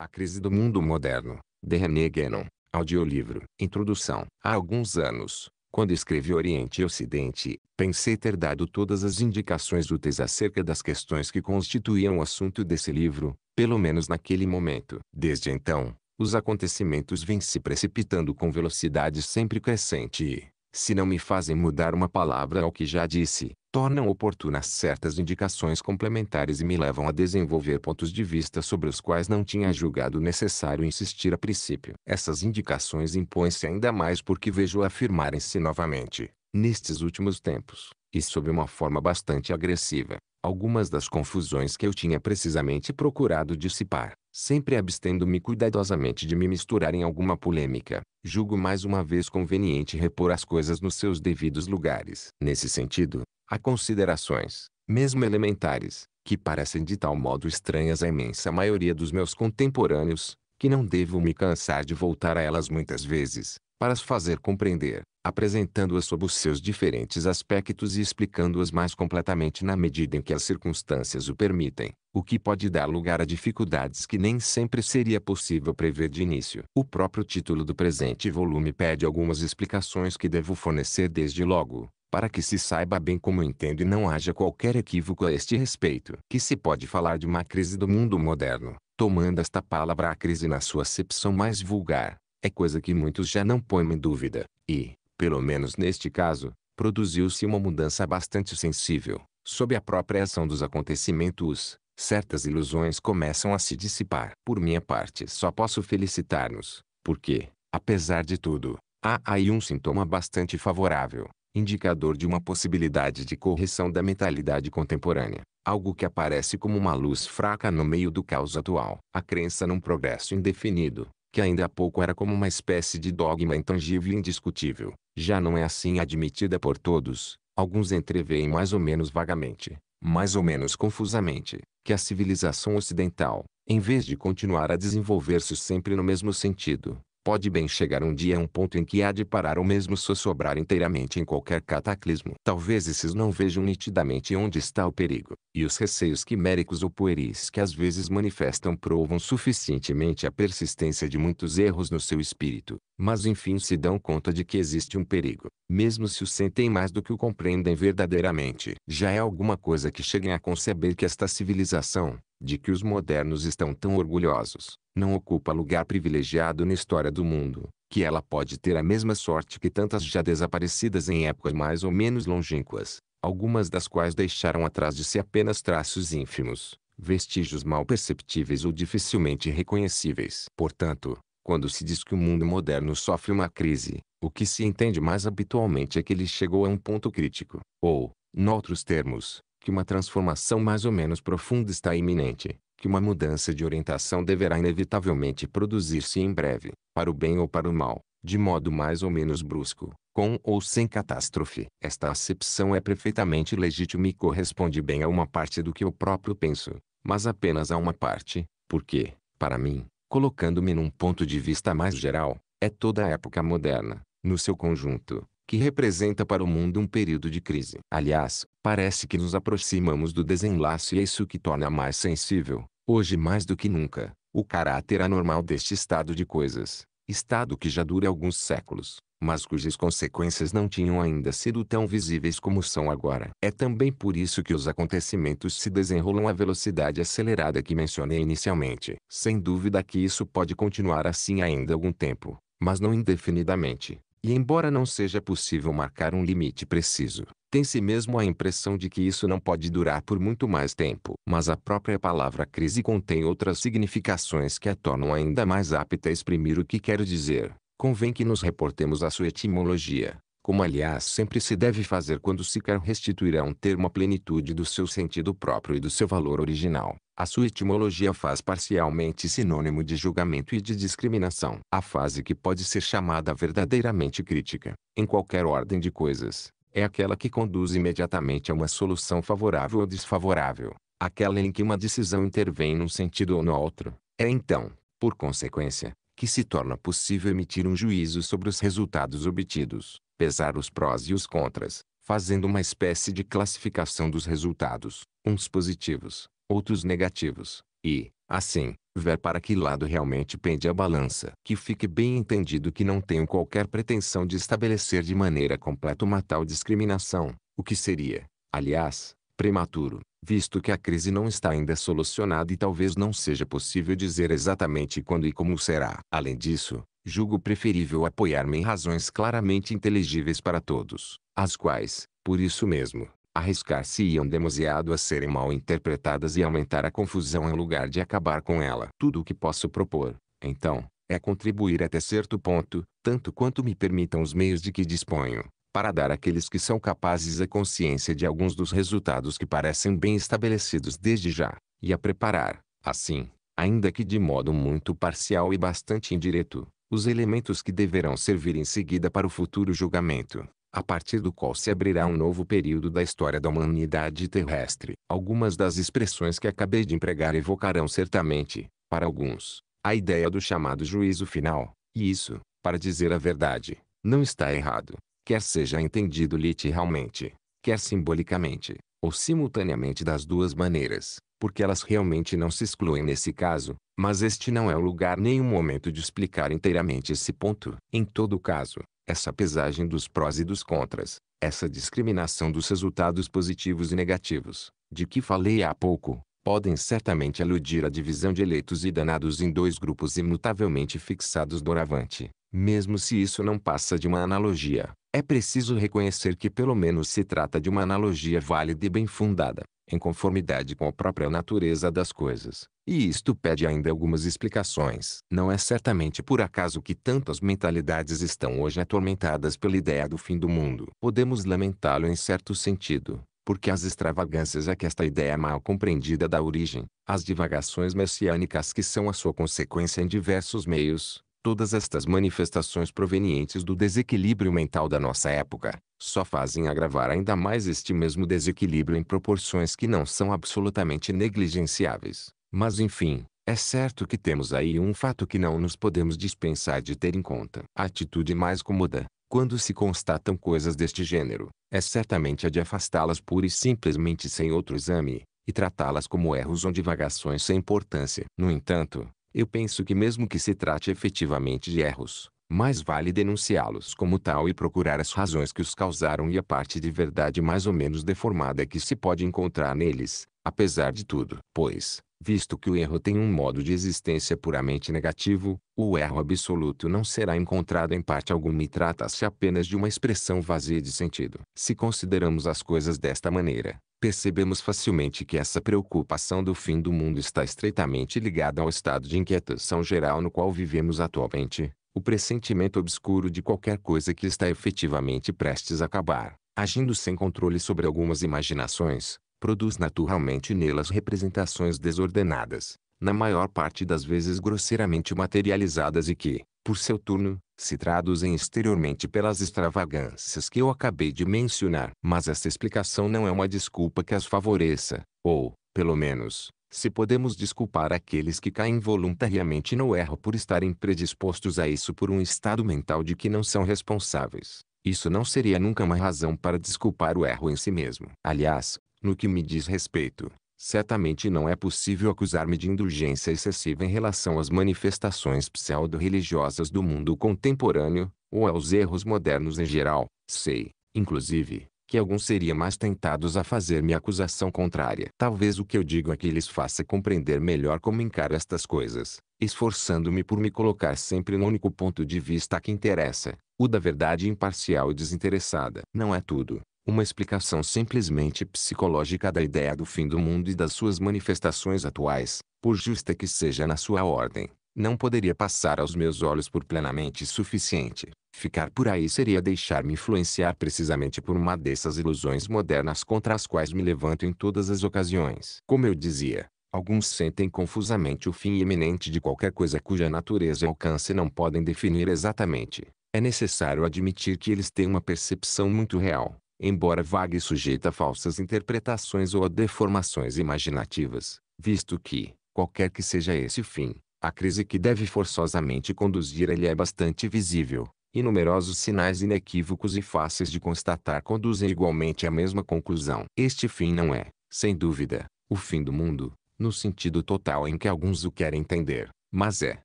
A Crise do Mundo Moderno, de René Guénon, audiolivro. Introdução. Há alguns anos, quando escrevi Oriente e Ocidente, pensei ter dado todas as indicações úteis acerca das questões que constituíam o assunto desse livro, pelo menos naquele momento. Desde então, os acontecimentos vêm se precipitando com velocidade sempre crescente e, se não me fazem mudar uma palavra ao que já disse, tornam oportunas certas indicações complementares e me levam a desenvolver pontos de vista sobre os quais não tinha julgado necessário insistir a princípio. Essas indicações impõem-se ainda mais porque vejo afirmarem-se novamente, nestes últimos tempos, e sob uma forma bastante agressiva, algumas das confusões que eu tinha precisamente procurado dissipar sempre abstendo-me cuidadosamente de me misturar em alguma polêmica, julgo mais uma vez conveniente repor as coisas nos seus devidos lugares. Nesse sentido, há considerações, mesmo elementares, que parecem de tal modo estranhas à imensa maioria dos meus contemporâneos, que não devo me cansar de voltar a elas muitas vezes, para as fazer compreender apresentando-as sob os seus diferentes aspectos e explicando-as mais completamente na medida em que as circunstâncias o permitem, o que pode dar lugar a dificuldades que nem sempre seria possível prever de início. O próprio título do presente volume pede algumas explicações que devo fornecer desde logo, para que se saiba bem como entendo e não haja qualquer equívoco a este respeito. Que se pode falar de uma crise do mundo moderno, tomando esta palavra a crise na sua acepção mais vulgar, é coisa que muitos já não põem em dúvida, e, pelo menos neste caso, produziu-se uma mudança bastante sensível. Sob a própria ação dos acontecimentos, certas ilusões começam a se dissipar. Por minha parte, só posso felicitar-nos, porque, apesar de tudo, há aí um sintoma bastante favorável, indicador de uma possibilidade de correção da mentalidade contemporânea, algo que aparece como uma luz fraca no meio do caos atual. A crença num progresso indefinido, que ainda há pouco era como uma espécie de dogma intangível e indiscutível, já não é assim admitida por todos. Alguns entreveem mais ou menos vagamente, mais ou menos confusamente, que a civilização ocidental, em vez de continuar a desenvolver-se sempre no mesmo sentido, Pode bem chegar um dia a um ponto em que há de parar ou mesmo sossobrar inteiramente em qualquer cataclismo. Talvez esses não vejam nitidamente onde está o perigo, e os receios quiméricos ou pueris que às vezes manifestam provam suficientemente a persistência de muitos erros no seu espírito, mas enfim se dão conta de que existe um perigo, mesmo se o sentem mais do que o compreendem verdadeiramente. Já é alguma coisa que cheguem a conceber que esta civilização, de que os modernos estão tão orgulhosos, não ocupa lugar privilegiado na história do mundo, que ela pode ter a mesma sorte que tantas já desaparecidas em épocas mais ou menos longínquas, algumas das quais deixaram atrás de si apenas traços ínfimos, vestígios mal perceptíveis ou dificilmente reconhecíveis. Portanto, quando se diz que o mundo moderno sofre uma crise, o que se entende mais habitualmente é que ele chegou a um ponto crítico, ou, noutros termos, que uma transformação mais ou menos profunda está iminente, que uma mudança de orientação deverá inevitavelmente produzir-se em breve, para o bem ou para o mal, de modo mais ou menos brusco, com ou sem catástrofe. Esta acepção é perfeitamente legítima e corresponde bem a uma parte do que eu próprio penso, mas apenas a uma parte, porque, para mim, colocando-me num ponto de vista mais geral, é toda a época moderna, no seu conjunto, que representa para o mundo um período de crise. Aliás, parece que nos aproximamos do desenlace e é isso que torna mais sensível, hoje mais do que nunca, o caráter anormal deste estado de coisas, estado que já dura alguns séculos, mas cujas consequências não tinham ainda sido tão visíveis como são agora. É também por isso que os acontecimentos se desenrolam à velocidade acelerada que mencionei inicialmente. Sem dúvida que isso pode continuar assim ainda algum tempo, mas não indefinidamente. E embora não seja possível marcar um limite preciso, tem-se mesmo a impressão de que isso não pode durar por muito mais tempo. Mas a própria palavra crise contém outras significações que a tornam ainda mais apta a exprimir o que quero dizer. Convém que nos reportemos à sua etimologia, como aliás sempre se deve fazer quando se quer restituir a um termo a plenitude do seu sentido próprio e do seu valor original. A sua etimologia faz parcialmente sinônimo de julgamento e de discriminação. A fase que pode ser chamada verdadeiramente crítica, em qualquer ordem de coisas, é aquela que conduz imediatamente a uma solução favorável ou desfavorável, aquela em que uma decisão intervém num sentido ou no outro. É então, por consequência, que se torna possível emitir um juízo sobre os resultados obtidos pesar os prós e os contras, fazendo uma espécie de classificação dos resultados, uns positivos, outros negativos, e, assim, ver para que lado realmente pende a balança. Que fique bem entendido que não tenho qualquer pretensão de estabelecer de maneira completa uma tal discriminação, o que seria, aliás, prematuro, visto que a crise não está ainda solucionada e talvez não seja possível dizer exatamente quando e como será. Além disso, julgo preferível apoiar-me em razões claramente inteligíveis para todos, as quais, por isso mesmo, arriscar-se-iam demasiado a serem mal interpretadas e aumentar a confusão em lugar de acabar com ela. Tudo o que posso propor, então, é contribuir até certo ponto, tanto quanto me permitam os meios de que disponho, para dar àqueles que são capazes a consciência de alguns dos resultados que parecem bem estabelecidos desde já, e a preparar, assim, ainda que de modo muito parcial e bastante indireto, os elementos que deverão servir em seguida para o futuro julgamento, a partir do qual se abrirá um novo período da história da humanidade terrestre. Algumas das expressões que acabei de empregar evocarão certamente, para alguns, a ideia do chamado juízo final, e isso, para dizer a verdade, não está errado, quer seja entendido literalmente, quer simbolicamente, ou simultaneamente das duas maneiras porque elas realmente não se excluem nesse caso, mas este não é o lugar nem o momento de explicar inteiramente esse ponto. Em todo caso, essa pesagem dos prós e dos contras, essa discriminação dos resultados positivos e negativos, de que falei há pouco, podem certamente aludir à divisão de eleitos e danados em dois grupos imutavelmente fixados doravante. Mesmo se isso não passa de uma analogia, é preciso reconhecer que pelo menos se trata de uma analogia válida e bem fundada em conformidade com a própria natureza das coisas, e isto pede ainda algumas explicações. Não é certamente por acaso que tantas mentalidades estão hoje atormentadas pela ideia do fim do mundo. Podemos lamentá-lo em certo sentido, porque as extravagâncias a que esta ideia mal compreendida dá origem, as divagações messiânicas que são a sua consequência em diversos meios, Todas estas manifestações provenientes do desequilíbrio mental da nossa época, só fazem agravar ainda mais este mesmo desequilíbrio em proporções que não são absolutamente negligenciáveis. Mas enfim, é certo que temos aí um fato que não nos podemos dispensar de ter em conta. A atitude mais cômoda, quando se constatam coisas deste gênero, é certamente a de afastá-las pura e simplesmente sem outro exame, e tratá-las como erros ou divagações sem importância. No entanto, eu penso que mesmo que se trate efetivamente de erros, mais vale denunciá-los como tal e procurar as razões que os causaram e a parte de verdade mais ou menos deformada que se pode encontrar neles, apesar de tudo. Pois, visto que o erro tem um modo de existência puramente negativo, o erro absoluto não será encontrado em parte alguma e trata-se apenas de uma expressão vazia de sentido. Se consideramos as coisas desta maneira, percebemos facilmente que essa preocupação do fim do mundo está estreitamente ligada ao estado de inquietação geral no qual vivemos atualmente, o pressentimento obscuro de qualquer coisa que está efetivamente prestes a acabar, agindo sem controle sobre algumas imaginações, produz naturalmente nelas representações desordenadas, na maior parte das vezes grosseiramente materializadas e que, por seu turno, se traduzem exteriormente pelas extravagâncias que eu acabei de mencionar. Mas essa explicação não é uma desculpa que as favoreça, ou, pelo menos, se podemos desculpar aqueles que caem voluntariamente no erro por estarem predispostos a isso por um estado mental de que não são responsáveis, isso não seria nunca uma razão para desculpar o erro em si mesmo. Aliás, no que me diz respeito, Certamente não é possível acusar-me de indulgência excessiva em relação às manifestações pseudo-religiosas do mundo contemporâneo, ou aos erros modernos em geral. Sei, inclusive, que alguns seriam mais tentados a fazer-me acusação contrária. Talvez o que eu digo é que lhes faça compreender melhor como encaro estas coisas, esforçando-me por me colocar sempre no único ponto de vista que interessa, o da verdade imparcial e desinteressada. Não é tudo, uma explicação simplesmente psicológica da ideia do fim do mundo e das suas manifestações atuais, por justa que seja na sua ordem, não poderia passar aos meus olhos por plenamente suficiente. Ficar por aí seria deixar-me influenciar precisamente por uma dessas ilusões modernas contra as quais me levanto em todas as ocasiões. Como eu dizia, alguns sentem confusamente o fim iminente de qualquer coisa cuja natureza e alcance não podem definir exatamente. É necessário admitir que eles têm uma percepção muito real embora vaga e sujeita a falsas interpretações ou a deformações imaginativas, visto que, qualquer que seja esse fim, a crise que deve forçosamente conduzir ele é bastante visível, e numerosos sinais inequívocos e fáceis de constatar conduzem igualmente à mesma conclusão. Este fim não é, sem dúvida, o fim do mundo, no sentido total em que alguns o querem entender, mas é,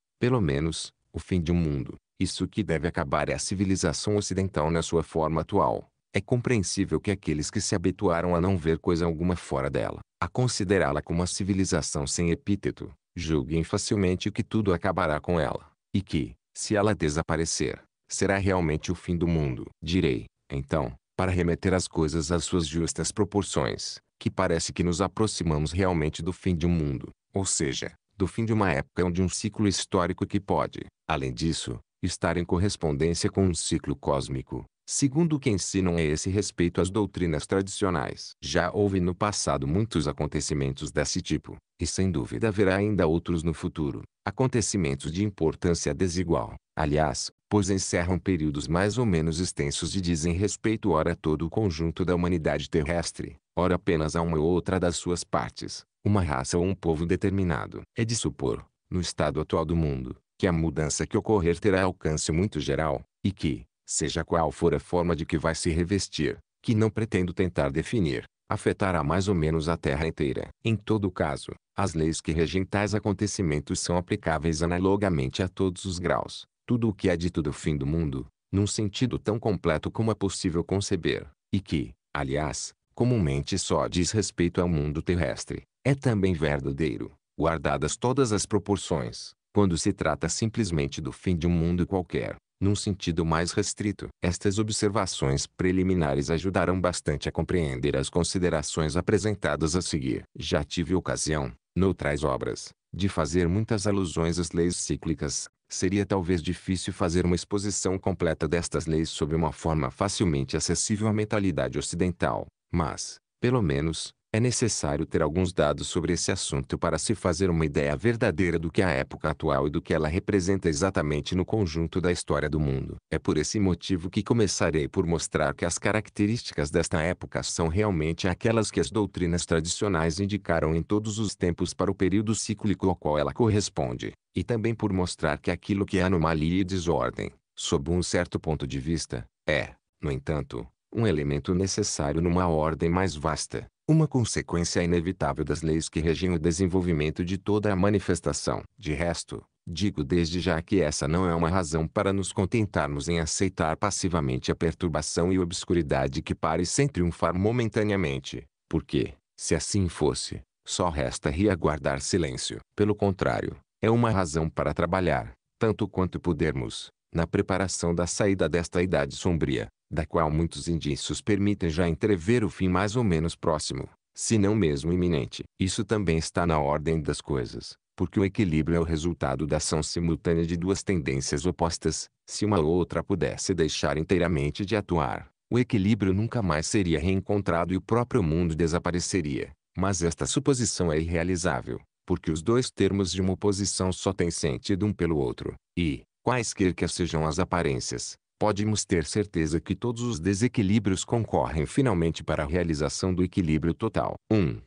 pelo menos, o fim de um mundo. Isso que deve acabar é a civilização ocidental na sua forma atual é compreensível que aqueles que se habituaram a não ver coisa alguma fora dela, a considerá-la como uma civilização sem epíteto, julguem facilmente que tudo acabará com ela, e que, se ela desaparecer, será realmente o fim do mundo. Direi, então, para remeter as coisas às suas justas proporções, que parece que nos aproximamos realmente do fim de um mundo, ou seja, do fim de uma época onde um ciclo histórico que pode, além disso, estar em correspondência com um ciclo cósmico, segundo o que ensinam a é esse respeito as doutrinas tradicionais. Já houve no passado muitos acontecimentos desse tipo, e sem dúvida haverá ainda outros no futuro, acontecimentos de importância desigual, aliás, pois encerram períodos mais ou menos extensos e dizem respeito ora a todo o conjunto da humanidade terrestre, ora apenas a uma ou outra das suas partes, uma raça ou um povo determinado. É de supor, no estado atual do mundo, que a mudança que ocorrer terá alcance muito geral, e que, seja qual for a forma de que vai se revestir, que não pretendo tentar definir, afetará mais ou menos a Terra inteira. Em todo caso, as leis que regem tais acontecimentos são aplicáveis analogamente a todos os graus. Tudo o que é dito do fim do mundo, num sentido tão completo como é possível conceber, e que, aliás, comumente só diz respeito ao mundo terrestre, é também verdadeiro, guardadas todas as proporções, quando se trata simplesmente do fim de um mundo qualquer num sentido mais restrito. Estas observações preliminares ajudarão bastante a compreender as considerações apresentadas a seguir. Já tive ocasião, noutras obras, de fazer muitas alusões às leis cíclicas. Seria talvez difícil fazer uma exposição completa destas leis sob uma forma facilmente acessível à mentalidade ocidental, mas, pelo menos, é necessário ter alguns dados sobre esse assunto para se fazer uma ideia verdadeira do que é a época atual e do que ela representa exatamente no conjunto da história do mundo. É por esse motivo que começarei por mostrar que as características desta época são realmente aquelas que as doutrinas tradicionais indicaram em todos os tempos para o período cíclico ao qual ela corresponde, e também por mostrar que aquilo que é anomalia e desordem, sob um certo ponto de vista, é, no entanto, um elemento necessário numa ordem mais vasta, uma consequência inevitável das leis que regem o desenvolvimento de toda a manifestação. De resto, digo desde já que essa não é uma razão para nos contentarmos em aceitar passivamente a perturbação e obscuridade que pare sem triunfar momentaneamente, porque, se assim fosse, só resta reaguardar silêncio. Pelo contrário, é uma razão para trabalhar, tanto quanto pudermos, na preparação da saída desta idade sombria, da qual muitos indícios permitem já entrever o fim mais ou menos próximo, se não mesmo iminente. Isso também está na ordem das coisas, porque o equilíbrio é o resultado da ação simultânea de duas tendências opostas. Se uma ou outra pudesse deixar inteiramente de atuar, o equilíbrio nunca mais seria reencontrado e o próprio mundo desapareceria. Mas esta suposição é irrealizável, porque os dois termos de uma oposição só têm sentido um pelo outro, e, quaisquer que sejam as aparências, podemos ter certeza que todos os desequilíbrios concorrem finalmente para a realização do equilíbrio total. 1.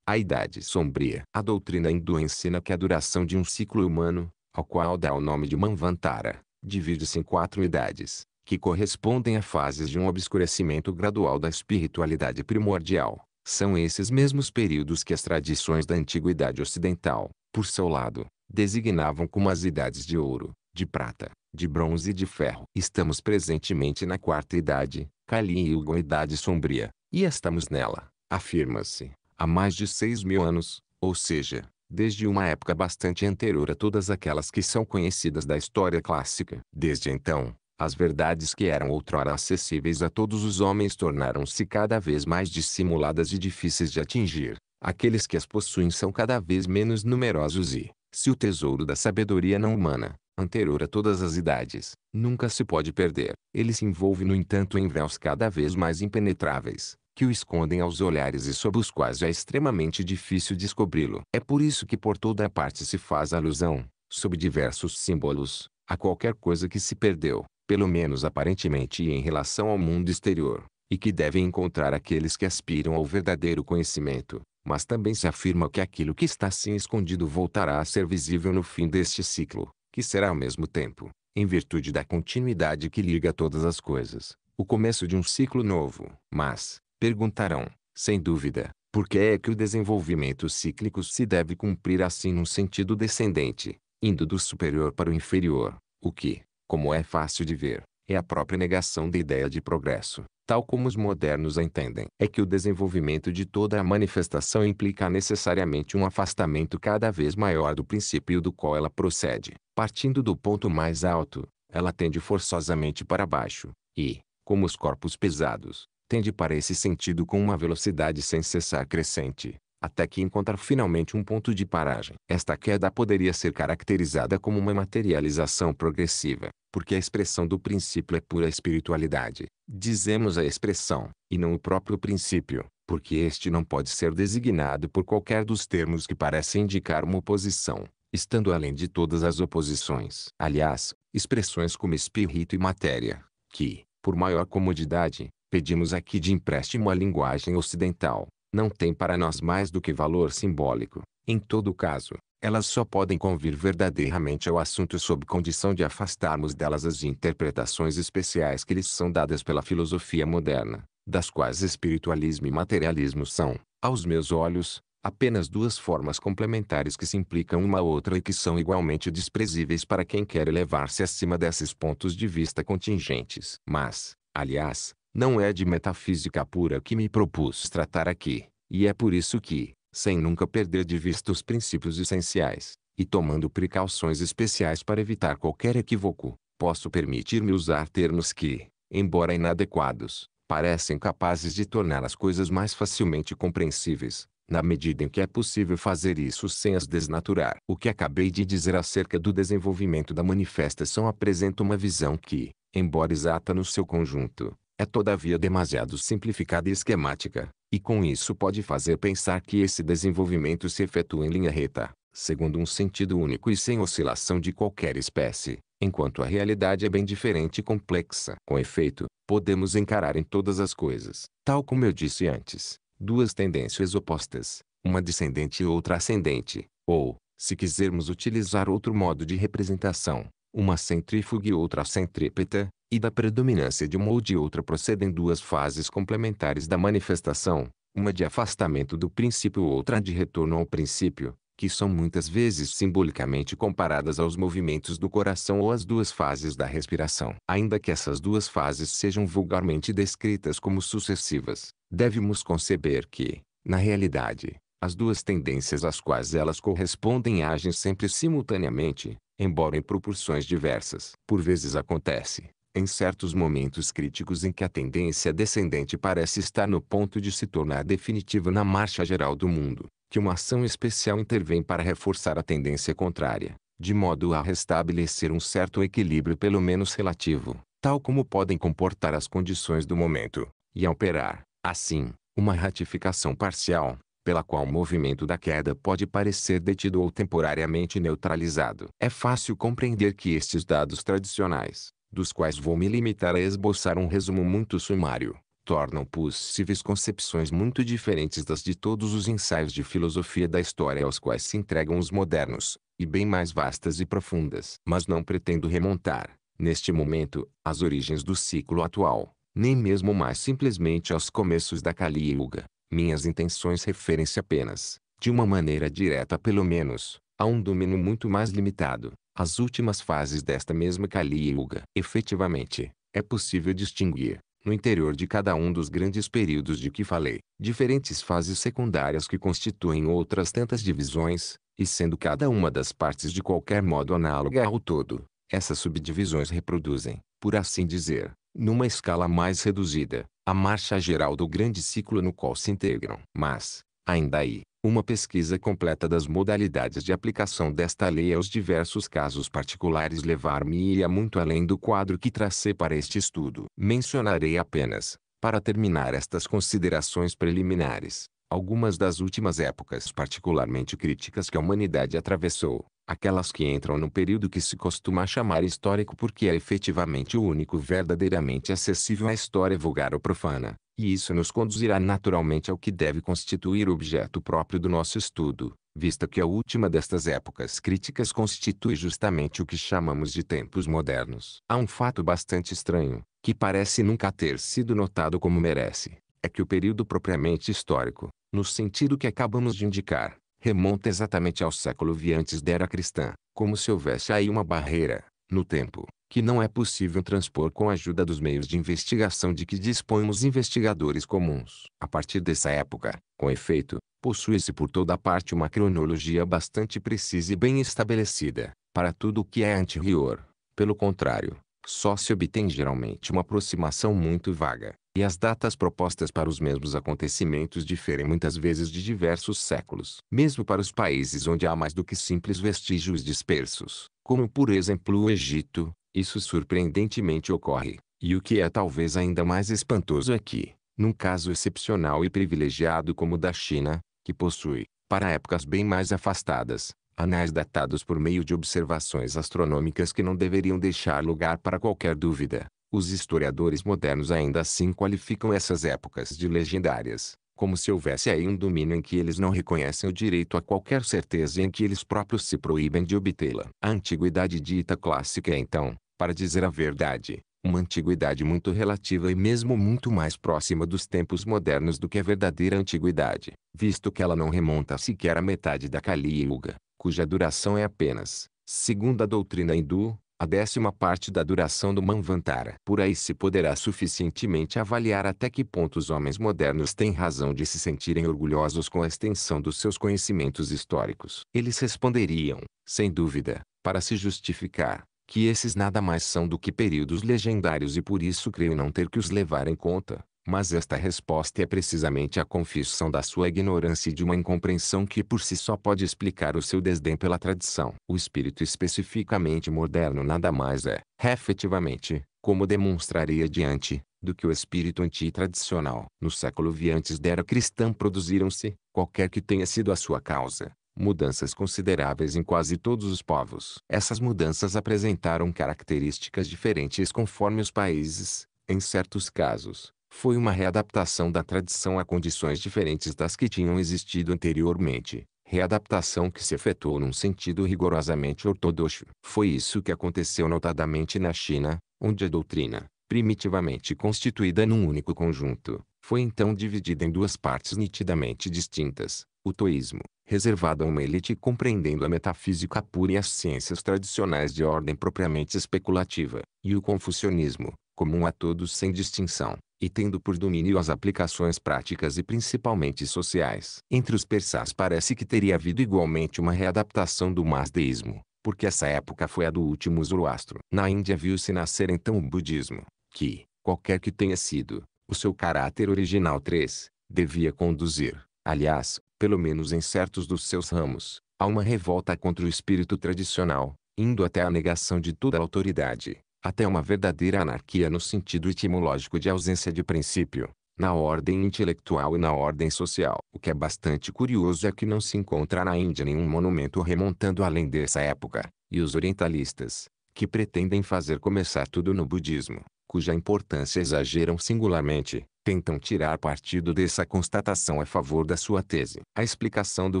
A idade sombria. A doutrina hindu ensina que a duração de um ciclo humano, ao qual dá o nome de Manvantara, divide-se em quatro idades, que correspondem a fases de um obscurecimento gradual da espiritualidade primordial. São esses mesmos períodos que as tradições da antiguidade ocidental, por seu lado, designavam como as idades de ouro, de prata, de bronze e de ferro. Estamos presentemente na quarta idade, Kali e Yuga Idade Sombria, e estamos nela, afirma-se, há mais de seis mil anos, ou seja, desde uma época bastante anterior a todas aquelas que são conhecidas da história clássica. Desde então, as verdades que eram outrora acessíveis a todos os homens tornaram-se cada vez mais dissimuladas e difíceis de atingir. Aqueles que as possuem são cada vez menos numerosos e, se o tesouro da sabedoria não humana, anterior a todas as idades, nunca se pode perder. Ele se envolve no entanto em véus cada vez mais impenetráveis, que o escondem aos olhares e sob os quais é extremamente difícil descobri-lo. É por isso que por toda a parte se faz alusão, sob diversos símbolos, a qualquer coisa que se perdeu, pelo menos aparentemente e em relação ao mundo exterior, e que devem encontrar aqueles que aspiram ao verdadeiro conhecimento. Mas também se afirma que aquilo que está assim escondido voltará a ser visível no fim deste ciclo que será ao mesmo tempo, em virtude da continuidade que liga todas as coisas, o começo de um ciclo novo. Mas, perguntarão, sem dúvida, por que é que o desenvolvimento cíclico se deve cumprir assim num sentido descendente, indo do superior para o inferior, o que, como é fácil de ver, é a própria negação da ideia de progresso, tal como os modernos a entendem, é que o desenvolvimento de toda a manifestação implica necessariamente um afastamento cada vez maior do princípio do qual ela procede partindo do ponto mais alto, ela tende forçosamente para baixo, e, como os corpos pesados, tende para esse sentido com uma velocidade sem cessar crescente, até que encontrar finalmente um ponto de paragem. Esta queda poderia ser caracterizada como uma materialização progressiva, porque a expressão do princípio é pura espiritualidade. Dizemos a expressão, e não o próprio princípio, porque este não pode ser designado por qualquer dos termos que parecem indicar uma oposição estando além de todas as oposições. Aliás, expressões como espírito e matéria, que, por maior comodidade, pedimos aqui de empréstimo à linguagem ocidental, não têm para nós mais do que valor simbólico. Em todo caso, elas só podem convir verdadeiramente ao assunto sob condição de afastarmos delas as interpretações especiais que lhes são dadas pela filosofia moderna, das quais espiritualismo e materialismo são, aos meus olhos, apenas duas formas complementares que se implicam uma à outra e que são igualmente desprezíveis para quem quer elevar-se acima desses pontos de vista contingentes. Mas, aliás, não é de metafísica pura que me propus tratar aqui, e é por isso que, sem nunca perder de vista os princípios essenciais, e tomando precauções especiais para evitar qualquer equívoco, posso permitir-me usar termos que, embora inadequados, parecem capazes de tornar as coisas mais facilmente compreensíveis, na medida em que é possível fazer isso sem as desnaturar. O que acabei de dizer acerca do desenvolvimento da manifestação apresenta uma visão que, embora exata no seu conjunto, é todavia demasiado simplificada e esquemática, e com isso pode fazer pensar que esse desenvolvimento se efetua em linha reta, segundo um sentido único e sem oscilação de qualquer espécie, enquanto a realidade é bem diferente e complexa. Com efeito, podemos encarar em todas as coisas, tal como eu disse antes, duas tendências opostas, uma descendente e outra ascendente, ou, se quisermos utilizar outro modo de representação, uma centrífuga e outra centrípeta, e da predominância de uma ou de outra procedem duas fases complementares da manifestação, uma de afastamento do princípio e outra de retorno ao princípio, que são muitas vezes simbolicamente comparadas aos movimentos do coração ou às duas fases da respiração. Ainda que essas duas fases sejam vulgarmente descritas como sucessivas, devemos conceber que, na realidade, as duas tendências às quais elas correspondem agem sempre simultaneamente, embora em proporções diversas. Por vezes acontece, em certos momentos críticos em que a tendência descendente parece estar no ponto de se tornar definitiva na marcha geral do mundo, que uma ação especial intervém para reforçar a tendência contrária, de modo a restabelecer um certo equilíbrio pelo menos relativo, tal como podem comportar as condições do momento, e a operar, Assim, uma ratificação parcial, pela qual o movimento da queda pode parecer detido ou temporariamente neutralizado. É fácil compreender que estes dados tradicionais, dos quais vou me limitar a esboçar um resumo muito sumário, tornam possíveis concepções muito diferentes das de todos os ensaios de filosofia da história aos quais se entregam os modernos, e bem mais vastas e profundas. Mas não pretendo remontar, neste momento, as origens do ciclo atual nem mesmo mais simplesmente aos começos da Kali Yuga. Minhas intenções referem-se apenas, de uma maneira direta pelo menos, a um domínio muito mais limitado, as últimas fases desta mesma Kali Yuga. Efetivamente, é possível distinguir, no interior de cada um dos grandes períodos de que falei, diferentes fases secundárias que constituem outras tantas divisões, e sendo cada uma das partes de qualquer modo análoga ao todo, essas subdivisões reproduzem, por assim dizer, numa escala mais reduzida, a marcha geral do grande ciclo no qual se integram. Mas, ainda aí, uma pesquisa completa das modalidades de aplicação desta lei aos diversos casos particulares levar-me-ia muito além do quadro que tracei para este estudo. Mencionarei apenas, para terminar estas considerações preliminares, algumas das últimas épocas particularmente críticas que a humanidade atravessou, aquelas que entram no período que se costuma chamar histórico porque é efetivamente o único verdadeiramente acessível à história vulgar ou profana, e isso nos conduzirá naturalmente ao que deve constituir o objeto próprio do nosso estudo, vista que a última destas épocas críticas constitui justamente o que chamamos de tempos modernos. Há um fato bastante estranho, que parece nunca ter sido notado como merece, é que o período propriamente histórico, no sentido que acabamos de indicar, remonta exatamente ao século vi antes da era cristã, como se houvesse aí uma barreira, no tempo, que não é possível transpor com a ajuda dos meios de investigação de que dispõem os investigadores comuns. A partir dessa época, com efeito, possui-se por toda parte uma cronologia bastante precisa e bem estabelecida, para tudo o que é anterior. Pelo contrário, só se obtém geralmente uma aproximação muito vaga, e as datas propostas para os mesmos acontecimentos diferem muitas vezes de diversos séculos, mesmo para os países onde há mais do que simples vestígios dispersos, como por exemplo o Egito, isso surpreendentemente ocorre, e o que é talvez ainda mais espantoso é que, num caso excepcional e privilegiado como o da China, que possui, para épocas bem mais afastadas, anais datados por meio de observações astronômicas que não deveriam deixar lugar para qualquer dúvida. Os historiadores modernos ainda assim qualificam essas épocas de legendárias, como se houvesse aí um domínio em que eles não reconhecem o direito a qualquer certeza e em que eles próprios se proíbem de obtê-la. A antiguidade dita clássica é então, para dizer a verdade, uma antiguidade muito relativa e mesmo muito mais próxima dos tempos modernos do que a verdadeira antiguidade, visto que ela não remonta sequer à metade da Kali Yuga, cuja duração é apenas, segundo a doutrina hindu, a décima parte da duração do Manvantara. Por aí se poderá suficientemente avaliar até que ponto os homens modernos têm razão de se sentirem orgulhosos com a extensão dos seus conhecimentos históricos. Eles responderiam, sem dúvida, para se justificar, que esses nada mais são do que períodos legendários e por isso creio não ter que os levar em conta. Mas esta resposta é precisamente a confissão da sua ignorância e de uma incompreensão que por si só pode explicar o seu desdém pela tradição. O espírito especificamente moderno nada mais é, efetivamente, como demonstrarei adiante, do que o espírito antitradicional. No século vi antes da era cristã produziram-se, qualquer que tenha sido a sua causa, mudanças consideráveis em quase todos os povos. Essas mudanças apresentaram características diferentes conforme os países, em certos casos, foi uma readaptação da tradição a condições diferentes das que tinham existido anteriormente, readaptação que se efetuou num sentido rigorosamente ortodoxo. Foi isso que aconteceu notadamente na China, onde a doutrina, primitivamente constituída num único conjunto, foi então dividida em duas partes nitidamente distintas, o toísmo, reservado a uma elite compreendendo a metafísica pura e as ciências tradicionais de ordem propriamente especulativa, e o confucionismo, comum a todos sem distinção, e tendo por domínio as aplicações práticas e principalmente sociais. Entre os persas parece que teria havido igualmente uma readaptação do mazdeísmo, porque essa época foi a do último Zoroastro. Na Índia viu-se nascer então o budismo, que, qualquer que tenha sido, o seu caráter original 3, devia conduzir, aliás, pelo menos em certos dos seus ramos, a uma revolta contra o espírito tradicional, indo até a negação de toda a autoridade, até uma verdadeira anarquia no sentido etimológico de ausência de princípio, na ordem intelectual e na ordem social. O que é bastante curioso é que não se encontra na Índia nenhum monumento remontando além dessa época, e os orientalistas, que pretendem fazer começar tudo no budismo, cuja importância exageram singularmente, tentam tirar partido dessa constatação a favor da sua tese. A explicação do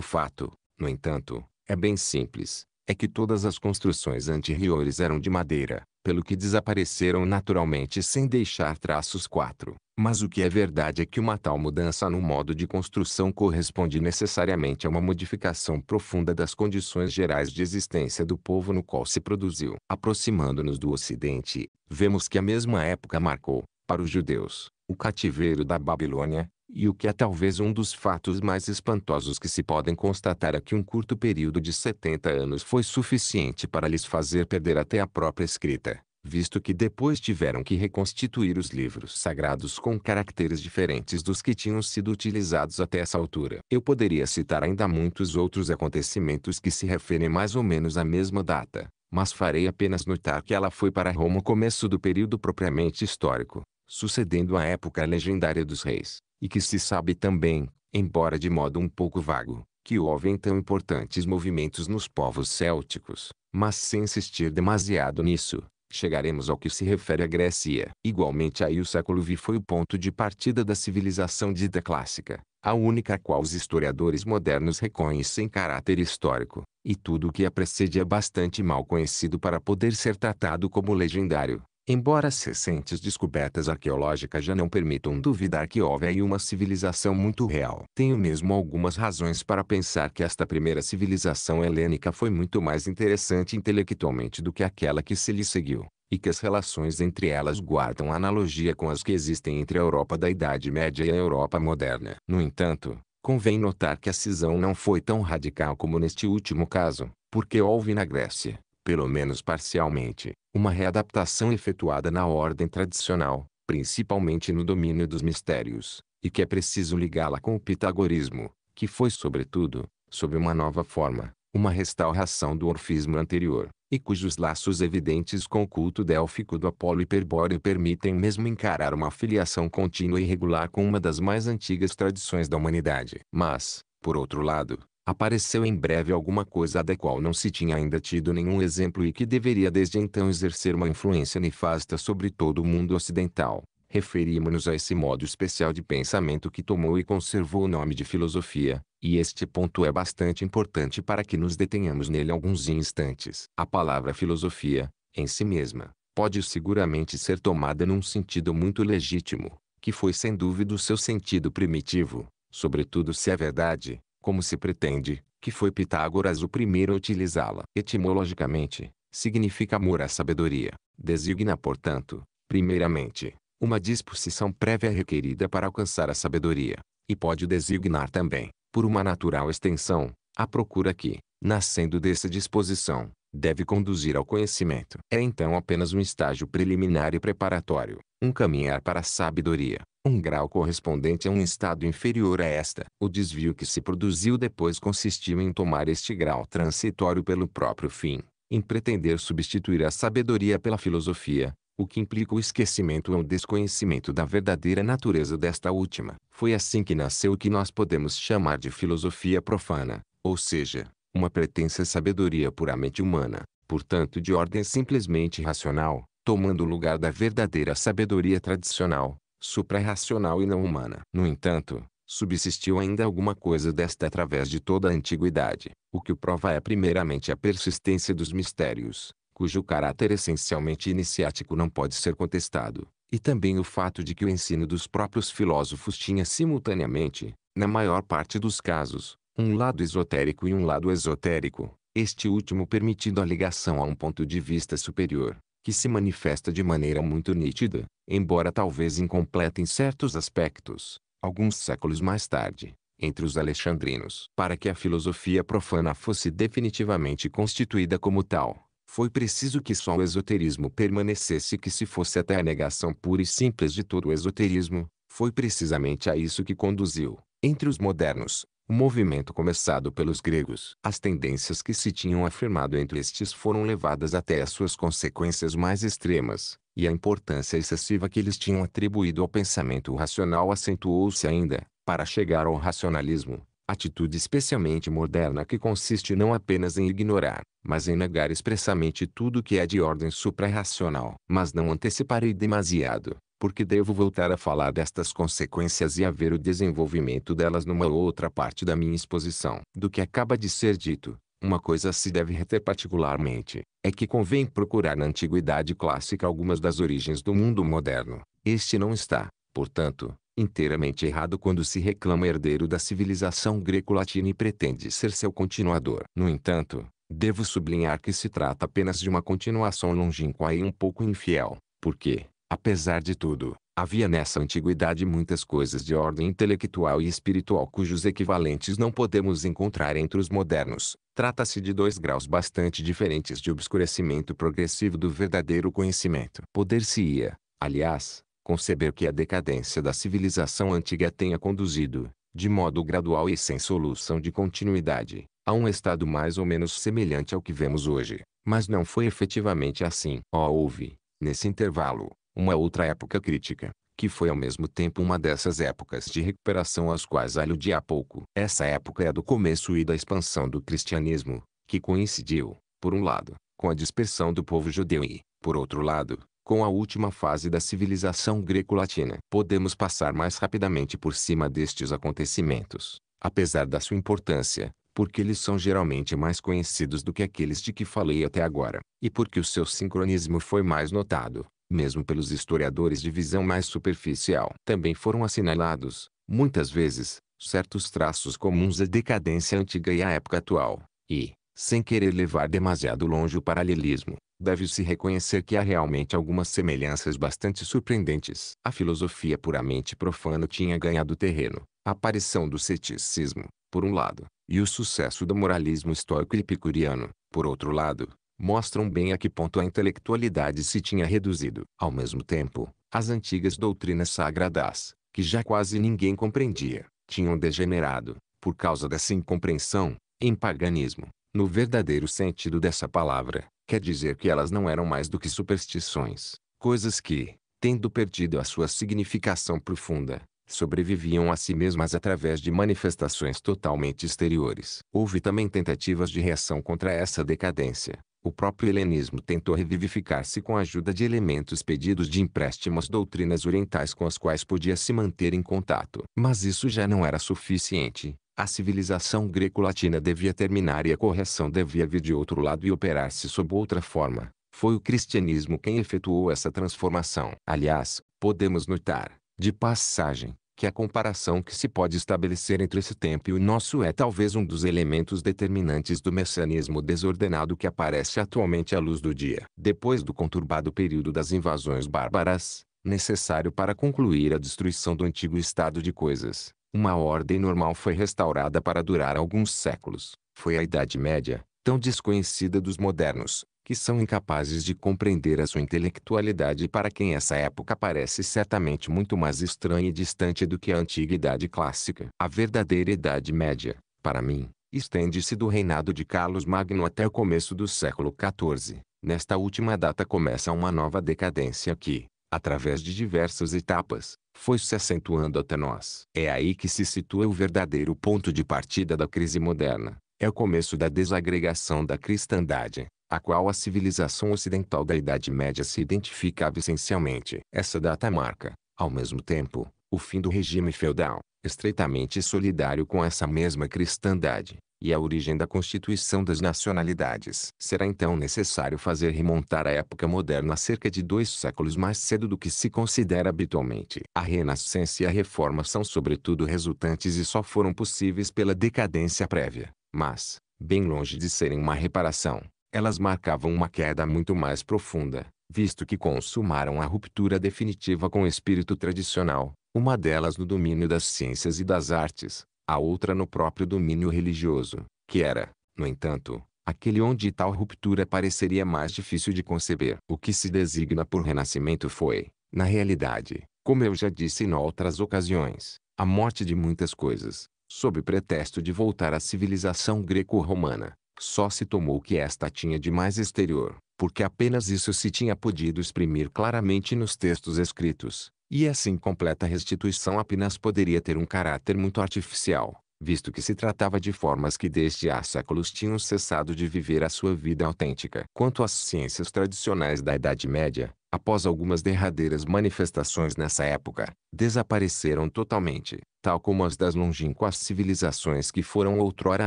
fato, no entanto, é bem simples é que todas as construções anteriores eram de madeira, pelo que desapareceram naturalmente sem deixar traços 4. Mas o que é verdade é que uma tal mudança no modo de construção corresponde necessariamente a uma modificação profunda das condições gerais de existência do povo no qual se produziu. Aproximando-nos do Ocidente, vemos que a mesma época marcou, para os judeus, o cativeiro da Babilônia, e o que é talvez um dos fatos mais espantosos que se podem constatar é que um curto período de 70 anos foi suficiente para lhes fazer perder até a própria escrita, visto que depois tiveram que reconstituir os livros sagrados com caracteres diferentes dos que tinham sido utilizados até essa altura. Eu poderia citar ainda muitos outros acontecimentos que se referem mais ou menos à mesma data, mas farei apenas notar que ela foi para Roma o começo do período propriamente histórico, sucedendo a época legendária dos reis e que se sabe também, embora de modo um pouco vago, que houve então importantes movimentos nos povos célticos, mas sem insistir demasiado nisso, chegaremos ao que se refere à Grécia. Igualmente aí o século V foi o ponto de partida da civilização dita clássica, a única a qual os historiadores modernos reconhecem caráter histórico, e tudo o que a precede é bastante mal conhecido para poder ser tratado como legendário. Embora as recentes descobertas arqueológicas já não permitam duvidar que houve aí uma civilização muito real, tenho mesmo algumas razões para pensar que esta primeira civilização helênica foi muito mais interessante intelectualmente do que aquela que se lhe seguiu e que as relações entre elas guardam analogia com as que existem entre a Europa da Idade Média e a Europa moderna. No entanto, convém notar que a cisão não foi tão radical como neste último caso, porque houve na Grécia, pelo menos parcialmente, uma readaptação efetuada na ordem tradicional, principalmente no domínio dos mistérios, e que é preciso ligá-la com o pitagorismo, que foi sobretudo, sob uma nova forma, uma restauração do orfismo anterior, e cujos laços evidentes com o culto délfico do Apolo hiperbóreo permitem mesmo encarar uma filiação contínua e regular com uma das mais antigas tradições da humanidade. Mas, por outro lado, apareceu em breve alguma coisa da qual não se tinha ainda tido nenhum exemplo e que deveria desde então exercer uma influência nefasta sobre todo o mundo ocidental. Referimos-nos a esse modo especial de pensamento que tomou e conservou o nome de filosofia, e este ponto é bastante importante para que nos detenhamos nele alguns instantes. A palavra filosofia, em si mesma, pode seguramente ser tomada num sentido muito legítimo, que foi sem dúvida o seu sentido primitivo, sobretudo se é verdade, como se pretende, que foi Pitágoras o primeiro a utilizá-la. Etimologicamente, significa amor à sabedoria. Designa, portanto, primeiramente, uma disposição prévia requerida para alcançar a sabedoria, e pode designar também, por uma natural extensão, a procura que, nascendo dessa disposição, deve conduzir ao conhecimento. É então apenas um estágio preliminar e preparatório, um caminhar para a sabedoria, um grau correspondente a um estado inferior a esta. O desvio que se produziu depois consistiu em tomar este grau transitório pelo próprio fim, em pretender substituir a sabedoria pela filosofia, o que implica o esquecimento ou o desconhecimento da verdadeira natureza desta última. Foi assim que nasceu o que nós podemos chamar de filosofia profana, ou seja, uma pretensa sabedoria puramente humana, portanto de ordem simplesmente racional, tomando o lugar da verdadeira sabedoria tradicional, suprarracional e não humana. No entanto, subsistiu ainda alguma coisa desta através de toda a antiguidade, o que o prova é primeiramente a persistência dos mistérios, cujo caráter essencialmente iniciático não pode ser contestado, e também o fato de que o ensino dos próprios filósofos tinha simultaneamente, na maior parte dos casos, um lado esotérico e um lado esotérico, este último permitindo a ligação a um ponto de vista superior, que se manifesta de maneira muito nítida, embora talvez incompleta em certos aspectos, alguns séculos mais tarde, entre os alexandrinos. Para que a filosofia profana fosse definitivamente constituída como tal, foi preciso que só o esoterismo permanecesse que se fosse até a negação pura e simples de todo o esoterismo, foi precisamente a isso que conduziu, entre os modernos, o movimento começado pelos gregos. As tendências que se tinham afirmado entre estes foram levadas até as suas consequências mais extremas, e a importância excessiva que eles tinham atribuído ao pensamento racional acentuou-se ainda, para chegar ao racionalismo, atitude especialmente moderna que consiste não apenas em ignorar, mas em negar expressamente tudo que é de ordem suprarracional. Mas não anteciparei demasiado, porque devo voltar a falar destas consequências e haver o desenvolvimento delas numa outra parte da minha exposição. Do que acaba de ser dito, uma coisa se deve reter particularmente, é que convém procurar na antiguidade clássica algumas das origens do mundo moderno. Este não está, portanto, inteiramente errado quando se reclama herdeiro da civilização greco-latina e pretende ser seu continuador. No entanto, devo sublinhar que se trata apenas de uma continuação longínqua e um pouco infiel, porque, Apesar de tudo, havia nessa antiguidade muitas coisas de ordem intelectual e espiritual cujos equivalentes não podemos encontrar entre os modernos. Trata-se de dois graus bastante diferentes de obscurecimento progressivo do verdadeiro conhecimento. Poder-se-ia, aliás, conceber que a decadência da civilização antiga tenha conduzido, de modo gradual e sem solução de continuidade, a um estado mais ou menos semelhante ao que vemos hoje, mas não foi efetivamente assim. Ó, oh, houve, nesse intervalo, uma outra época crítica, que foi ao mesmo tempo uma dessas épocas de recuperação às quais aludi há pouco. Essa época é a do começo e da expansão do cristianismo, que coincidiu, por um lado, com a dispersão do povo judeu e, por outro lado, com a última fase da civilização greco-latina. Podemos passar mais rapidamente por cima destes acontecimentos, apesar da sua importância, porque eles são geralmente mais conhecidos do que aqueles de que falei até agora, e porque o seu sincronismo foi mais notado mesmo pelos historiadores de visão mais superficial. Também foram assinalados, muitas vezes, certos traços comuns à decadência antiga e à época atual, e, sem querer levar demasiado longe o paralelismo, deve-se reconhecer que há realmente algumas semelhanças bastante surpreendentes. A filosofia puramente profana tinha ganhado terreno, a aparição do ceticismo, por um lado, e o sucesso do moralismo estoico e epicuriano, por outro lado, mostram bem a que ponto a intelectualidade se tinha reduzido. Ao mesmo tempo, as antigas doutrinas sagradas, que já quase ninguém compreendia, tinham degenerado, por causa dessa incompreensão, em paganismo, no verdadeiro sentido dessa palavra, quer dizer que elas não eram mais do que superstições, coisas que, tendo perdido a sua significação profunda, sobreviviam a si mesmas através de manifestações totalmente exteriores. Houve também tentativas de reação contra essa decadência. O próprio helenismo tentou revivificar-se com a ajuda de elementos pedidos de empréstimos doutrinas orientais com as quais podia se manter em contato. Mas isso já não era suficiente. A civilização greco-latina devia terminar e a correção devia vir de outro lado e operar-se sob outra forma. Foi o cristianismo quem efetuou essa transformação. Aliás, podemos notar, de passagem, que é a comparação que se pode estabelecer entre esse tempo e o nosso é talvez um dos elementos determinantes do messianismo desordenado que aparece atualmente à luz do dia. Depois do conturbado período das invasões bárbaras, necessário para concluir a destruição do antigo estado de coisas, uma ordem normal foi restaurada para durar alguns séculos. Foi a Idade Média, tão desconhecida dos modernos, que são incapazes de compreender a sua intelectualidade para quem essa época parece certamente muito mais estranha e distante do que a antiga Idade Clássica. A verdadeira Idade Média, para mim, estende-se do reinado de Carlos Magno até o começo do século XIV. Nesta última data começa uma nova decadência que, através de diversas etapas, foi se acentuando até nós. É aí que se situa o verdadeiro ponto de partida da crise moderna. É o começo da desagregação da cristandade, a qual a civilização ocidental da Idade Média se identificava essencialmente. Essa data marca, ao mesmo tempo, o fim do regime feudal, estreitamente solidário com essa mesma cristandade, e a origem da constituição das nacionalidades. Será então necessário fazer remontar a época moderna cerca de dois séculos mais cedo do que se considera habitualmente. A Renascença e a Reforma são sobretudo resultantes e só foram possíveis pela decadência prévia, mas, bem longe de serem uma reparação, elas marcavam uma queda muito mais profunda, visto que consumaram a ruptura definitiva com o espírito tradicional, uma delas no domínio das ciências e das artes, a outra no próprio domínio religioso, que era, no entanto, aquele onde tal ruptura pareceria mais difícil de conceber. O que se designa por renascimento foi, na realidade, como eu já disse em outras ocasiões, a morte de muitas coisas, sob pretexto de voltar à civilização greco-romana, só se tomou que esta tinha de mais exterior, porque apenas isso se tinha podido exprimir claramente nos textos escritos, e assim completa restituição apenas poderia ter um caráter muito artificial, visto que se tratava de formas que desde há séculos tinham cessado de viver a sua vida autêntica. Quanto às ciências tradicionais da Idade Média, após algumas derradeiras manifestações nessa época, desapareceram totalmente tal como as das longínquas civilizações que foram outrora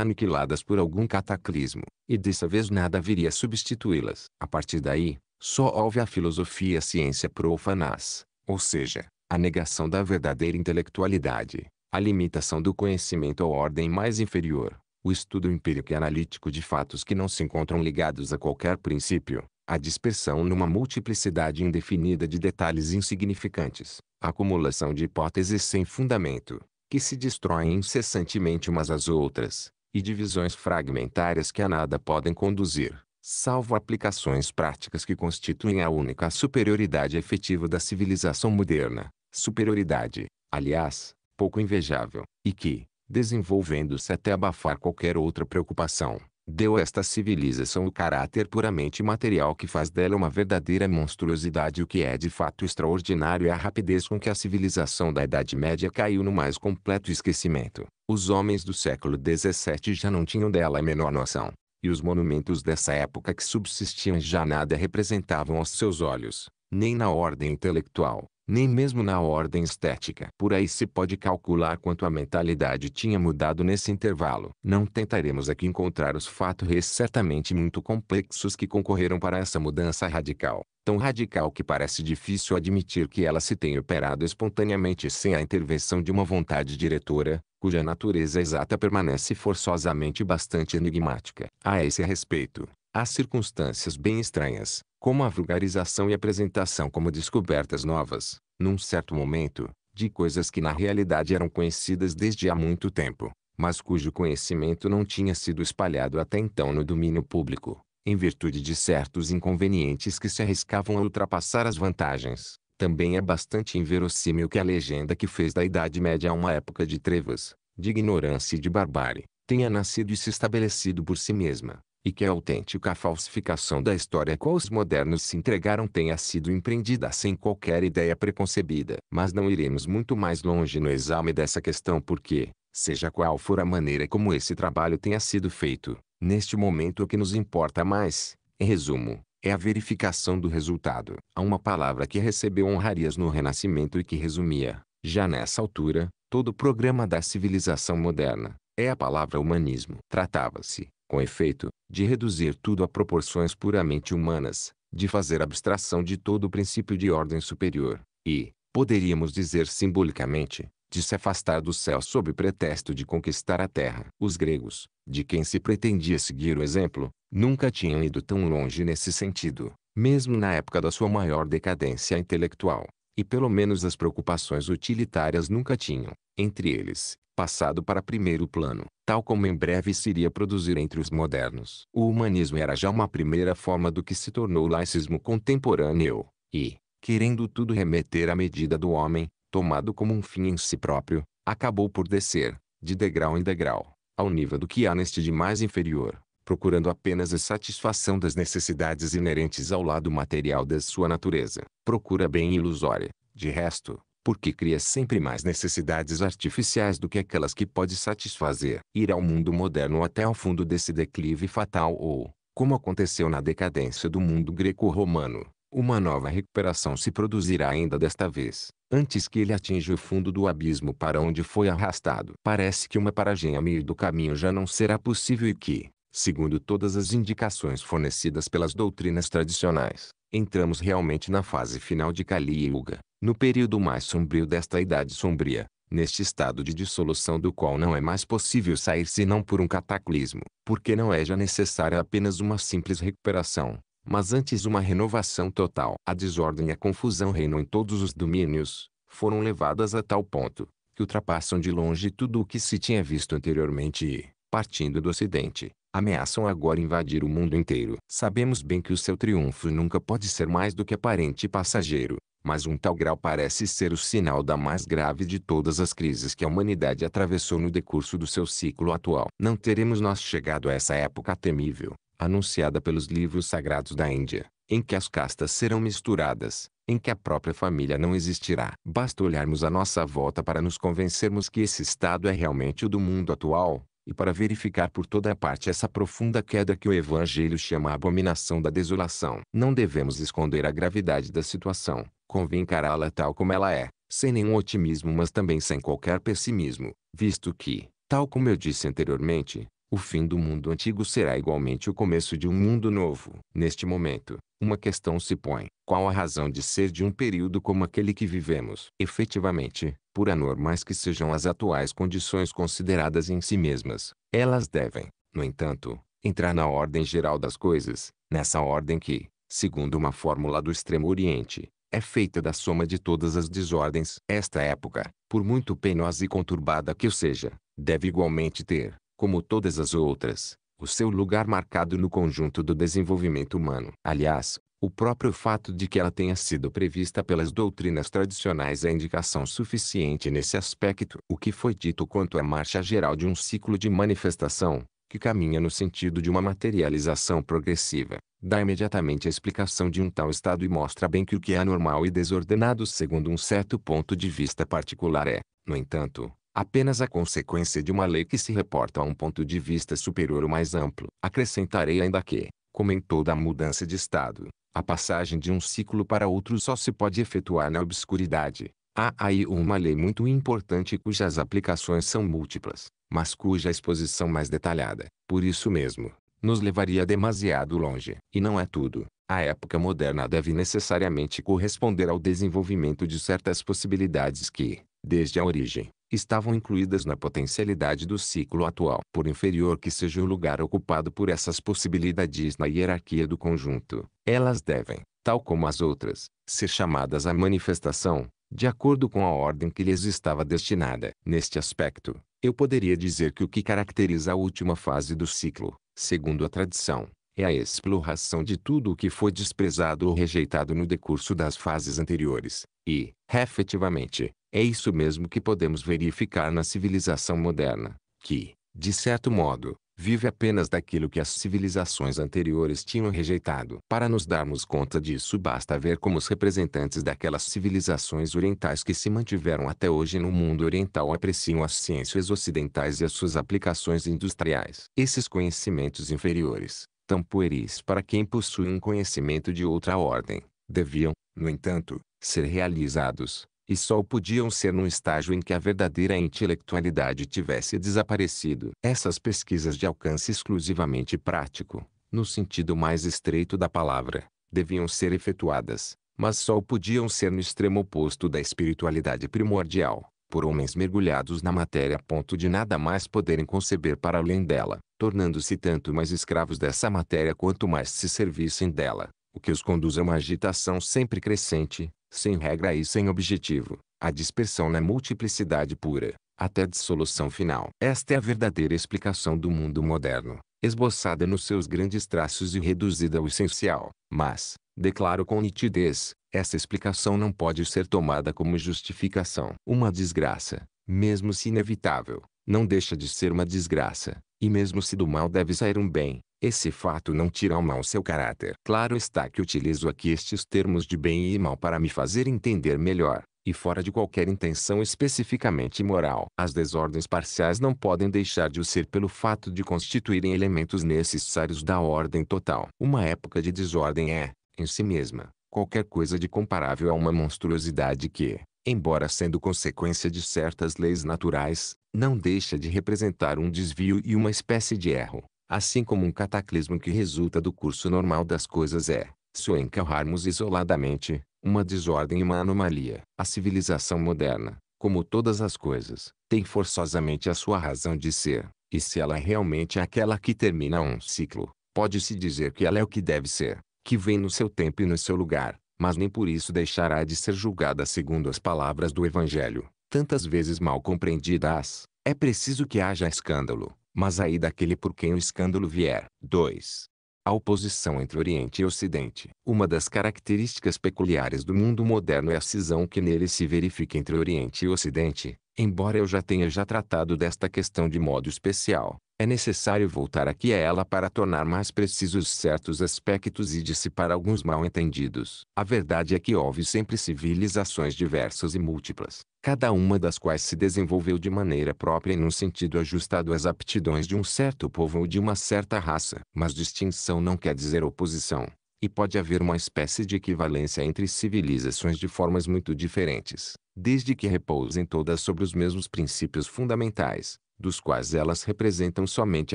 aniquiladas por algum cataclismo, e dessa vez nada viria a substituí-las. A partir daí, só houve a filosofia ciência profanaz, ou seja, a negação da verdadeira intelectualidade, a limitação do conhecimento à ordem mais inferior, o estudo empírico e analítico de fatos que não se encontram ligados a qualquer princípio, a dispersão numa multiplicidade indefinida de detalhes insignificantes, acumulação de hipóteses sem fundamento, que se destroem incessantemente umas às outras, e divisões fragmentárias que a nada podem conduzir, salvo aplicações práticas que constituem a única superioridade efetiva da civilização moderna. Superioridade, aliás, pouco invejável, e que, desenvolvendo-se até abafar qualquer outra preocupação, deu a esta civilização o caráter puramente material que faz dela uma verdadeira monstruosidade. O que é de fato extraordinário é a rapidez com que a civilização da Idade Média caiu no mais completo esquecimento. Os homens do século XVII já não tinham dela a menor noção, e os monumentos dessa época que subsistiam já nada representavam aos seus olhos, nem na ordem intelectual, nem mesmo na ordem estética. Por aí se pode calcular quanto a mentalidade tinha mudado nesse intervalo. Não tentaremos aqui encontrar os fatores certamente muito complexos que concorreram para essa mudança radical. Tão radical que parece difícil admitir que ela se tenha operado espontaneamente sem a intervenção de uma vontade diretora, cuja natureza exata permanece forçosamente bastante enigmática. A esse respeito, Há circunstâncias bem estranhas, como a vulgarização e apresentação como descobertas novas, num certo momento, de coisas que na realidade eram conhecidas desde há muito tempo, mas cujo conhecimento não tinha sido espalhado até então no domínio público, em virtude de certos inconvenientes que se arriscavam a ultrapassar as vantagens. Também é bastante inverossímil que a legenda que fez da Idade Média uma época de trevas, de ignorância e de barbárie, tenha nascido e se estabelecido por si mesma, e que a autêntica falsificação da história a qual os modernos se entregaram tenha sido empreendida sem qualquer ideia preconcebida. Mas não iremos muito mais longe no exame dessa questão porque, seja qual for a maneira como esse trabalho tenha sido feito, neste momento o que nos importa mais, em resumo, é a verificação do resultado. Há uma palavra que recebeu honrarias no Renascimento e que resumia, já nessa altura, todo o programa da civilização moderna. É a palavra humanismo. Tratava-se, com efeito, de reduzir tudo a proporções puramente humanas, de fazer abstração de todo o princípio de ordem superior, e, poderíamos dizer simbolicamente, de se afastar do céu sob pretexto de conquistar a terra. Os gregos, de quem se pretendia seguir o exemplo, nunca tinham ido tão longe nesse sentido, mesmo na época da sua maior decadência intelectual, e pelo menos as preocupações utilitárias nunca tinham, entre eles, passado para primeiro plano, tal como em breve se iria produzir entre os modernos. O humanismo era já uma primeira forma do que se tornou o laicismo contemporâneo, e, querendo tudo remeter à medida do homem, tomado como um fim em si próprio, acabou por descer, de degrau em degrau, ao nível do que há neste de mais inferior, procurando apenas a satisfação das necessidades inerentes ao lado material da sua natureza, procura bem ilusória. De resto, porque cria sempre mais necessidades artificiais do que aquelas que pode satisfazer. Ir ao mundo moderno até ao fundo desse declive fatal ou, como aconteceu na decadência do mundo greco-romano, uma nova recuperação se produzirá ainda desta vez, antes que ele atinja o fundo do abismo para onde foi arrastado. Parece que uma paragem a meio do caminho já não será possível e que, segundo todas as indicações fornecidas pelas doutrinas tradicionais, entramos realmente na fase final de Kali Yuga, no período mais sombrio desta idade sombria, neste estado de dissolução do qual não é mais possível sair senão por um cataclismo, porque não é já necessária apenas uma simples recuperação, mas antes uma renovação total. A desordem e a confusão reinam em todos os domínios, foram levadas a tal ponto, que ultrapassam de longe tudo o que se tinha visto anteriormente e, partindo do ocidente, ameaçam agora invadir o mundo inteiro. Sabemos bem que o seu triunfo nunca pode ser mais do que aparente e passageiro, mas um tal grau parece ser o sinal da mais grave de todas as crises que a humanidade atravessou no decurso do seu ciclo atual. Não teremos nós chegado a essa época temível, anunciada pelos livros sagrados da Índia, em que as castas serão misturadas, em que a própria família não existirá. Basta olharmos à nossa volta para nos convencermos que esse estado é realmente o do mundo atual, e para verificar por toda a parte essa profunda queda que o Evangelho chama abominação da desolação. Não devemos esconder a gravidade da situação, Convém encará-la tal como ela é, sem nenhum otimismo mas também sem qualquer pessimismo, visto que, tal como eu disse anteriormente, o fim do mundo antigo será igualmente o começo de um mundo novo. Neste momento, uma questão se põe: qual a razão de ser de um período como aquele que vivemos? Efetivamente, por anormais que sejam as atuais condições consideradas em si mesmas, elas devem, no entanto, entrar na ordem geral das coisas, nessa ordem que, segundo uma fórmula do Extremo Oriente, é feita da soma de todas as desordens. Esta época, por muito penosa e conturbada que o seja, deve igualmente ter, como todas as outras, o seu lugar marcado no conjunto do desenvolvimento humano. Aliás, o próprio fato de que ela tenha sido prevista pelas doutrinas tradicionais é indicação suficiente nesse aspecto. O que foi dito quanto à marcha geral de um ciclo de manifestação, que caminha no sentido de uma materialização progressiva, dá imediatamente a explicação de um tal estado e mostra bem que o que é anormal e desordenado segundo um certo ponto de vista particular é, no entanto, apenas a consequência de uma lei que se reporta a um ponto de vista superior ou mais amplo. Acrescentarei ainda que, como em toda a mudança de estado, a passagem de um ciclo para outro só se pode efetuar na obscuridade. Há aí uma lei muito importante cujas aplicações são múltiplas, mas cuja exposição mais detalhada, por isso mesmo, nos levaria demasiado longe. E não é tudo. A época moderna deve necessariamente corresponder ao desenvolvimento de certas possibilidades que, desde a origem, estavam incluídas na potencialidade do ciclo atual. Por inferior que seja o lugar ocupado por essas possibilidades na hierarquia do conjunto, elas devem, tal como as outras, ser chamadas à manifestação, de acordo com a ordem que lhes estava destinada. Neste aspecto, eu poderia dizer que o que caracteriza a última fase do ciclo, segundo a tradição, é a exploração de tudo o que foi desprezado ou rejeitado no decurso das fases anteriores. E, efetivamente, é isso mesmo que podemos verificar na civilização moderna, que, de certo modo, vive apenas daquilo que as civilizações anteriores tinham rejeitado. Para nos darmos conta disso basta ver como os representantes daquelas civilizações orientais que se mantiveram até hoje no mundo oriental apreciam as ciências ocidentais e as suas aplicações industriais. Esses conhecimentos inferiores, tão pueris para quem possui um conhecimento de outra ordem, deviam, no entanto, ser realizados, e só podiam ser num estágio em que a verdadeira intelectualidade tivesse desaparecido. Essas pesquisas de alcance exclusivamente prático, no sentido mais estreito da palavra, deviam ser efetuadas, mas só podiam ser no extremo oposto da espiritualidade primordial, por homens mergulhados na matéria a ponto de nada mais poderem conceber para além dela, tornando-se tanto mais escravos dessa matéria quanto mais se servissem dela, o que os conduz a uma agitação sempre crescente, sem regra e sem objetivo, a dispersão na é multiplicidade pura, até dissolução final. Esta é a verdadeira explicação do mundo moderno, esboçada nos seus grandes traços e reduzida ao essencial. Mas, declaro com nitidez, essa explicação não pode ser tomada como justificação. Uma desgraça, mesmo se inevitável, não deixa de ser uma desgraça, e mesmo se do mal deve sair um bem, esse fato não tira ao mal seu caráter. Claro está que utilizo aqui estes termos de bem e mal para me fazer entender melhor, e fora de qualquer intenção especificamente moral. As desordens parciais não podem deixar de o ser pelo fato de constituírem elementos necessários da ordem total. Uma época de desordem é, em si mesma, qualquer coisa de comparável a uma monstruosidade que, embora sendo consequência de certas leis naturais, não deixa de representar um desvio e uma espécie de erro assim como um cataclismo que resulta do curso normal das coisas é, se o encarrarmos isoladamente, uma desordem e uma anomalia. A civilização moderna, como todas as coisas, tem forçosamente a sua razão de ser, e se ela é realmente é aquela que termina um ciclo, pode-se dizer que ela é o que deve ser, que vem no seu tempo e no seu lugar, mas nem por isso deixará de ser julgada segundo as palavras do Evangelho, tantas vezes mal compreendidas. É preciso que haja escândalo, mas aí daquele por quem o escândalo vier. 2. A oposição entre Oriente e Ocidente. Uma das características peculiares do mundo moderno é a cisão que nele se verifica entre Oriente e Ocidente, embora eu já tenha já tratado desta questão de modo especial, é necessário voltar aqui a ela para tornar mais precisos certos aspectos e dissipar alguns mal entendidos. A verdade é que houve sempre civilizações diversas e múltiplas, cada uma das quais se desenvolveu de maneira própria e num sentido ajustado às aptidões de um certo povo ou de uma certa raça. Mas distinção não quer dizer oposição. E pode haver uma espécie de equivalência entre civilizações de formas muito diferentes, desde que repousem todas sobre os mesmos princípios fundamentais dos quais elas representam somente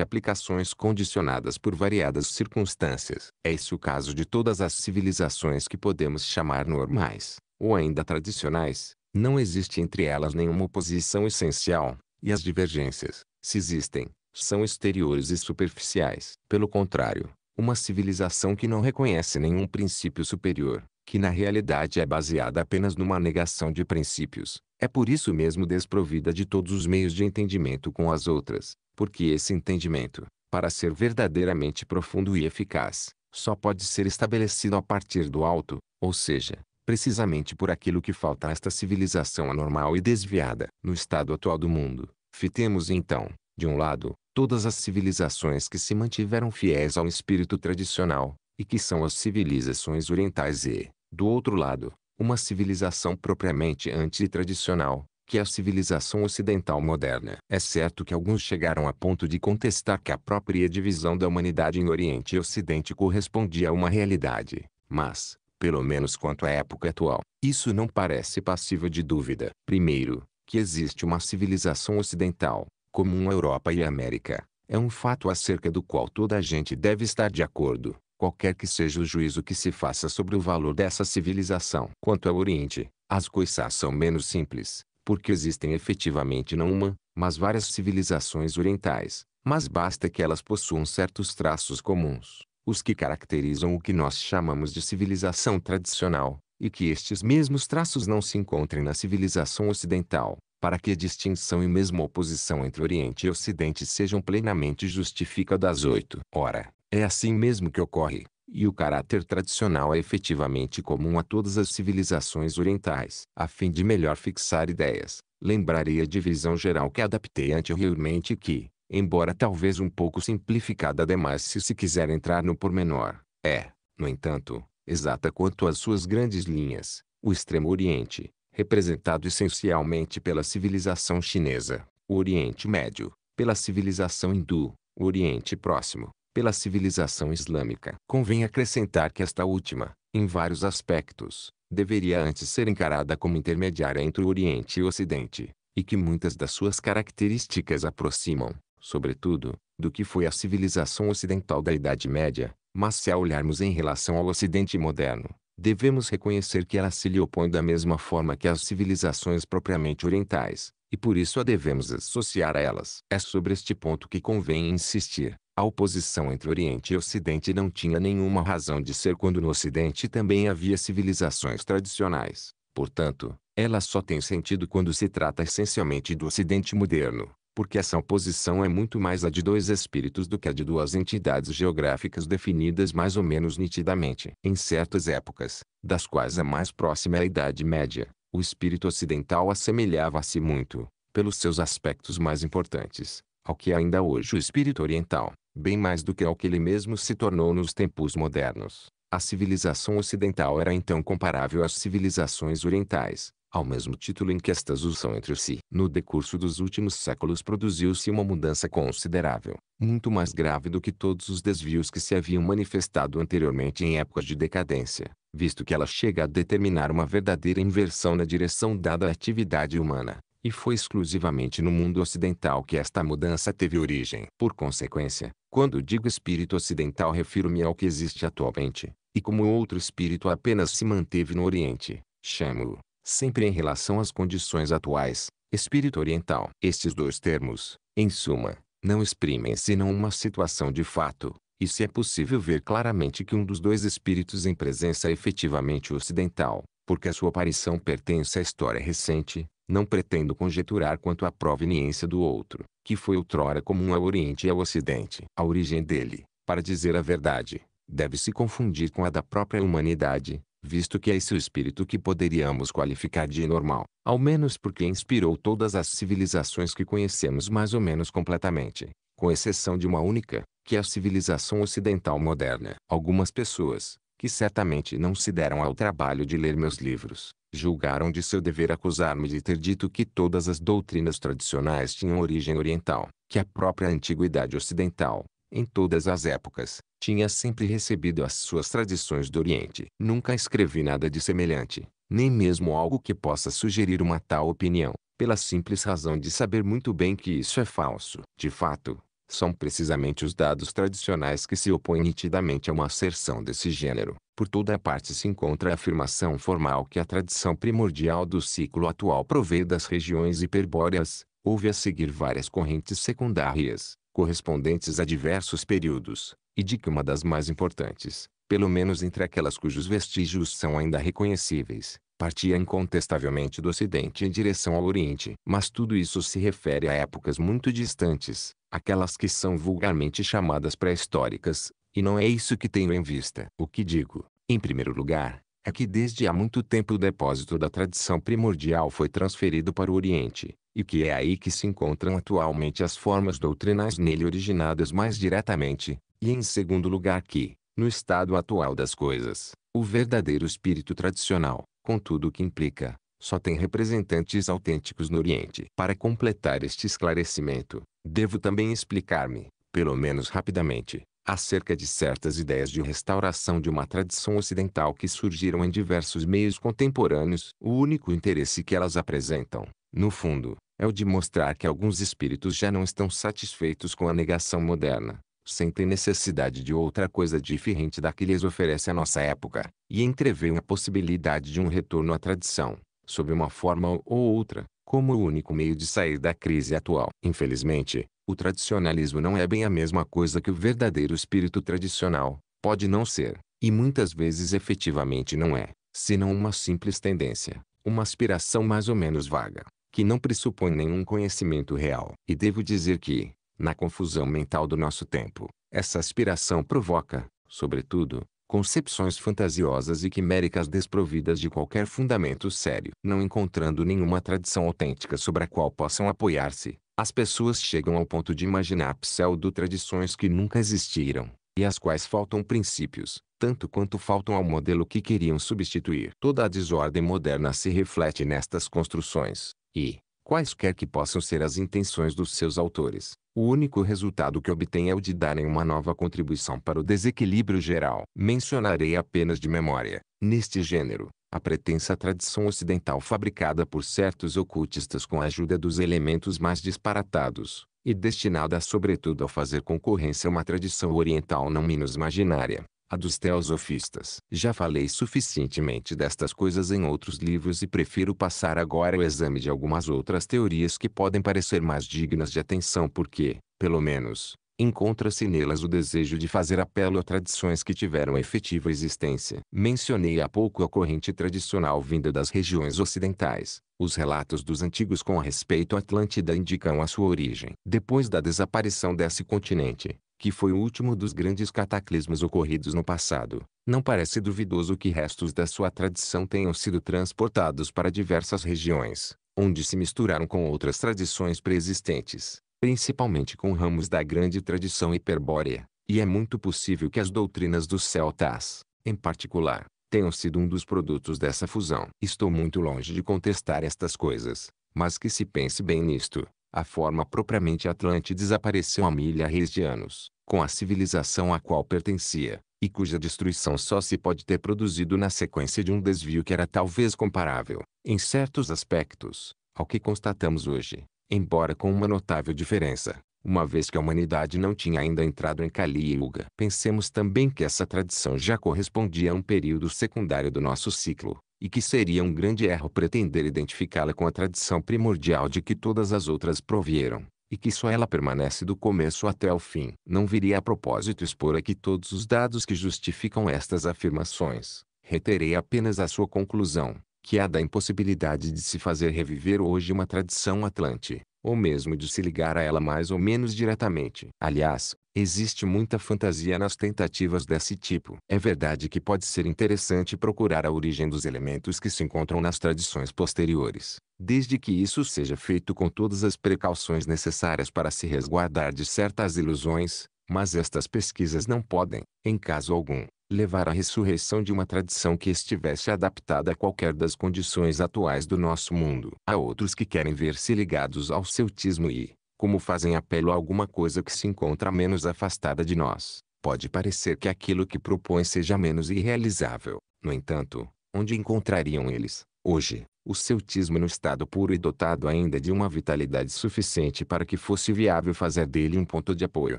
aplicações condicionadas por variadas circunstâncias. É esse o caso de todas as civilizações que podemos chamar normais, ou ainda tradicionais. Não existe entre elas nenhuma oposição essencial, e as divergências, se existem, são exteriores e superficiais. Pelo contrário, uma civilização que não reconhece nenhum princípio superior, que na realidade é baseada apenas numa negação de princípios, é por isso mesmo desprovida de todos os meios de entendimento com as outras, porque esse entendimento, para ser verdadeiramente profundo e eficaz, só pode ser estabelecido a partir do alto, ou seja, precisamente por aquilo que falta a esta civilização anormal e desviada. No estado atual do mundo, fitemos então, de um lado, todas as civilizações que se mantiveram fiéis ao espírito tradicional, e que são as civilizações orientais e, do outro lado, uma civilização propriamente antitradicional, que é a civilização ocidental moderna. É certo que alguns chegaram a ponto de contestar que a própria divisão da humanidade em Oriente e Ocidente correspondia a uma realidade, mas, pelo menos quanto à época atual, isso não parece passível de dúvida. Primeiro, que existe uma civilização ocidental, comum à Europa e à América, é um fato acerca do qual toda a gente deve estar de acordo qualquer que seja o juízo que se faça sobre o valor dessa civilização. Quanto ao Oriente, as coisas são menos simples, porque existem efetivamente não uma, mas várias civilizações orientais, mas basta que elas possuam certos traços comuns, os que caracterizam o que nós chamamos de civilização tradicional, e que estes mesmos traços não se encontrem na civilização ocidental, para que a distinção e mesmo oposição entre Oriente e Ocidente sejam plenamente justificadas. 8. Ora, é assim mesmo que ocorre, e o caráter tradicional é efetivamente comum a todas as civilizações orientais. A fim de melhor fixar ideias, lembrarei a divisão geral que adaptei anteriormente que, embora talvez um pouco simplificada demais se se quiser entrar no pormenor, é, no entanto, exata quanto às suas grandes linhas. O Extremo Oriente, representado essencialmente pela civilização chinesa, o Oriente Médio, pela civilização hindu, o Oriente Próximo, pela civilização islâmica. Convém acrescentar que esta última, em vários aspectos, deveria antes ser encarada como intermediária entre o Oriente e o Ocidente, e que muitas das suas características aproximam, sobretudo, do que foi a civilização ocidental da Idade Média, mas se a olharmos em relação ao Ocidente moderno, devemos reconhecer que ela se lhe opõe da mesma forma que as civilizações propriamente orientais, e por isso a devemos associar a elas. É sobre este ponto que convém insistir. A oposição entre Oriente e Ocidente não tinha nenhuma razão de ser quando no Ocidente também havia civilizações tradicionais. Portanto, ela só tem sentido quando se trata essencialmente do Ocidente moderno, porque essa oposição é muito mais a de dois espíritos do que a de duas entidades geográficas definidas mais ou menos nitidamente. Em certas épocas, das quais a mais próxima é a Idade Média, o espírito ocidental assemelhava-se muito, pelos seus aspectos mais importantes, ao que é ainda hoje o espírito oriental, bem mais do que ao que ele mesmo se tornou nos tempos modernos. A civilização ocidental era então comparável às civilizações orientais, ao mesmo título em que estas o são entre si. No decurso dos últimos séculos produziu-se uma mudança considerável, muito mais grave do que todos os desvios que se haviam manifestado anteriormente em épocas de decadência visto que ela chega a determinar uma verdadeira inversão na direção dada à atividade humana, e foi exclusivamente no mundo ocidental que esta mudança teve origem. Por consequência, quando digo espírito ocidental refiro-me ao que existe atualmente, e como outro espírito apenas se manteve no Oriente, chamo-o, sempre em relação às condições atuais, espírito oriental. Estes dois termos, em suma, não exprimem senão uma situação de fato, e se é possível ver claramente que um dos dois espíritos em presença é efetivamente ocidental, porque a sua aparição pertence à história recente, não pretendo conjeturar quanto à proveniência do outro, que foi outrora comum ao Oriente e ao Ocidente. A origem dele, para dizer a verdade, deve-se confundir com a da própria humanidade, visto que é esse o espírito que poderíamos qualificar de normal, ao menos porque inspirou todas as civilizações que conhecemos mais ou menos completamente, com exceção de uma única, que a civilização ocidental moderna. Algumas pessoas, que certamente não se deram ao trabalho de ler meus livros, julgaram de seu dever acusar-me de ter dito que todas as doutrinas tradicionais tinham origem oriental, que a própria antiguidade ocidental, em todas as épocas, tinha sempre recebido as suas tradições do Oriente. Nunca escrevi nada de semelhante, nem mesmo algo que possa sugerir uma tal opinião, pela simples razão de saber muito bem que isso é falso. De fato, são precisamente os dados tradicionais que se opõem nitidamente a uma asserção desse gênero. Por toda a parte se encontra a afirmação formal que a tradição primordial do ciclo atual provê das regiões hiperbóreas. Houve a seguir várias correntes secundárias, correspondentes a diversos períodos, e de que uma das mais importantes, pelo menos entre aquelas cujos vestígios são ainda reconhecíveis, partia incontestavelmente do Ocidente em direção ao Oriente. Mas tudo isso se refere a épocas muito distantes, aquelas que são vulgarmente chamadas pré-históricas, e não é isso que tenho em vista. O que digo, em primeiro lugar, é que desde há muito tempo o depósito da tradição primordial foi transferido para o Oriente, e que é aí que se encontram atualmente as formas doutrinais nele originadas mais diretamente, e em segundo lugar que, no estado atual das coisas, o verdadeiro espírito tradicional, com tudo o que implica, só tem representantes autênticos no Oriente. Para completar este esclarecimento, devo também explicar-me, pelo menos rapidamente, acerca de certas ideias de restauração de uma tradição ocidental que surgiram em diversos meios contemporâneos. O único interesse que elas apresentam, no fundo, é o de mostrar que alguns espíritos já não estão satisfeitos com a negação moderna, sentem necessidade de outra coisa diferente da que lhes oferece a nossa época, e entrevêem a possibilidade de um retorno à tradição sob uma forma ou outra, como o único meio de sair da crise atual. Infelizmente, o tradicionalismo não é bem a mesma coisa que o verdadeiro espírito tradicional, pode não ser, e muitas vezes efetivamente não é, senão uma simples tendência, uma aspiração mais ou menos vaga, que não pressupõe nenhum conhecimento real. E devo dizer que, na confusão mental do nosso tempo, essa aspiração provoca, sobretudo, concepções fantasiosas e quiméricas desprovidas de qualquer fundamento sério. Não encontrando nenhuma tradição autêntica sobre a qual possam apoiar-se, as pessoas chegam ao ponto de imaginar pseudo-tradições que nunca existiram, e às quais faltam princípios, tanto quanto faltam ao modelo que queriam substituir. Toda a desordem moderna se reflete nestas construções, e, quaisquer que possam ser as intenções dos seus autores, o único resultado que obtém é o de darem uma nova contribuição para o desequilíbrio geral. Mencionarei apenas de memória, neste gênero, a pretensa tradição ocidental fabricada por certos ocultistas com a ajuda dos elementos mais disparatados, e destinada sobretudo a fazer concorrência a uma tradição oriental não menos imaginária, a dos teosofistas. Já falei suficientemente destas coisas em outros livros e prefiro passar agora o exame de algumas outras teorias que podem parecer mais dignas de atenção porque, pelo menos, encontra-se nelas o desejo de fazer apelo a tradições que tiveram efetiva existência. Mencionei há pouco a corrente tradicional vinda das regiões ocidentais. Os relatos dos antigos com respeito à Atlântida indicam a sua origem. Depois da desaparição desse continente, que foi o último dos grandes cataclismos ocorridos no passado, não parece duvidoso que restos da sua tradição tenham sido transportados para diversas regiões, onde se misturaram com outras tradições preexistentes, principalmente com ramos da grande tradição hiperbórea, e é muito possível que as doutrinas dos celtas, em particular, tenham sido um dos produtos dessa fusão. Estou muito longe de contestar estas coisas, mas que se pense bem nisto. A forma propriamente atlante desapareceu há milhares de anos, com a civilização a qual pertencia, e cuja destruição só se pode ter produzido na sequência de um desvio que era talvez comparável, em certos aspectos, ao que constatamos hoje, embora com uma notável diferença, uma vez que a humanidade não tinha ainda entrado em Kali Yuga. Pensemos também que essa tradição já correspondia a um período secundário do nosso ciclo, e que seria um grande erro pretender identificá-la com a tradição primordial de que todas as outras provieram, e que só ela permanece do começo até o fim. Não viria a propósito expor aqui todos os dados que justificam estas afirmações. Reterei apenas a sua conclusão, que é a da impossibilidade de se fazer reviver hoje uma tradição atlante, ou mesmo de se ligar a ela mais ou menos diretamente. Aliás, Existe muita fantasia nas tentativas desse tipo. É verdade que pode ser interessante procurar a origem dos elementos que se encontram nas tradições posteriores, desde que isso seja feito com todas as precauções necessárias para se resguardar de certas ilusões, mas estas pesquisas não podem, em caso algum, levar à ressurreição de uma tradição que estivesse adaptada a qualquer das condições atuais do nosso mundo. Há outros que querem ver-se ligados ao celtismo e, como fazem apelo a alguma coisa que se encontra menos afastada de nós, pode parecer que aquilo que propõe seja menos irrealizável. No entanto, onde encontrariam eles, hoje, o celtismo no estado puro e dotado ainda de uma vitalidade suficiente para que fosse viável fazer dele um ponto de apoio?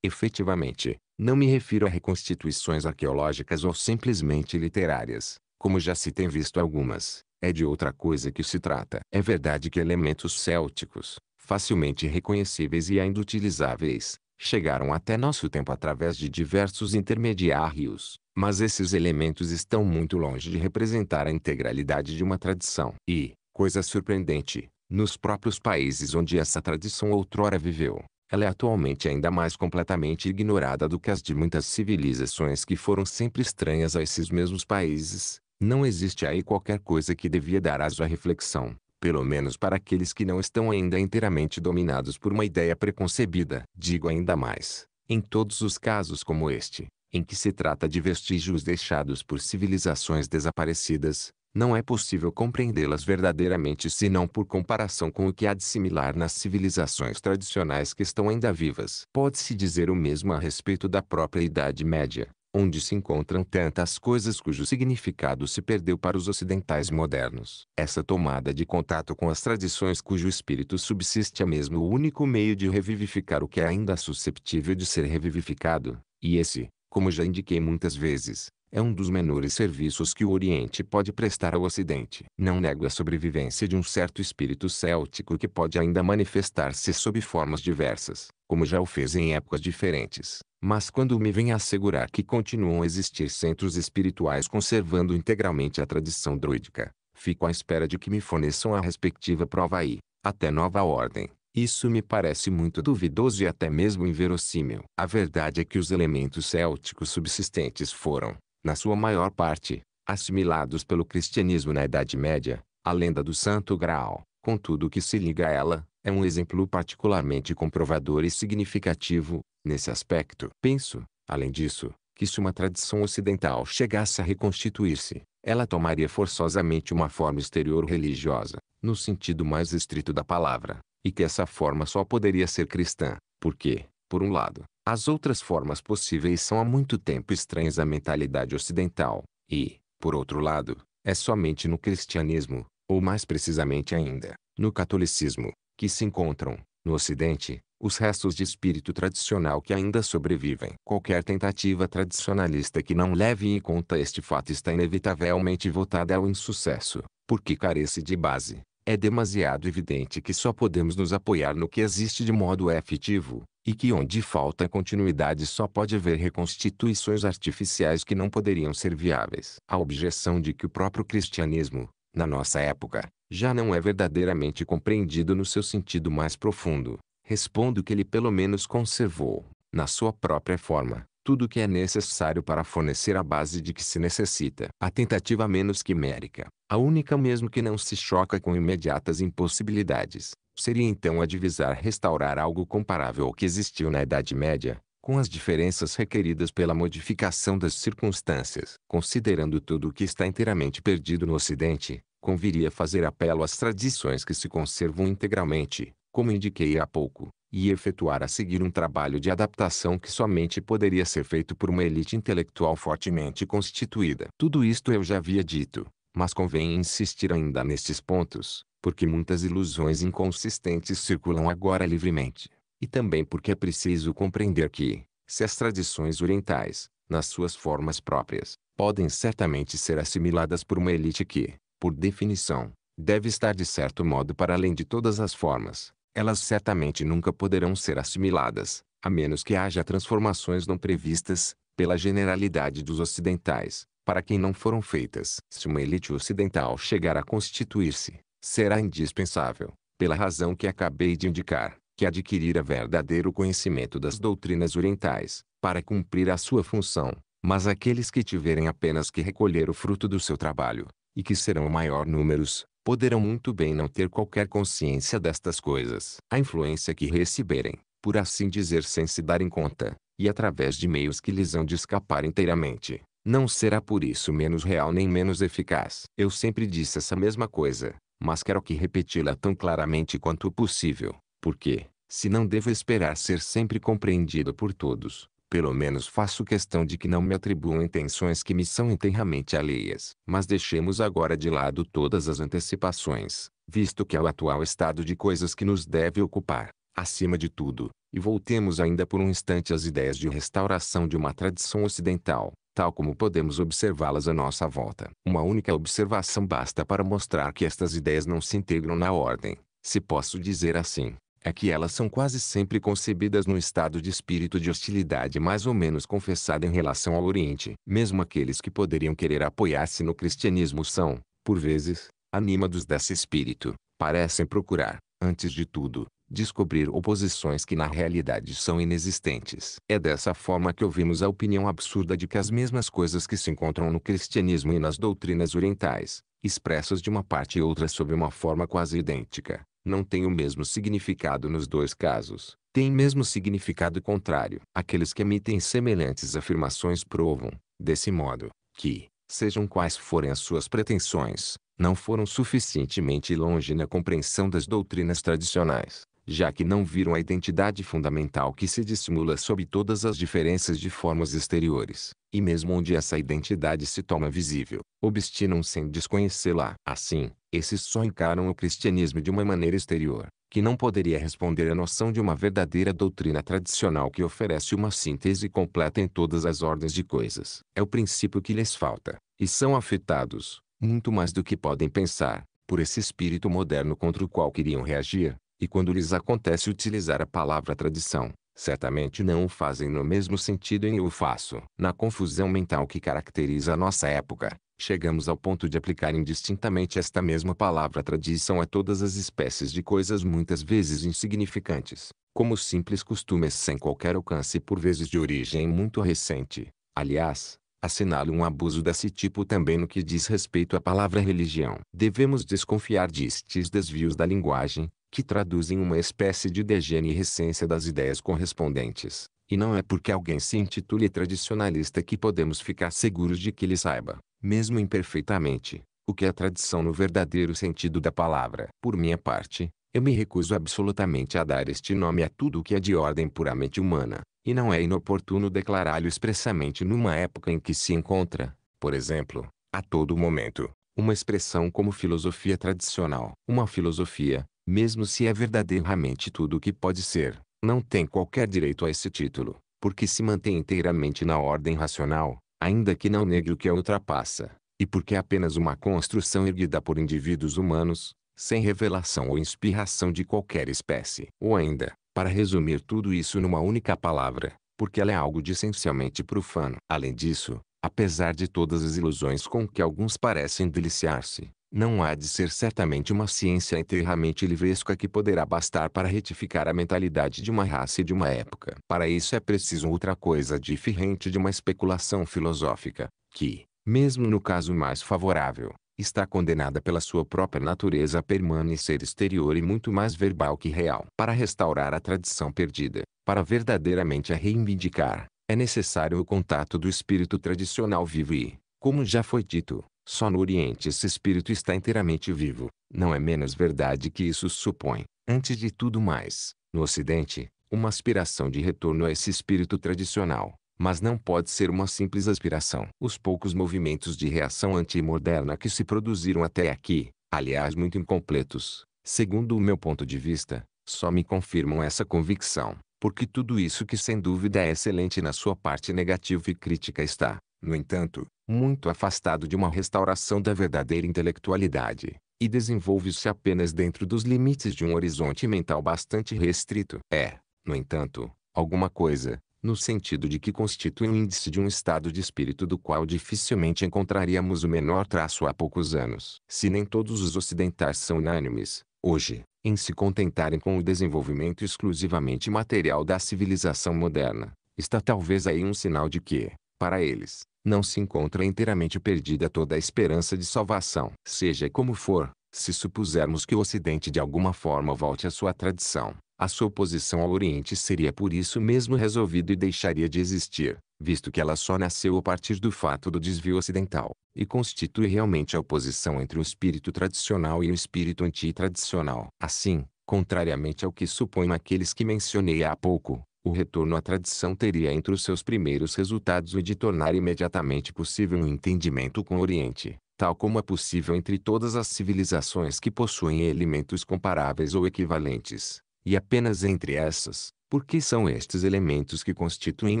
Efetivamente, não me refiro a reconstituições arqueológicas ou simplesmente literárias, como já se tem visto algumas. É de outra coisa que se trata. É verdade que elementos célticos, facilmente reconhecíveis e ainda utilizáveis, chegaram até nosso tempo através de diversos intermediários, mas esses elementos estão muito longe de representar a integralidade de uma tradição. E, coisa surpreendente, nos próprios países onde essa tradição outrora viveu, ela é atualmente ainda mais completamente ignorada do que as de muitas civilizações que foram sempre estranhas a esses mesmos países. Não existe aí qualquer coisa que devia dar aso à reflexão pelo menos para aqueles que não estão ainda inteiramente dominados por uma ideia preconcebida. Digo ainda mais, em todos os casos como este, em que se trata de vestígios deixados por civilizações desaparecidas, não é possível compreendê-las verdadeiramente senão por comparação com o que há de similar nas civilizações tradicionais que estão ainda vivas. Pode-se dizer o mesmo a respeito da própria Idade Média, onde se encontram tantas coisas cujo significado se perdeu para os ocidentais modernos. Essa tomada de contato com as tradições cujo espírito subsiste é mesmo o único meio de revivificar o que é ainda susceptível de ser revivificado, e esse, como já indiquei muitas vezes, é um dos menores serviços que o Oriente pode prestar ao Ocidente. Não nego a sobrevivência de um certo espírito céltico que pode ainda manifestar-se sob formas diversas como já o fez em épocas diferentes. Mas quando me vem assegurar que continuam a existir centros espirituais conservando integralmente a tradição druídica, fico à espera de que me forneçam a respectiva prova aí, até nova ordem. Isso me parece muito duvidoso e até mesmo inverossímil. A verdade é que os elementos célticos subsistentes foram, na sua maior parte, assimilados pelo cristianismo na Idade Média, a lenda do Santo Graal, Contudo, o que se liga a ela, é um exemplo particularmente comprovador e significativo, nesse aspecto. Penso, além disso, que se uma tradição ocidental chegasse a reconstituir-se, ela tomaria forçosamente uma forma exterior religiosa, no sentido mais estrito da palavra, e que essa forma só poderia ser cristã, porque, por um lado, as outras formas possíveis são há muito tempo estranhas à mentalidade ocidental, e, por outro lado, é somente no cristianismo, ou mais precisamente ainda, no catolicismo, que se encontram, no Ocidente, os restos de espírito tradicional que ainda sobrevivem. Qualquer tentativa tradicionalista que não leve em conta este fato está inevitavelmente votada ao insucesso, porque carece de base. É demasiado evidente que só podemos nos apoiar no que existe de modo efetivo, e que onde falta continuidade só pode haver reconstituições artificiais que não poderiam ser viáveis. A objeção de que o próprio cristianismo, na nossa época, já não é verdadeiramente compreendido no seu sentido mais profundo. Respondo que ele pelo menos conservou, na sua própria forma, tudo o que é necessário para fornecer a base de que se necessita. A tentativa menos quimérica, a única mesmo que não se choca com imediatas impossibilidades, seria então a divisar restaurar algo comparável ao que existiu na Idade Média, com as diferenças requeridas pela modificação das circunstâncias. Considerando tudo o que está inteiramente perdido no Ocidente, conviria fazer apelo às tradições que se conservam integralmente, como indiquei há pouco, e efetuar a seguir um trabalho de adaptação que somente poderia ser feito por uma elite intelectual fortemente constituída. Tudo isto eu já havia dito, mas convém insistir ainda nestes pontos, porque muitas ilusões inconsistentes circulam agora livremente. E também porque é preciso compreender que, se as tradições orientais, nas suas formas próprias, podem certamente ser assimiladas por uma elite que, por definição, deve estar de certo modo para além de todas as formas, elas certamente nunca poderão ser assimiladas, a menos que haja transformações não previstas, pela generalidade dos ocidentais, para quem não foram feitas. Se uma elite ocidental chegar a constituir-se, será indispensável, pela razão que acabei de indicar, que adquirira verdadeiro conhecimento das doutrinas orientais, para cumprir a sua função, mas aqueles que tiverem apenas que recolher o fruto do seu trabalho, e que serão maior números, poderão muito bem não ter qualquer consciência destas coisas. A influência que receberem, por assim dizer sem se darem conta, e através de meios que lhes hão de escapar inteiramente, não será por isso menos real nem menos eficaz. Eu sempre disse essa mesma coisa, mas quero que repeti-la tão claramente quanto possível, porque, se não devo esperar ser sempre compreendido por todos, pelo menos faço questão de que não me atribuam intenções que me são inteiramente alheias. Mas deixemos agora de lado todas as antecipações, visto que é o atual estado de coisas que nos deve ocupar, acima de tudo, e voltemos ainda por um instante às ideias de restauração de uma tradição ocidental, tal como podemos observá-las à nossa volta. Uma única observação basta para mostrar que estas ideias não se integram na ordem, se posso dizer assim, é que elas são quase sempre concebidas no estado de espírito de hostilidade mais ou menos confessada em relação ao Oriente. Mesmo aqueles que poderiam querer apoiar-se no cristianismo são, por vezes, animados desse espírito. Parecem procurar, antes de tudo, descobrir oposições que na realidade são inexistentes. É dessa forma que ouvimos a opinião absurda de que as mesmas coisas que se encontram no cristianismo e nas doutrinas orientais, expressas de uma parte e outra sob uma forma quase idêntica, não tem o mesmo significado nos dois casos, tem mesmo significado contrário. Aqueles que emitem semelhantes afirmações provam, desse modo, que, sejam quais forem as suas pretensões, não foram suficientemente longe na compreensão das doutrinas tradicionais já que não viram a identidade fundamental que se dissimula sob todas as diferenças de formas exteriores, e mesmo onde essa identidade se torna visível, obstinam sem desconhecê-la. Assim, esses só encaram o cristianismo de uma maneira exterior, que não poderia responder à noção de uma verdadeira doutrina tradicional que oferece uma síntese completa em todas as ordens de coisas. É o princípio que lhes falta, e são afetados, muito mais do que podem pensar, por esse espírito moderno contra o qual queriam reagir, e quando lhes acontece utilizar a palavra tradição, certamente não o fazem no mesmo sentido em eu faço. Na confusão mental que caracteriza a nossa época, chegamos ao ponto de aplicar indistintamente esta mesma palavra tradição a todas as espécies de coisas muitas vezes insignificantes, como simples costumes é sem qualquer alcance e por vezes de origem muito recente. Aliás, assinalo um abuso desse tipo também no que diz respeito à palavra religião. Devemos desconfiar destes desvios da linguagem, que traduzem uma espécie de degenerescência das ideias correspondentes, e não é porque alguém se intitule tradicionalista que podemos ficar seguros de que ele saiba, mesmo imperfeitamente, o que é tradição no verdadeiro sentido da palavra. Por minha parte, eu me recuso absolutamente a dar este nome a tudo o que é de ordem puramente humana, e não é inoportuno declará-lo expressamente numa época em que se encontra, por exemplo, a todo momento, uma expressão como filosofia tradicional. Uma filosofia, mesmo se é verdadeiramente tudo o que pode ser, não tem qualquer direito a esse título, porque se mantém inteiramente na ordem racional, ainda que não negue o que a ultrapassa, e porque é apenas uma construção erguida por indivíduos humanos, sem revelação ou inspiração de qualquer espécie. Ou ainda, para resumir tudo isso numa única palavra, porque ela é algo de essencialmente profano. Além disso, apesar de todas as ilusões com que alguns parecem deliciar-se, não há de ser certamente uma ciência enterramente livresca que poderá bastar para retificar a mentalidade de uma raça e de uma época. Para isso é preciso outra coisa diferente de uma especulação filosófica, que, mesmo no caso mais favorável, está condenada pela sua própria natureza a permanecer exterior e muito mais verbal que real. Para restaurar a tradição perdida, para verdadeiramente a reivindicar, é necessário o contato do espírito tradicional vivo e, como já foi dito, só no Oriente esse espírito está inteiramente vivo. Não é menos verdade que isso supõe. Antes de tudo mais, no Ocidente, uma aspiração de retorno a esse espírito tradicional, mas não pode ser uma simples aspiração. Os poucos movimentos de reação antimoderna que se produziram até aqui, aliás muito incompletos, segundo o meu ponto de vista, só me confirmam essa convicção, porque tudo isso que sem dúvida é excelente na sua parte negativa e crítica está, no entanto, muito afastado de uma restauração da verdadeira intelectualidade, e desenvolve-se apenas dentro dos limites de um horizonte mental bastante restrito. É, no entanto, alguma coisa, no sentido de que constitui um índice de um estado de espírito do qual dificilmente encontraríamos o menor traço há poucos anos. Se nem todos os ocidentais são unânimes, hoje, em se contentarem com o desenvolvimento exclusivamente material da civilização moderna, está talvez aí um sinal de que, para eles, não se encontra inteiramente perdida toda a esperança de salvação. Seja como for, se supusermos que o Ocidente de alguma forma volte à sua tradição, a sua oposição ao Oriente seria por isso mesmo resolvida e deixaria de existir, visto que ela só nasceu a partir do fato do desvio ocidental, e constitui realmente a oposição entre o espírito tradicional e o espírito antitradicional. Assim, contrariamente ao que supõem aqueles que mencionei há pouco, o retorno à tradição teria entre os seus primeiros resultados o de tornar imediatamente possível um entendimento com o Oriente, tal como é possível entre todas as civilizações que possuem elementos comparáveis ou equivalentes, e apenas entre essas, porque são estes elementos que constituem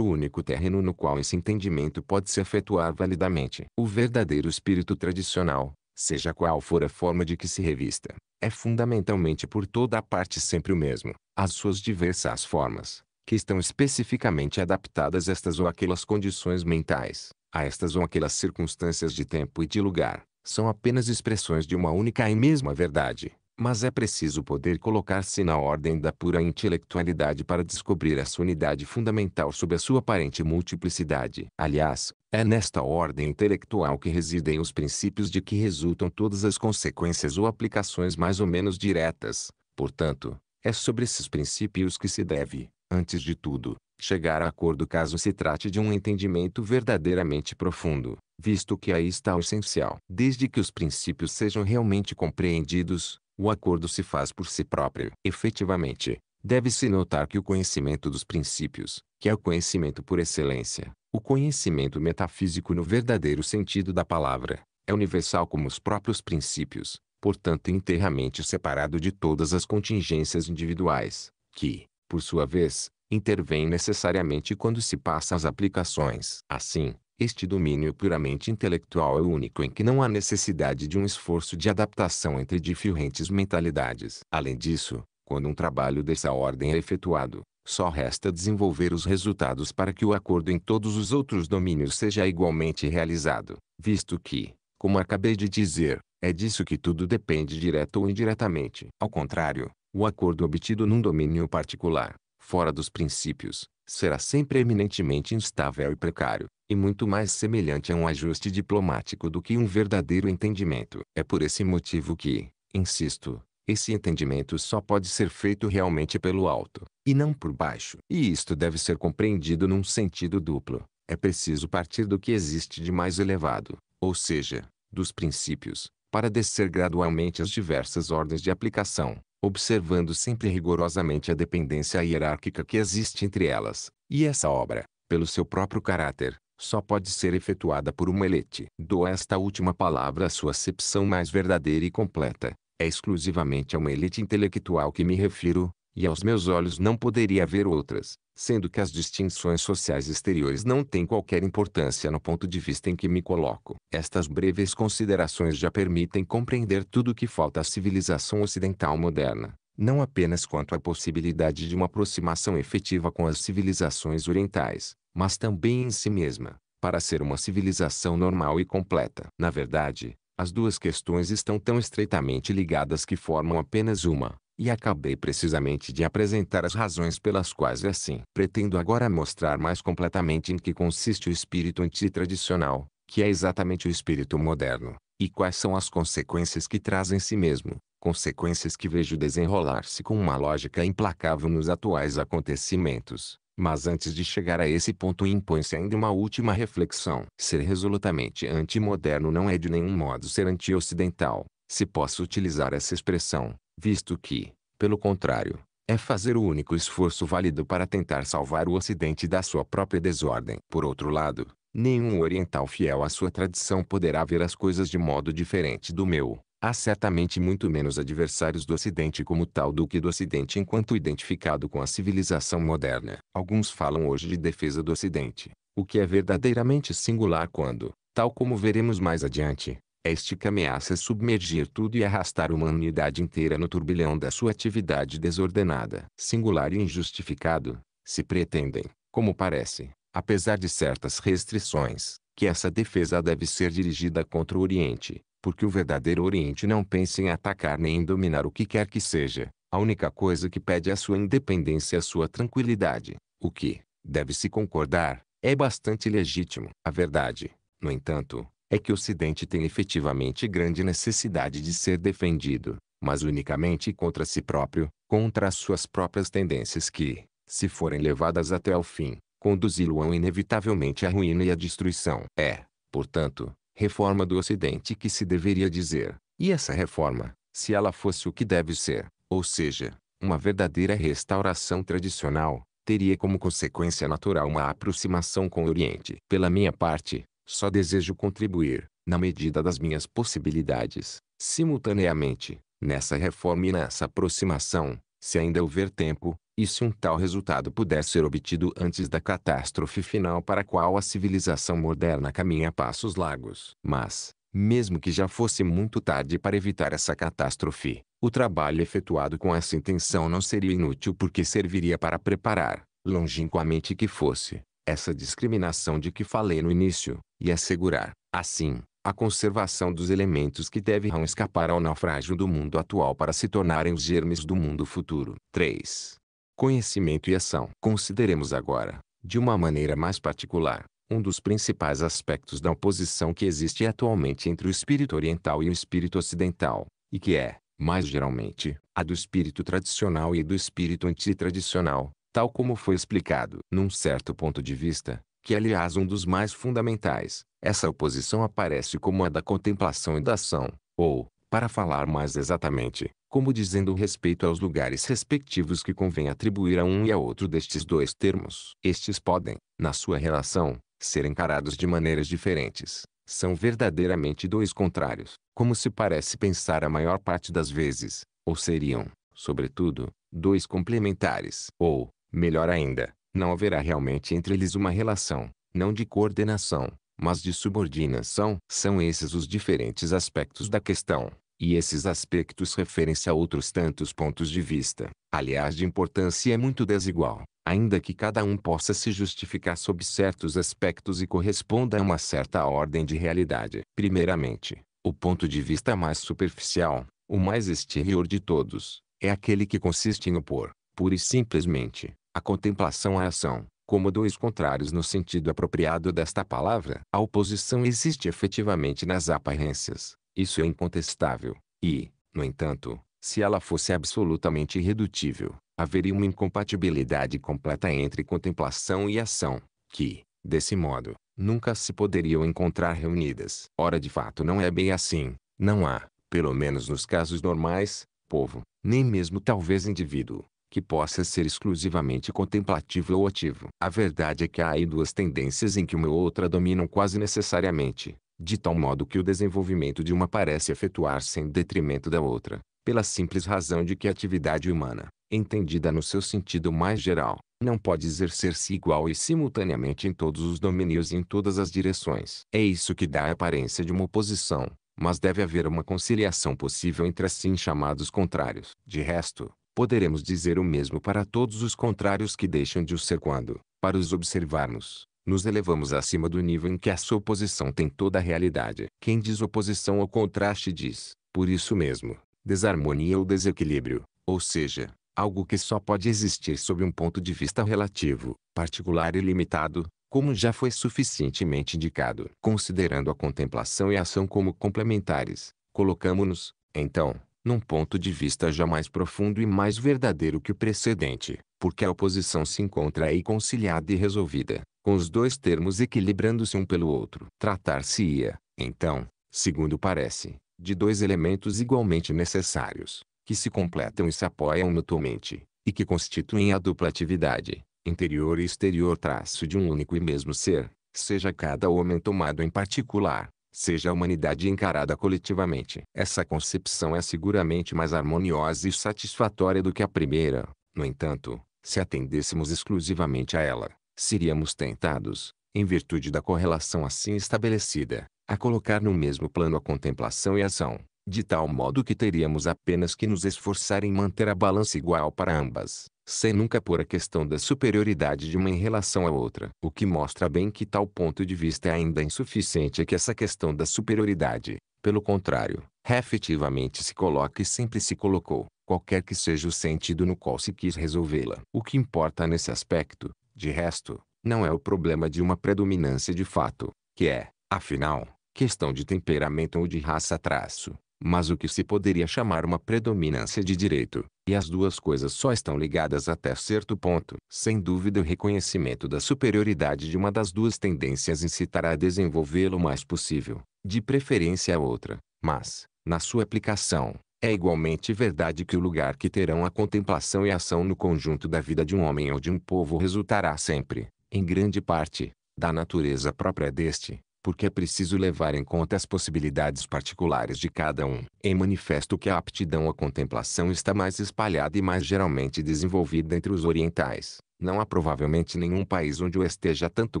o único terreno no qual esse entendimento pode se efetuar validamente. O verdadeiro espírito tradicional, seja qual for a forma de que se revista, é fundamentalmente por toda a parte sempre o mesmo, as suas diversas formas que estão especificamente adaptadas a estas ou aquelas condições mentais, a estas ou aquelas circunstâncias de tempo e de lugar, são apenas expressões de uma única e mesma verdade, mas é preciso poder colocar-se na ordem da pura intelectualidade para descobrir essa unidade fundamental sob a sua aparente multiplicidade. Aliás, é nesta ordem intelectual que residem os princípios de que resultam todas as consequências ou aplicações mais ou menos diretas. Portanto, é sobre esses princípios que se deve, antes de tudo, chegar a acordo caso se trate de um entendimento verdadeiramente profundo, visto que aí está o essencial. Desde que os princípios sejam realmente compreendidos, o acordo se faz por si próprio. Efetivamente, deve-se notar que o conhecimento dos princípios, que é o conhecimento por excelência, o conhecimento metafísico no verdadeiro sentido da palavra, é universal como os próprios princípios, portanto inteiramente separado de todas as contingências individuais, que, por sua vez, intervém necessariamente quando se passa às aplicações. Assim, este domínio puramente intelectual é único em que não há necessidade de um esforço de adaptação entre diferentes mentalidades. Além disso, quando um trabalho dessa ordem é efetuado, só resta desenvolver os resultados para que o acordo em todos os outros domínios seja igualmente realizado, visto que, como acabei de dizer, é disso que tudo depende direto ou indiretamente. Ao contrário, o acordo obtido num domínio particular, fora dos princípios, será sempre eminentemente instável e precário, e muito mais semelhante a um ajuste diplomático do que um verdadeiro entendimento. É por esse motivo que, insisto, esse entendimento só pode ser feito realmente pelo alto, e não por baixo. E isto deve ser compreendido num sentido duplo. É preciso partir do que existe de mais elevado, ou seja, dos princípios, para descer gradualmente as diversas ordens de aplicação observando sempre rigorosamente a dependência hierárquica que existe entre elas, e essa obra, pelo seu próprio caráter, só pode ser efetuada por uma elite. Dou esta última palavra a sua acepção mais verdadeira e completa. É exclusivamente a uma elite intelectual que me refiro, e aos meus olhos não poderia haver outras, sendo que as distinções sociais exteriores não têm qualquer importância no ponto de vista em que me coloco. Estas breves considerações já permitem compreender tudo o que falta à civilização ocidental moderna, não apenas quanto à possibilidade de uma aproximação efetiva com as civilizações orientais, mas também em si mesma, para ser uma civilização normal e completa. Na verdade, as duas questões estão tão estreitamente ligadas que formam apenas uma. E acabei precisamente de apresentar as razões pelas quais é assim. Pretendo agora mostrar mais completamente em que consiste o espírito antitradicional, que é exatamente o espírito moderno, e quais são as consequências que traz em si mesmo, consequências que vejo desenrolar-se com uma lógica implacável nos atuais acontecimentos. Mas antes de chegar a esse ponto impõe-se ainda uma última reflexão. Ser resolutamente antimoderno não é de nenhum modo ser anti-ocidental, se posso utilizar essa expressão, visto que, pelo contrário, é fazer o único esforço válido para tentar salvar o Ocidente da sua própria desordem. Por outro lado, nenhum oriental fiel à sua tradição poderá ver as coisas de modo diferente do meu. Há certamente muito menos adversários do Ocidente como tal do que do Ocidente enquanto identificado com a civilização moderna. Alguns falam hoje de defesa do Ocidente, o que é verdadeiramente singular quando, tal como veremos mais adiante, este que ameaça submergir tudo e arrastar a humanidade inteira no turbilhão da sua atividade desordenada. Singular e injustificado, se pretendem, como parece, apesar de certas restrições, que essa defesa deve ser dirigida contra o Oriente, porque o verdadeiro Oriente não pensa em atacar nem em dominar o que quer que seja, a única coisa que pede é a sua independência e a sua tranquilidade, o que, deve-se concordar, é bastante legítimo. A verdade, no entanto, é que o Ocidente tem efetivamente grande necessidade de ser defendido, mas unicamente contra si próprio, contra as suas próprias tendências que, se forem levadas até ao fim, conduzi-lo-ão inevitavelmente à ruína e à destruição. É, portanto, reforma do Ocidente que se deveria dizer, e essa reforma, se ela fosse o que deve ser, ou seja, uma verdadeira restauração tradicional, teria como consequência natural uma aproximação com o Oriente. Pela minha parte, só desejo contribuir, na medida das minhas possibilidades, simultaneamente, nessa reforma e nessa aproximação, se ainda houver tempo, e se um tal resultado puder ser obtido antes da catástrofe final para a qual a civilização moderna caminha a passos largos. Mas, mesmo que já fosse muito tarde para evitar essa catástrofe, o trabalho efetuado com essa intenção não seria inútil porque serviria para preparar, longínquamente que fosse, essa discriminação de que falei no início, e assegurar, assim, a conservação dos elementos que deverão escapar ao naufrágio do mundo atual para se tornarem os germes do mundo futuro. 3. Conhecimento e ação. Consideremos agora, de uma maneira mais particular, um dos principais aspectos da oposição que existe atualmente entre o espírito oriental e o espírito ocidental, e que é, mais geralmente, a do espírito tradicional e do espírito antitradicional, tal como foi explicado. Num certo ponto de vista, que aliás um dos mais fundamentais, essa oposição aparece como a da contemplação e da ação, ou, para falar mais exatamente, como dizendo respeito aos lugares respectivos que convém atribuir a um e a outro destes dois termos. Estes podem, na sua relação, ser encarados de maneiras diferentes. São verdadeiramente dois contrários, como se parece pensar a maior parte das vezes, ou seriam, sobretudo, dois complementares, ou, Melhor ainda, não haverá realmente entre eles uma relação, não de coordenação, mas de subordinação. São esses os diferentes aspectos da questão, e esses aspectos referem-se a outros tantos pontos de vista. Aliás, de importância é muito desigual, ainda que cada um possa se justificar sob certos aspectos e corresponda a uma certa ordem de realidade. Primeiramente, o ponto de vista mais superficial, o mais exterior de todos, é aquele que consiste em opor, pura e simplesmente, a contemplação à é ação, como dois contrários no sentido apropriado desta palavra. A oposição existe efetivamente nas aparências, isso é incontestável, e, no entanto, se ela fosse absolutamente irredutível, haveria uma incompatibilidade completa entre contemplação e ação, que, desse modo, nunca se poderiam encontrar reunidas. Ora, de fato, não é bem assim, não há, pelo menos nos casos normais, povo, nem mesmo talvez indivíduo, que possa ser exclusivamente contemplativo ou ativo. A verdade é que há aí duas tendências em que uma ou outra dominam quase necessariamente, de tal modo que o desenvolvimento de uma parece efetuar-se em detrimento da outra, pela simples razão de que a atividade humana, entendida no seu sentido mais geral, não pode exercer-se igual e simultaneamente em todos os domínios e em todas as direções. É isso que dá a aparência de uma oposição, mas deve haver uma conciliação possível entre assim chamados contrários. De resto, Poderemos dizer o mesmo para todos os contrários que deixam de o ser quando, para os observarmos, nos elevamos acima do nível em que a sua oposição tem toda a realidade. Quem diz oposição ou contraste diz, por isso mesmo, desarmonia ou desequilíbrio, ou seja, algo que só pode existir sob um ponto de vista relativo, particular e limitado, como já foi suficientemente indicado. Considerando a contemplação e a ação como complementares, colocamos-nos, então, num ponto de vista já mais profundo e mais verdadeiro que o precedente, porque a oposição se encontra aí conciliada e resolvida, com os dois termos equilibrando-se um pelo outro. Tratar-se-ia, então, segundo parece, de dois elementos igualmente necessários, que se completam e se apoiam mutuamente, e que constituem a dupla atividade, interior e exterior traço de um único e mesmo ser, seja cada homem tomado em particular, seja a humanidade encarada coletivamente. Essa concepção é seguramente mais harmoniosa e satisfatória do que a primeira. No entanto, se atendêssemos exclusivamente a ela, seríamos tentados, em virtude da correlação assim estabelecida, a colocar no mesmo plano a contemplação e a ação, de tal modo que teríamos apenas que nos esforçar em manter a balança igual para ambas sem nunca pôr a questão da superioridade de uma em relação à outra. O que mostra bem que tal ponto de vista é ainda insuficiente é que essa questão da superioridade, pelo contrário, efetivamente se coloca e sempre se colocou, qualquer que seja o sentido no qual se quis resolvê-la. O que importa nesse aspecto, de resto, não é o problema de uma predominância de fato, que é, afinal, questão de temperamento ou de raça traço, mas o que se poderia chamar uma predominância de direito, e as duas coisas só estão ligadas até certo ponto. Sem dúvida o reconhecimento da superioridade de uma das duas tendências incitará a desenvolvê-lo o mais possível, de preferência a outra, mas, na sua aplicação, é igualmente verdade que o lugar que terão a contemplação e a ação no conjunto da vida de um homem ou de um povo resultará sempre, em grande parte, da natureza própria deste porque é preciso levar em conta as possibilidades particulares de cada um. É manifesto que a aptidão à contemplação está mais espalhada e mais geralmente desenvolvida entre os orientais. Não há provavelmente nenhum país onde o esteja tanto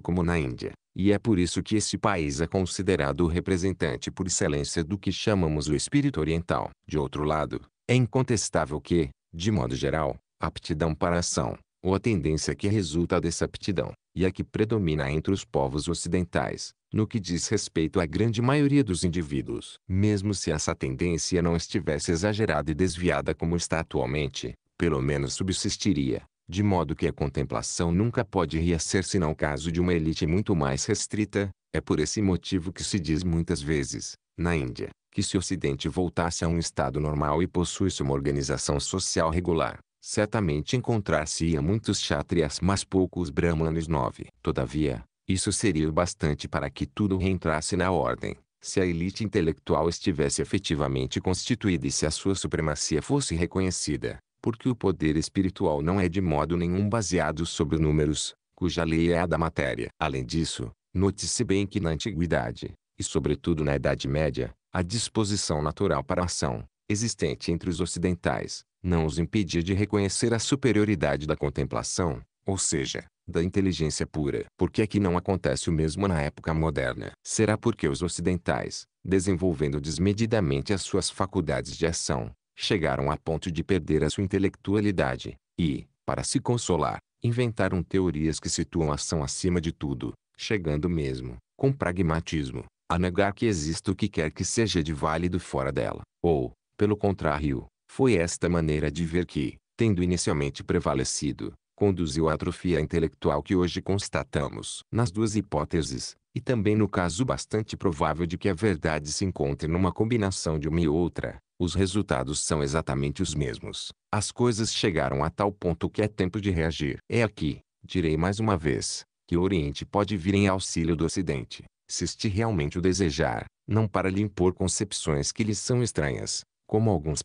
como na Índia, e é por isso que esse país é considerado o representante por excelência do que chamamos o espírito oriental. De outro lado, é incontestável que, de modo geral, a aptidão para a ação, ou a tendência que resulta dessa aptidão, e a que predomina entre os povos ocidentais, no que diz respeito à grande maioria dos indivíduos. Mesmo se essa tendência não estivesse exagerada e desviada como está atualmente, pelo menos subsistiria, de modo que a contemplação nunca pode reacer senão caso de uma elite muito mais restrita. É por esse motivo que se diz muitas vezes, na Índia, que se o Ocidente voltasse a um estado normal e possuísse uma organização social regular, Certamente encontrar-se-ia muitos Kshatriyas mas poucos brahmanes nove. Todavia, isso seria o bastante para que tudo reentrasse na ordem, se a elite intelectual estivesse efetivamente constituída e se a sua supremacia fosse reconhecida, porque o poder espiritual não é de modo nenhum baseado sobre números, cuja lei é a da matéria. Além disso, note-se bem que na antiguidade, e sobretudo na Idade Média, a disposição natural para a ação, existente entre os ocidentais, não os impedia de reconhecer a superioridade da contemplação, ou seja, da inteligência pura. Por que é que não acontece o mesmo na época moderna? Será porque os ocidentais, desenvolvendo desmedidamente as suas faculdades de ação, chegaram a ponto de perder a sua intelectualidade e, para se consolar, inventaram teorias que situam a ação acima de tudo, chegando mesmo, com pragmatismo, a negar que exista o que quer que seja de válido fora dela, ou, pelo contrário, foi esta maneira de ver que, tendo inicialmente prevalecido, conduziu à atrofia intelectual que hoje constatamos. Nas duas hipóteses, e também no caso bastante provável de que a verdade se encontre numa combinação de uma e outra, os resultados são exatamente os mesmos. As coisas chegaram a tal ponto que é tempo de reagir. É aqui, direi mais uma vez, que o Oriente pode vir em auxílio do Ocidente, se este realmente o desejar, não para lhe impor concepções que lhe são estranhas, como alguns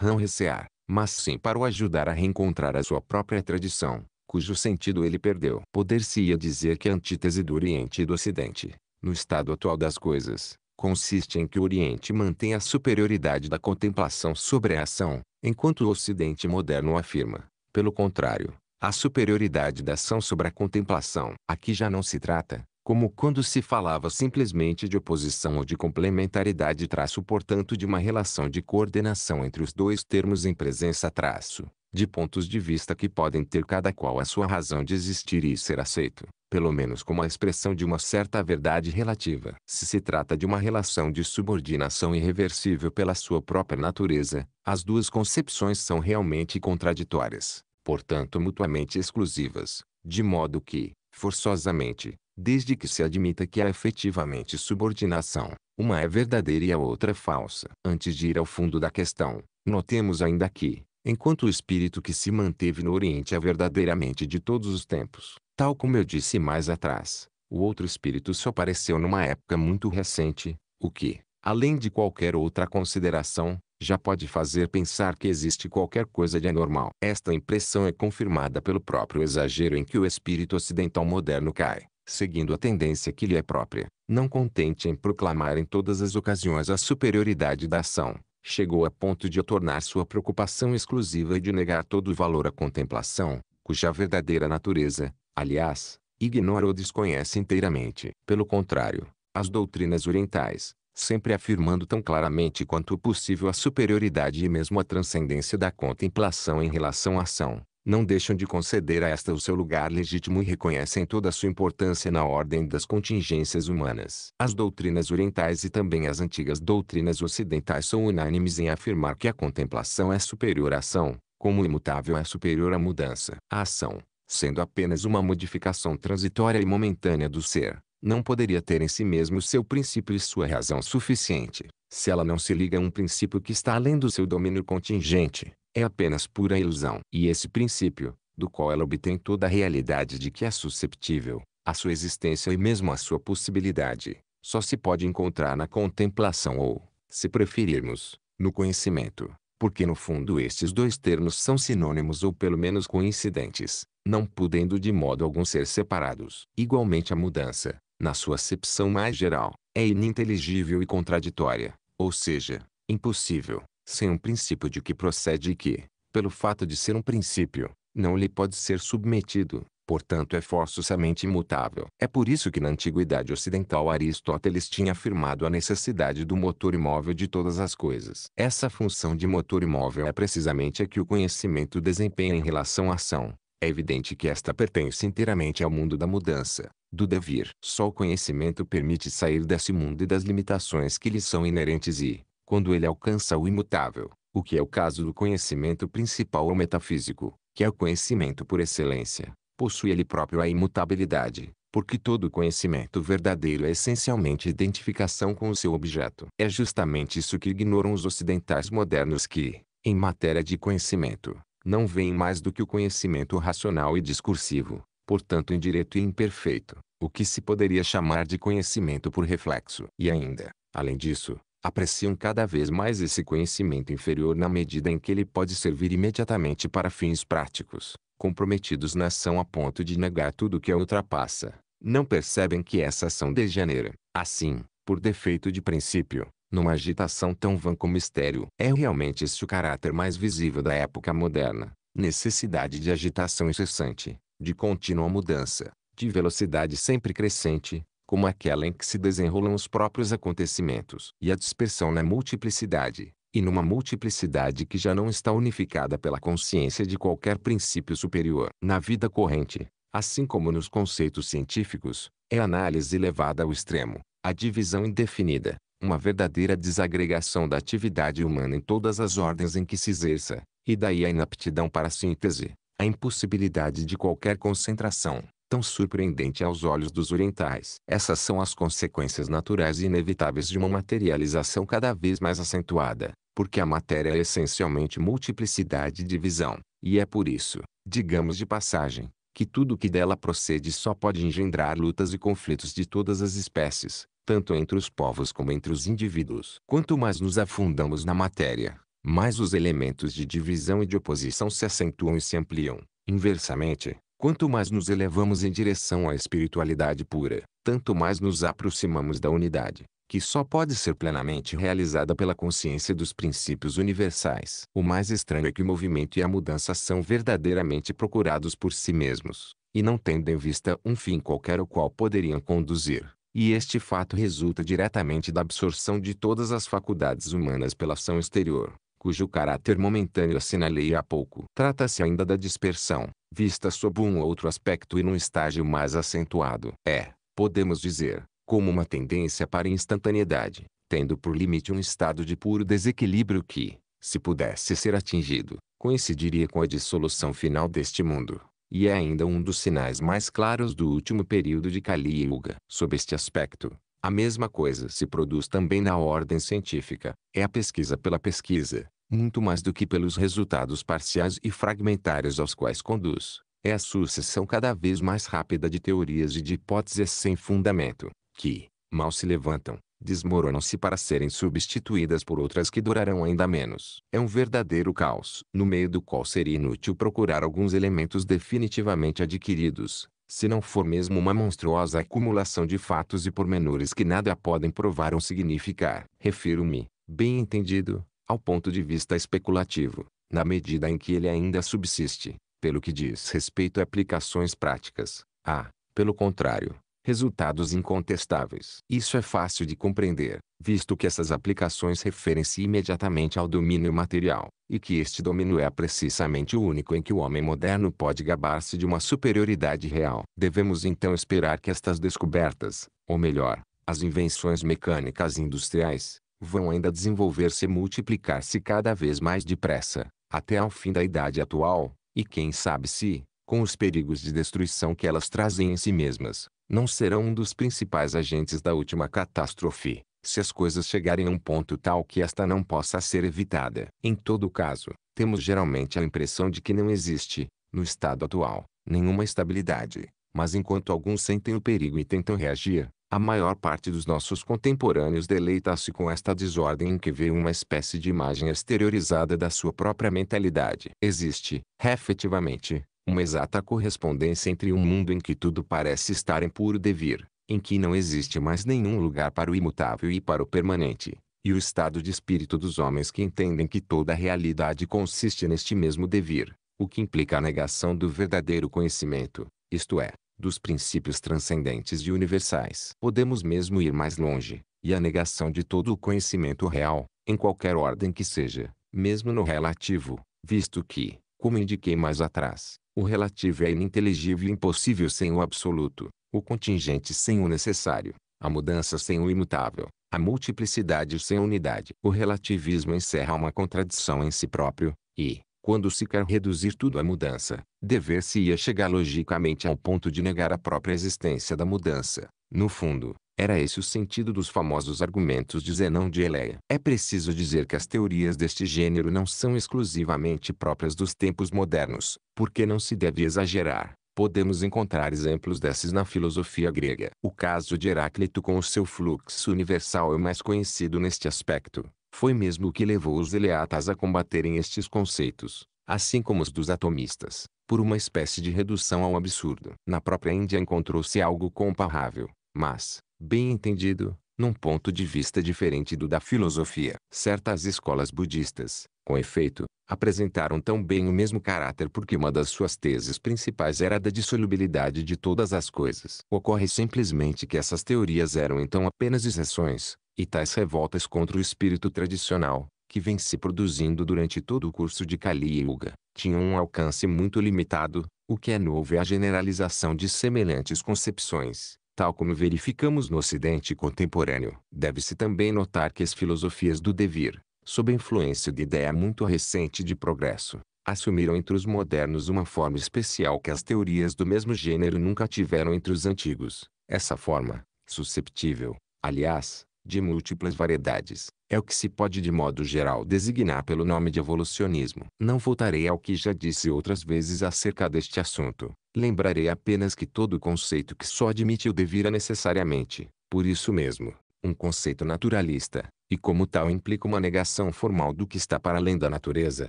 não recear, mas sim para o ajudar a reencontrar a sua própria tradição, cujo sentido ele perdeu. Poder-se-ia dizer que a antítese do Oriente e do Ocidente, no estado atual das coisas, consiste em que o Oriente mantém a superioridade da contemplação sobre a ação, enquanto o Ocidente moderno afirma, pelo contrário, a superioridade da ação sobre a contemplação. Aqui já não se trata, como quando se falava simplesmente de oposição ou de complementaridade traço portanto de uma relação de coordenação entre os dois termos em presença traço, de pontos de vista que podem ter cada qual a sua razão de existir e ser aceito, pelo menos como a expressão de uma certa verdade relativa. Se se trata de uma relação de subordinação irreversível pela sua própria natureza, as duas concepções são realmente contraditórias, portanto mutuamente exclusivas, de modo que, forçosamente, desde que se admita que há efetivamente subordinação. Uma é verdadeira e a outra é falsa. Antes de ir ao fundo da questão, notemos ainda que, enquanto o espírito que se manteve no Oriente é verdadeiramente de todos os tempos, tal como eu disse mais atrás, o outro espírito só apareceu numa época muito recente, o que, além de qualquer outra consideração, já pode fazer pensar que existe qualquer coisa de anormal. Esta impressão é confirmada pelo próprio exagero em que o espírito ocidental moderno cai seguindo a tendência que lhe é própria, não contente em proclamar em todas as ocasiões a superioridade da ação, chegou a ponto de a tornar sua preocupação exclusiva e de negar todo o valor à contemplação, cuja verdadeira natureza, aliás, ignora ou desconhece inteiramente. Pelo contrário, as doutrinas orientais, sempre afirmando tão claramente quanto possível a superioridade e mesmo a transcendência da contemplação em relação à ação, não deixam de conceder a esta o seu lugar legítimo e reconhecem toda a sua importância na ordem das contingências humanas. As doutrinas orientais e também as antigas doutrinas ocidentais são unânimes em afirmar que a contemplação é superior à ação, como o imutável é superior à mudança. A ação, sendo apenas uma modificação transitória e momentânea do ser, não poderia ter em si mesmo seu princípio e sua razão suficiente, se ela não se liga a um princípio que está além do seu domínio contingente é apenas pura ilusão. E esse princípio, do qual ela obtém toda a realidade de que é susceptível, a sua existência e mesmo a sua possibilidade, só se pode encontrar na contemplação ou, se preferirmos, no conhecimento, porque no fundo estes dois termos são sinônimos ou pelo menos coincidentes, não podendo de modo algum ser separados. Igualmente a mudança, na sua acepção mais geral, é ininteligível e contraditória, ou seja, impossível, sem um princípio de que procede e que, pelo fato de ser um princípio, não lhe pode ser submetido, portanto é forçosamente imutável. É por isso que na antiguidade ocidental Aristóteles tinha afirmado a necessidade do motor imóvel de todas as coisas. Essa função de motor imóvel é precisamente a que o conhecimento desempenha em relação à ação. É evidente que esta pertence inteiramente ao mundo da mudança, do devir. Só o conhecimento permite sair desse mundo e das limitações que lhe são inerentes e, quando ele alcança o imutável, o que é o caso do conhecimento principal ou metafísico, que é o conhecimento por excelência, possui ele próprio a imutabilidade, porque todo conhecimento verdadeiro é essencialmente identificação com o seu objeto. É justamente isso que ignoram os ocidentais modernos que, em matéria de conhecimento, não veem mais do que o conhecimento racional e discursivo, portanto indireto e imperfeito, o que se poderia chamar de conhecimento por reflexo. E ainda, além disso, apreciam cada vez mais esse conhecimento inferior na medida em que ele pode servir imediatamente para fins práticos, comprometidos na ação a ponto de negar tudo que a ultrapassa. Não percebem que essa ação degenera, assim, por defeito de princípio, numa agitação tão vã como mistério É realmente este o caráter mais visível da época moderna. Necessidade de agitação incessante, de contínua mudança, de velocidade sempre crescente, como aquela em que se desenrolam os próprios acontecimentos, e a dispersão na multiplicidade, e numa multiplicidade que já não está unificada pela consciência de qualquer princípio superior. Na vida corrente, assim como nos conceitos científicos, é análise levada ao extremo, a divisão indefinida, uma verdadeira desagregação da atividade humana em todas as ordens em que se exerça, e daí a inaptidão para a síntese, a impossibilidade de qualquer concentração, tão surpreendente aos olhos dos orientais. Essas são as consequências naturais e inevitáveis de uma materialização cada vez mais acentuada, porque a matéria é essencialmente multiplicidade e divisão, e é por isso, digamos de passagem, que tudo o que dela procede só pode engendrar lutas e conflitos de todas as espécies, tanto entre os povos como entre os indivíduos. Quanto mais nos afundamos na matéria, mais os elementos de divisão e de oposição se acentuam e se ampliam. Inversamente, Quanto mais nos elevamos em direção à espiritualidade pura, tanto mais nos aproximamos da unidade, que só pode ser plenamente realizada pela consciência dos princípios universais. O mais estranho é que o movimento e a mudança são verdadeiramente procurados por si mesmos, e não tendo em vista um fim qualquer ao qual poderiam conduzir. E este fato resulta diretamente da absorção de todas as faculdades humanas pela ação exterior, cujo caráter momentâneo assinalei há pouco. Trata-se ainda da dispersão, vista sob um outro aspecto e num estágio mais acentuado. É, podemos dizer, como uma tendência para instantaneidade, tendo por limite um estado de puro desequilíbrio que, se pudesse ser atingido, coincidiria com a dissolução final deste mundo, e é ainda um dos sinais mais claros do último período de Kali Yuga. Sob este aspecto, a mesma coisa se produz também na ordem científica, é a pesquisa pela pesquisa, muito mais do que pelos resultados parciais e fragmentários aos quais conduz, é a sucessão cada vez mais rápida de teorias e de hipóteses sem fundamento, que, mal se levantam, desmoronam-se para serem substituídas por outras que durarão ainda menos. É um verdadeiro caos, no meio do qual seria inútil procurar alguns elementos definitivamente adquiridos, se não for mesmo uma monstruosa acumulação de fatos e pormenores que nada podem provar ou significar. Refiro-me, bem entendido, ao ponto de vista especulativo, na medida em que ele ainda subsiste, pelo que diz respeito a aplicações práticas, há, pelo contrário, resultados incontestáveis. Isso é fácil de compreender, visto que essas aplicações referem-se imediatamente ao domínio material, e que este domínio é precisamente o único em que o homem moderno pode gabar-se de uma superioridade real. Devemos então esperar que estas descobertas, ou melhor, as invenções mecânicas industriais, vão ainda desenvolver-se e multiplicar-se cada vez mais depressa, até ao fim da idade atual, e quem sabe se, com os perigos de destruição que elas trazem em si mesmas, não serão um dos principais agentes da última catástrofe, se as coisas chegarem a um ponto tal que esta não possa ser evitada. Em todo caso, temos geralmente a impressão de que não existe, no estado atual, nenhuma estabilidade, mas enquanto alguns sentem o perigo e tentam reagir, a maior parte dos nossos contemporâneos deleita-se com esta desordem em que vê uma espécie de imagem exteriorizada da sua própria mentalidade. Existe, efetivamente, uma exata correspondência entre um mundo em que tudo parece estar em puro devir, em que não existe mais nenhum lugar para o imutável e para o permanente, e o estado de espírito dos homens que entendem que toda a realidade consiste neste mesmo devir, o que implica a negação do verdadeiro conhecimento, isto é, dos princípios transcendentes e universais. Podemos mesmo ir mais longe, e a negação de todo o conhecimento real, em qualquer ordem que seja, mesmo no relativo, visto que, como indiquei mais atrás, o relativo é ininteligível e impossível sem o absoluto, o contingente sem o necessário, a mudança sem o imutável, a multiplicidade sem a unidade. O relativismo encerra uma contradição em si próprio, e, quando se quer reduzir tudo à mudança, dever-se-ia chegar logicamente ao ponto de negar a própria existência da mudança. No fundo, era esse o sentido dos famosos argumentos de Zenão de Eleia. É preciso dizer que as teorias deste gênero não são exclusivamente próprias dos tempos modernos, porque não se deve exagerar. Podemos encontrar exemplos desses na filosofia grega. O caso de Heráclito com o seu fluxo universal é o mais conhecido neste aspecto. Foi mesmo o que levou os eleatas a combaterem estes conceitos, assim como os dos atomistas, por uma espécie de redução ao absurdo. Na própria Índia encontrou-se algo comparável, mas, bem entendido, num ponto de vista diferente do da filosofia. Certas escolas budistas, com efeito, apresentaram tão bem o mesmo caráter porque uma das suas teses principais era da dissolubilidade de todas as coisas. Ocorre simplesmente que essas teorias eram então apenas exceções, e tais revoltas contra o espírito tradicional, que vem se produzindo durante todo o curso de Kali Yuga, tinham um alcance muito limitado, o que é novo é a generalização de semelhantes concepções, tal como verificamos no Ocidente contemporâneo. Deve-se também notar que as filosofias do devir, sob a influência de ideia muito recente de progresso, assumiram entre os modernos uma forma especial que as teorias do mesmo gênero nunca tiveram entre os antigos. Essa forma, susceptível, aliás, de múltiplas variedades, é o que se pode de modo geral designar pelo nome de evolucionismo. Não voltarei ao que já disse outras vezes acerca deste assunto. Lembrarei apenas que todo conceito que só admite o devira necessariamente, por isso mesmo, um conceito naturalista, e como tal implica uma negação formal do que está para além da natureza,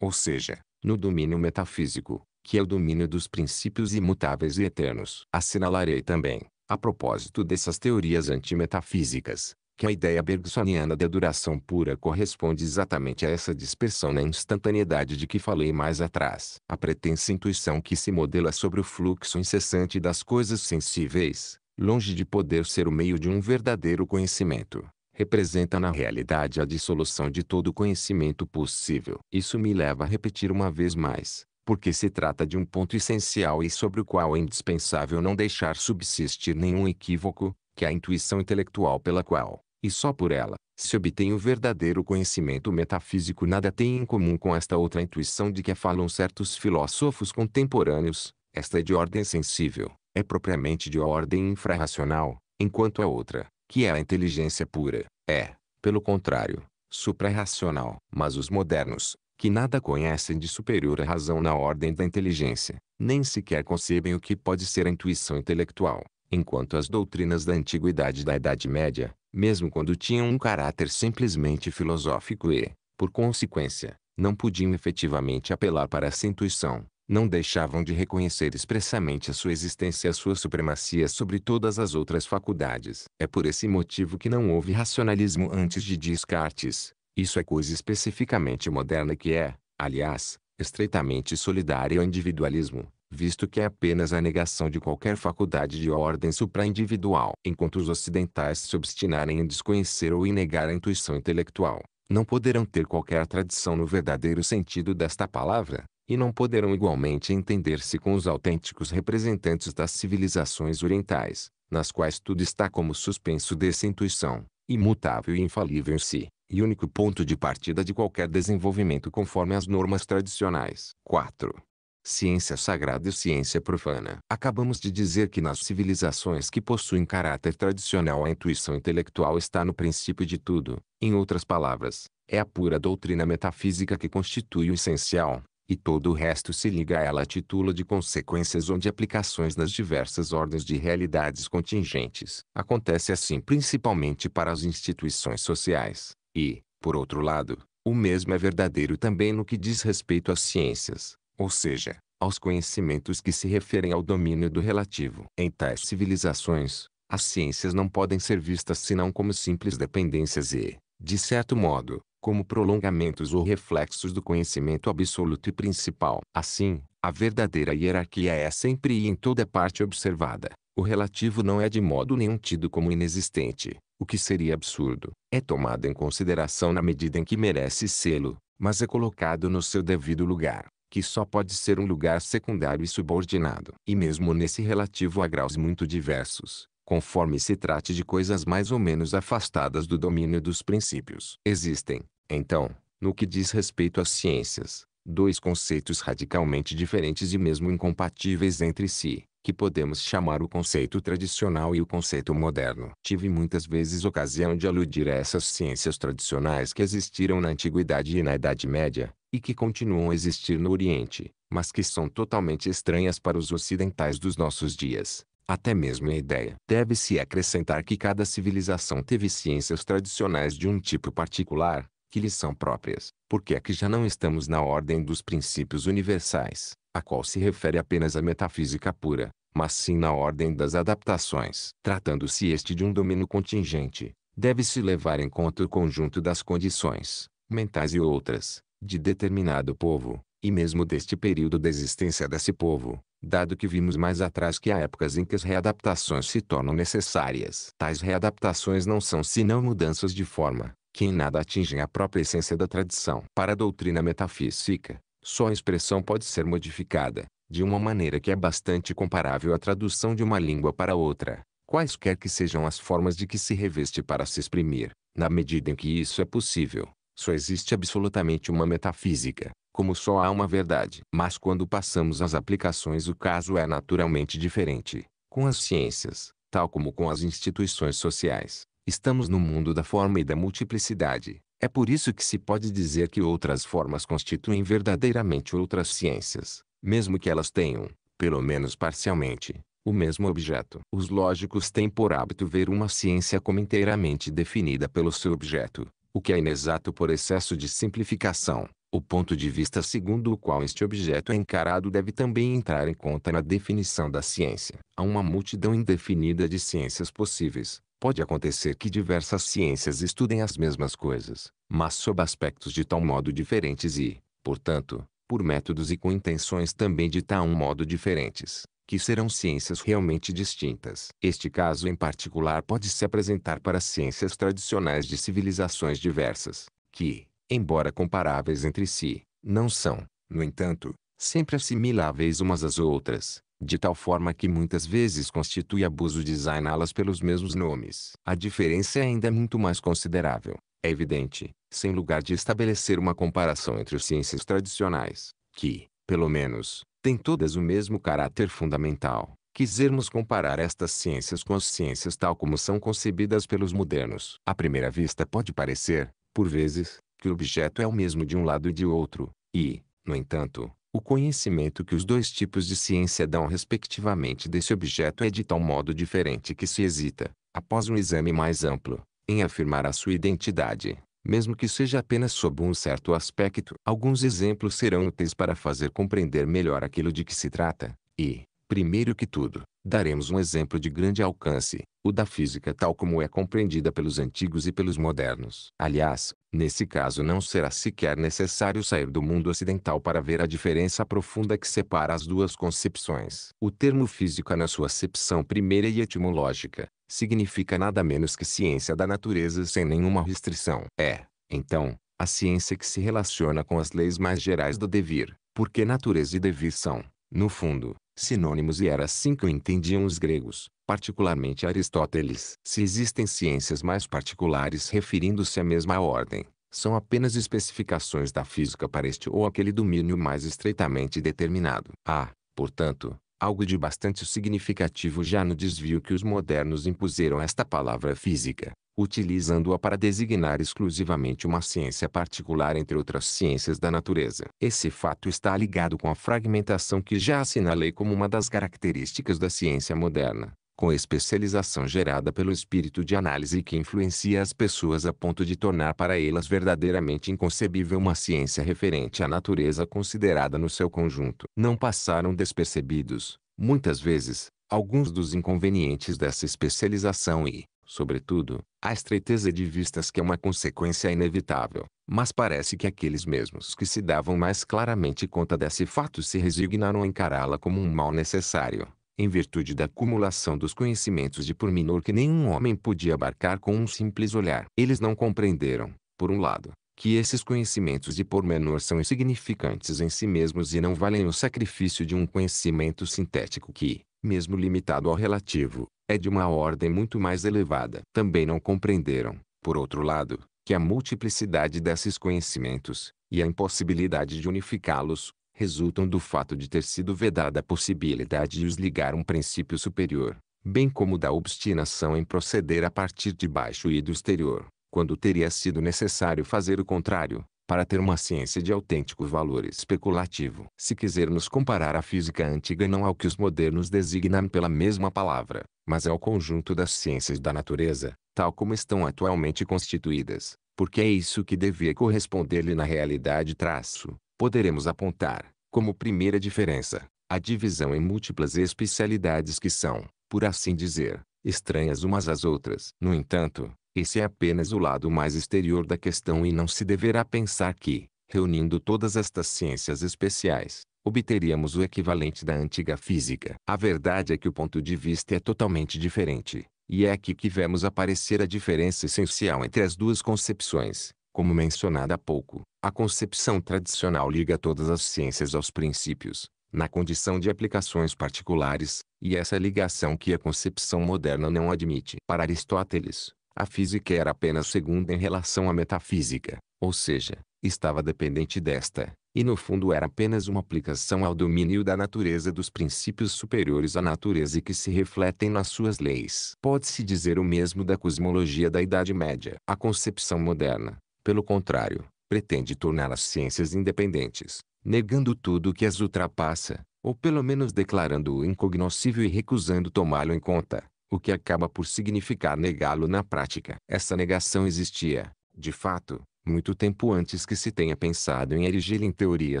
ou seja, no domínio metafísico, que é o domínio dos princípios imutáveis e eternos. Assinalarei também, a propósito dessas teorias antimetafísicas, que a ideia bergsoniana da duração pura corresponde exatamente a essa dispersão na instantaneidade de que falei mais atrás. A pretensa intuição que se modela sobre o fluxo incessante das coisas sensíveis, longe de poder ser o meio de um verdadeiro conhecimento, representa na realidade a dissolução de todo conhecimento possível. Isso me leva a repetir uma vez mais, porque se trata de um ponto essencial e sobre o qual é indispensável não deixar subsistir nenhum equívoco, que é a intuição intelectual pela qual, e só por ela, se obtém o verdadeiro conhecimento metafísico nada tem em comum com esta outra intuição de que falam certos filósofos contemporâneos, esta é de ordem sensível, é propriamente de ordem infrarracional, enquanto a outra, que é a inteligência pura, é, pelo contrário, suprarracional. Mas os modernos, que nada conhecem de superior à razão na ordem da inteligência, nem sequer concebem o que pode ser a intuição intelectual, enquanto as doutrinas da antiguidade e da Idade Média, mesmo quando tinham um caráter simplesmente filosófico e, por consequência, não podiam efetivamente apelar para essa intuição, não deixavam de reconhecer expressamente a sua existência e a sua supremacia sobre todas as outras faculdades. É por esse motivo que não houve racionalismo antes de Descartes. Isso é coisa especificamente moderna que é, aliás, estreitamente solidária ao individualismo visto que é apenas a negação de qualquer faculdade de ordem supraindividual. Enquanto os ocidentais se obstinarem em desconhecer ou em negar a intuição intelectual, não poderão ter qualquer tradição no verdadeiro sentido desta palavra, e não poderão igualmente entender-se com os autênticos representantes das civilizações orientais, nas quais tudo está como suspenso dessa intuição, imutável e infalível em si, e único ponto de partida de qualquer desenvolvimento conforme as normas tradicionais. 4 ciência sagrada e ciência profana. Acabamos de dizer que nas civilizações que possuem caráter tradicional a intuição intelectual está no princípio de tudo. Em outras palavras, é a pura doutrina metafísica que constitui o essencial, e todo o resto se liga a ela a título de consequências ou de aplicações nas diversas ordens de realidades contingentes. Acontece assim principalmente para as instituições sociais, e, por outro lado, o mesmo é verdadeiro também no que diz respeito às ciências ou seja, aos conhecimentos que se referem ao domínio do relativo. Em tais civilizações, as ciências não podem ser vistas senão como simples dependências e, de certo modo, como prolongamentos ou reflexos do conhecimento absoluto e principal. Assim, a verdadeira hierarquia é sempre e em toda parte observada. O relativo não é de modo nenhum tido como inexistente, o que seria absurdo. É tomado em consideração na medida em que merece sê-lo, mas é colocado no seu devido lugar que só pode ser um lugar secundário e subordinado. E mesmo nesse relativo a graus muito diversos, conforme se trate de coisas mais ou menos afastadas do domínio dos princípios. Existem, então, no que diz respeito às ciências, dois conceitos radicalmente diferentes e mesmo incompatíveis entre si, que podemos chamar o conceito tradicional e o conceito moderno. Tive muitas vezes ocasião de aludir a essas ciências tradicionais que existiram na Antiguidade e na Idade Média, e que continuam a existir no Oriente, mas que são totalmente estranhas para os ocidentais dos nossos dias. Até mesmo a ideia. Deve-se acrescentar que cada civilização teve ciências tradicionais de um tipo particular, que lhes são próprias, porque é que já não estamos na ordem dos princípios universais, a qual se refere apenas à metafísica pura, mas sim na ordem das adaptações. Tratando-se este de um domínio contingente, deve-se levar em conta o conjunto das condições, mentais e outras, de determinado povo, e mesmo deste período da existência desse povo, dado que vimos mais atrás que há épocas em que as readaptações se tornam necessárias. Tais readaptações não são senão mudanças de forma, que em nada atingem a própria essência da tradição. Para a doutrina metafísica, só a expressão pode ser modificada, de uma maneira que é bastante comparável à tradução de uma língua para outra, quaisquer que sejam as formas de que se reveste para se exprimir, na medida em que isso é possível. Só existe absolutamente uma metafísica, como só há uma verdade. Mas quando passamos às aplicações o caso é naturalmente diferente. Com as ciências, tal como com as instituições sociais, estamos no mundo da forma e da multiplicidade. É por isso que se pode dizer que outras formas constituem verdadeiramente outras ciências, mesmo que elas tenham, pelo menos parcialmente, o mesmo objeto. Os lógicos têm por hábito ver uma ciência como inteiramente definida pelo seu objeto, o que é inexato por excesso de simplificação. O ponto de vista segundo o qual este objeto é encarado deve também entrar em conta na definição da ciência. Há uma multidão indefinida de ciências possíveis. Pode acontecer que diversas ciências estudem as mesmas coisas, mas sob aspectos de tal modo diferentes e, portanto, por métodos e com intenções também de tal modo diferentes, que serão ciências realmente distintas. Este caso em particular pode se apresentar para ciências tradicionais de civilizações diversas, que, embora comparáveis entre si, não são, no entanto, sempre assimiláveis umas às outras, de tal forma que muitas vezes constitui abuso designá-las pelos mesmos nomes. A diferença é ainda é muito mais considerável, é evidente, sem lugar de estabelecer uma comparação entre as ciências tradicionais, que, pelo menos, têm todas o mesmo caráter fundamental. Quisermos comparar estas ciências com as ciências tal como são concebidas pelos modernos. À primeira vista pode parecer, por vezes, que o objeto é o mesmo de um lado e de outro, e, no entanto, o conhecimento que os dois tipos de ciência dão respectivamente desse objeto é de tal modo diferente que se hesita, após um exame mais amplo, em afirmar a sua identidade mesmo que seja apenas sob um certo aspecto. Alguns exemplos serão úteis para fazer compreender melhor aquilo de que se trata, e, primeiro que tudo, daremos um exemplo de grande alcance, o da física tal como é compreendida pelos antigos e pelos modernos. Aliás, nesse caso não será sequer necessário sair do mundo ocidental para ver a diferença profunda que separa as duas concepções. O termo física na sua acepção primeira e etimológica, significa nada menos que ciência da natureza sem nenhuma restrição. É, então, a ciência que se relaciona com as leis mais gerais do devir, porque natureza e devir são, no fundo, sinônimos e era assim que o entendiam os gregos, particularmente Aristóteles. Se existem ciências mais particulares referindo-se à mesma ordem, são apenas especificações da física para este ou aquele domínio mais estreitamente determinado. Há, ah, portanto, algo de bastante significativo já no desvio que os modernos impuseram esta palavra física, utilizando-a para designar exclusivamente uma ciência particular entre outras ciências da natureza. Esse fato está ligado com a fragmentação que já assinalei como uma das características da ciência moderna com especialização gerada pelo espírito de análise que influencia as pessoas a ponto de tornar para elas verdadeiramente inconcebível uma ciência referente à natureza considerada no seu conjunto. Não passaram despercebidos, muitas vezes, alguns dos inconvenientes dessa especialização e, sobretudo, a estreiteza de vistas que é uma consequência inevitável, mas parece que aqueles mesmos que se davam mais claramente conta desse fato se resignaram a encará-la como um mal necessário em virtude da acumulação dos conhecimentos de pormenor que nenhum homem podia abarcar com um simples olhar. Eles não compreenderam, por um lado, que esses conhecimentos de pormenor são insignificantes em si mesmos e não valem o sacrifício de um conhecimento sintético que, mesmo limitado ao relativo, é de uma ordem muito mais elevada. Também não compreenderam, por outro lado, que a multiplicidade desses conhecimentos, e a impossibilidade de unificá-los, resultam do fato de ter sido vedada a possibilidade de os ligar um princípio superior, bem como da obstinação em proceder a partir de baixo e do exterior, quando teria sido necessário fazer o contrário, para ter uma ciência de autêntico valor especulativo. Se quisermos comparar a física antiga não ao que os modernos designam pela mesma palavra, mas ao conjunto das ciências da natureza, tal como estão atualmente constituídas, porque é isso que devia corresponder-lhe na realidade traço, poderemos apontar, como primeira diferença, a divisão em múltiplas especialidades que são, por assim dizer, estranhas umas às outras. No entanto, esse é apenas o lado mais exterior da questão e não se deverá pensar que, reunindo todas estas ciências especiais, obteríamos o equivalente da antiga física. A verdade é que o ponto de vista é totalmente diferente, e é aqui que vemos aparecer a diferença essencial entre as duas concepções, como mencionada há pouco. A concepção tradicional liga todas as ciências aos princípios, na condição de aplicações particulares, e essa ligação que a concepção moderna não admite. Para Aristóteles, a física era apenas segunda em relação à metafísica, ou seja, estava dependente desta, e no fundo era apenas uma aplicação ao domínio da natureza dos princípios superiores à natureza e que se refletem nas suas leis. Pode-se dizer o mesmo da cosmologia da Idade Média. A concepção moderna, pelo contrário, pretende tornar as ciências independentes, negando tudo o que as ultrapassa, ou pelo menos declarando-o incognoscível e recusando tomá-lo em conta, o que acaba por significar negá-lo na prática. Essa negação existia, de fato, muito tempo antes que se tenha pensado em erigir em teoria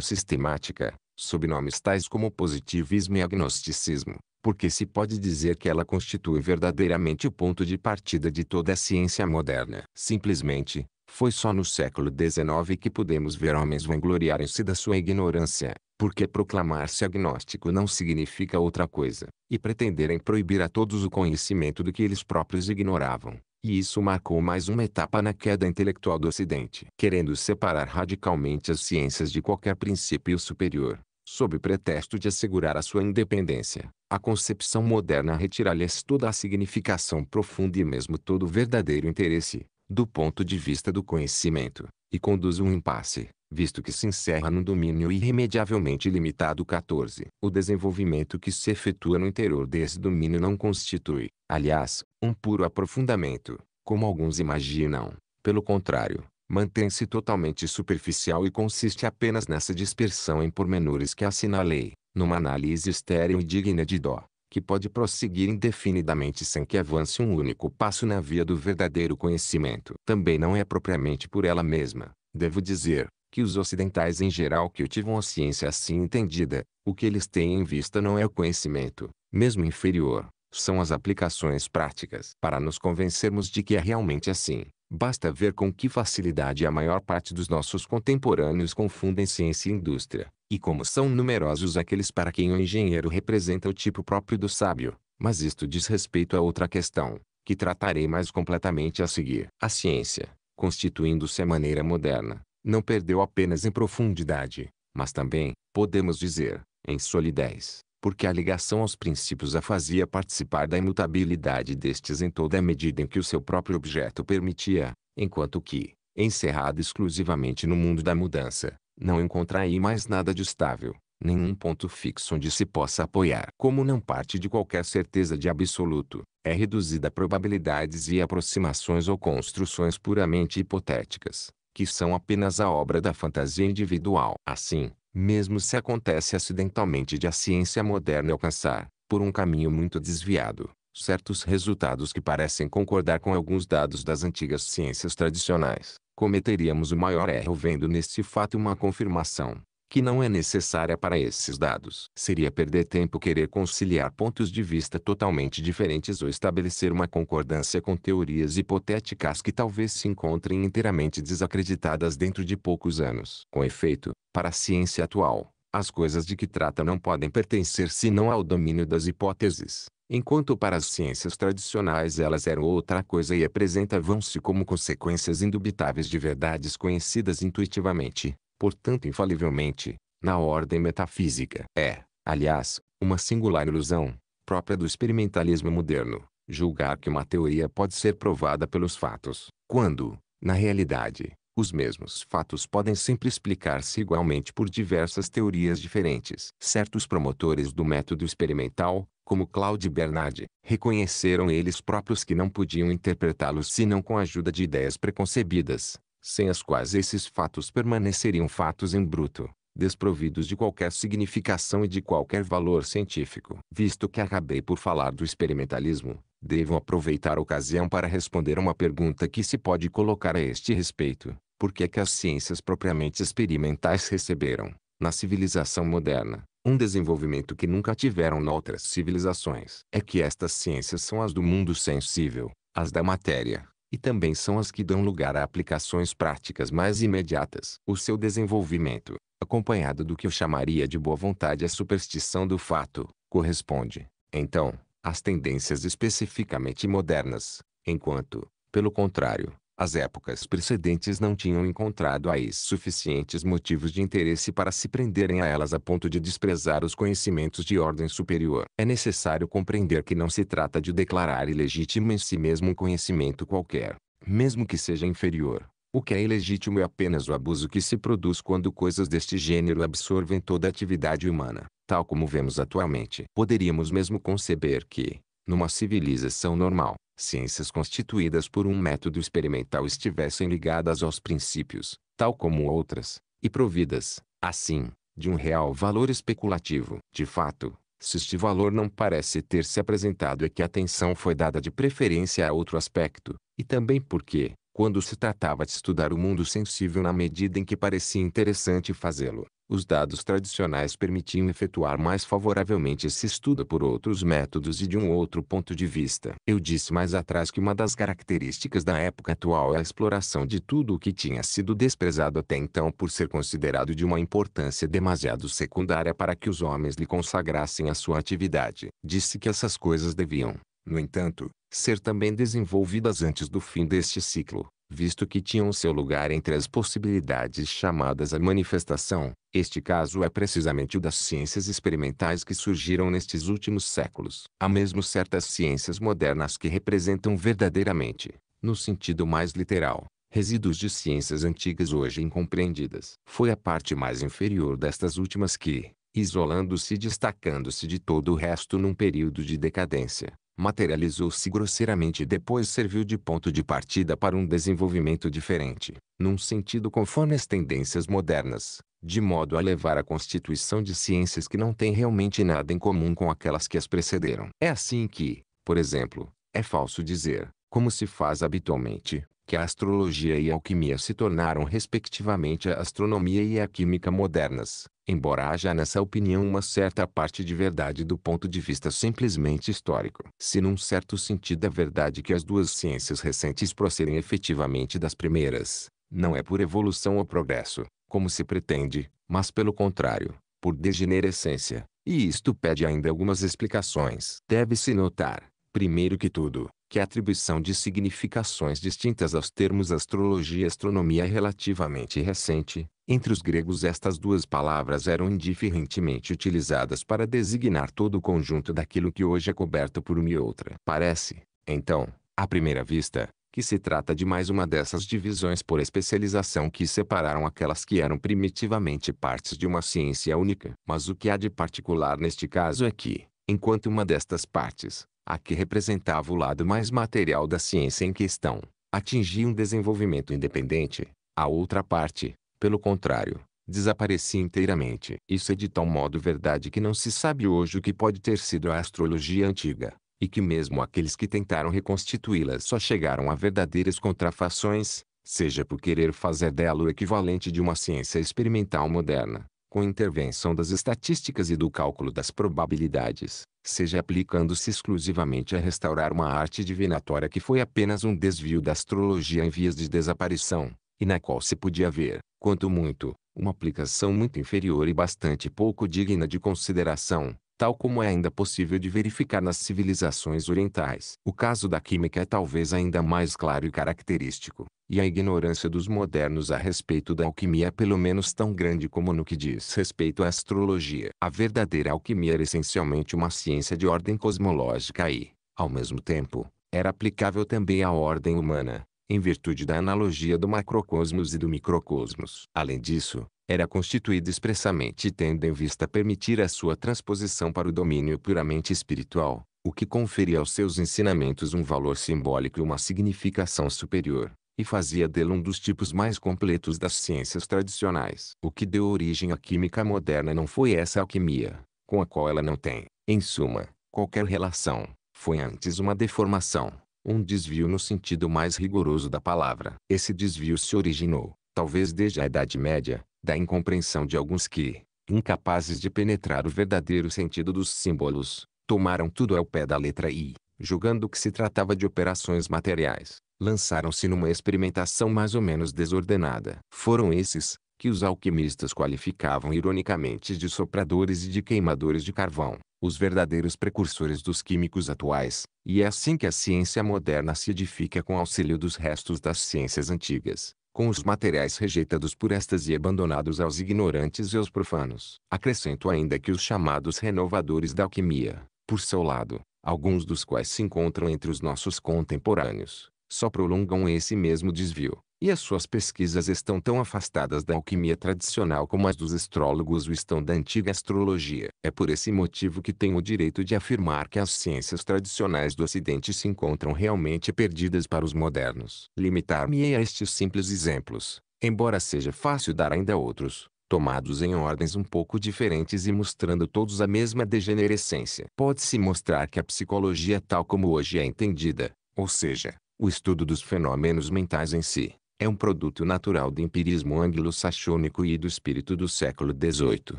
sistemática, sob nomes tais como positivismo e agnosticismo, porque se pode dizer que ela constitui verdadeiramente o ponto de partida de toda a ciência moderna. Simplesmente, foi só no século XIX que pudemos ver homens vangloriarem-se da sua ignorância, porque proclamar-se agnóstico não significa outra coisa, e pretenderem proibir a todos o conhecimento do que eles próprios ignoravam. E isso marcou mais uma etapa na queda intelectual do Ocidente, querendo separar radicalmente as ciências de qualquer princípio superior. Sob pretexto de assegurar a sua independência, a concepção moderna retira-lhes toda a significação profunda e mesmo todo o verdadeiro interesse, do ponto de vista do conhecimento, e conduz um impasse, visto que se encerra num domínio irremediavelmente limitado. 14. O desenvolvimento que se efetua no interior desse domínio não constitui, aliás, um puro aprofundamento, como alguns imaginam. Pelo contrário, mantém-se totalmente superficial e consiste apenas nessa dispersão em pormenores que assinalei, numa análise estéril e digna de dó que pode prosseguir indefinidamente sem que avance um único passo na via do verdadeiro conhecimento. Também não é propriamente por ela mesma, devo dizer, que os ocidentais em geral que cultivam a ciência assim entendida, o que eles têm em vista não é o conhecimento, mesmo inferior, são as aplicações práticas. Para nos convencermos de que é realmente assim, Basta ver com que facilidade a maior parte dos nossos contemporâneos confundem ciência e indústria, e como são numerosos aqueles para quem o engenheiro representa o tipo próprio do sábio. Mas isto diz respeito a outra questão, que tratarei mais completamente a seguir. A ciência, constituindo-se a maneira moderna, não perdeu apenas em profundidade, mas também, podemos dizer, em solidez porque a ligação aos princípios a fazia participar da imutabilidade destes em toda a medida em que o seu próprio objeto permitia, enquanto que, encerrado exclusivamente no mundo da mudança, não encontra mais nada de estável, nenhum ponto fixo onde se possa apoiar. Como não parte de qualquer certeza de absoluto, é reduzida a probabilidades e aproximações ou construções puramente hipotéticas, que são apenas a obra da fantasia individual. Assim, mesmo se acontece acidentalmente de a ciência moderna alcançar, por um caminho muito desviado, certos resultados que parecem concordar com alguns dados das antigas ciências tradicionais, cometeríamos o maior erro vendo neste fato uma confirmação, que não é necessária para esses dados. Seria perder tempo querer conciliar pontos de vista totalmente diferentes ou estabelecer uma concordância com teorias hipotéticas que talvez se encontrem inteiramente desacreditadas dentro de poucos anos. Com efeito, para a ciência atual, as coisas de que trata não podem pertencer senão ao domínio das hipóteses. Enquanto para as ciências tradicionais elas eram outra coisa e apresentavam-se como consequências indubitáveis de verdades conhecidas intuitivamente, portanto infalivelmente, na ordem metafísica. É, aliás, uma singular ilusão, própria do experimentalismo moderno, julgar que uma teoria pode ser provada pelos fatos, quando, na realidade, os mesmos fatos podem sempre explicar-se igualmente por diversas teorias diferentes. Certos promotores do método experimental, como Claude Bernard, reconheceram eles próprios que não podiam interpretá-los senão com a ajuda de ideias preconcebidas, sem as quais esses fatos permaneceriam fatos em bruto, desprovidos de qualquer significação e de qualquer valor científico. Visto que acabei por falar do experimentalismo, devo aproveitar a ocasião para responder uma pergunta que se pode colocar a este respeito. Por que é que as ciências propriamente experimentais receberam, na civilização moderna, um desenvolvimento que nunca tiveram noutras civilizações? É que estas ciências são as do mundo sensível, as da matéria, e também são as que dão lugar a aplicações práticas mais imediatas. O seu desenvolvimento, acompanhado do que eu chamaria de boa vontade à superstição do fato, corresponde, então, às tendências especificamente modernas, enquanto, pelo contrário, as épocas precedentes não tinham encontrado aí suficientes motivos de interesse para se prenderem a elas a ponto de desprezar os conhecimentos de ordem superior. É necessário compreender que não se trata de declarar ilegítimo em si mesmo um conhecimento qualquer, mesmo que seja inferior. O que é ilegítimo é apenas o abuso que se produz quando coisas deste gênero absorvem toda a atividade humana, tal como vemos atualmente. Poderíamos mesmo conceber que, numa civilização normal, ciências constituídas por um método experimental estivessem ligadas aos princípios, tal como outras, e providas, assim, de um real valor especulativo. De fato, se este valor não parece ter se apresentado é que a atenção foi dada de preferência a outro aspecto, e também porque, quando se tratava de estudar o mundo sensível na medida em que parecia interessante fazê-lo, os dados tradicionais permitiam efetuar mais favoravelmente esse estudo por outros métodos e de um outro ponto de vista. Eu disse mais atrás que uma das características da época atual é a exploração de tudo o que tinha sido desprezado até então por ser considerado de uma importância demasiado secundária para que os homens lhe consagrassem a sua atividade. Disse que essas coisas deviam, no entanto, ser também desenvolvidas antes do fim deste ciclo visto que tinham seu lugar entre as possibilidades chamadas à manifestação. Este caso é precisamente o das ciências experimentais que surgiram nestes últimos séculos. Há mesmo certas ciências modernas que representam verdadeiramente, no sentido mais literal, resíduos de ciências antigas hoje incompreendidas. Foi a parte mais inferior destas últimas que, isolando-se e destacando-se de todo o resto num período de decadência, materializou-se grosseiramente e depois serviu de ponto de partida para um desenvolvimento diferente, num sentido conforme as tendências modernas, de modo a levar à constituição de ciências que não têm realmente nada em comum com aquelas que as precederam. É assim que, por exemplo, é falso dizer, como se faz habitualmente, que a astrologia e a alquimia se tornaram respectivamente a astronomia e a química modernas, embora haja nessa opinião uma certa parte de verdade do ponto de vista simplesmente histórico. Se num certo sentido é verdade que as duas ciências recentes procedem efetivamente das primeiras, não é por evolução ou progresso, como se pretende, mas pelo contrário, por degenerescência, e isto pede ainda algumas explicações. Deve-se notar, primeiro que tudo, que a atribuição de significações distintas aos termos astrologia e astronomia é relativamente recente. Entre os gregos estas duas palavras eram indiferentemente utilizadas para designar todo o conjunto daquilo que hoje é coberto por uma e outra. Parece, então, à primeira vista, que se trata de mais uma dessas divisões por especialização que separaram aquelas que eram primitivamente partes de uma ciência única. Mas o que há de particular neste caso é que, enquanto uma destas partes, a que representava o lado mais material da ciência em questão, atingia um desenvolvimento independente, a outra parte, pelo contrário, desaparecia inteiramente. Isso é de tal modo verdade que não se sabe hoje o que pode ter sido a astrologia antiga, e que mesmo aqueles que tentaram reconstituí-la só chegaram a verdadeiras contrafações, seja por querer fazer dela o equivalente de uma ciência experimental moderna, com intervenção das estatísticas e do cálculo das probabilidades, seja aplicando-se exclusivamente a restaurar uma arte divinatória que foi apenas um desvio da astrologia em vias de desaparição, e na qual se podia ver, quanto muito, uma aplicação muito inferior e bastante pouco digna de consideração, tal como é ainda possível de verificar nas civilizações orientais. O caso da química é talvez ainda mais claro e característico, e a ignorância dos modernos a respeito da alquimia é pelo menos tão grande como no que diz respeito à astrologia. A verdadeira alquimia era essencialmente uma ciência de ordem cosmológica e, ao mesmo tempo, era aplicável também à ordem humana, em virtude da analogia do macrocosmos e do microcosmos. Além disso, era constituído expressamente tendo em vista permitir a sua transposição para o domínio puramente espiritual, o que conferia aos seus ensinamentos um valor simbólico e uma significação superior, e fazia dele um dos tipos mais completos das ciências tradicionais. O que deu origem à química moderna não foi essa alquimia, com a qual ela não tem, em suma, qualquer relação, foi antes uma deformação, um desvio no sentido mais rigoroso da palavra. Esse desvio se originou, talvez desde a Idade Média, da incompreensão de alguns que, incapazes de penetrar o verdadeiro sentido dos símbolos, tomaram tudo ao pé da letra e, julgando que se tratava de operações materiais, lançaram-se numa experimentação mais ou menos desordenada. Foram esses, que os alquimistas qualificavam ironicamente de sopradores e de queimadores de carvão, os verdadeiros precursores dos químicos atuais, e é assim que a ciência moderna se edifica com auxílio dos restos das ciências antigas com os materiais rejeitados por estas e abandonados aos ignorantes e aos profanos. Acrescento ainda que os chamados renovadores da alquimia, por seu lado, alguns dos quais se encontram entre os nossos contemporâneos, só prolongam esse mesmo desvio, e as suas pesquisas estão tão afastadas da alquimia tradicional como as dos astrólogos o estão da antiga astrologia. É por esse motivo que tenho o direito de afirmar que as ciências tradicionais do Ocidente se encontram realmente perdidas para os modernos. Limitar-me a estes simples exemplos, embora seja fácil dar ainda outros, tomados em ordens um pouco diferentes e mostrando todos a mesma degenerescência. Pode-se mostrar que a psicologia tal como hoje é entendida, ou seja, o estudo dos fenômenos mentais em si, é um produto natural do empirismo anglo-saxônico e do espírito do século XVIII.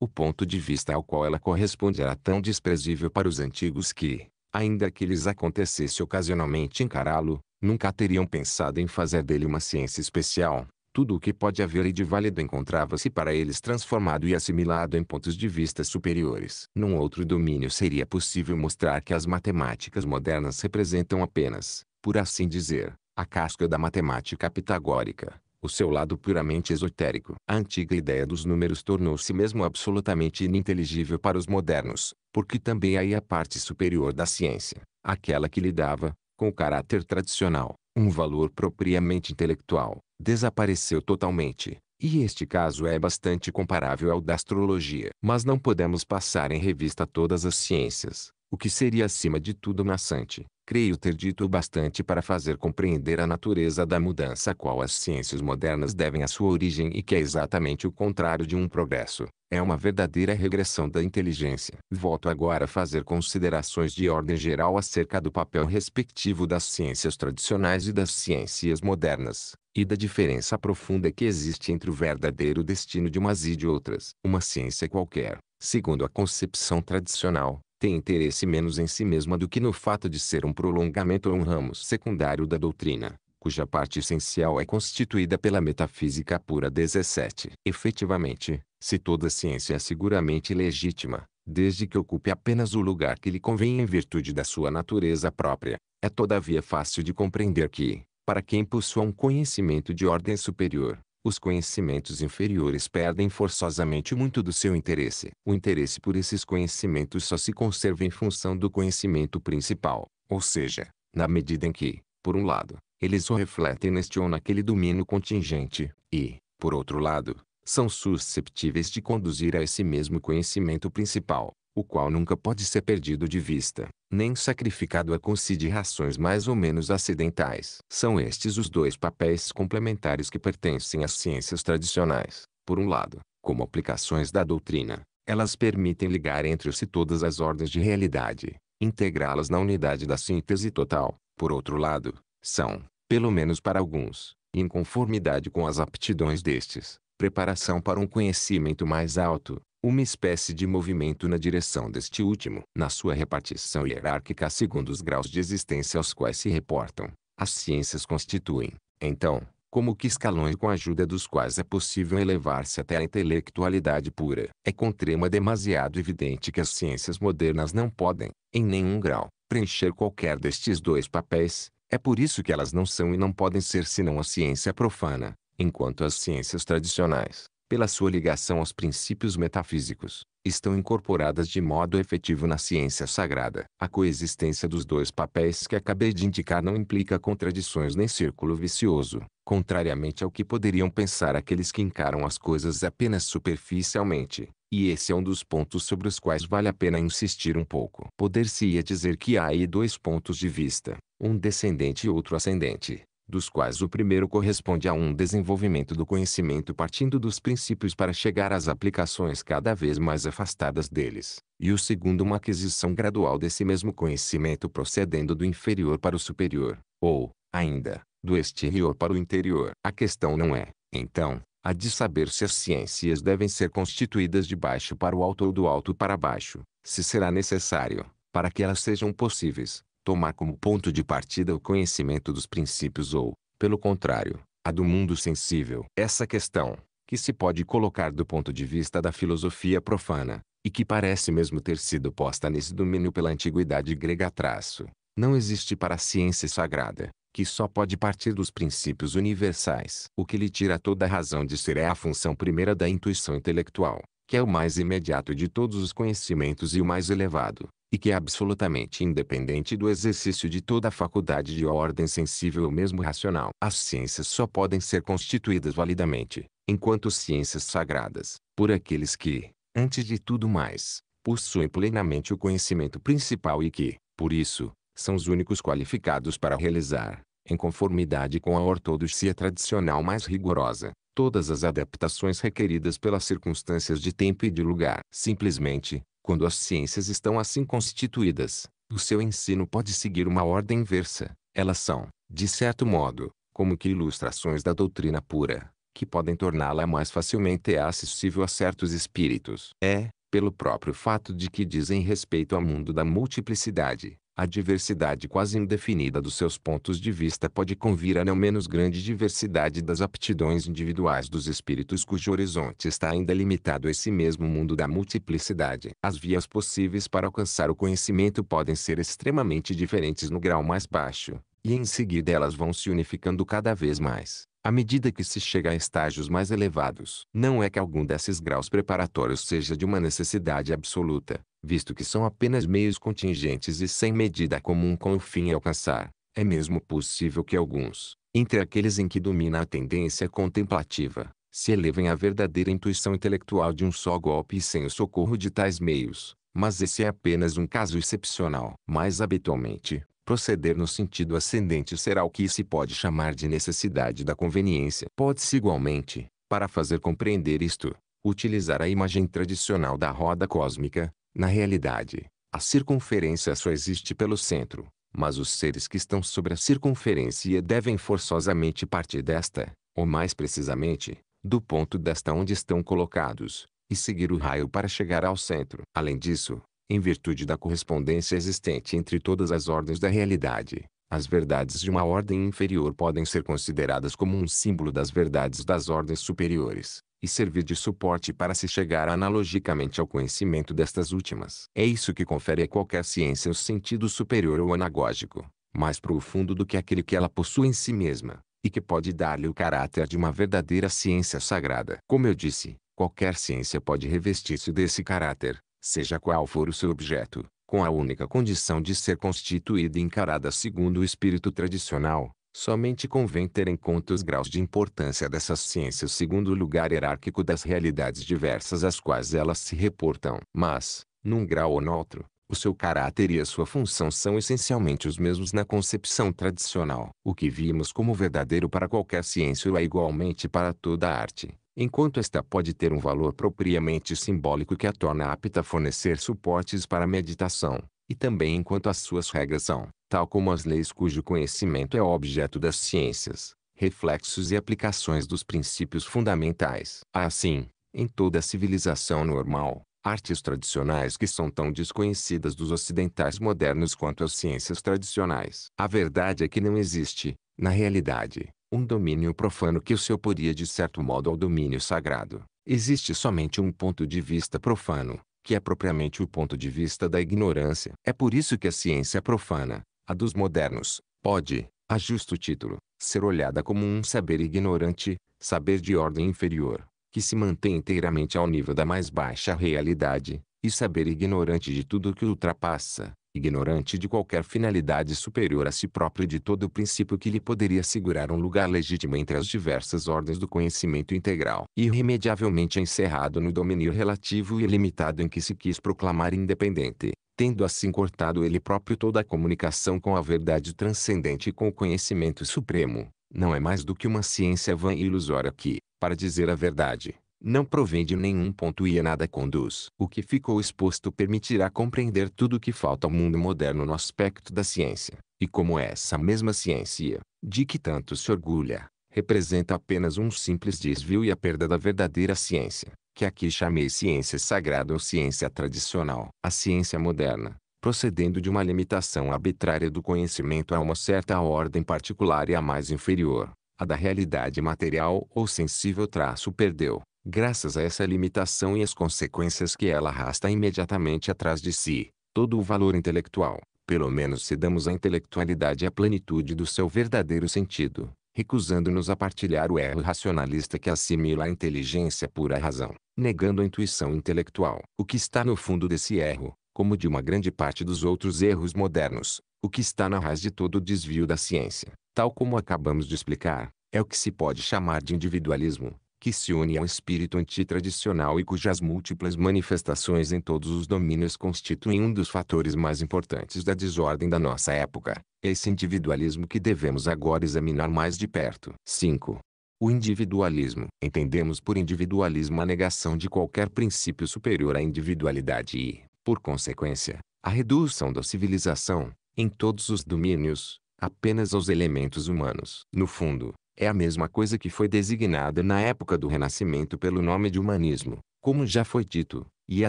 O ponto de vista ao qual ela corresponde era tão desprezível para os antigos que, ainda que lhes acontecesse ocasionalmente encará-lo, nunca teriam pensado em fazer dele uma ciência especial. Tudo o que pode haver e de válido encontrava-se para eles transformado e assimilado em pontos de vista superiores. Num outro domínio seria possível mostrar que as matemáticas modernas representam apenas, por assim dizer, a casca da matemática pitagórica, o seu lado puramente esotérico. A antiga ideia dos números tornou-se mesmo absolutamente ininteligível para os modernos, porque também aí a parte superior da ciência, aquela que lhe dava, com o caráter tradicional, um valor propriamente intelectual, desapareceu totalmente. E este caso é bastante comparável ao da astrologia. Mas não podemos passar em revista todas as ciências, o que seria acima de tudo maçante. Creio ter dito o bastante para fazer compreender a natureza da mudança a qual as ciências modernas devem a sua origem e que é exatamente o contrário de um progresso. É uma verdadeira regressão da inteligência. Volto agora a fazer considerações de ordem geral acerca do papel respectivo das ciências tradicionais e das ciências modernas, e da diferença profunda que existe entre o verdadeiro destino de umas e de outras. Uma ciência qualquer, segundo a concepção tradicional, tem interesse menos em si mesma do que no fato de ser um prolongamento ou um ramo secundário da doutrina, cuja parte essencial é constituída pela metafísica pura 17. Efetivamente, se toda ciência é seguramente legítima, desde que ocupe apenas o lugar que lhe convém em virtude da sua natureza própria, é todavia fácil de compreender que, para quem possua um conhecimento de ordem superior, os conhecimentos inferiores perdem forçosamente muito do seu interesse. O interesse por esses conhecimentos só se conserva em função do conhecimento principal, ou seja, na medida em que, por um lado, eles o refletem neste ou naquele domínio contingente, e, por outro lado, são susceptíveis de conduzir a esse mesmo conhecimento principal, o qual nunca pode ser perdido de vista, nem sacrificado a considerações mais ou menos acidentais. São estes os dois papéis complementares que pertencem às ciências tradicionais. Por um lado, como aplicações da doutrina, elas permitem ligar entre si todas as ordens de realidade, integrá-las na unidade da síntese total. Por outro lado, são, pelo menos para alguns, em conformidade com as aptidões destes, preparação para um conhecimento mais alto, uma espécie de movimento na direção deste último, na sua repartição hierárquica segundo os graus de existência aos quais se reportam. As ciências constituem, então, como que escalões com a ajuda dos quais é possível elevar-se até a intelectualidade pura. É com trema demasiado evidente que as ciências modernas não podem, em nenhum grau, preencher qualquer destes dois papéis. É por isso que elas não são e não podem ser senão a ciência profana, enquanto as ciências tradicionais, pela sua ligação aos princípios metafísicos, estão incorporadas de modo efetivo na ciência sagrada. A coexistência dos dois papéis que acabei de indicar não implica contradições nem círculo vicioso, contrariamente ao que poderiam pensar aqueles que encaram as coisas apenas superficialmente. E esse é um dos pontos sobre os quais vale a pena insistir um pouco. Poder-se-ia dizer que há aí dois pontos de vista, um descendente e outro ascendente dos quais o primeiro corresponde a um desenvolvimento do conhecimento partindo dos princípios para chegar às aplicações cada vez mais afastadas deles, e o segundo uma aquisição gradual desse mesmo conhecimento procedendo do inferior para o superior, ou, ainda, do exterior para o interior. A questão não é, então, a de saber se as ciências devem ser constituídas de baixo para o alto ou do alto para baixo, se será necessário, para que elas sejam possíveis, tomar como ponto de partida o conhecimento dos princípios ou, pelo contrário, a do mundo sensível. Essa questão, que se pode colocar do ponto de vista da filosofia profana, e que parece mesmo ter sido posta nesse domínio pela antiguidade grega traço, não existe para a ciência sagrada, que só pode partir dos princípios universais. O que lhe tira toda a razão de ser é a função primeira da intuição intelectual, que é o mais imediato de todos os conhecimentos e o mais elevado, e que é absolutamente independente do exercício de toda a faculdade de ordem sensível ou mesmo racional. As ciências só podem ser constituídas validamente, enquanto ciências sagradas, por aqueles que, antes de tudo mais, possuem plenamente o conhecimento principal e que, por isso, são os únicos qualificados para realizar, em conformidade com a ortodoxia tradicional mais rigorosa, todas as adaptações requeridas pelas circunstâncias de tempo e de lugar. Simplesmente, quando as ciências estão assim constituídas, o seu ensino pode seguir uma ordem inversa. Elas são, de certo modo, como que ilustrações da doutrina pura, que podem torná-la mais facilmente acessível a certos espíritos. É, pelo próprio fato de que dizem respeito ao mundo da multiplicidade, a diversidade quase indefinida dos seus pontos de vista pode convir a não menos grande diversidade das aptidões individuais dos espíritos cujo horizonte está ainda limitado a esse mesmo mundo da multiplicidade. As vias possíveis para alcançar o conhecimento podem ser extremamente diferentes no grau mais baixo, e em seguida elas vão se unificando cada vez mais. À medida que se chega a estágios mais elevados, não é que algum desses graus preparatórios seja de uma necessidade absoluta, visto que são apenas meios contingentes e sem medida comum com o fim a alcançar. É mesmo possível que alguns, entre aqueles em que domina a tendência contemplativa, se elevem à verdadeira intuição intelectual de um só golpe e sem o socorro de tais meios, mas esse é apenas um caso excepcional. Mais habitualmente, Proceder no sentido ascendente será o que se pode chamar de necessidade da conveniência. Pode-se igualmente, para fazer compreender isto, utilizar a imagem tradicional da roda cósmica. Na realidade, a circunferência só existe pelo centro, mas os seres que estão sobre a circunferência devem forçosamente partir desta, ou mais precisamente, do ponto desta onde estão colocados, e seguir o raio para chegar ao centro. Além disso, em virtude da correspondência existente entre todas as ordens da realidade, as verdades de uma ordem inferior podem ser consideradas como um símbolo das verdades das ordens superiores, e servir de suporte para se chegar analogicamente ao conhecimento destas últimas. É isso que confere a qualquer ciência o sentido superior ou anagógico, mais profundo do que aquele que ela possui em si mesma, e que pode dar-lhe o caráter de uma verdadeira ciência sagrada. Como eu disse, qualquer ciência pode revestir-se desse caráter, seja qual for o seu objeto, com a única condição de ser constituída e encarada segundo o espírito tradicional, somente convém ter em conta os graus de importância dessas ciências segundo o lugar hierárquico das realidades diversas às quais elas se reportam. Mas, num grau ou noutro, o seu caráter e a sua função são essencialmente os mesmos na concepção tradicional. O que vimos como verdadeiro para qualquer ciência o é igualmente para toda arte enquanto esta pode ter um valor propriamente simbólico que a torna apta a fornecer suportes para a meditação, e também enquanto as suas regras são, tal como as leis cujo conhecimento é objeto das ciências, reflexos e aplicações dos princípios fundamentais. Assim, em toda a civilização normal, artes tradicionais que são tão desconhecidas dos ocidentais modernos quanto as ciências tradicionais. A verdade é que não existe, na realidade, um domínio profano que o se oporia de certo modo ao domínio sagrado. Existe somente um ponto de vista profano, que é propriamente o ponto de vista da ignorância. É por isso que a ciência profana, a dos modernos, pode, a justo título, ser olhada como um saber ignorante, saber de ordem inferior, que se mantém inteiramente ao nível da mais baixa realidade, e saber ignorante de tudo o que ultrapassa, ignorante de qualquer finalidade superior a si próprio e de todo o princípio que lhe poderia assegurar um lugar legítimo entre as diversas ordens do conhecimento integral, irremediavelmente encerrado no domínio relativo e limitado em que se quis proclamar independente, tendo assim cortado ele próprio toda a comunicação com a verdade transcendente e com o conhecimento supremo, não é mais do que uma ciência vã e ilusória que, para dizer a verdade, não provém de nenhum ponto e a nada conduz. O que ficou exposto permitirá compreender tudo o que falta ao mundo moderno no aspecto da ciência, e como é essa mesma ciência, de que tanto se orgulha, representa apenas um simples desvio e a perda da verdadeira ciência, que aqui chamei ciência sagrada ou ciência tradicional. A ciência moderna, procedendo de uma limitação arbitrária do conhecimento a uma certa ordem particular e a mais inferior, a da realidade material ou sensível traço perdeu, Graças a essa limitação e as consequências que ela arrasta imediatamente atrás de si, todo o valor intelectual, pelo menos se damos à intelectualidade a plenitude do seu verdadeiro sentido, recusando-nos a partilhar o erro racionalista que assimila a inteligência pura razão, negando a intuição intelectual. O que está no fundo desse erro, como de uma grande parte dos outros erros modernos, o que está na raiz de todo o desvio da ciência, tal como acabamos de explicar, é o que se pode chamar de individualismo, que se une ao espírito antitradicional e cujas múltiplas manifestações em todos os domínios constituem um dos fatores mais importantes da desordem da nossa época, esse individualismo que devemos agora examinar mais de perto. 5. O individualismo. Entendemos por individualismo a negação de qualquer princípio superior à individualidade e, por consequência, a redução da civilização, em todos os domínios, apenas aos elementos humanos. No fundo, é a mesma coisa que foi designada na época do Renascimento pelo nome de humanismo, como já foi dito, e é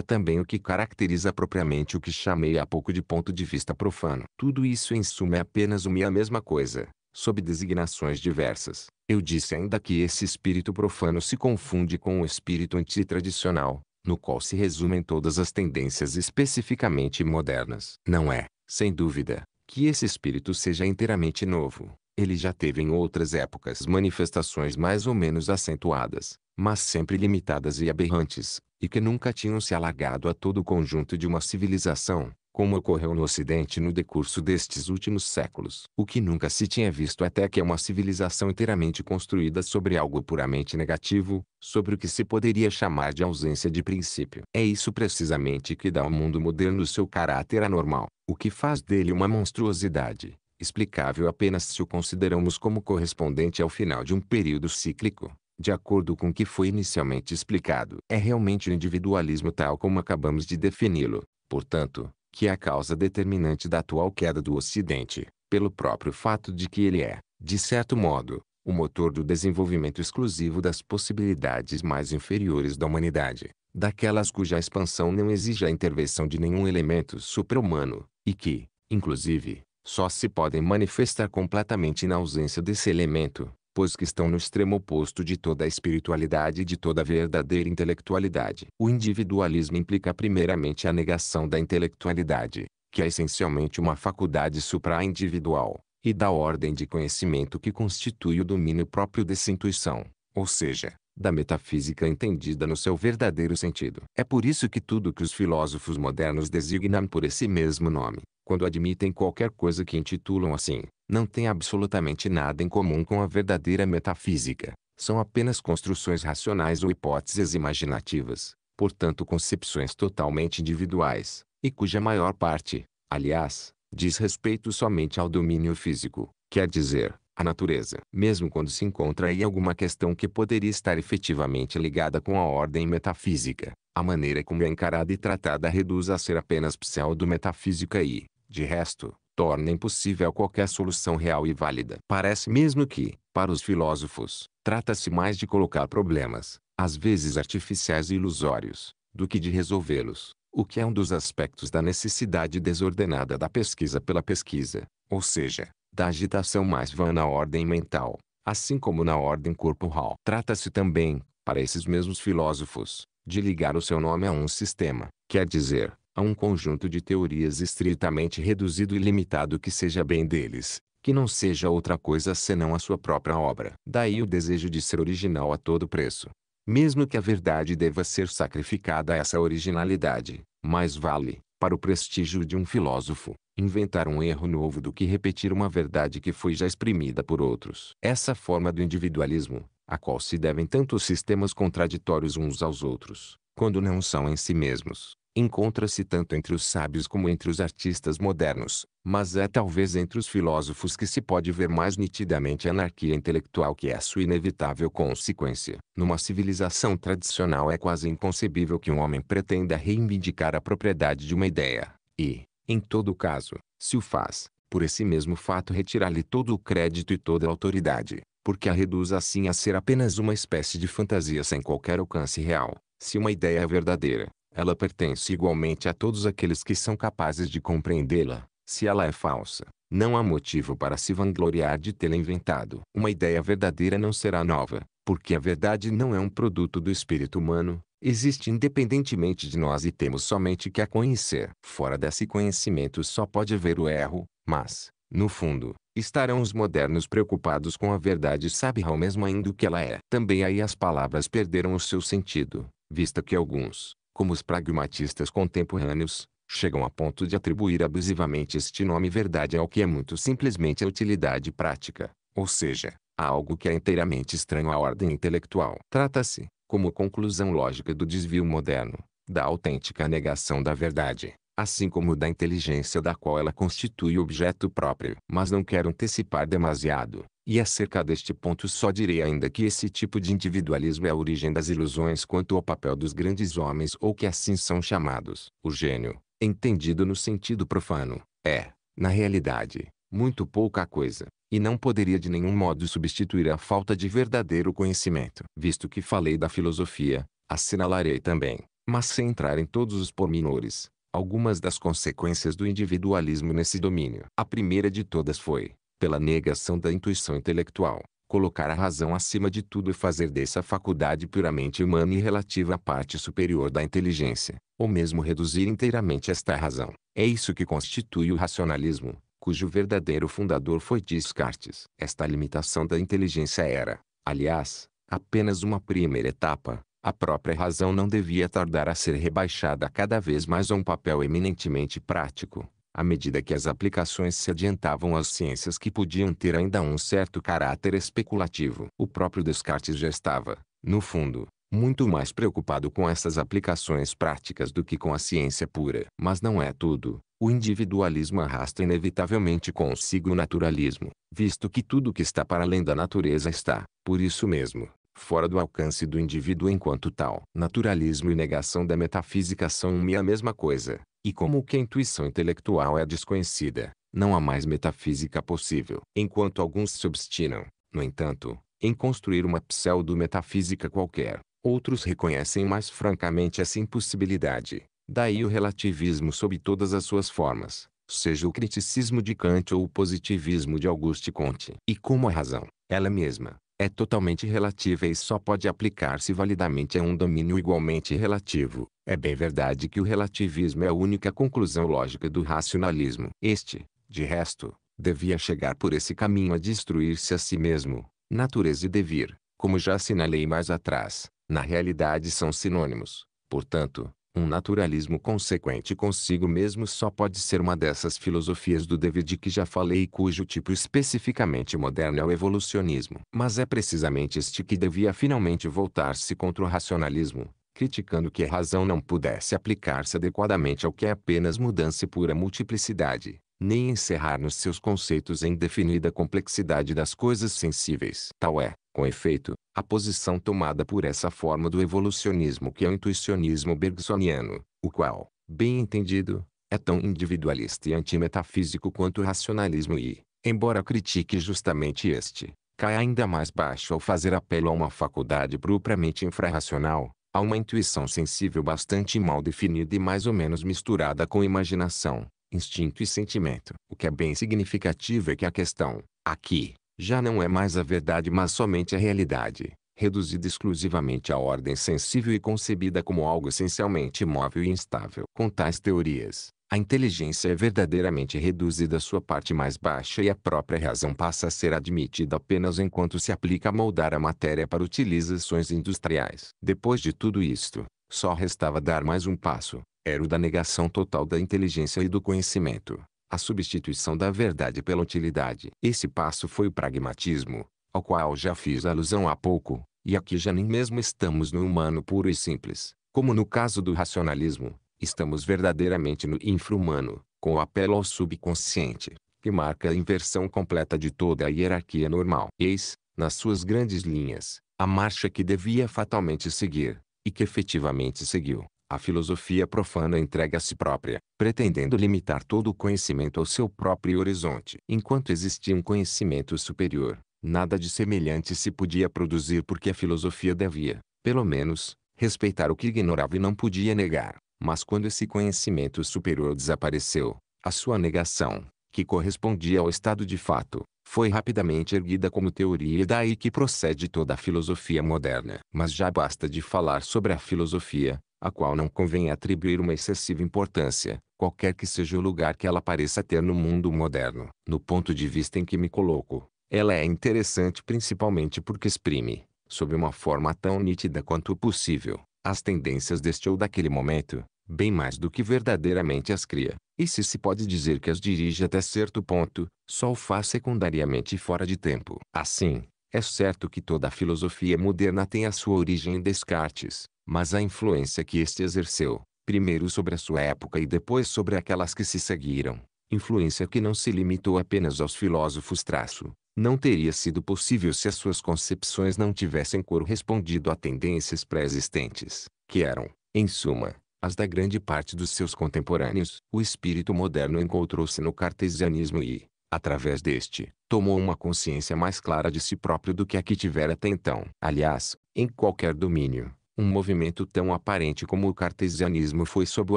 também o que caracteriza propriamente o que chamei há pouco de ponto de vista profano. Tudo isso em suma é apenas uma e a mesma coisa, sob designações diversas. Eu disse ainda que esse espírito profano se confunde com o espírito antitradicional, no qual se resumem todas as tendências especificamente modernas. Não é, sem dúvida, que esse espírito seja inteiramente novo, ele já teve em outras épocas manifestações mais ou menos acentuadas, mas sempre limitadas e aberrantes, e que nunca tinham se alargado a todo o conjunto de uma civilização, como ocorreu no Ocidente no decurso destes últimos séculos. O que nunca se tinha visto até que é uma civilização inteiramente construída sobre algo puramente negativo, sobre o que se poderia chamar de ausência de princípio. É isso precisamente que dá ao mundo moderno seu caráter anormal, o que faz dele uma monstruosidade explicável apenas se o consideramos como correspondente ao final de um período cíclico, de acordo com o que foi inicialmente explicado. É realmente o individualismo tal como acabamos de defini-lo, portanto, que é a causa determinante da atual queda do Ocidente, pelo próprio fato de que ele é, de certo modo, o motor do desenvolvimento exclusivo das possibilidades mais inferiores da humanidade, daquelas cuja expansão não exige a intervenção de nenhum elemento super-humano, e que, inclusive, só se podem manifestar completamente na ausência desse elemento, pois que estão no extremo oposto de toda a espiritualidade e de toda a verdadeira intelectualidade. O individualismo implica primeiramente a negação da intelectualidade, que é essencialmente uma faculdade supra-individual, e da ordem de conhecimento que constitui o domínio próprio dessa intuição, ou seja, da metafísica entendida no seu verdadeiro sentido. É por isso que tudo que os filósofos modernos designam por esse mesmo nome, quando admitem qualquer coisa que intitulam assim, não têm absolutamente nada em comum com a verdadeira metafísica. São apenas construções racionais ou hipóteses imaginativas, portanto concepções totalmente individuais, e cuja maior parte, aliás, diz respeito somente ao domínio físico, quer dizer, à natureza. Mesmo quando se encontra aí alguma questão que poderia estar efetivamente ligada com a ordem metafísica, a maneira como é encarada e tratada reduz a ser apenas pseudo-metafísica e, de resto, torna impossível qualquer solução real e válida. Parece mesmo que, para os filósofos, trata-se mais de colocar problemas, às vezes artificiais e ilusórios, do que de resolvê-los, o que é um dos aspectos da necessidade desordenada da pesquisa pela pesquisa, ou seja, da agitação mais vã na ordem mental, assim como na ordem corporal. Trata-se também, para esses mesmos filósofos, de ligar o seu nome a um sistema, quer dizer, a um conjunto de teorias estritamente reduzido e limitado que seja bem deles, que não seja outra coisa senão a sua própria obra. Daí o desejo de ser original a todo preço. Mesmo que a verdade deva ser sacrificada a essa originalidade, mais vale, para o prestígio de um filósofo, inventar um erro novo do que repetir uma verdade que foi já exprimida por outros. Essa forma do individualismo, a qual se devem tantos sistemas contraditórios uns aos outros, quando não são em si mesmos, encontra-se tanto entre os sábios como entre os artistas modernos, mas é talvez entre os filósofos que se pode ver mais nitidamente a anarquia intelectual que é a sua inevitável consequência. Numa civilização tradicional é quase inconcebível que um homem pretenda reivindicar a propriedade de uma ideia, e, em todo caso, se o faz, por esse mesmo fato retirar-lhe todo o crédito e toda a autoridade, porque a reduz assim a ser apenas uma espécie de fantasia sem qualquer alcance real. Se uma ideia é verdadeira, ela pertence igualmente a todos aqueles que são capazes de compreendê-la. Se ela é falsa, não há motivo para se vangloriar de tê-la inventado. Uma ideia verdadeira não será nova, porque a verdade não é um produto do espírito humano, existe independentemente de nós e temos somente que a conhecer. Fora desse conhecimento só pode haver o erro, mas, no fundo, estarão os modernos preocupados com a verdade sabe ao mesmo ainda que ela é. Também aí as palavras perderam o seu sentido, vista que alguns, como os pragmatistas contemporâneos, chegam a ponto de atribuir abusivamente este nome verdade ao que é muito simplesmente a utilidade prática, ou seja, a algo que é inteiramente estranho à ordem intelectual. Trata-se, como conclusão lógica do desvio moderno, da autêntica negação da verdade, assim como da inteligência da qual ela constitui objeto próprio. Mas não quero antecipar demasiado, e acerca deste ponto só direi ainda que esse tipo de individualismo é a origem das ilusões quanto ao papel dos grandes homens ou que assim são chamados. O gênio, entendido no sentido profano, é, na realidade, muito pouca coisa, e não poderia de nenhum modo substituir a falta de verdadeiro conhecimento. Visto que falei da filosofia, assinalarei também, mas sem entrar em todos os pormenores, algumas das consequências do individualismo nesse domínio. A primeira de todas foi, pela negação da intuição intelectual, colocar a razão acima de tudo e fazer dessa faculdade puramente humana e relativa à parte superior da inteligência, ou mesmo reduzir inteiramente esta razão. É isso que constitui o racionalismo, cujo verdadeiro fundador foi Descartes. Esta limitação da inteligência era, aliás, apenas uma primeira etapa. A própria razão não devia tardar a ser rebaixada cada vez mais a um papel eminentemente prático à medida que as aplicações se adiantavam às ciências que podiam ter ainda um certo caráter especulativo. O próprio Descartes já estava, no fundo, muito mais preocupado com essas aplicações práticas do que com a ciência pura. Mas não é tudo. O individualismo arrasta inevitavelmente consigo o naturalismo, visto que tudo que está para além da natureza está, por isso mesmo, fora do alcance do indivíduo enquanto tal. Naturalismo e negação da metafísica são uma e a mesma coisa, e como que a intuição intelectual é desconhecida, não há mais metafísica possível. Enquanto alguns se obstinam, no entanto, em construir uma pseudo-metafísica qualquer, outros reconhecem mais francamente essa impossibilidade. Daí o relativismo sob todas as suas formas, seja o criticismo de Kant ou o positivismo de Auguste Comte. E como a razão, ela mesma, é totalmente relativa e só pode aplicar-se validamente a um domínio igualmente relativo. É bem verdade que o relativismo é a única conclusão lógica do racionalismo. Este, de resto, devia chegar por esse caminho a destruir-se a si mesmo. Natureza e devir, como já assinalei mais atrás, na realidade são sinônimos. Portanto, um naturalismo consequente consigo mesmo só pode ser uma dessas filosofias do David que já falei e cujo tipo especificamente moderno é o evolucionismo. Mas é precisamente este que devia finalmente voltar-se contra o racionalismo, criticando que a razão não pudesse aplicar-se adequadamente ao que é apenas mudança e pura multiplicidade, nem encerrar nos seus conceitos a indefinida complexidade das coisas sensíveis. Tal é, com efeito, a posição tomada por essa forma do evolucionismo que é o intuicionismo bergsoniano, o qual, bem entendido, é tão individualista e antimetafísico quanto o racionalismo e, embora critique justamente este, cai ainda mais baixo ao fazer apelo a uma faculdade propriamente infrarracional, a uma intuição sensível bastante mal definida e mais ou menos misturada com imaginação, instinto e sentimento. O que é bem significativo é que a questão, aqui, já não é mais a verdade mas somente a realidade, reduzida exclusivamente à ordem sensível e concebida como algo essencialmente móvel e instável. Com tais teorias, a inteligência é verdadeiramente reduzida à sua parte mais baixa e a própria razão passa a ser admitida apenas enquanto se aplica a moldar a matéria para utilizações industriais. Depois de tudo isto, só restava dar mais um passo, era o da negação total da inteligência e do conhecimento a substituição da verdade pela utilidade. Esse passo foi o pragmatismo, ao qual já fiz alusão há pouco, e aqui já nem mesmo estamos no humano puro e simples, como no caso do racionalismo, estamos verdadeiramente no infra-humano, com o apelo ao subconsciente, que marca a inversão completa de toda a hierarquia normal. Eis, nas suas grandes linhas, a marcha que devia fatalmente seguir, e que efetivamente seguiu. A filosofia profana entrega a si própria, pretendendo limitar todo o conhecimento ao seu próprio horizonte. Enquanto existia um conhecimento superior, nada de semelhante se podia produzir porque a filosofia devia, pelo menos, respeitar o que ignorava e não podia negar. Mas quando esse conhecimento superior desapareceu, a sua negação, que correspondia ao estado de fato, foi rapidamente erguida como teoria e daí que procede toda a filosofia moderna. Mas já basta de falar sobre a filosofia, a qual não convém atribuir uma excessiva importância, qualquer que seja o lugar que ela pareça ter no mundo moderno. No ponto de vista em que me coloco, ela é interessante principalmente porque exprime, sob uma forma tão nítida quanto possível, as tendências deste ou daquele momento, bem mais do que verdadeiramente as cria, e se se pode dizer que as dirige até certo ponto, só o faz secundariamente fora de tempo. Assim, é certo que toda a filosofia moderna tem a sua origem em Descartes, mas a influência que este exerceu, primeiro sobre a sua época e depois sobre aquelas que se seguiram, influência que não se limitou apenas aos filósofos traço, não teria sido possível se as suas concepções não tivessem correspondido a tendências pré-existentes, que eram, em suma, as da grande parte dos seus contemporâneos. O espírito moderno encontrou-se no cartesianismo e, através deste, tomou uma consciência mais clara de si próprio do que a que tivera até então. Aliás, em qualquer domínio, um movimento tão aparente como o cartesianismo foi sob o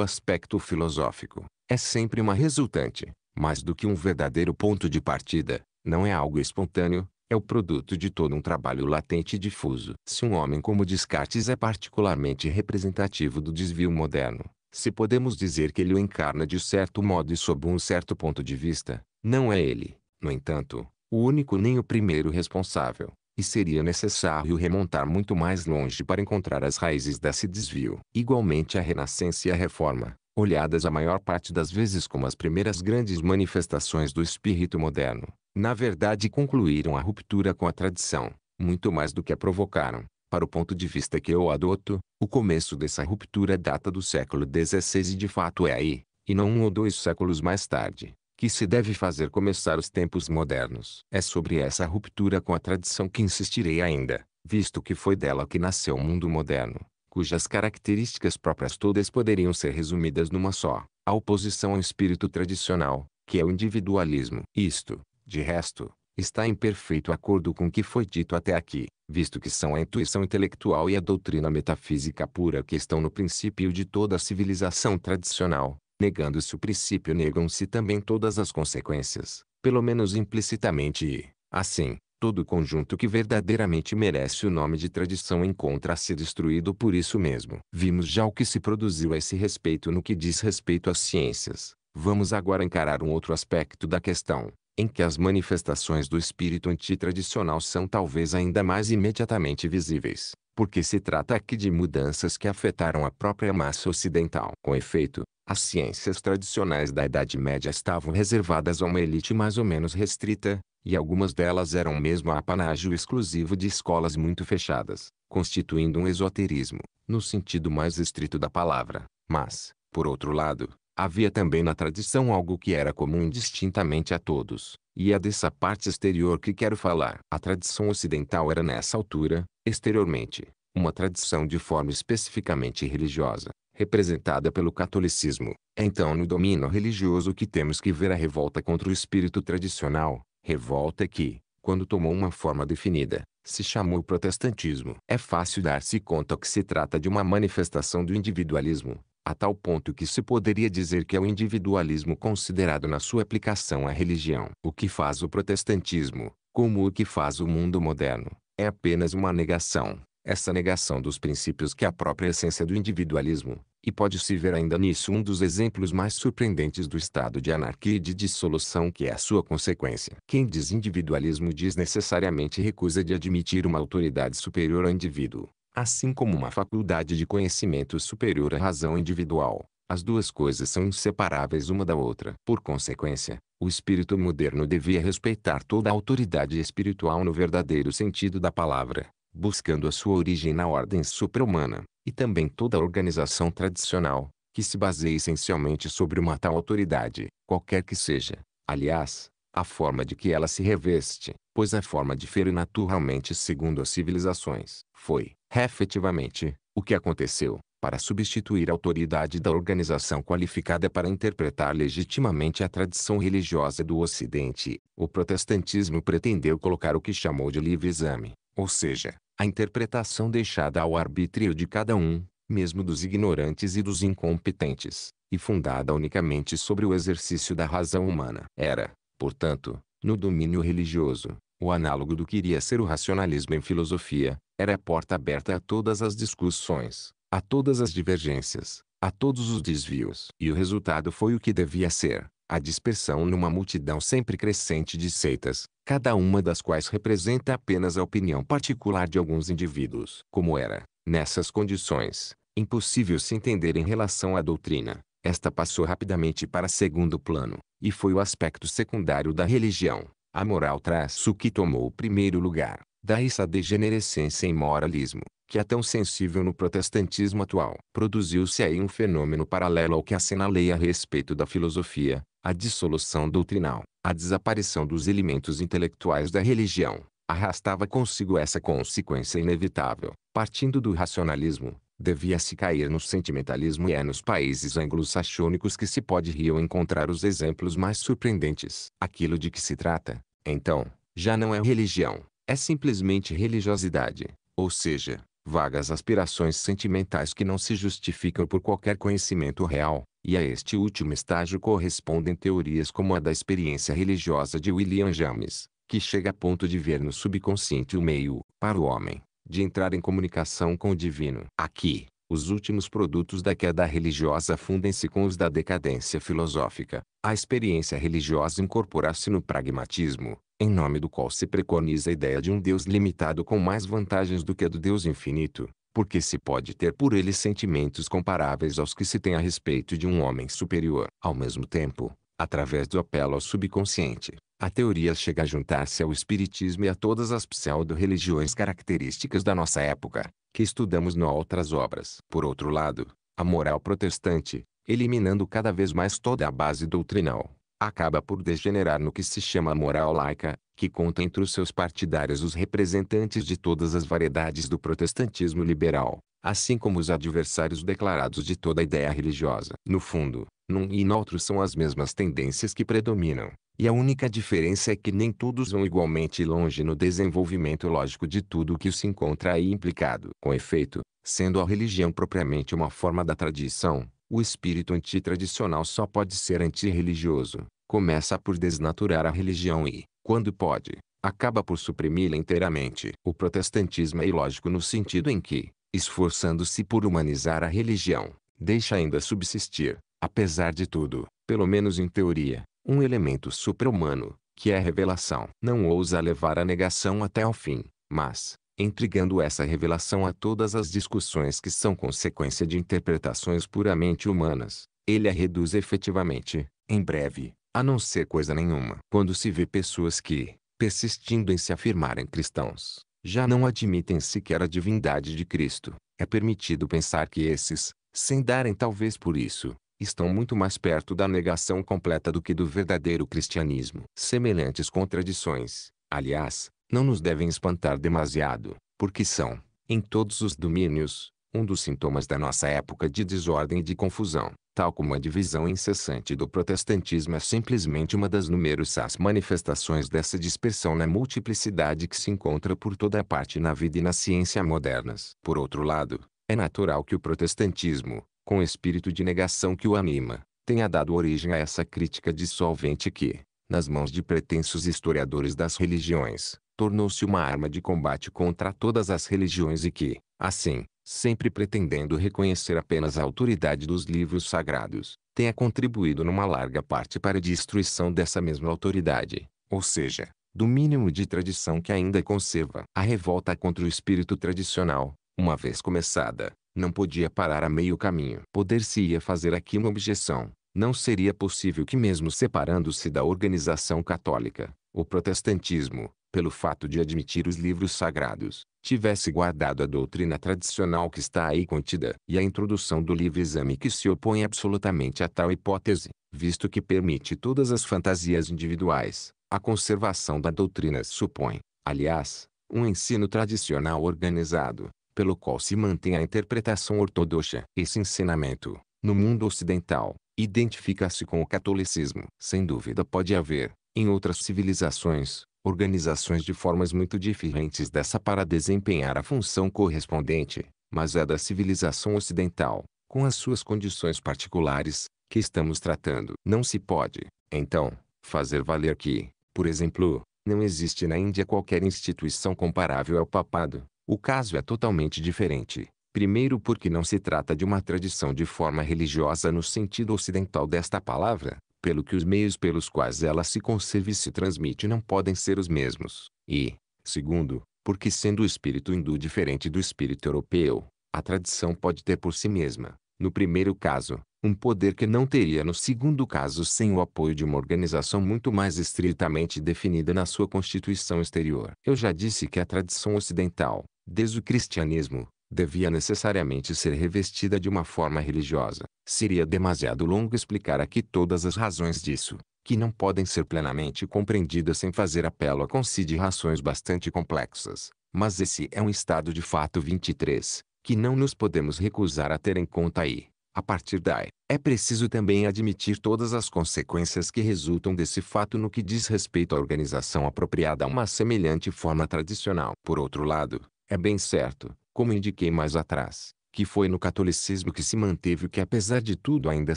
aspecto filosófico. É sempre uma resultante, mais do que um verdadeiro ponto de partida. Não é algo espontâneo, é o produto de todo um trabalho latente e difuso. Se um homem como Descartes é particularmente representativo do desvio moderno, se podemos dizer que ele o encarna de certo modo e sob um certo ponto de vista, não é ele, no entanto, o único nem o primeiro responsável e seria necessário remontar muito mais longe para encontrar as raízes desse desvio. Igualmente a Renascença e a Reforma, olhadas a maior parte das vezes como as primeiras grandes manifestações do espírito moderno, na verdade concluíram a ruptura com a tradição, muito mais do que a provocaram. Para o ponto de vista que eu adoto, o começo dessa ruptura data do século XVI e de fato é aí, e não um ou dois séculos mais tarde que se deve fazer começar os tempos modernos. É sobre essa ruptura com a tradição que insistirei ainda, visto que foi dela que nasceu o mundo moderno, cujas características próprias todas poderiam ser resumidas numa só, a oposição ao espírito tradicional, que é o individualismo. Isto, de resto, está em perfeito acordo com o que foi dito até aqui, visto que são a intuição intelectual e a doutrina metafísica pura que estão no princípio de toda a civilização tradicional, Negando-se o princípio negam-se também todas as consequências, pelo menos implicitamente e, assim, todo o conjunto que verdadeiramente merece o nome de tradição encontra-se destruído por isso mesmo. Vimos já o que se produziu a esse respeito no que diz respeito às ciências. Vamos agora encarar um outro aspecto da questão, em que as manifestações do espírito antitradicional são talvez ainda mais imediatamente visíveis, porque se trata aqui de mudanças que afetaram a própria massa ocidental. Com efeito, as ciências tradicionais da Idade Média estavam reservadas a uma elite mais ou menos restrita, e algumas delas eram mesmo apanágio exclusivo de escolas muito fechadas, constituindo um esoterismo, no sentido mais estrito da palavra. Mas, por outro lado, havia também na tradição algo que era comum indistintamente a todos, e é dessa parte exterior que quero falar. A tradição ocidental era nessa altura, exteriormente, uma tradição de forma especificamente religiosa, representada pelo catolicismo. É então no domínio religioso que temos que ver a revolta contra o espírito tradicional, revolta que, quando tomou uma forma definida, se chamou protestantismo. É fácil dar-se conta que se trata de uma manifestação do individualismo, a tal ponto que se poderia dizer que é o individualismo considerado na sua aplicação à religião. O que faz o protestantismo, como o que faz o mundo moderno, é apenas uma negação, essa negação dos princípios que é a própria essência do individualismo, e pode-se ver ainda nisso um dos exemplos mais surpreendentes do estado de anarquia e de dissolução que é a sua consequência. Quem diz individualismo diz necessariamente recusa de admitir uma autoridade superior ao indivíduo, assim como uma faculdade de conhecimento superior à razão individual. As duas coisas são inseparáveis uma da outra. Por consequência, o espírito moderno devia respeitar toda a autoridade espiritual no verdadeiro sentido da palavra, buscando a sua origem na ordem supra-humana, e também toda a organização tradicional, que se baseia essencialmente sobre uma tal autoridade, qualquer que seja, aliás, a forma de que ela se reveste, pois a forma difere naturalmente segundo as civilizações. Foi, efetivamente, o que aconteceu, para substituir a autoridade da organização qualificada para interpretar legitimamente a tradição religiosa do Ocidente, o protestantismo pretendeu colocar o que chamou de livre-exame, ou seja, a interpretação deixada ao arbítrio de cada um, mesmo dos ignorantes e dos incompetentes, e fundada unicamente sobre o exercício da razão humana. Era, portanto, no domínio religioso, o análogo do que iria ser o racionalismo em filosofia, era a porta aberta a todas as discussões, a todas as divergências, a todos os desvios. E o resultado foi o que devia ser, a dispersão numa multidão sempre crescente de seitas, cada uma das quais representa apenas a opinião particular de alguns indivíduos. Como era, nessas condições, impossível se entender em relação à doutrina, esta passou rapidamente para segundo plano, e foi o aspecto secundário da religião, a moral traço que tomou o primeiro lugar. Daí essa degenerescência em moralismo, que é tão sensível no protestantismo atual. Produziu-se aí um fenômeno paralelo ao que assinalei a respeito da filosofia, a dissolução doutrinal, a desaparição dos elementos intelectuais da religião, arrastava consigo essa consequência inevitável. Partindo do racionalismo, devia-se cair no sentimentalismo e é nos países anglo-saxônicos que se pode rir ou encontrar os exemplos mais surpreendentes. Aquilo de que se trata, então, já não é religião, é simplesmente religiosidade, ou seja, vagas aspirações sentimentais que não se justificam por qualquer conhecimento real, e a este último estágio correspondem teorias como a da experiência religiosa de William James, que chega a ponto de ver no subconsciente o meio, para o homem, de entrar em comunicação com o divino. Aqui, os últimos produtos da queda religiosa fundem-se com os da decadência filosófica. A experiência religiosa incorpora-se no pragmatismo, em nome do qual se preconiza a ideia de um Deus limitado com mais vantagens do que a do Deus infinito, porque se pode ter por ele sentimentos comparáveis aos que se tem a respeito de um homem superior. Ao mesmo tempo, através do apelo ao subconsciente, a teoria chega a juntar-se ao espiritismo e a todas as pseudo-religiões características da nossa época, que estudamos no Outras Obras. Por outro lado, a moral protestante, eliminando cada vez mais toda a base doutrinal, acaba por degenerar no que se chama moral laica, que conta entre os seus partidários os representantes de todas as variedades do protestantismo liberal, assim como os adversários declarados de toda a ideia religiosa. No fundo, num e noutro são as mesmas tendências que predominam, e a única diferença é que nem todos vão igualmente longe no desenvolvimento lógico de tudo o que se encontra aí implicado. Com efeito, sendo a religião propriamente uma forma da tradição, o espírito antitradicional só pode ser antirreligioso. Começa por desnaturar a religião e, quando pode, acaba por suprimi-la inteiramente. O protestantismo é ilógico no sentido em que, esforçando-se por humanizar a religião, deixa ainda subsistir, apesar de tudo, pelo menos em teoria, um elemento supra-humano, que é a revelação. Não ousa levar a negação até ao fim, mas, entregando essa revelação a todas as discussões que são consequência de interpretações puramente humanas, ele a reduz efetivamente, em breve, a não ser coisa nenhuma. Quando se vê pessoas que, persistindo em se afirmarem cristãos, já não admitem sequer a divindade de Cristo, é permitido pensar que esses, sem darem talvez por isso, estão muito mais perto da negação completa do que do verdadeiro cristianismo. Semelhantes contradições, aliás, não nos devem espantar demasiado, porque são, em todos os domínios, um dos sintomas da nossa época de desordem e de confusão tal como a divisão incessante do protestantismo é simplesmente uma das numerosas manifestações dessa dispersão na multiplicidade que se encontra por toda a parte na vida e na ciência modernas. Por outro lado, é natural que o protestantismo, com o espírito de negação que o anima, tenha dado origem a essa crítica dissolvente que, nas mãos de pretensos historiadores das religiões, tornou-se uma arma de combate contra todas as religiões e que, assim, sempre pretendendo reconhecer apenas a autoridade dos livros sagrados, tenha contribuído numa larga parte para a destruição dessa mesma autoridade, ou seja, do mínimo de tradição que ainda conserva. A revolta contra o espírito tradicional, uma vez começada, não podia parar a meio caminho. Poder-se-ia fazer aqui uma objeção. Não seria possível que mesmo separando-se da organização católica, o protestantismo, pelo fato de admitir os livros sagrados, tivesse guardado a doutrina tradicional que está aí contida e a introdução do livre-exame que se opõe absolutamente a tal hipótese, visto que permite todas as fantasias individuais, a conservação da doutrina supõe, aliás, um ensino tradicional organizado, pelo qual se mantém a interpretação ortodoxa. Esse ensinamento, no mundo ocidental, identifica-se com o catolicismo. Sem dúvida pode haver, em outras civilizações, organizações de formas muito diferentes dessa para desempenhar a função correspondente, mas é da civilização ocidental, com as suas condições particulares, que estamos tratando. Não se pode, então, fazer valer que, por exemplo, não existe na Índia qualquer instituição comparável ao papado. O caso é totalmente diferente. Primeiro, porque não se trata de uma tradição de forma religiosa no sentido ocidental desta palavra, pelo que os meios pelos quais ela se conserva e se transmite não podem ser os mesmos, e, segundo, porque sendo o espírito hindu diferente do espírito europeu, a tradição pode ter por si mesma, no primeiro caso, um poder que não teria no segundo caso sem o apoio de uma organização muito mais estritamente definida na sua constituição exterior. Eu já disse que a tradição ocidental, desde o cristianismo, devia necessariamente ser revestida de uma forma religiosa. Seria demasiado longo explicar aqui todas as razões disso, que não podem ser plenamente compreendidas sem fazer apelo a considerações bastante complexas. Mas esse é um estado de fato 23, que não nos podemos recusar a ter em conta aí. A partir daí, é preciso também admitir todas as consequências que resultam desse fato no que diz respeito à organização apropriada a uma semelhante forma tradicional. Por outro lado, é bem certo, como indiquei mais atrás, que foi no catolicismo que se manteve o que apesar de tudo ainda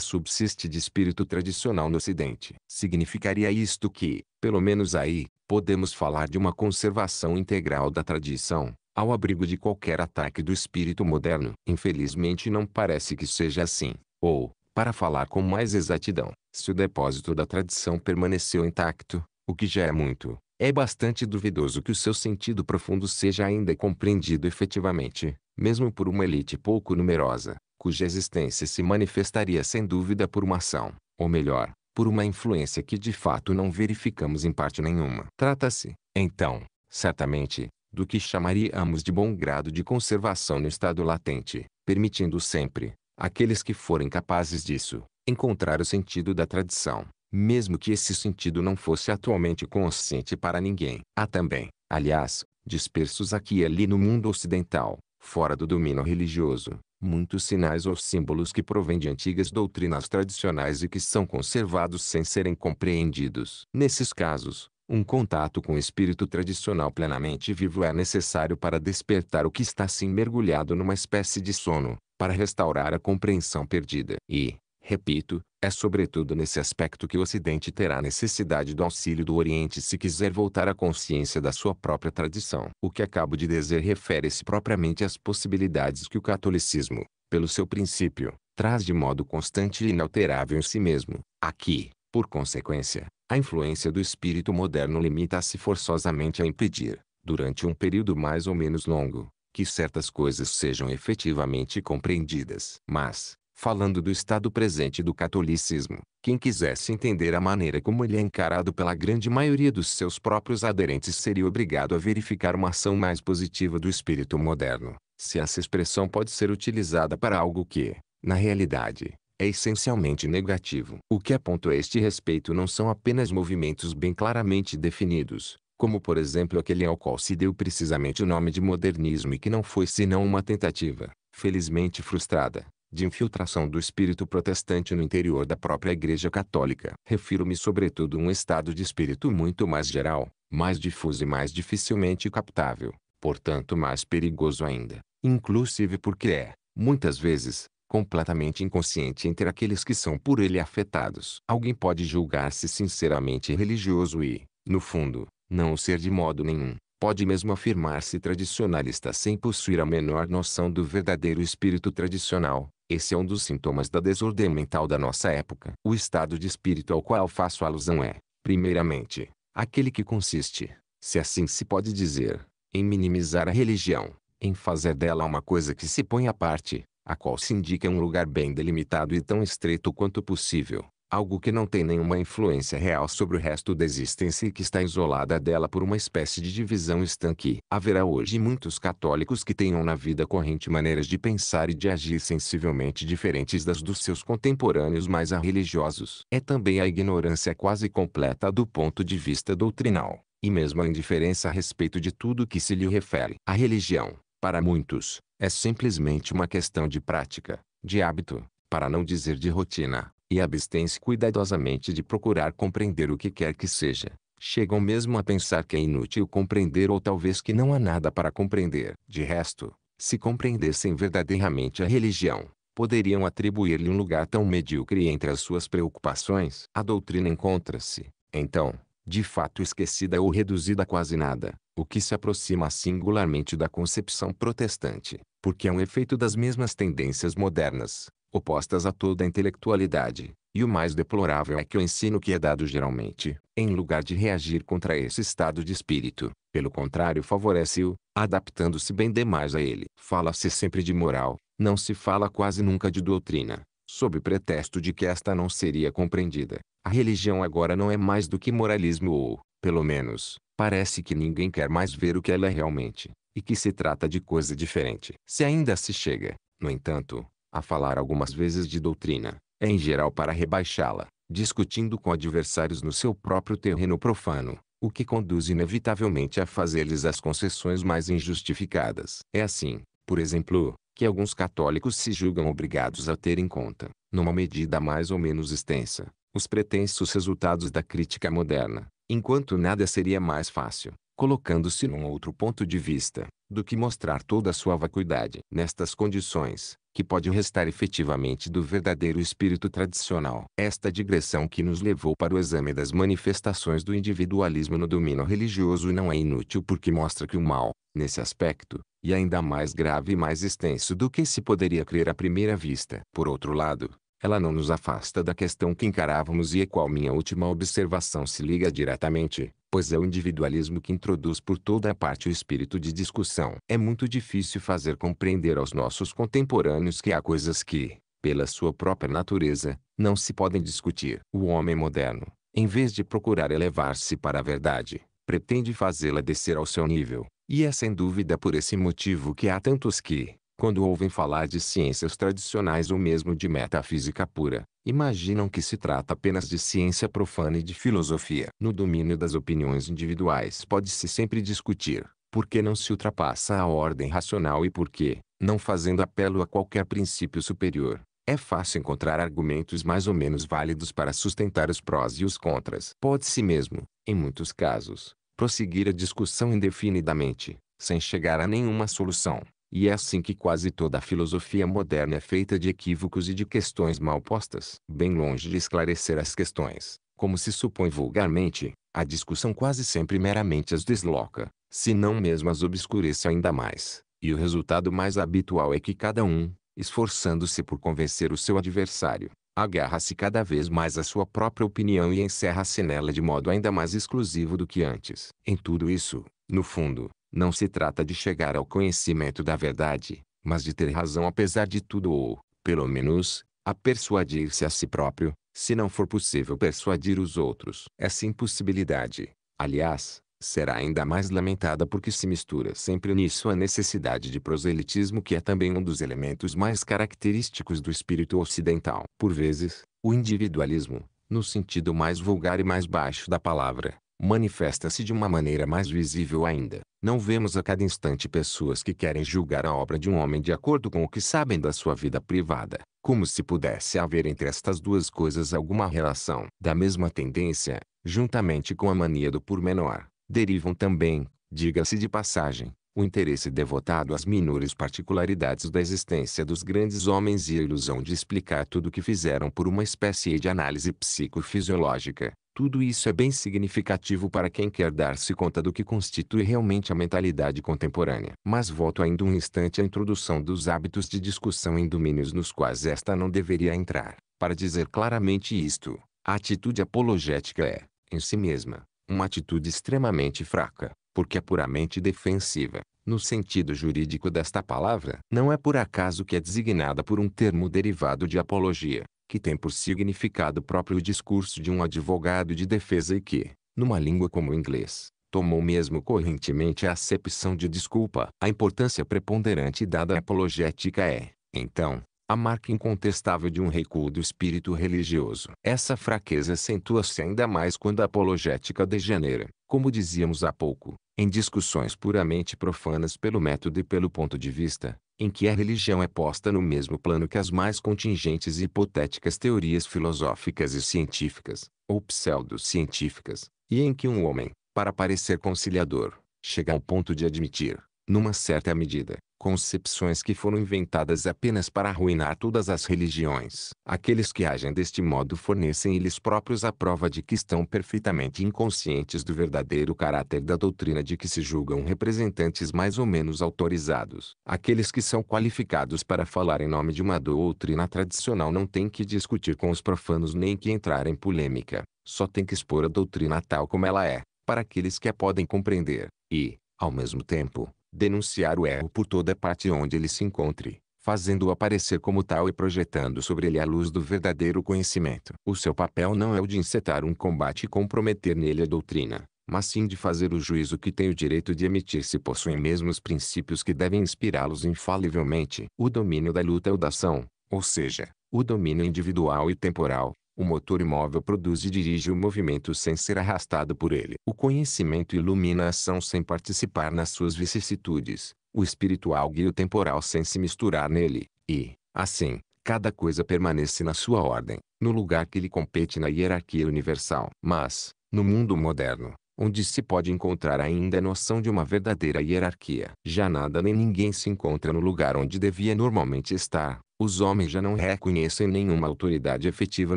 subsiste de espírito tradicional no Ocidente. Significaria isto que, pelo menos aí, podemos falar de uma conservação integral da tradição, ao abrigo de qualquer ataque do espírito moderno. Infelizmente não parece que seja assim, ou, para falar com mais exatidão, se o depósito da tradição permaneceu intacto, o que já é muito, é bastante duvidoso que o seu sentido profundo seja ainda compreendido efetivamente, mesmo por uma elite pouco numerosa, cuja existência se manifestaria sem dúvida por uma ação, ou melhor, por uma influência que de fato não verificamos em parte nenhuma. Trata-se, então, certamente, do que chamaríamos de bom grado de conservação no estado latente, permitindo sempre, aqueles que forem capazes disso, encontrar o sentido da tradição, mesmo que esse sentido não fosse atualmente consciente para ninguém. Há também, aliás, dispersos aqui e ali no mundo ocidental, fora do domínio religioso, muitos sinais ou símbolos que provêm de antigas doutrinas tradicionais e que são conservados sem serem compreendidos. Nesses casos, um contato com o espírito tradicional plenamente vivo é necessário para despertar o que está assim mergulhado numa espécie de sono, para restaurar a compreensão perdida. E, Repito, é sobretudo nesse aspecto que o Ocidente terá necessidade do auxílio do Oriente se quiser voltar à consciência da sua própria tradição. O que acabo de dizer refere-se propriamente às possibilidades que o catolicismo, pelo seu princípio, traz de modo constante e inalterável em si mesmo. Aqui, por consequência, a influência do espírito moderno limita-se forçosamente a impedir, durante um período mais ou menos longo, que certas coisas sejam efetivamente compreendidas. Mas, falando do estado presente do catolicismo, quem quisesse entender a maneira como ele é encarado pela grande maioria dos seus próprios aderentes seria obrigado a verificar uma ação mais positiva do espírito moderno, se essa expressão pode ser utilizada para algo que, na realidade, é essencialmente negativo. O que aponto a este respeito não são apenas movimentos bem claramente definidos, como por exemplo aquele ao qual se deu precisamente o nome de modernismo e que não foi senão uma tentativa, felizmente frustrada, de infiltração do espírito protestante no interior da própria Igreja Católica. Refiro-me sobretudo a um estado de espírito muito mais geral, mais difuso e mais dificilmente captável, portanto mais perigoso ainda, inclusive porque é, muitas vezes, completamente inconsciente entre aqueles que são por ele afetados. Alguém pode julgar-se sinceramente religioso e, no fundo, não o ser de modo nenhum pode mesmo afirmar-se tradicionalista sem possuir a menor noção do verdadeiro espírito tradicional. Esse é um dos sintomas da desordem mental da nossa época. O estado de espírito ao qual faço alusão é, primeiramente, aquele que consiste, se assim se pode dizer, em minimizar a religião, em fazer dela uma coisa que se põe à parte, a qual se indica um lugar bem delimitado e tão estreito quanto possível, algo que não tem nenhuma influência real sobre o resto da existência e que está isolada dela por uma espécie de divisão estanque. Haverá hoje muitos católicos que tenham na vida corrente maneiras de pensar e de agir sensivelmente diferentes das dos seus contemporâneos mais religiosos. É também a ignorância quase completa do ponto de vista doutrinal, e mesmo a indiferença a respeito de tudo que se lhe refere. A religião, para muitos, é simplesmente uma questão de prática, de hábito, para não dizer de rotina e abstém-se cuidadosamente de procurar compreender o que quer que seja, chegam mesmo a pensar que é inútil compreender ou talvez que não há nada para compreender. De resto, se compreendessem verdadeiramente a religião, poderiam atribuir-lhe um lugar tão medíocre entre as suas preocupações. A doutrina encontra-se, então, de fato esquecida ou reduzida a quase nada, o que se aproxima singularmente da concepção protestante, porque é um efeito das mesmas tendências modernas, opostas a toda a intelectualidade, e o mais deplorável é que o ensino que é dado geralmente, em lugar de reagir contra esse estado de espírito, pelo contrário favorece-o, adaptando-se bem demais a ele. Fala-se sempre de moral, não se fala quase nunca de doutrina, sob pretexto de que esta não seria compreendida. A religião agora não é mais do que moralismo ou, pelo menos, parece que ninguém quer mais ver o que ela é realmente, e que se trata de coisa diferente. Se ainda se chega, no entanto, a falar algumas vezes de doutrina, é em geral para rebaixá-la, discutindo com adversários no seu próprio terreno profano, o que conduz inevitavelmente a fazer-lhes as concessões mais injustificadas. É assim, por exemplo, que alguns católicos se julgam obrigados a ter em conta, numa medida mais ou menos extensa, os pretensos resultados da crítica moderna, enquanto nada seria mais fácil, colocando-se num outro ponto de vista, do que mostrar toda a sua vacuidade. Nestas condições, que pode restar efetivamente do verdadeiro espírito tradicional. Esta digressão que nos levou para o exame das manifestações do individualismo no domínio religioso não é inútil porque mostra que o mal, nesse aspecto, é ainda mais grave e mais extenso do que se poderia crer à primeira vista. Por outro lado, ela não nos afasta da questão que encarávamos e a qual minha última observação se liga diretamente, pois é o individualismo que introduz por toda a parte o espírito de discussão. É muito difícil fazer compreender aos nossos contemporâneos que há coisas que, pela sua própria natureza, não se podem discutir. O homem moderno, em vez de procurar elevar-se para a verdade, pretende fazê-la descer ao seu nível. E é sem dúvida por esse motivo que há tantos que, quando ouvem falar de ciências tradicionais ou mesmo de metafísica pura, imaginam que se trata apenas de ciência profana e de filosofia. No domínio das opiniões individuais pode-se sempre discutir por que não se ultrapassa a ordem racional e por que, não fazendo apelo a qualquer princípio superior, é fácil encontrar argumentos mais ou menos válidos para sustentar os prós e os contras. Pode-se mesmo, em muitos casos, prosseguir a discussão indefinidamente, sem chegar a nenhuma solução. E é assim que quase toda a filosofia moderna é feita de equívocos e de questões mal postas. Bem longe de esclarecer as questões, como se supõe vulgarmente, a discussão quase sempre meramente as desloca, se não mesmo as obscurece ainda mais. E o resultado mais habitual é que cada um, esforçando-se por convencer o seu adversário, agarra-se cada vez mais à sua própria opinião e encerra-se nela de modo ainda mais exclusivo do que antes. Em tudo isso, no fundo, não se trata de chegar ao conhecimento da verdade, mas de ter razão apesar de tudo ou, pelo menos, a persuadir-se a si próprio, se não for possível persuadir os outros. Essa é impossibilidade, aliás, será ainda mais lamentada porque se mistura sempre nisso a necessidade de proselitismo que é também um dos elementos mais característicos do espírito ocidental. Por vezes, o individualismo, no sentido mais vulgar e mais baixo da palavra, manifesta-se de uma maneira mais visível ainda. Não vemos a cada instante pessoas que querem julgar a obra de um homem de acordo com o que sabem da sua vida privada, como se pudesse haver entre estas duas coisas alguma relação. Da mesma tendência, juntamente com a mania do pormenor, derivam também, diga-se de passagem, o interesse devotado às menores particularidades da existência dos grandes homens e a ilusão de explicar tudo o que fizeram por uma espécie de análise psicofisiológica, tudo isso é bem significativo para quem quer dar-se conta do que constitui realmente a mentalidade contemporânea. Mas volto ainda um instante à introdução dos hábitos de discussão em domínios nos quais esta não deveria entrar. Para dizer claramente isto, a atitude apologética é, em si mesma, uma atitude extremamente fraca, porque é puramente defensiva. No sentido jurídico desta palavra, não é por acaso que é designada por um termo derivado de apologia, que tem por significado próprio o discurso de um advogado de defesa e que, numa língua como o inglês, tomou mesmo correntemente a acepção de desculpa. A importância preponderante dada à apologética é, então, a marca incontestável de um recuo do espírito religioso. Essa fraqueza acentua-se ainda mais quando a apologética degenera, como dizíamos há pouco, em discussões puramente profanas pelo método e pelo ponto de vista, em que a religião é posta no mesmo plano que as mais contingentes e hipotéticas teorias filosóficas e científicas, ou pseudocientíficas, e em que um homem, para parecer conciliador, chega ao ponto de admitir, numa certa medida, concepções que foram inventadas apenas para arruinar todas as religiões. Aqueles que agem deste modo fornecem eles próprios a prova de que estão perfeitamente inconscientes do verdadeiro caráter da doutrina de que se julgam representantes mais ou menos autorizados. Aqueles que são qualificados para falar em nome de uma doutrina tradicional não têm que discutir com os profanos nem que entrar em polêmica. Só têm que expor a doutrina tal como ela é, para aqueles que a podem compreender e, ao mesmo tempo, denunciar o erro por toda parte onde ele se encontre, fazendo-o aparecer como tal e projetando sobre ele a luz do verdadeiro conhecimento. O seu papel não é o de encetar um combate e comprometer nele a doutrina, mas sim de fazer o juízo que tem o direito de emitir se possuem mesmo os princípios que devem inspirá-los infalivelmente. O domínio da luta é o da ação, ou seja, o domínio individual e temporal, o motor imóvel produz e dirige o movimento sem ser arrastado por ele. O conhecimento ilumina a ação sem participar nas suas vicissitudes. O espiritual guia o temporal sem se misturar nele. E, assim, cada coisa permanece na sua ordem, no lugar que lhe compete na hierarquia universal. Mas, no mundo moderno, onde se pode encontrar ainda a noção de uma verdadeira hierarquia. Já nada nem ninguém se encontra no lugar onde devia normalmente estar. Os homens já não reconhecem nenhuma autoridade efetiva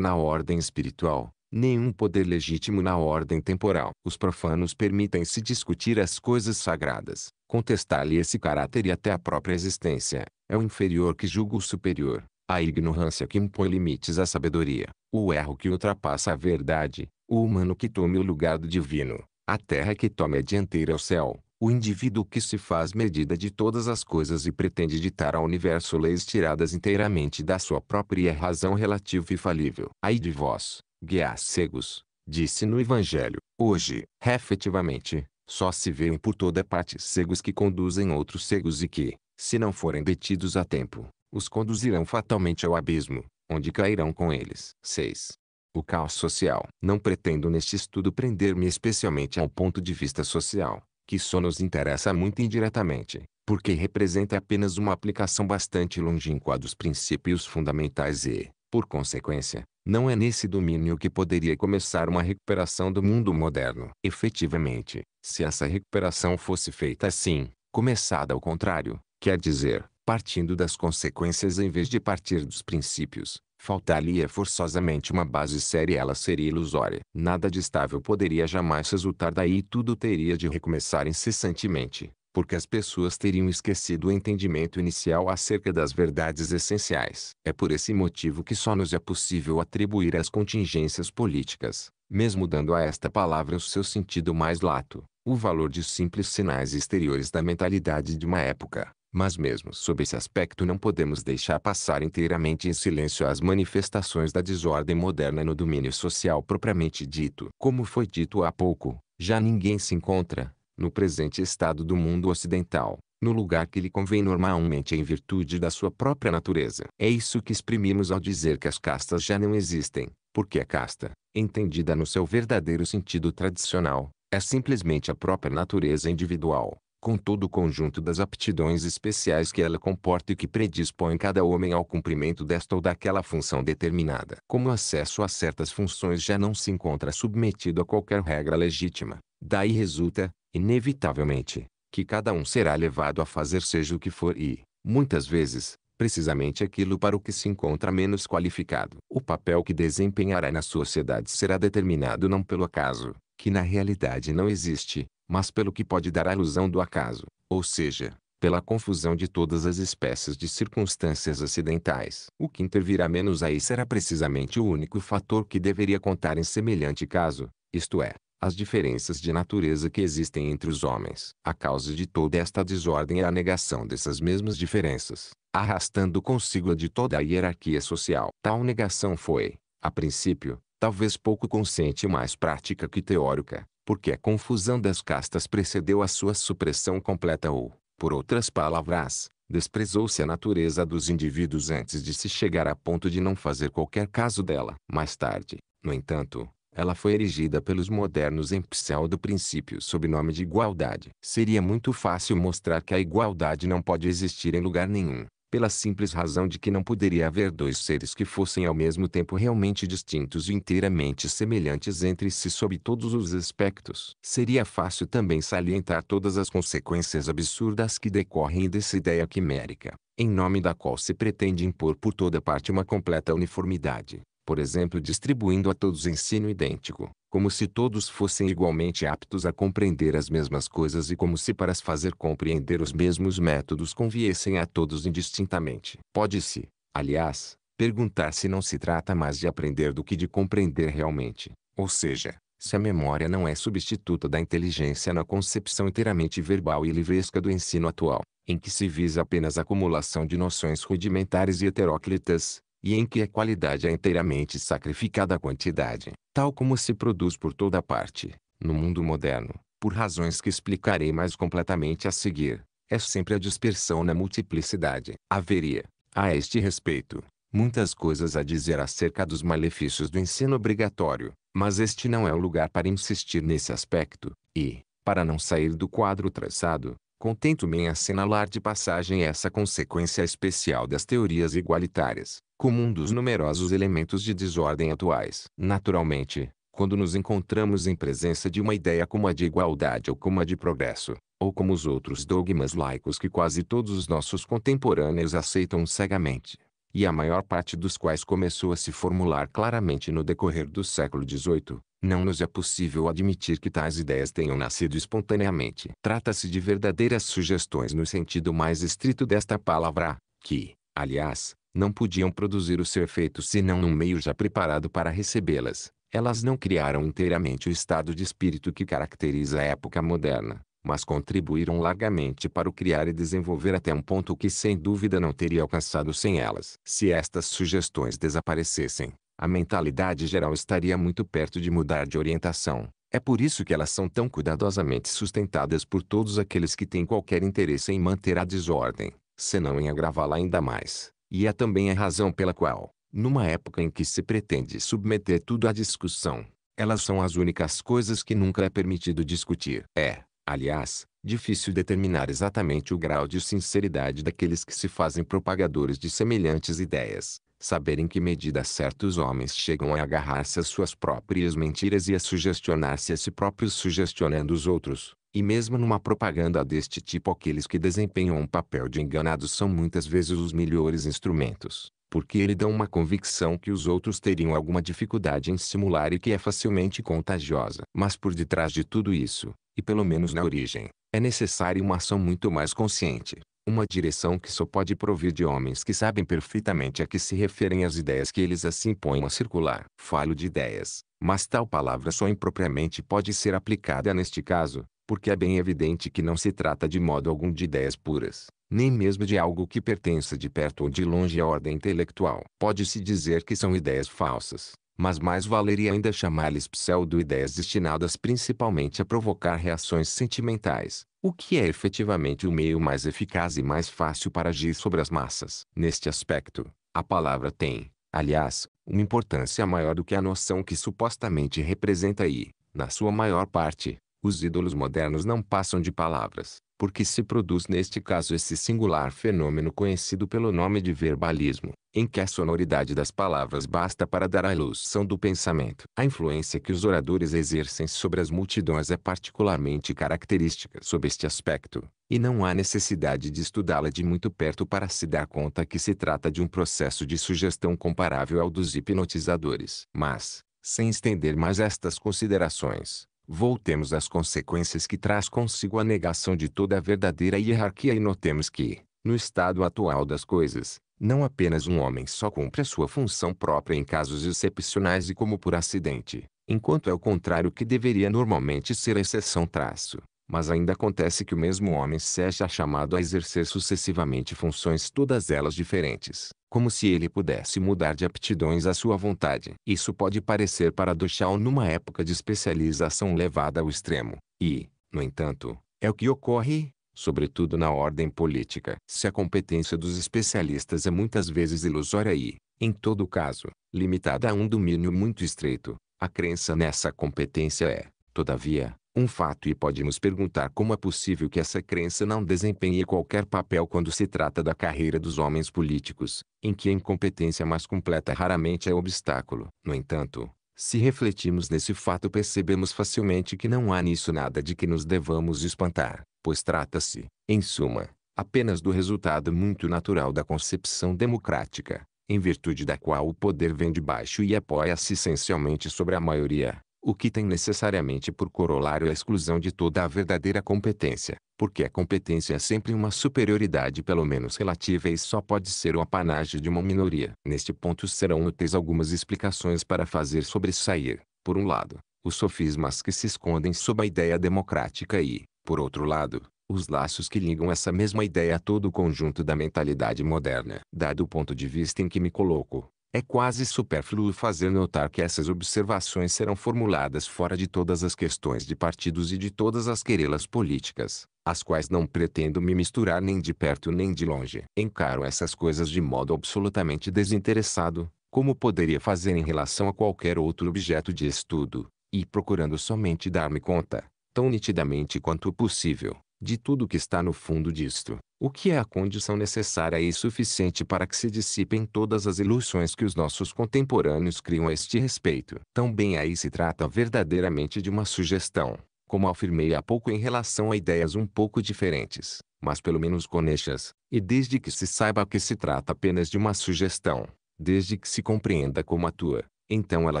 na ordem espiritual, nenhum poder legítimo na ordem temporal. Os profanos permitem-se discutir as coisas sagradas, contestar-lhe esse caráter e até a própria existência. É o inferior que julga o superior, a ignorância que impõe limites à sabedoria, o erro que ultrapassa a verdade, o humano que tome o lugar do divino, a terra que tome a dianteira ao céu, o indivíduo que se faz medida de todas as coisas e pretende ditar ao universo leis tiradas inteiramente da sua própria razão relativa e falível. Ai de vós, guias cegos, disse no Evangelho, hoje, efetivamente, só se veem por toda parte cegos que conduzem outros cegos e que, se não forem detidos a tempo, os conduzirão fatalmente ao abismo onde cairão com eles. 6. O caos social. Não pretendo neste estudo prender-me especialmente ao ponto de vista social, que só nos interessa muito indiretamente, porque representa apenas uma aplicação bastante longínqua dos princípios fundamentais e, por consequência, não é nesse domínio que poderia começar uma recuperação do mundo moderno. Efetivamente, se essa recuperação fosse feita assim, começada ao contrário, quer dizer, partindo das consequências em vez de partir dos princípios, faltaria forçosamente uma base séria e ela seria ilusória. Nada de estável poderia jamais resultar daí e tudo teria de recomeçar incessantemente, porque as pessoas teriam esquecido o entendimento inicial acerca das verdades essenciais. É por esse motivo que só nos é possível atribuir as contingências políticas, mesmo dando a esta palavra o seu sentido mais lato, o valor de simples sinais exteriores da mentalidade de uma época. Mas mesmo sob esse aspecto não podemos deixar passar inteiramente em silêncio as manifestações da desordem moderna no domínio social propriamente dito. Como foi dito há pouco, já ninguém se encontra, no presente estado do mundo ocidental, no lugar que lhe convém normalmente em virtude da sua própria natureza. É isso que exprimimos ao dizer que as castas já não existem, porque a casta, entendida no seu verdadeiro sentido tradicional, é simplesmente a própria natureza individual, com todo o conjunto das aptidões especiais que ela comporta e que predispõe cada homem ao cumprimento desta ou daquela função determinada. Como o acesso a certas funções já não se encontra submetido a qualquer regra legítima, daí resulta, inevitavelmente, que cada um será levado a fazer seja o que for e, muitas vezes, precisamente aquilo para o que se encontra menos qualificado. O papel que desempenhará na sociedade será determinado não pelo acaso, que na realidade não existe, mas pelo que pode dar a ilusão do acaso, ou seja, pela confusão de todas as espécies de circunstâncias acidentais. O que intervirá menos aí será precisamente o único fator que deveria contar em semelhante caso, isto é, as diferenças de natureza que existem entre os homens. A causa de toda esta desordem é a negação dessas mesmas diferenças, arrastando consigo a de toda a hierarquia social. Tal negação foi, a princípio, talvez pouco consciente e mais prática que teórica, porque a confusão das castas precedeu a sua supressão completa ou, por outras palavras, desprezou-se a natureza dos indivíduos antes de se chegar a ponto de não fazer qualquer caso dela. Mais tarde, no entanto, ela foi erigida pelos modernos em pseudo-princípio sob nome de igualdade. Seria muito fácil mostrar que a igualdade não pode existir em lugar nenhum, pela simples razão de que não poderia haver dois seres que fossem ao mesmo tempo realmente distintos e inteiramente semelhantes entre si sob todos os aspectos. Seria fácil também salientar todas as consequências absurdas que decorrem dessa ideia quimérica, em nome da qual se pretende impor por toda parte uma completa uniformidade, por exemplo distribuindo a todos ensino idêntico, como se todos fossem igualmente aptos a compreender as mesmas coisas e como se para as fazer compreender os mesmos métodos conviessem a todos indistintamente. Pode-se, aliás, perguntar se não se trata mais de aprender do que de compreender realmente, ou seja, se a memória não é substituta da inteligência na concepção inteiramente verbal e livresca do ensino atual, em que se visa apenas a acumulação de noções rudimentares e heteróclitas, e em que a qualidade é inteiramente sacrificada à quantidade, tal como se produz por toda parte, no mundo moderno, por razões que explicarei mais completamente a seguir, é sempre a dispersão na multiplicidade. Haveria, a este respeito, muitas coisas a dizer acerca dos malefícios do ensino obrigatório, mas este não é o lugar para insistir nesse aspecto, e, para não sair do quadro traçado, Contento-me em assinalar de passagem essa consequência especial das teorias igualitárias, como um dos numerosos elementos de desordem atuais. Naturalmente, quando nos encontramos em presença de uma ideia como a de igualdade ou como a de progresso, ou como os outros dogmas laicos que quase todos os nossos contemporâneos aceitam cegamente, e a maior parte dos quais começou a se formular claramente no decorrer do século XVIII, não nos é possível admitir que tais ideias tenham nascido espontaneamente. Trata-se de verdadeiras sugestões no sentido mais estrito desta palavra, que, aliás, não podiam produzir o seu efeito senão num meio já preparado para recebê-las. Elas não criaram inteiramente o estado de espírito que caracteriza a época moderna, mas contribuíram largamente para o criar e desenvolver até um ponto que sem dúvida não teria alcançado sem elas. Se estas sugestões desaparecessem, a mentalidade geral estaria muito perto de mudar de orientação. É por isso que elas são tão cuidadosamente sustentadas por todos aqueles que têm qualquer interesse em manter a desordem, senão em agravá-la ainda mais. E é também a razão pela qual, numa época em que se pretende submeter tudo à discussão, elas são as únicas coisas que nunca é permitido discutir. É, aliás, difícil determinar exatamente o grau de sinceridade daqueles que se fazem propagadores de semelhantes ideias saber em que medida certos homens chegam a agarrar-se às suas próprias mentiras e a sugestionar-se a si próprios sugestionando os outros, e mesmo numa propaganda deste tipo aqueles que desempenham um papel de enganados são muitas vezes os melhores instrumentos, porque ele dão uma convicção que os outros teriam alguma dificuldade em simular e que é facilmente contagiosa. Mas por detrás de tudo isso, e pelo menos na origem, é necessária uma ação muito mais consciente, uma direção que só pode provir de homens que sabem perfeitamente a que se referem as ideias que eles assim põem a circular. Falo de ideias, mas tal palavra só impropriamente pode ser aplicada neste caso, porque é bem evidente que não se trata de modo algum de ideias puras, nem mesmo de algo que pertença de perto ou de longe à ordem intelectual. Pode-se dizer que são ideias falsas, mas mais valeria ainda chamar-lhes pseudo-ideias destinadas principalmente a provocar reações sentimentais, o que é efetivamente o meio mais eficaz e mais fácil para agir sobre as massas. Neste aspecto, a palavra tem, aliás, uma importância maior do que a noção que supostamente representa e, na sua maior parte, os ídolos modernos não passam de palavras porque se produz neste caso esse singular fenômeno conhecido pelo nome de verbalismo, em que a sonoridade das palavras basta para dar a ilusão do pensamento. A influência que os oradores exercem sobre as multidões é particularmente característica sob este aspecto, e não há necessidade de estudá-la de muito perto para se dar conta que se trata de um processo de sugestão comparável ao dos hipnotizadores. Mas, sem estender mais estas considerações, Voltemos às consequências que traz consigo a negação de toda a verdadeira hierarquia e notemos que, no estado atual das coisas, não apenas um homem só cumpre a sua função própria em casos excepcionais e como por acidente, enquanto é o contrário que deveria normalmente ser a exceção traço. Mas ainda acontece que o mesmo homem seja chamado a exercer sucessivamente funções todas elas diferentes, como se ele pudesse mudar de aptidões à sua vontade. Isso pode parecer paradoxal numa época de especialização levada ao extremo, e, no entanto, é o que ocorre, sobretudo na ordem política. Se a competência dos especialistas é muitas vezes ilusória e, em todo caso, limitada a um domínio muito estreito, a crença nessa competência é, todavia, um fato e podemos perguntar como é possível que essa crença não desempenhe qualquer papel quando se trata da carreira dos homens políticos, em que a incompetência mais completa raramente é obstáculo. No entanto, se refletimos nesse fato percebemos facilmente que não há nisso nada de que nos devamos espantar, pois trata-se, em suma, apenas do resultado muito natural da concepção democrática, em virtude da qual o poder vem de baixo e apoia-se essencialmente sobre a maioria, o que tem necessariamente por corolário a exclusão de toda a verdadeira competência, porque a competência é sempre uma superioridade pelo menos relativa e só pode ser o apanágio de uma minoria. Neste ponto serão úteis algumas explicações para fazer sobressair, por um lado, os sofismas que se escondem sob a ideia democrática e, por outro lado, os laços que ligam essa mesma ideia a todo o conjunto da mentalidade moderna. Dado o ponto de vista em que me coloco, é quase supérfluo fazer notar que essas observações serão formuladas fora de todas as questões de partidos e de todas as querelas políticas, as quais não pretendo me misturar nem de perto nem de longe. Encaro essas coisas de modo absolutamente desinteressado, como poderia fazer em relação a qualquer outro objeto de estudo, e procurando somente dar-me conta, tão nitidamente quanto possível, de tudo que está no fundo disto o que é a condição necessária e suficiente para que se dissipem todas as ilusões que os nossos contemporâneos criam a este respeito. Também aí se trata verdadeiramente de uma sugestão, como afirmei há pouco em relação a ideias um pouco diferentes, mas pelo menos conexas, e desde que se saiba que se trata apenas de uma sugestão, desde que se compreenda como atua, então ela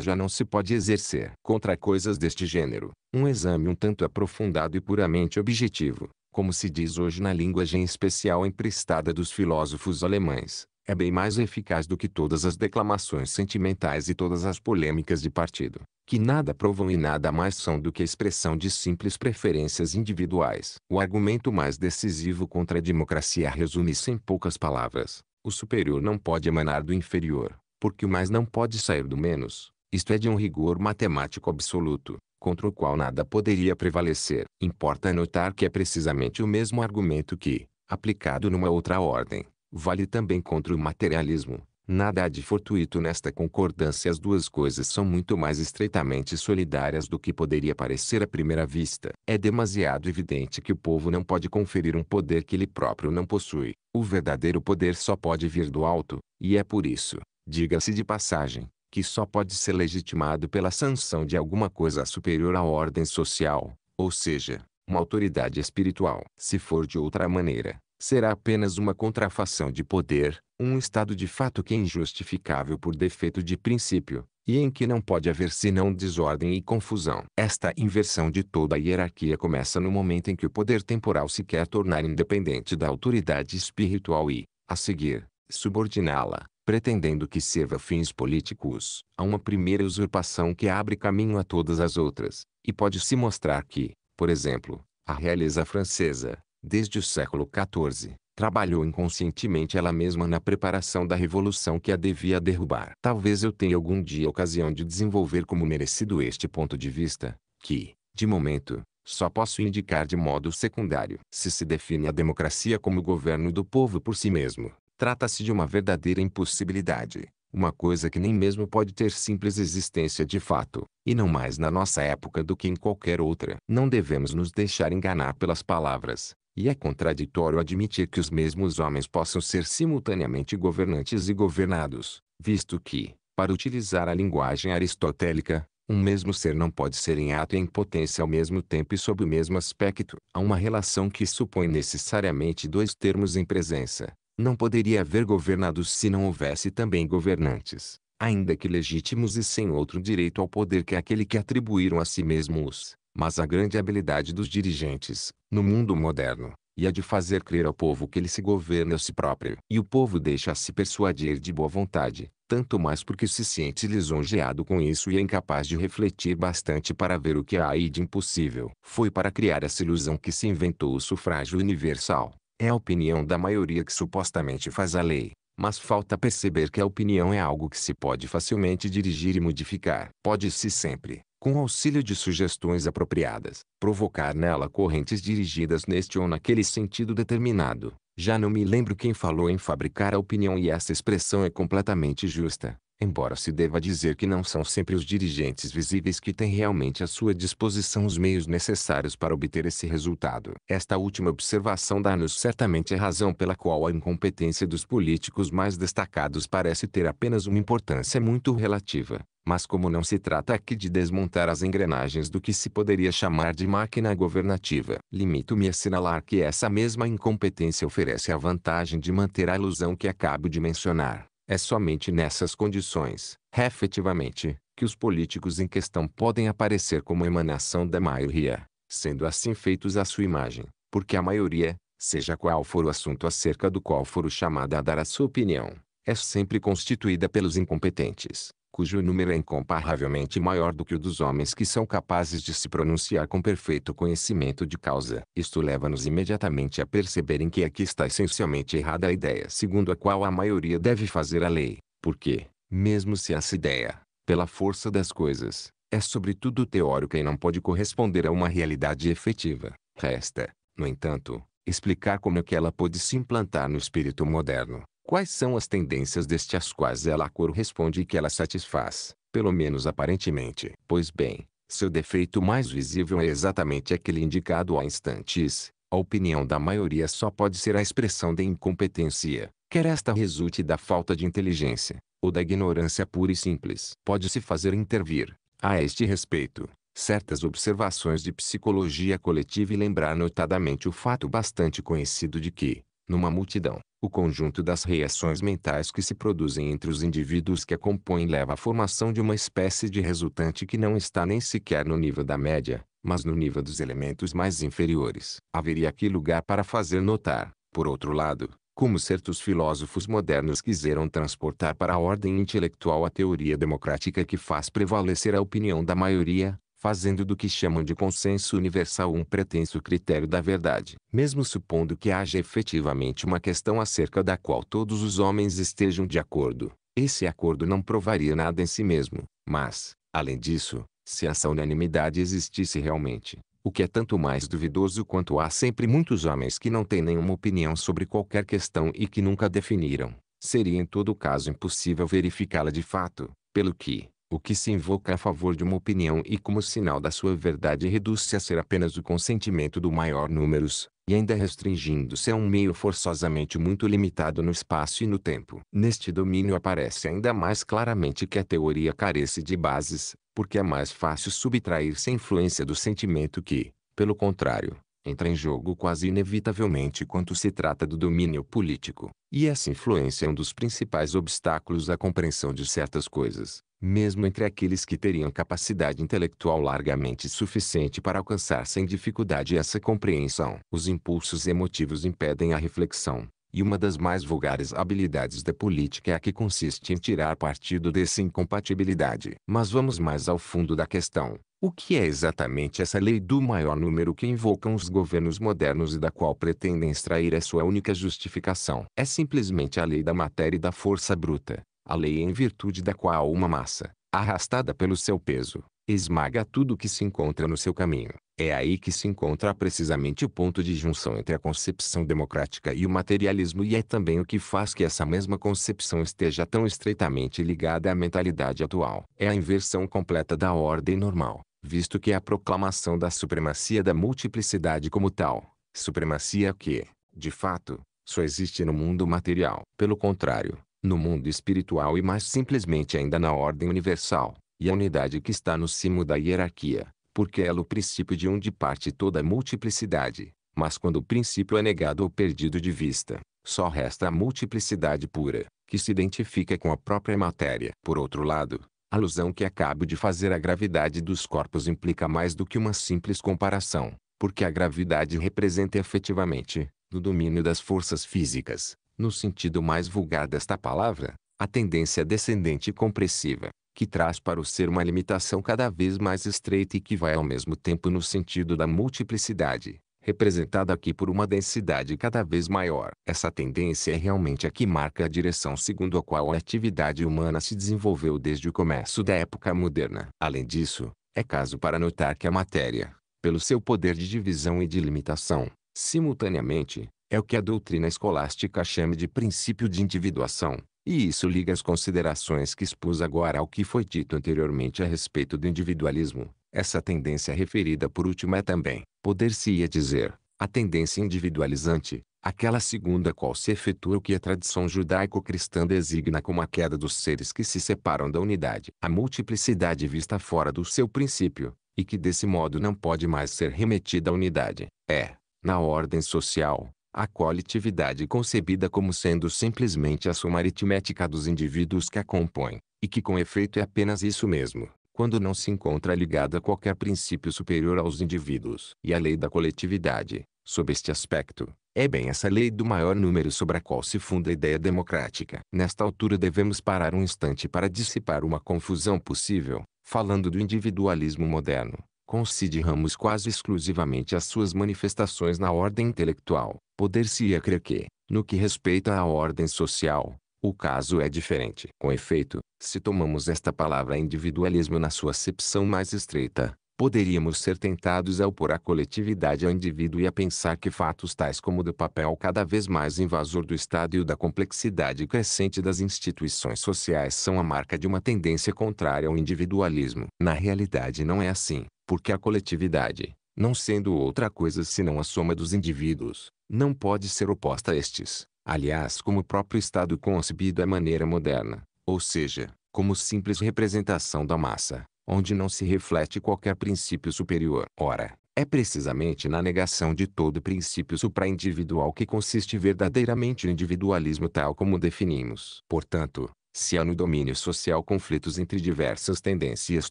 já não se pode exercer contra coisas deste gênero. Um exame um tanto aprofundado e puramente objetivo, como se diz hoje na linguagem especial emprestada dos filósofos alemães, é bem mais eficaz do que todas as declamações sentimentais e todas as polêmicas de partido, que nada provam e nada mais são do que a expressão de simples preferências individuais. O argumento mais decisivo contra a democracia resume-se em poucas palavras: o superior não pode emanar do inferior, porque o mais não pode sair do menos, isto é de um rigor matemático absoluto contra o qual nada poderia prevalecer. Importa notar que é precisamente o mesmo argumento que, aplicado numa outra ordem, vale também contra o materialismo. Nada há de fortuito nesta concordância, as duas coisas são muito mais estreitamente solidárias do que poderia parecer à primeira vista. É demasiado evidente que o povo não pode conferir um poder que ele próprio não possui. O verdadeiro poder só pode vir do alto, e é por isso, diga-se de passagem, que só pode ser legitimado pela sanção de alguma coisa superior à ordem social, ou seja, uma autoridade espiritual. Se for de outra maneira, será apenas uma contrafação de poder, um estado de fato que é injustificável por defeito de princípio, e em que não pode haver senão desordem e confusão. Esta inversão de toda a hierarquia começa no momento em que o poder temporal se quer tornar independente da autoridade espiritual e, a seguir, subordiná-la, pretendendo que sirva fins políticos, a uma primeira usurpação que abre caminho a todas as outras, e pode-se mostrar que, por exemplo, a realeza francesa, desde o século XIV, trabalhou inconscientemente ela mesma na preparação da revolução que a devia derrubar. Talvez eu tenha algum dia ocasião de desenvolver como merecido este ponto de vista, que, de momento, só posso indicar de modo secundário. Se se define a democracia como o governo do povo por si mesmo, Trata-se de uma verdadeira impossibilidade, uma coisa que nem mesmo pode ter simples existência de fato, e não mais na nossa época do que em qualquer outra. Não devemos nos deixar enganar pelas palavras, e é contraditório admitir que os mesmos homens possam ser simultaneamente governantes e governados, visto que, para utilizar a linguagem aristotélica, um mesmo ser não pode ser em ato e em potência ao mesmo tempo e sob o mesmo aspecto. Há uma relação que supõe necessariamente dois termos em presença, não poderia haver governados se não houvesse também governantes, ainda que legítimos e sem outro direito ao poder que aquele que atribuíram a si mesmos. Mas a grande habilidade dos dirigentes, no mundo moderno, e a de fazer crer ao povo que ele se governa a si próprio. E o povo deixa-se persuadir de boa vontade, tanto mais porque se sente lisonjeado com isso e é incapaz de refletir bastante para ver o que há aí de impossível. Foi para criar essa ilusão que se inventou o sufrágio universal. É a opinião da maioria que supostamente faz a lei, mas falta perceber que a opinião é algo que se pode facilmente dirigir e modificar. Pode-se sempre, com auxílio de sugestões apropriadas, provocar nela correntes dirigidas neste ou naquele sentido determinado. Já não me lembro quem falou em fabricar a opinião e essa expressão é completamente justa embora se deva dizer que não são sempre os dirigentes visíveis que têm realmente à sua disposição os meios necessários para obter esse resultado. Esta última observação dá-nos certamente a razão pela qual a incompetência dos políticos mais destacados parece ter apenas uma importância muito relativa. Mas como não se trata aqui de desmontar as engrenagens do que se poderia chamar de máquina governativa, limito-me a assinalar que essa mesma incompetência oferece a vantagem de manter a ilusão que acabo de mencionar é somente nessas condições, efetivamente, que os políticos em questão podem aparecer como emanação da maioria, sendo assim feitos à sua imagem, porque a maioria, seja qual for o assunto acerca do qual for chamada a dar a sua opinião, é sempre constituída pelos incompetentes, cujo número é incomparavelmente maior do que o dos homens que são capazes de se pronunciar com perfeito conhecimento de causa. Isto leva-nos imediatamente a perceberem que aqui está essencialmente errada a ideia segundo a qual a maioria deve fazer a lei, porque, mesmo se essa ideia, pela força das coisas, é sobretudo teórica e não pode corresponder a uma realidade efetiva, resta, no entanto, explicar como é que ela pôde se implantar no espírito moderno, Quais são as tendências deste às quais ela corresponde e que ela satisfaz, pelo menos aparentemente? Pois bem, seu defeito mais visível é exatamente aquele indicado há instantes. A opinião da maioria só pode ser a expressão da incompetência, quer esta resulte da falta de inteligência, ou da ignorância pura e simples. Pode-se fazer intervir, a este respeito, certas observações de psicologia coletiva e lembrar notadamente o fato bastante conhecido de que, numa multidão, o conjunto das reações mentais que se produzem entre os indivíduos que a compõem leva à formação de uma espécie de resultante que não está nem sequer no nível da média, mas no nível dos elementos mais inferiores. Haveria aqui lugar para fazer notar, por outro lado, como certos filósofos modernos quiseram transportar para a ordem intelectual a teoria democrática que faz prevalecer a opinião da maioria, fazendo do que chamam de consenso universal um pretenso critério da verdade, mesmo supondo que haja efetivamente uma questão acerca da qual todos os homens estejam de acordo. Esse acordo não provaria nada em si mesmo, mas, além disso, se essa unanimidade existisse realmente, o que é tanto mais duvidoso quanto há sempre muitos homens que não têm nenhuma opinião sobre qualquer questão e que nunca definiram, seria em todo caso impossível verificá-la de fato, pelo que, o que se invoca a favor de uma opinião e como sinal da sua verdade reduz-se a ser apenas o consentimento do maior número, e ainda restringindo-se a um meio forçosamente muito limitado no espaço e no tempo. Neste domínio aparece ainda mais claramente que a teoria carece de bases, porque é mais fácil subtrair-se à influência do sentimento que, pelo contrário, entra em jogo quase inevitavelmente quando se trata do domínio político. E essa influência é um dos principais obstáculos à compreensão de certas coisas mesmo entre aqueles que teriam capacidade intelectual largamente suficiente para alcançar sem dificuldade essa compreensão. Os impulsos emotivos impedem a reflexão, e uma das mais vulgares habilidades da política é a que consiste em tirar partido dessa incompatibilidade. Mas vamos mais ao fundo da questão. O que é exatamente essa lei do maior número que invocam os governos modernos e da qual pretendem extrair a sua única justificação? É simplesmente a lei da matéria e da força bruta a lei em virtude da qual uma massa, arrastada pelo seu peso, esmaga tudo o que se encontra no seu caminho. É aí que se encontra precisamente o ponto de junção entre a concepção democrática e o materialismo e é também o que faz que essa mesma concepção esteja tão estreitamente ligada à mentalidade atual. É a inversão completa da ordem normal, visto que é a proclamação da supremacia da multiplicidade como tal, supremacia que, de fato, só existe no mundo material. Pelo contrário, no mundo espiritual e mais simplesmente ainda na ordem universal, e a unidade que está no cimo da hierarquia, porque ela é o princípio de onde parte toda a multiplicidade. Mas quando o princípio é negado ou perdido de vista, só resta a multiplicidade pura, que se identifica com a própria matéria. Por outro lado, a alusão que acabo de fazer à gravidade dos corpos implica mais do que uma simples comparação, porque a gravidade representa efetivamente, no domínio das forças físicas, no sentido mais vulgar desta palavra, a tendência descendente e compressiva, que traz para o ser uma limitação cada vez mais estreita e que vai ao mesmo tempo no sentido da multiplicidade, representada aqui por uma densidade cada vez maior. Essa tendência é realmente a que marca a direção segundo a qual a atividade humana se desenvolveu desde o começo da época moderna. Além disso, é caso para notar que a matéria, pelo seu poder de divisão e de limitação, simultaneamente, é o que a doutrina escolástica chama de princípio de individuação, e isso liga as considerações que expus agora ao que foi dito anteriormente a respeito do individualismo. Essa tendência referida por último é também, poder-se-ia dizer, a tendência individualizante, aquela segunda qual se efetua o que a tradição judaico-cristã designa como a queda dos seres que se separam da unidade, a multiplicidade vista fora do seu princípio, e que desse modo não pode mais ser remetida à unidade, é, na ordem social, a coletividade concebida como sendo simplesmente a soma aritmética dos indivíduos que a compõem, e que com efeito é apenas isso mesmo, quando não se encontra ligada a qualquer princípio superior aos indivíduos. E a lei da coletividade, sob este aspecto, é bem essa lei do maior número sobre a qual se funda a ideia democrática. Nesta altura devemos parar um instante para dissipar uma confusão possível, falando do individualismo moderno, Consideramos quase exclusivamente as suas manifestações na ordem intelectual, poder-se-ia crer que, no que respeita à ordem social, o caso é diferente. Com efeito, se tomamos esta palavra individualismo na sua acepção mais estreita, poderíamos ser tentados a opor a coletividade ao indivíduo e a pensar que fatos tais como o do papel cada vez mais invasor do Estado e o da complexidade crescente das instituições sociais são a marca de uma tendência contrária ao individualismo. Na realidade não é assim, porque a coletividade, não sendo outra coisa senão a soma dos indivíduos, não pode ser oposta a estes. Aliás, como o próprio Estado concebido à maneira moderna, ou seja, como simples representação da massa, onde não se reflete qualquer princípio superior. Ora, é precisamente na negação de todo princípio supraindividual que consiste verdadeiramente o individualismo tal como definimos. Portanto, se há no domínio social conflitos entre diversas tendências,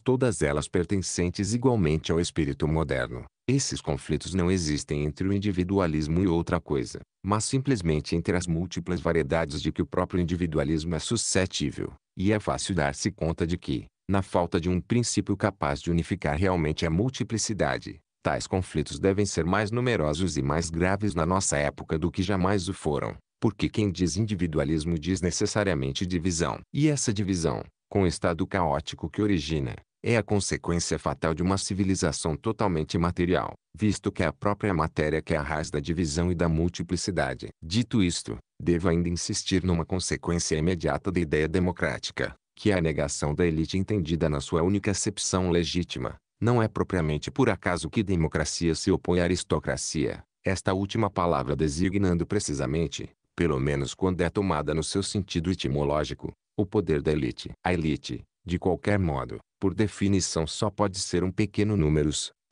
todas elas pertencentes igualmente ao espírito moderno, esses conflitos não existem entre o individualismo e outra coisa, mas simplesmente entre as múltiplas variedades de que o próprio individualismo é suscetível, e é fácil dar-se conta de que, na falta de um princípio capaz de unificar realmente a multiplicidade, tais conflitos devem ser mais numerosos e mais graves na nossa época do que jamais o foram, porque quem diz individualismo diz necessariamente divisão. E essa divisão, com o estado caótico que origina, é a consequência fatal de uma civilização totalmente material, visto que é a própria matéria que é a raiz da divisão e da multiplicidade. Dito isto, devo ainda insistir numa consequência imediata da ideia democrática, que é a negação da elite entendida na sua única acepção legítima. Não é propriamente por acaso que democracia se opõe à aristocracia, esta última palavra designando precisamente, pelo menos quando é tomada no seu sentido etimológico, o poder da elite. A elite, de qualquer modo, por definição só pode ser um pequeno número,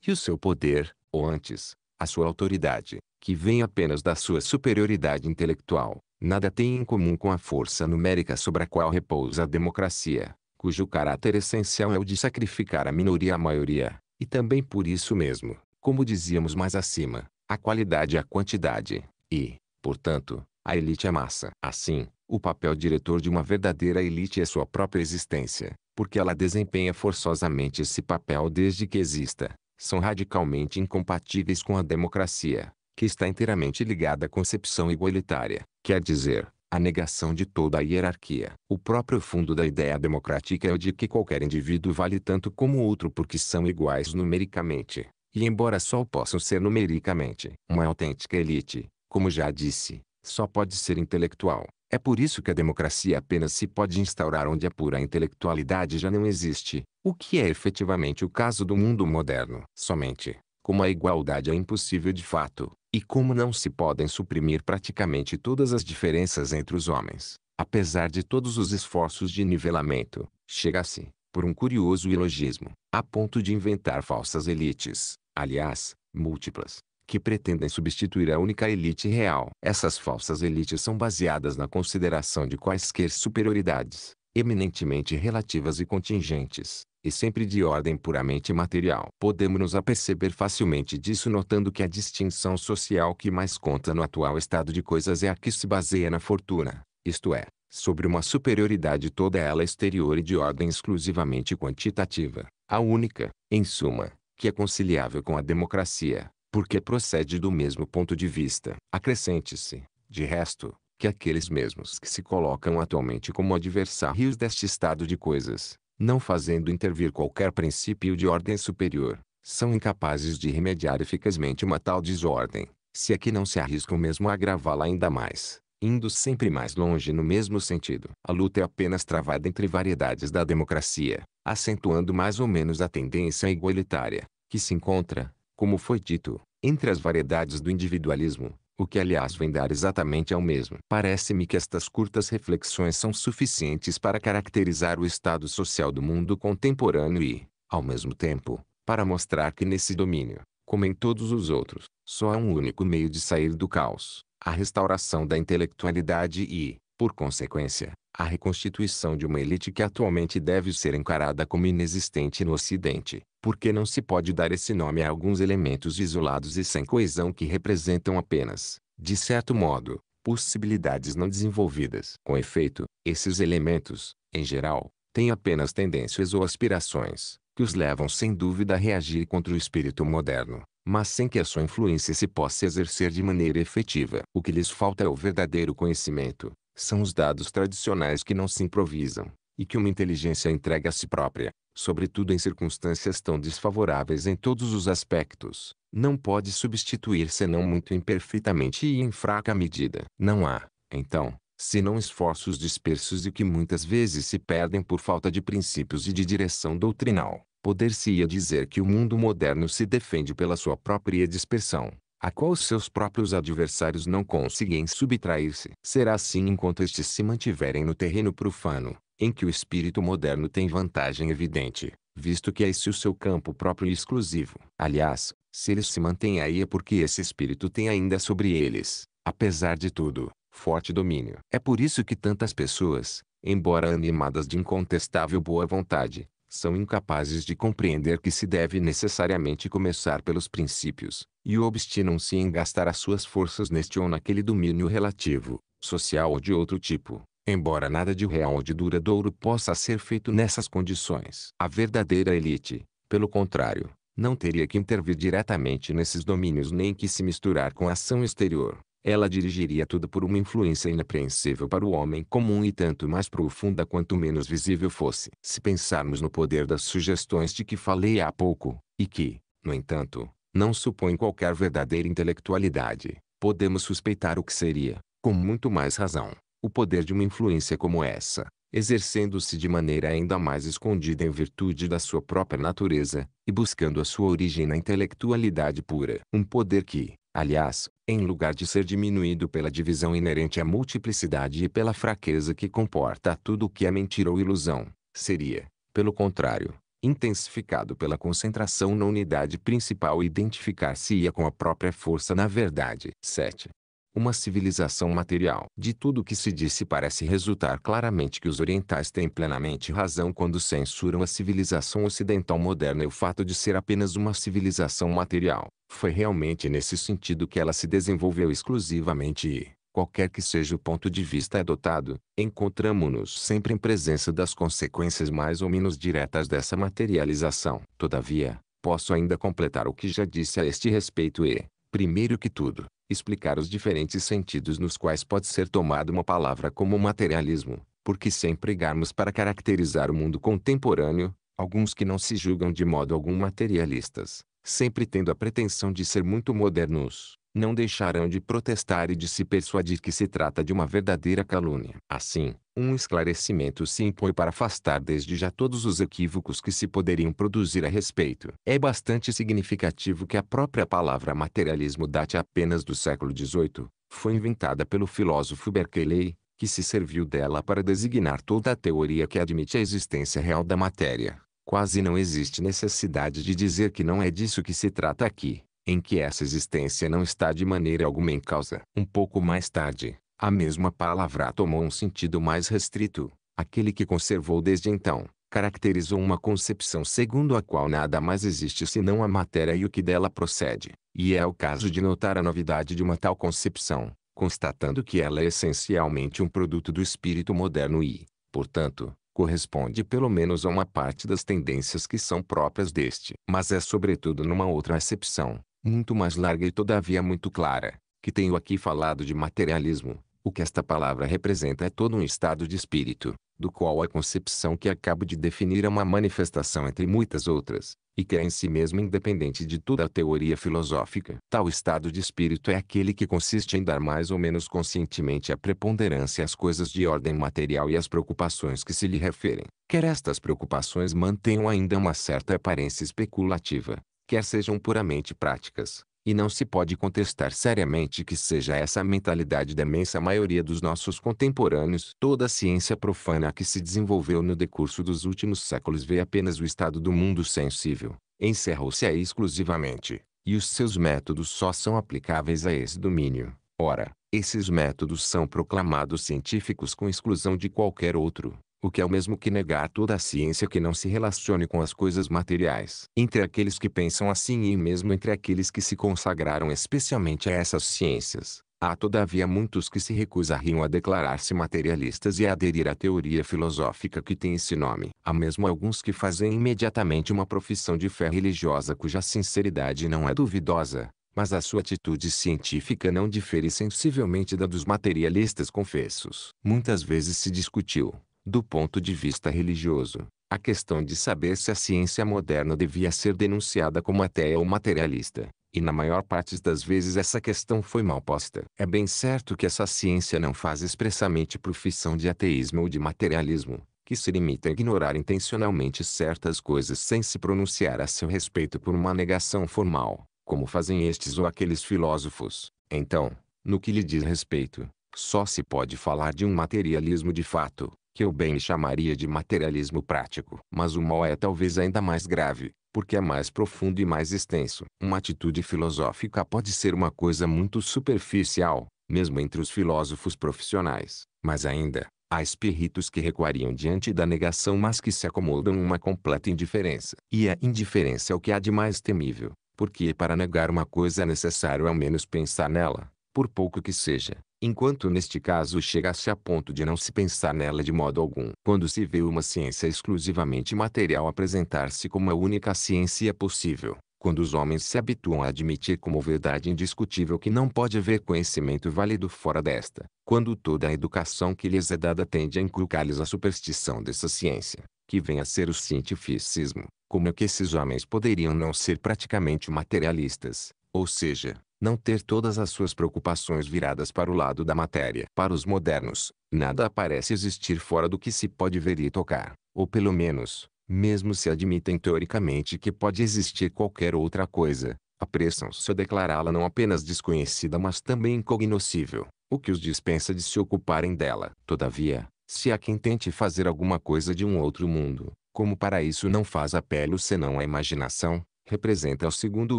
e o seu poder, ou antes, a sua autoridade, que vem apenas da sua superioridade intelectual, nada tem em comum com a força numérica sobre a qual repousa a democracia, cujo caráter essencial é o de sacrificar a minoria à maioria, e também por isso mesmo, como dizíamos mais acima, a qualidade à quantidade, e, portanto, a elite é massa. Assim, o papel diretor de uma verdadeira elite é sua própria existência, porque ela desempenha forçosamente esse papel desde que exista. São radicalmente incompatíveis com a democracia, que está inteiramente ligada à concepção igualitária, quer dizer, a negação de toda a hierarquia. O próprio fundo da ideia democrática é o de que qualquer indivíduo vale tanto como outro porque são iguais numericamente, e embora só possam ser numericamente. Uma autêntica elite, como já disse, só pode ser intelectual. É por isso que a democracia apenas se pode instaurar onde a pura intelectualidade já não existe, o que é efetivamente o caso do mundo moderno. Somente, como a igualdade é impossível de fato, e como não se podem suprimir praticamente todas as diferenças entre os homens, apesar de todos os esforços de nivelamento, chega-se, por um curioso ilogismo, a ponto de inventar falsas elites, aliás, múltiplas, que pretendem substituir a única elite real. Essas falsas elites são baseadas na consideração de quaisquer superioridades, eminentemente relativas e contingentes, e sempre de ordem puramente material. Podemos nos aperceber facilmente disso notando que a distinção social que mais conta no atual estado de coisas é a que se baseia na fortuna, isto é, sobre uma superioridade toda ela exterior e de ordem exclusivamente quantitativa, a única, em suma, que é conciliável com a democracia, porque procede do mesmo ponto de vista. Acrescente-se, de resto, que aqueles mesmos que se colocam atualmente como adversários deste estado de coisas, não fazendo intervir qualquer princípio de ordem superior, são incapazes de remediar eficazmente uma tal desordem, se é que não se arriscam mesmo a agravá-la ainda mais, indo sempre mais longe no mesmo sentido. A luta é apenas travada entre variedades da democracia, acentuando mais ou menos a tendência igualitária, que se encontra, como foi dito, entre as variedades do individualismo, o que aliás vem dar exatamente ao é mesmo. Parece-me que estas curtas reflexões são suficientes para caracterizar o estado social do mundo contemporâneo e, ao mesmo tempo, para mostrar que nesse domínio, como em todos os outros, só há um único meio de sair do caos: a restauração da intelectualidade e, por consequência, a reconstituição de uma elite que atualmente deve ser encarada como inexistente no Ocidente, porque não se pode dar esse nome a alguns elementos isolados e sem coesão que representam apenas, de certo modo, possibilidades não desenvolvidas. Com efeito, esses elementos, em geral, têm apenas tendências ou aspirações, que os levam sem dúvida a reagir contra o espírito moderno, mas sem que a sua influência se possa exercer de maneira efetiva. O que lhes falta é o verdadeiro conhecimento, são os dados tradicionais que não se improvisam, e que uma inteligência entregue a si própria, sobretudo em circunstâncias tão desfavoráveis em todos os aspectos, não pode substituir senão muito imperfeitamente e em fraca medida. Não há, então, senão esforços dispersos e que muitas vezes se perdem por falta de princípios e de direção doutrinal. Poder-se-ia dizer que o mundo moderno se defende pela sua própria dispersão, a qual seus próprios adversários não conseguem subtrair-se. Será assim enquanto estes se mantiverem no terreno profano, em que o espírito moderno tem vantagem evidente, visto que é esse o seu campo próprio e exclusivo. Aliás, se eles se mantêm aí é porque esse espírito tem ainda sobre eles, apesar de tudo, forte domínio. É por isso que tantas pessoas, embora animadas de incontestável boa vontade, são incapazes de compreender que se deve necessariamente começar pelos princípios, e obstinam-se em gastar as suas forças neste ou naquele domínio relativo, social ou de outro tipo, Embora nada de real ou de duradouro possa ser feito nessas condições, a verdadeira elite, pelo contrário, não teria que intervir diretamente nesses domínios nem que se misturar com a ação exterior. Ela dirigiria tudo por uma influência inapreensível para o homem comum e tanto mais profunda quanto menos visível fosse. Se pensarmos no poder das sugestões de que falei há pouco, e que, no entanto, não supõe qualquer verdadeira intelectualidade, podemos suspeitar o que seria, com muito mais razão, o poder de uma influência como essa, exercendo-se de maneira ainda mais escondida em virtude da sua própria natureza, e buscando a sua origem na intelectualidade pura. Um poder que, aliás, em lugar de ser diminuído pela divisão inerente à multiplicidade e pela fraqueza que comporta tudo o que é mentira ou ilusão, seria, pelo contrário, intensificado pela concentração na unidade principal e identificar-se-ia com a própria força na verdade. 7 uma civilização material. De tudo que se disse parece resultar claramente que os orientais têm plenamente razão quando censuram a civilização ocidental moderna e o fato de ser apenas uma civilização material. Foi realmente nesse sentido que ela se desenvolveu exclusivamente e, qualquer que seja o ponto de vista adotado, encontramos-nos sempre em presença das consequências mais ou menos diretas dessa materialização. Todavia, posso ainda completar o que já disse a este respeito e, primeiro que tudo, explicar os diferentes sentidos nos quais pode ser tomada uma palavra como materialismo, porque se empregarmos para caracterizar o mundo contemporâneo, alguns que não se julgam de modo algum materialistas, sempre tendo a pretensão de ser muito modernos, não deixarão de protestar e de se persuadir que se trata de uma verdadeira calúnia. Assim, um esclarecimento se impõe para afastar desde já todos os equívocos que se poderiam produzir a respeito. É bastante significativo que a própria palavra materialismo date apenas do século XVIII, foi inventada pelo filósofo Berkeley, que se serviu dela para designar toda a teoria que admite a existência real da matéria. Quase não existe necessidade de dizer que não é disso que se trata aqui em que essa existência não está de maneira alguma em causa. Um pouco mais tarde, a mesma palavra tomou um sentido mais restrito, aquele que conservou desde então, caracterizou uma concepção segundo a qual nada mais existe senão a matéria e o que dela procede, e é o caso de notar a novidade de uma tal concepção, constatando que ela é essencialmente um produto do espírito moderno e, portanto, corresponde pelo menos a uma parte das tendências que são próprias deste. Mas é sobretudo numa outra acepção, muito mais larga e todavia muito clara, que tenho aqui falado de materialismo, o que esta palavra representa é todo um estado de espírito, do qual a concepção que acabo de definir é uma manifestação entre muitas outras, e que é em si mesmo independente de toda a teoria filosófica. Tal estado de espírito é aquele que consiste em dar mais ou menos conscientemente a preponderância às coisas de ordem material e às preocupações que se lhe referem. Quer estas preocupações mantenham ainda uma certa aparência especulativa, quer sejam puramente práticas, e não se pode contestar seriamente que seja essa a mentalidade da imensa maioria dos nossos contemporâneos. Toda a ciência profana que se desenvolveu no decurso dos últimos séculos vê apenas o estado do mundo sensível, encerrou-se aí exclusivamente, e os seus métodos só são aplicáveis a esse domínio. Ora, esses métodos são proclamados científicos com exclusão de qualquer outro o que é o mesmo que negar toda a ciência que não se relacione com as coisas materiais. Entre aqueles que pensam assim e mesmo entre aqueles que se consagraram especialmente a essas ciências, há todavia muitos que se recusariam a declarar-se materialistas e a aderir à teoria filosófica que tem esse nome. Há mesmo alguns que fazem imediatamente uma profissão de fé religiosa cuja sinceridade não é duvidosa, mas a sua atitude científica não difere sensivelmente da dos materialistas confessos. Muitas vezes se discutiu, do ponto de vista religioso, a questão de saber se a ciência moderna devia ser denunciada como ateia ou materialista, e na maior parte das vezes essa questão foi mal posta. É bem certo que essa ciência não faz expressamente profissão de ateísmo ou de materialismo, que se limita a ignorar intencionalmente certas coisas sem se pronunciar a seu respeito por uma negação formal, como fazem estes ou aqueles filósofos. Então, no que lhe diz respeito, só se pode falar de um materialismo de fato, que eu bem chamaria de materialismo prático. Mas o mal é talvez ainda mais grave, porque é mais profundo e mais extenso. Uma atitude filosófica pode ser uma coisa muito superficial, mesmo entre os filósofos profissionais, mas ainda, há espíritos que recuariam diante da negação mas que se acomodam uma completa indiferença. E a indiferença é o que há de mais temível, porque para negar uma coisa é necessário ao menos pensar nela, por pouco que seja enquanto neste caso chega-se a ponto de não se pensar nela de modo algum. Quando se vê uma ciência exclusivamente material apresentar-se como a única ciência possível, quando os homens se habituam a admitir como verdade indiscutível que não pode haver conhecimento válido fora desta, quando toda a educação que lhes é dada tende a inculcar-lhes a superstição dessa ciência, que vem a ser o cientificismo, como é que esses homens poderiam não ser praticamente materialistas, ou seja, não ter todas as suas preocupações viradas para o lado da matéria. Para os modernos, nada parece existir fora do que se pode ver e tocar, ou pelo menos, mesmo se admitem teoricamente que pode existir qualquer outra coisa, apressam-se a declará-la não apenas desconhecida mas também incognoscível, o que os dispensa de se ocuparem dela. Todavia, se há quem tente fazer alguma coisa de um outro mundo, como para isso não faz apelo senão à imaginação, representa o segundo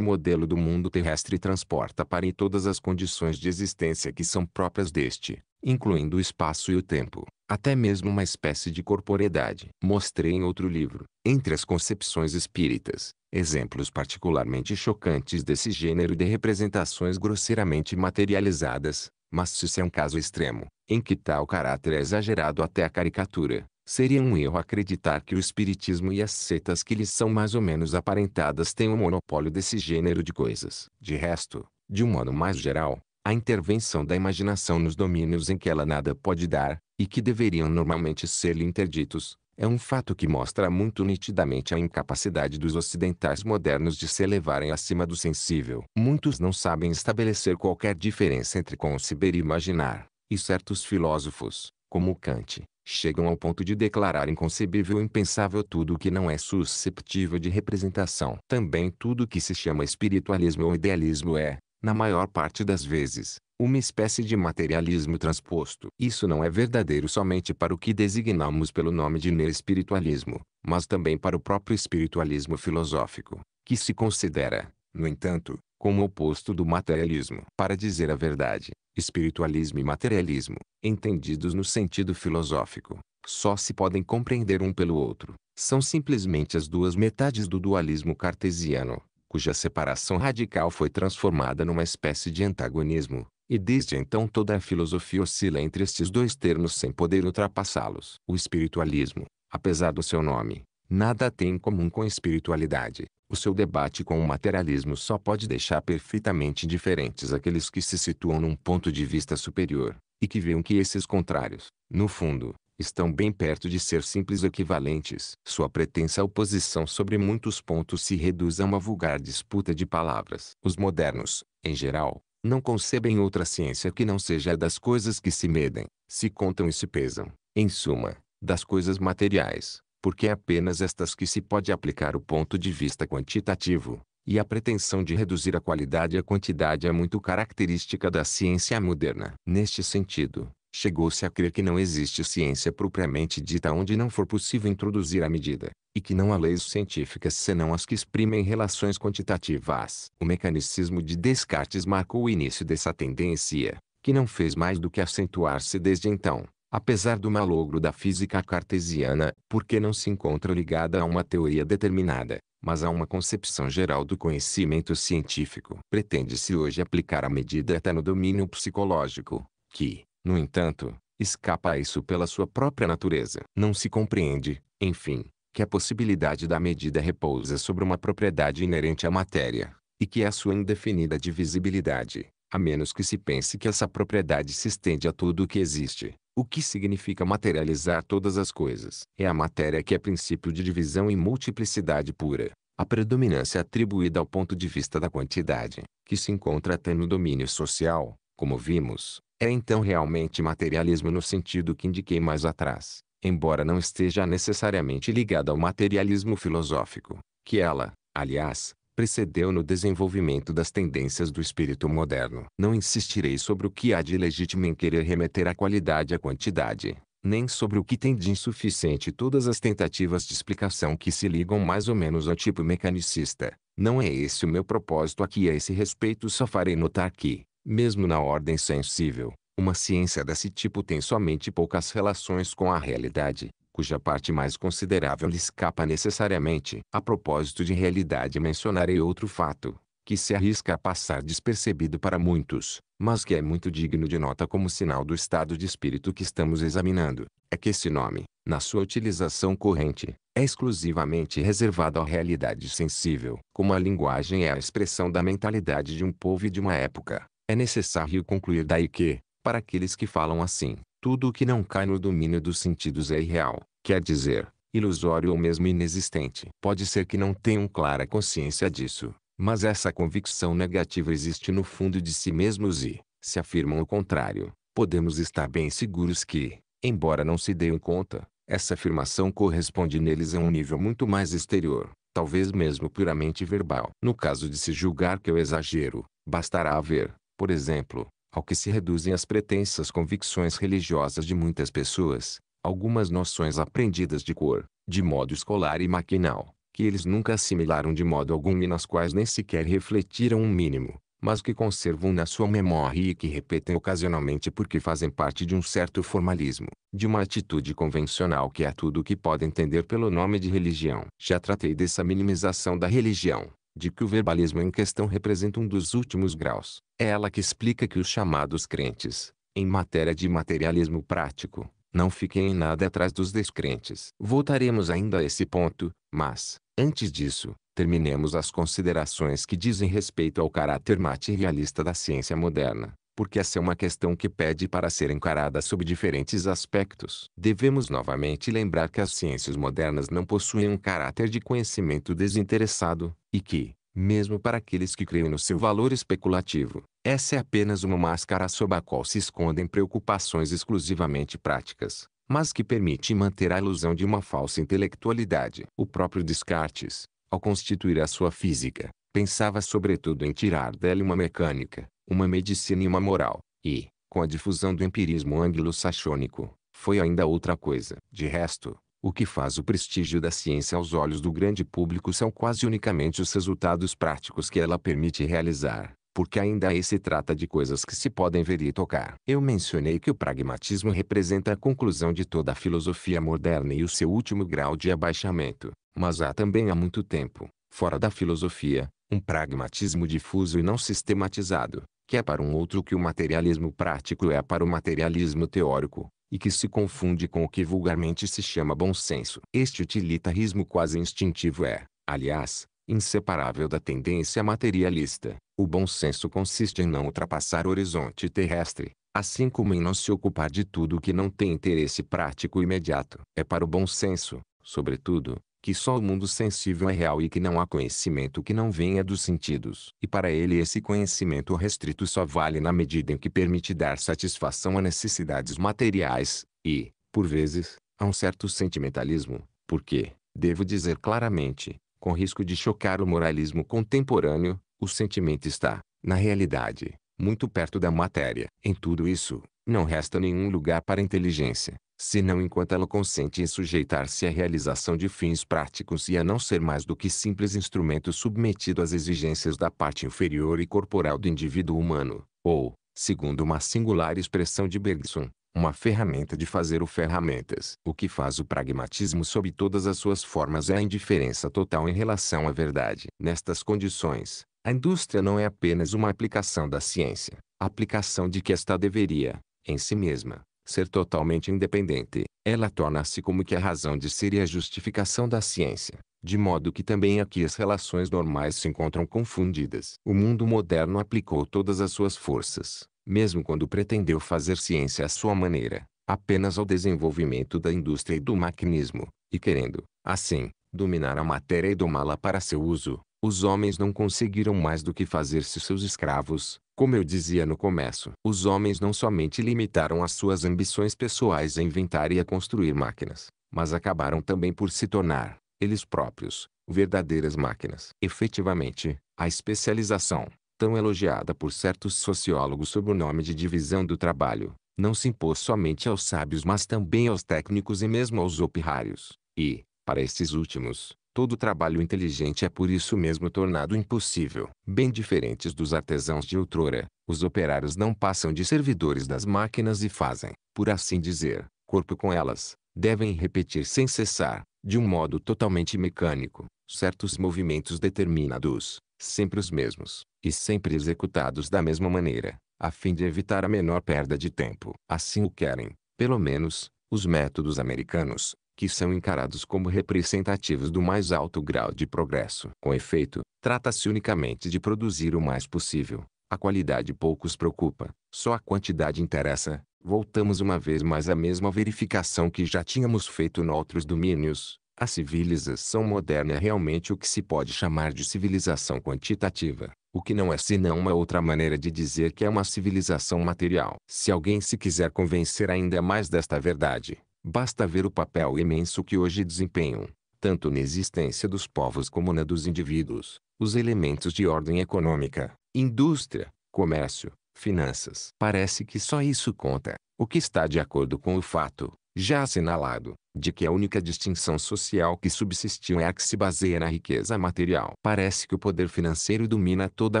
modelo do mundo terrestre e transporta para em todas as condições de existência que são próprias deste, incluindo o espaço e o tempo, até mesmo uma espécie de corporeidade. Mostrei em outro livro, entre as concepções espíritas, exemplos particularmente chocantes desse gênero de representações grosseiramente materializadas, mas se isso é um caso extremo, em que tal caráter é exagerado até a caricatura, Seria um erro acreditar que o espiritismo e as seitas que lhes são mais ou menos aparentadas têm o um monopólio desse gênero de coisas. De resto, de um modo mais geral, a intervenção da imaginação nos domínios em que ela nada pode dar, e que deveriam normalmente ser-lhe interditos, é um fato que mostra muito nitidamente a incapacidade dos ocidentais modernos de se elevarem acima do sensível. Muitos não sabem estabelecer qualquer diferença entre conceber e imaginar, e certos filósofos, como Kant, chegam ao ponto de declarar inconcebível e impensável tudo o que não é susceptível de representação. Também tudo o que se chama espiritualismo ou idealismo é, na maior parte das vezes, uma espécie de materialismo transposto. Isso não é verdadeiro somente para o que designamos pelo nome de neoespiritualismo, mas também para o próprio espiritualismo filosófico, que se considera, no entanto, como oposto do materialismo. Para dizer a verdade, espiritualismo e materialismo, entendidos no sentido filosófico, só se podem compreender um pelo outro. São simplesmente as duas metades do dualismo cartesiano, cuja separação radical foi transformada numa espécie de antagonismo, e desde então toda a filosofia oscila entre estes dois termos sem poder ultrapassá-los. O espiritualismo, apesar do seu nome, nada tem em comum com a espiritualidade. O seu debate com o materialismo só pode deixar perfeitamente diferentes aqueles que se situam num ponto de vista superior, e que veem que esses contrários, no fundo, estão bem perto de ser simples equivalentes. Sua pretensa oposição sobre muitos pontos se reduz a uma vulgar disputa de palavras. Os modernos, em geral, não concebem outra ciência que não seja a das coisas que se medem, se contam e se pesam, em suma, das coisas materiais, porque é apenas estas que se pode aplicar o ponto de vista quantitativo, e a pretensão de reduzir a qualidade à quantidade é muito característica da ciência moderna. Neste sentido, chegou-se a crer que não existe ciência propriamente dita onde não for possível introduzir a medida, e que não há leis científicas senão as que exprimem relações quantitativas. O mecanicismo de Descartes marcou o início dessa tendência, que não fez mais do que acentuar-se desde então apesar do malogro da física cartesiana, porque não se encontra ligada a uma teoria determinada, mas a uma concepção geral do conhecimento científico. Pretende-se hoje aplicar a medida até no domínio psicológico, que, no entanto, escapa a isso pela sua própria natureza. Não se compreende, enfim, que a possibilidade da medida repousa sobre uma propriedade inerente à matéria, e que é a sua indefinida divisibilidade, a menos que se pense que essa propriedade se estende a tudo o que existe o que significa materializar todas as coisas? É a matéria que é princípio de divisão e multiplicidade pura. A predominância atribuída ao ponto de vista da quantidade, que se encontra até no domínio social, como vimos, é então realmente materialismo no sentido que indiquei mais atrás, embora não esteja necessariamente ligada ao materialismo filosófico, que ela, aliás, precedeu no desenvolvimento das tendências do espírito moderno. Não insistirei sobre o que há de legítimo em querer remeter à qualidade à quantidade, nem sobre o que tem de insuficiente todas as tentativas de explicação que se ligam mais ou menos ao tipo mecanicista. Não é esse o meu propósito aqui a esse respeito só farei notar que, mesmo na ordem sensível, uma ciência desse tipo tem somente poucas relações com a realidade cuja parte mais considerável lhe escapa necessariamente. A propósito de realidade mencionarei outro fato, que se arrisca a passar despercebido para muitos, mas que é muito digno de nota como sinal do estado de espírito que estamos examinando, é que esse nome, na sua utilização corrente, é exclusivamente reservado à realidade sensível. Como a linguagem é a expressão da mentalidade de um povo e de uma época, é necessário concluir daí que, para aqueles que falam assim, tudo o que não cai no domínio dos sentidos é irreal, quer dizer, ilusório ou mesmo inexistente. Pode ser que não tenham clara consciência disso, mas essa convicção negativa existe no fundo de si mesmos e, se afirmam o contrário, podemos estar bem seguros que, embora não se deem conta, essa afirmação corresponde neles a um nível muito mais exterior, talvez mesmo puramente verbal. No caso de se julgar que eu exagero, bastará ver, por exemplo, ao que se reduzem as pretensas convicções religiosas de muitas pessoas, algumas noções aprendidas de cor, de modo escolar e maquinal, que eles nunca assimilaram de modo algum e nas quais nem sequer refletiram um mínimo, mas que conservam na sua memória e que repetem ocasionalmente porque fazem parte de um certo formalismo, de uma atitude convencional que é tudo o que pode entender pelo nome de religião. Já tratei dessa minimização da religião, de que o verbalismo em questão representa um dos últimos graus. É ela que explica que os chamados crentes, em matéria de materialismo prático, não fiquem em nada atrás dos descrentes. Voltaremos ainda a esse ponto, mas, antes disso, terminemos as considerações que dizem respeito ao caráter materialista da ciência moderna porque essa é uma questão que pede para ser encarada sob diferentes aspectos. Devemos novamente lembrar que as ciências modernas não possuem um caráter de conhecimento desinteressado, e que, mesmo para aqueles que creem no seu valor especulativo, essa é apenas uma máscara sob a qual se escondem preocupações exclusivamente práticas, mas que permite manter a ilusão de uma falsa intelectualidade. O próprio Descartes, ao constituir a sua física, pensava sobretudo em tirar dela uma mecânica, uma medicina e uma moral, e, com a difusão do empirismo anglo-saxônico, foi ainda outra coisa. De resto, o que faz o prestígio da ciência aos olhos do grande público são quase unicamente os resultados práticos que ela permite realizar, porque ainda aí se trata de coisas que se podem ver e tocar. Eu mencionei que o pragmatismo representa a conclusão de toda a filosofia moderna e o seu último grau de abaixamento, mas há também há muito tempo, fora da filosofia, um pragmatismo difuso e não sistematizado, que é para um outro que o materialismo prático é para o materialismo teórico, e que se confunde com o que vulgarmente se chama bom senso. Este utilitarismo quase instintivo é, aliás, inseparável da tendência materialista. O bom senso consiste em não ultrapassar o horizonte terrestre, assim como em não se ocupar de tudo que não tem interesse prático imediato. É para o bom senso, sobretudo, que só o mundo sensível é real e que não há conhecimento que não venha dos sentidos. E para ele esse conhecimento restrito só vale na medida em que permite dar satisfação a necessidades materiais, e, por vezes, a um certo sentimentalismo, porque, devo dizer claramente, com risco de chocar o moralismo contemporâneo, o sentimento está, na realidade, muito perto da matéria. Em tudo isso, não resta nenhum lugar para inteligência, se não enquanto ela consente em sujeitar-se à realização de fins práticos e a não ser mais do que simples instrumento submetido às exigências da parte inferior e corporal do indivíduo humano, ou, segundo uma singular expressão de Bergson, uma ferramenta de fazer o ferramentas. O que faz o pragmatismo sob todas as suas formas é a indiferença total em relação à verdade. Nestas condições, a indústria não é apenas uma aplicação da ciência, aplicação de que esta deveria, em si mesma, ser totalmente independente, ela torna-se como que a razão de ser e a justificação da ciência, de modo que também aqui as relações normais se encontram confundidas. O mundo moderno aplicou todas as suas forças, mesmo quando pretendeu fazer ciência à sua maneira, apenas ao desenvolvimento da indústria e do maquinismo, e querendo, assim, dominar a matéria e domá-la para seu uso, os homens não conseguiram mais do que fazer-se seus escravos, como eu dizia no começo, os homens não somente limitaram as suas ambições pessoais a inventar e a construir máquinas, mas acabaram também por se tornar, eles próprios, verdadeiras máquinas. Efetivamente, a especialização, tão elogiada por certos sociólogos sob o nome de divisão do trabalho, não se impôs somente aos sábios mas também aos técnicos e mesmo aos operários. E, para estes últimos, Todo trabalho inteligente é por isso mesmo tornado impossível. Bem diferentes dos artesãos de outrora, os operários não passam de servidores das máquinas e fazem, por assim dizer, corpo com elas. Devem repetir sem cessar, de um modo totalmente mecânico, certos movimentos determinados, sempre os mesmos, e sempre executados da mesma maneira, a fim de evitar a menor perda de tempo. Assim o querem, pelo menos, os métodos americanos, que são encarados como representativos do mais alto grau de progresso. Com efeito, trata-se unicamente de produzir o mais possível. A qualidade poucos preocupa, só a quantidade interessa. Voltamos uma vez mais à mesma verificação que já tínhamos feito em domínios. A civilização moderna é realmente o que se pode chamar de civilização quantitativa, o que não é senão uma outra maneira de dizer que é uma civilização material. Se alguém se quiser convencer ainda mais desta verdade, Basta ver o papel imenso que hoje desempenham, tanto na existência dos povos como na dos indivíduos, os elementos de ordem econômica, indústria, comércio, finanças. Parece que só isso conta, o que está de acordo com o fato, já assinalado, de que a única distinção social que subsistiu é a que se baseia na riqueza material. Parece que o poder financeiro domina toda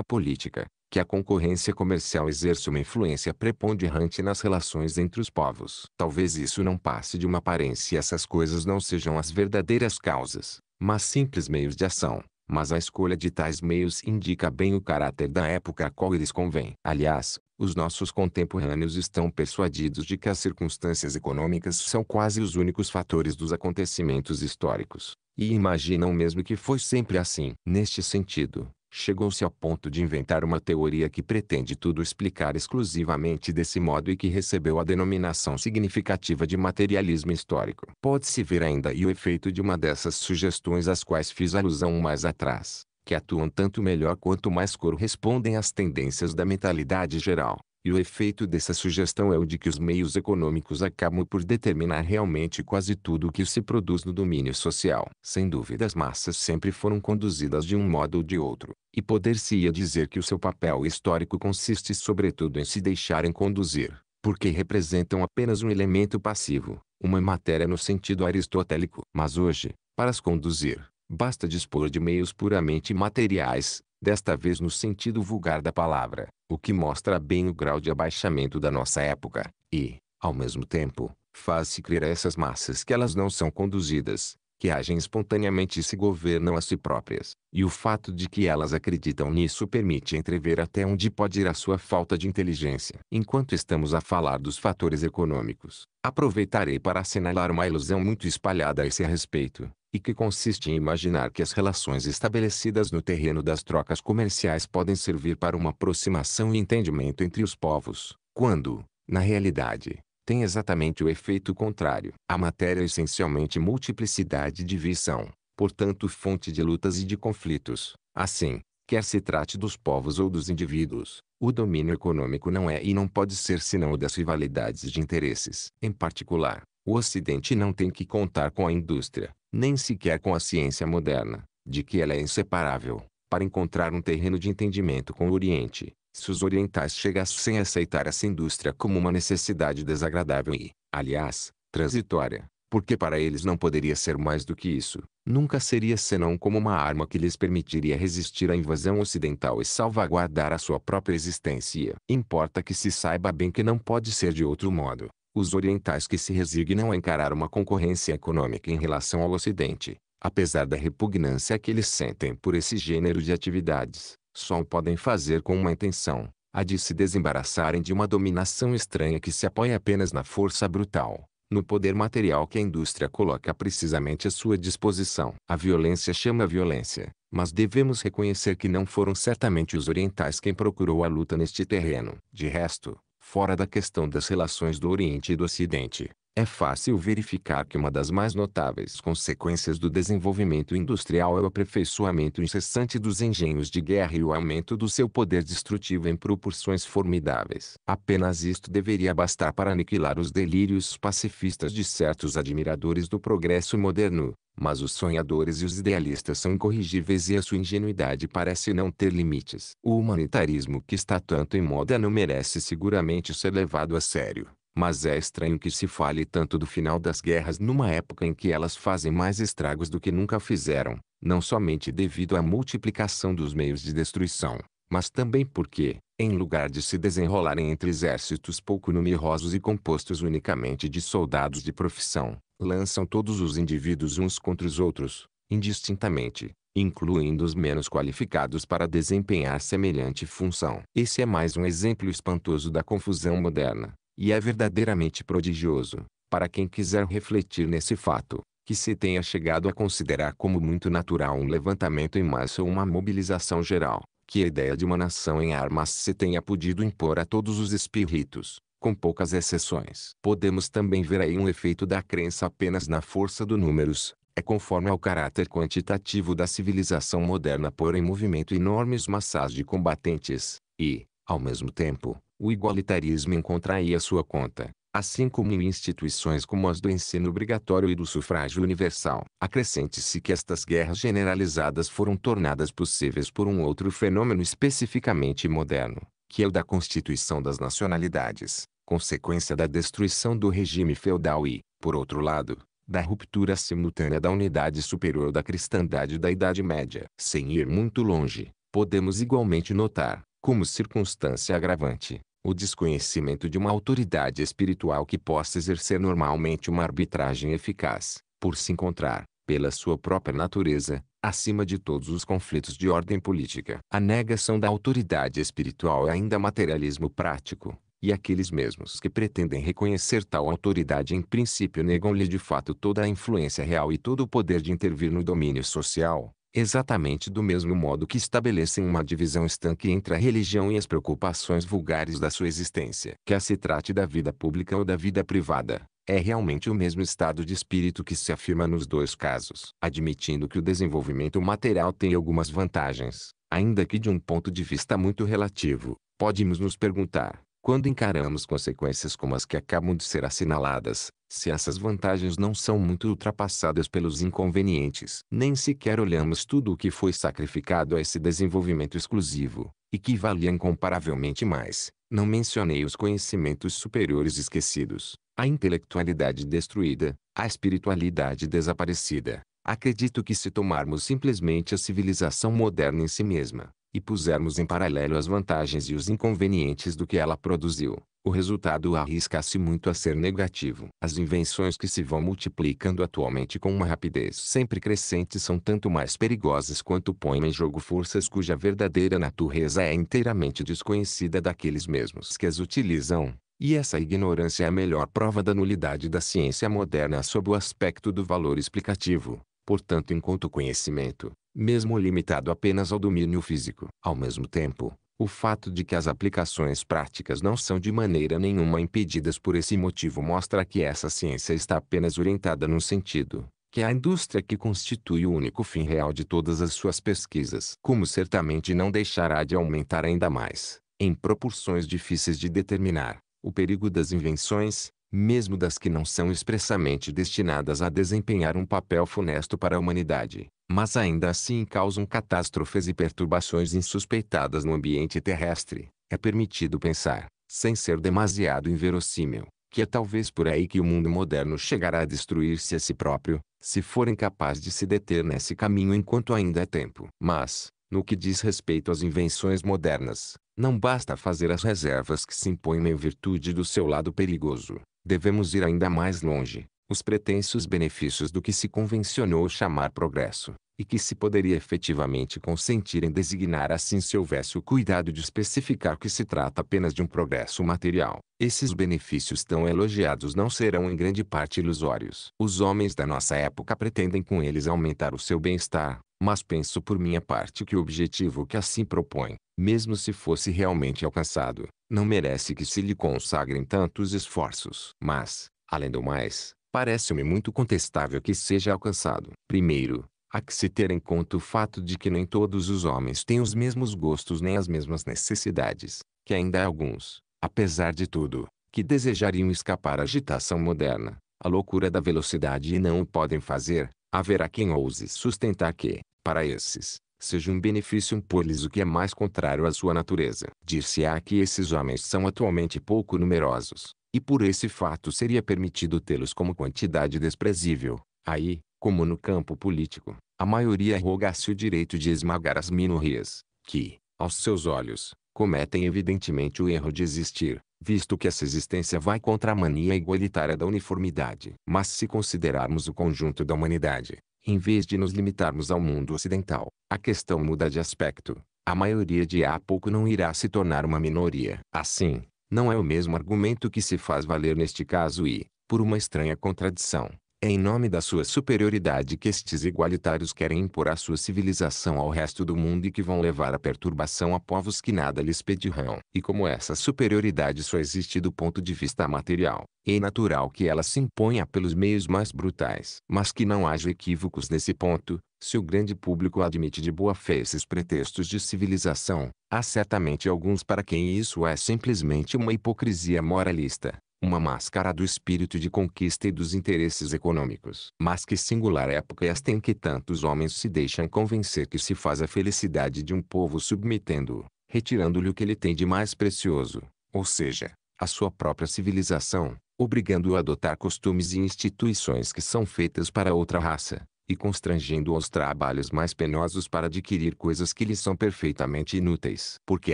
a política, que a concorrência comercial exerce uma influência preponderante nas relações entre os povos. Talvez isso não passe de uma aparência e essas coisas não sejam as verdadeiras causas, mas simples meios de ação. Mas a escolha de tais meios indica bem o caráter da época a qual eles convêm. Aliás, os nossos contemporâneos estão persuadidos de que as circunstâncias econômicas são quase os únicos fatores dos acontecimentos históricos, e imaginam mesmo que foi sempre assim. Neste sentido, chegou-se ao ponto de inventar uma teoria que pretende tudo explicar exclusivamente desse modo e que recebeu a denominação significativa de materialismo histórico. Pode-se ver ainda o efeito de uma dessas sugestões às quais fiz alusão mais atrás, que atuam tanto melhor quanto mais correspondem às tendências da mentalidade geral. E o efeito dessa sugestão é o de que os meios econômicos acabam por determinar realmente quase tudo o que se produz no domínio social. Sem dúvida as massas sempre foram conduzidas de um modo ou de outro, e poder-se-ia dizer que o seu papel histórico consiste sobretudo em se deixarem conduzir, porque representam apenas um elemento passivo, uma matéria no sentido aristotélico. Mas hoje, para as conduzir, basta dispor de meios puramente materiais, desta vez no sentido vulgar da palavra, o que mostra bem o grau de abaixamento da nossa época, e, ao mesmo tempo, faz-se crer a essas massas que elas não são conduzidas, que agem espontaneamente e se governam a si próprias, e o fato de que elas acreditam nisso permite entrever até onde pode ir a sua falta de inteligência. Enquanto estamos a falar dos fatores econômicos, aproveitarei para assinalar uma ilusão muito espalhada a esse respeito, e que consiste em imaginar que as relações estabelecidas no terreno das trocas comerciais podem servir para uma aproximação e entendimento entre os povos, quando, na realidade, tem exatamente o efeito contrário. A matéria é essencialmente multiplicidade e divisão, portanto fonte de lutas e de conflitos. Assim, quer se trate dos povos ou dos indivíduos, o domínio econômico não é e não pode ser senão o das rivalidades de interesses. Em particular, o Ocidente não tem que contar com a indústria, nem sequer com a ciência moderna, de que ela é inseparável, para encontrar um terreno de entendimento com o Oriente. Se os orientais chegassem a aceitar essa indústria como uma necessidade desagradável e, aliás, transitória, porque para eles não poderia ser mais do que isso, nunca seria senão como uma arma que lhes permitiria resistir à invasão ocidental e salvaguardar a sua própria existência. Importa que se saiba bem que não pode ser de outro modo os orientais que se resignam a encarar uma concorrência econômica em relação ao Ocidente, apesar da repugnância que eles sentem por esse gênero de atividades, só o podem fazer com uma intenção, a de se desembaraçarem de uma dominação estranha que se apoia apenas na força brutal, no poder material que a indústria coloca precisamente à sua disposição. A violência chama violência, mas devemos reconhecer que não foram certamente os orientais quem procurou a luta neste terreno. De resto, fora da questão das relações do Oriente e do Ocidente é fácil verificar que uma das mais notáveis consequências do desenvolvimento industrial é o aperfeiçoamento incessante dos engenhos de guerra e o aumento do seu poder destrutivo em proporções formidáveis. Apenas isto deveria bastar para aniquilar os delírios pacifistas de certos admiradores do progresso moderno, mas os sonhadores e os idealistas são incorrigíveis e a sua ingenuidade parece não ter limites. O humanitarismo que está tanto em moda não merece seguramente ser levado a sério. Mas é estranho que se fale tanto do final das guerras numa época em que elas fazem mais estragos do que nunca fizeram, não somente devido à multiplicação dos meios de destruição, mas também porque, em lugar de se desenrolarem entre exércitos pouco numerosos e compostos unicamente de soldados de profissão, lançam todos os indivíduos uns contra os outros, indistintamente, incluindo os menos qualificados para desempenhar semelhante função. Esse é mais um exemplo espantoso da confusão moderna, e é verdadeiramente prodigioso, para quem quiser refletir nesse fato, que se tenha chegado a considerar como muito natural um levantamento em massa ou uma mobilização geral, que a ideia de uma nação em armas se tenha podido impor a todos os espíritos, com poucas exceções. Podemos também ver aí um efeito da crença apenas na força do números, é conforme ao caráter quantitativo da civilização moderna pôr em movimento enormes massas de combatentes, e, ao mesmo tempo, o igualitarismo encontraria sua conta, assim como em instituições como as do ensino obrigatório e do sufrágio universal. Acrescente-se que estas guerras generalizadas foram tornadas possíveis por um outro fenômeno especificamente moderno, que é o da constituição das nacionalidades, consequência da destruição do regime feudal e, por outro lado, da ruptura simultânea da unidade superior da cristandade da Idade Média. Sem ir muito longe, podemos igualmente notar, como circunstância agravante, o desconhecimento de uma autoridade espiritual que possa exercer normalmente uma arbitragem eficaz, por se encontrar, pela sua própria natureza, acima de todos os conflitos de ordem política. A negação da autoridade espiritual é ainda materialismo prático, e aqueles mesmos que pretendem reconhecer tal autoridade em princípio negam-lhe de fato toda a influência real e todo o poder de intervir no domínio social, exatamente do mesmo modo que estabelecem uma divisão estanque entre a religião e as preocupações vulgares da sua existência. Quer se trate da vida pública ou da vida privada, é realmente o mesmo estado de espírito que se afirma nos dois casos. Admitindo que o desenvolvimento material tem algumas vantagens, ainda que de um ponto de vista muito relativo, podemos nos perguntar, quando encaramos consequências como as que acabam de ser assinaladas, se essas vantagens não são muito ultrapassadas pelos inconvenientes. Nem sequer olhamos tudo o que foi sacrificado a esse desenvolvimento exclusivo, e que valia incomparavelmente mais. Não mencionei os conhecimentos superiores esquecidos, a intelectualidade destruída, a espiritualidade desaparecida. Acredito que se tomarmos simplesmente a civilização moderna em si mesma, e pusermos em paralelo as vantagens e os inconvenientes do que ela produziu, o resultado arrisca-se muito a ser negativo. As invenções que se vão multiplicando atualmente com uma rapidez sempre crescente são tanto mais perigosas quanto põem em jogo forças cuja verdadeira natureza é inteiramente desconhecida daqueles mesmos que as utilizam. E essa ignorância é a melhor prova da nulidade da ciência moderna sob o aspecto do valor explicativo. Portanto, enquanto conhecimento, mesmo limitado apenas ao domínio físico. Ao mesmo tempo, o fato de que as aplicações práticas não são de maneira nenhuma impedidas por esse motivo mostra que essa ciência está apenas orientada num sentido, que é a indústria que constitui o único fim real de todas as suas pesquisas, como certamente não deixará de aumentar ainda mais, em proporções difíceis de determinar, o perigo das invenções, mesmo das que não são expressamente destinadas a desempenhar um papel funesto para a humanidade, mas ainda assim causam catástrofes e perturbações insuspeitadas no ambiente terrestre, é permitido pensar, sem ser demasiado inverossímil, que é talvez por aí que o mundo moderno chegará a destruir-se a si próprio, se for incapaz de se deter nesse caminho enquanto ainda é tempo. Mas, no que diz respeito às invenções modernas, não basta fazer as reservas que se impõem em virtude do seu lado perigoso devemos ir ainda mais longe. Os pretensos benefícios do que se convencionou chamar progresso, e que se poderia efetivamente consentir em designar assim se houvesse o cuidado de especificar que se trata apenas de um progresso material, esses benefícios tão elogiados não serão em grande parte ilusórios. Os homens da nossa época pretendem com eles aumentar o seu bem-estar, mas penso por minha parte que o objetivo que assim propõe, mesmo se fosse realmente alcançado, não merece que se lhe consagrem tantos esforços. Mas, além do mais, parece-me muito contestável que seja alcançado. Primeiro, há que se ter em conta o fato de que nem todos os homens têm os mesmos gostos nem as mesmas necessidades, que ainda há alguns, apesar de tudo, que desejariam escapar à agitação moderna, à loucura da velocidade e não o podem fazer, haverá quem ouse sustentar que, para esses, seja um benefício impor-lhes o que é mais contrário à sua natureza. Dir-se-á que esses homens são atualmente pouco numerosos, e por esse fato seria permitido tê-los como quantidade desprezível. Aí, como no campo político, a maioria arroga-se o direito de esmagar as minorias, que, aos seus olhos, cometem evidentemente o erro de existir, visto que essa existência vai contra a mania igualitária da uniformidade. Mas se considerarmos o conjunto da humanidade, em vez de nos limitarmos ao mundo ocidental, a questão muda de aspecto. A maioria de há pouco não irá se tornar uma minoria. Assim, não é o mesmo argumento que se faz valer neste caso e, por uma estranha contradição, é em nome da sua superioridade que estes igualitários querem impor a sua civilização ao resto do mundo e que vão levar a perturbação a povos que nada lhes pedirão. E como essa superioridade só existe do ponto de vista material, é natural que ela se imponha pelos meios mais brutais. Mas que não haja equívocos nesse ponto, se o grande público admite de boa fé esses pretextos de civilização, há certamente alguns para quem isso é simplesmente uma hipocrisia moralista uma máscara do espírito de conquista e dos interesses econômicos. Mas que singular época esta em que tantos homens se deixam convencer que se faz a felicidade de um povo submetendo, o retirando-lhe o que ele tem de mais precioso, ou seja, a sua própria civilização, obrigando-o a adotar costumes e instituições que são feitas para outra raça, e constrangendo aos trabalhos mais penosos para adquirir coisas que lhe são perfeitamente inúteis. Porque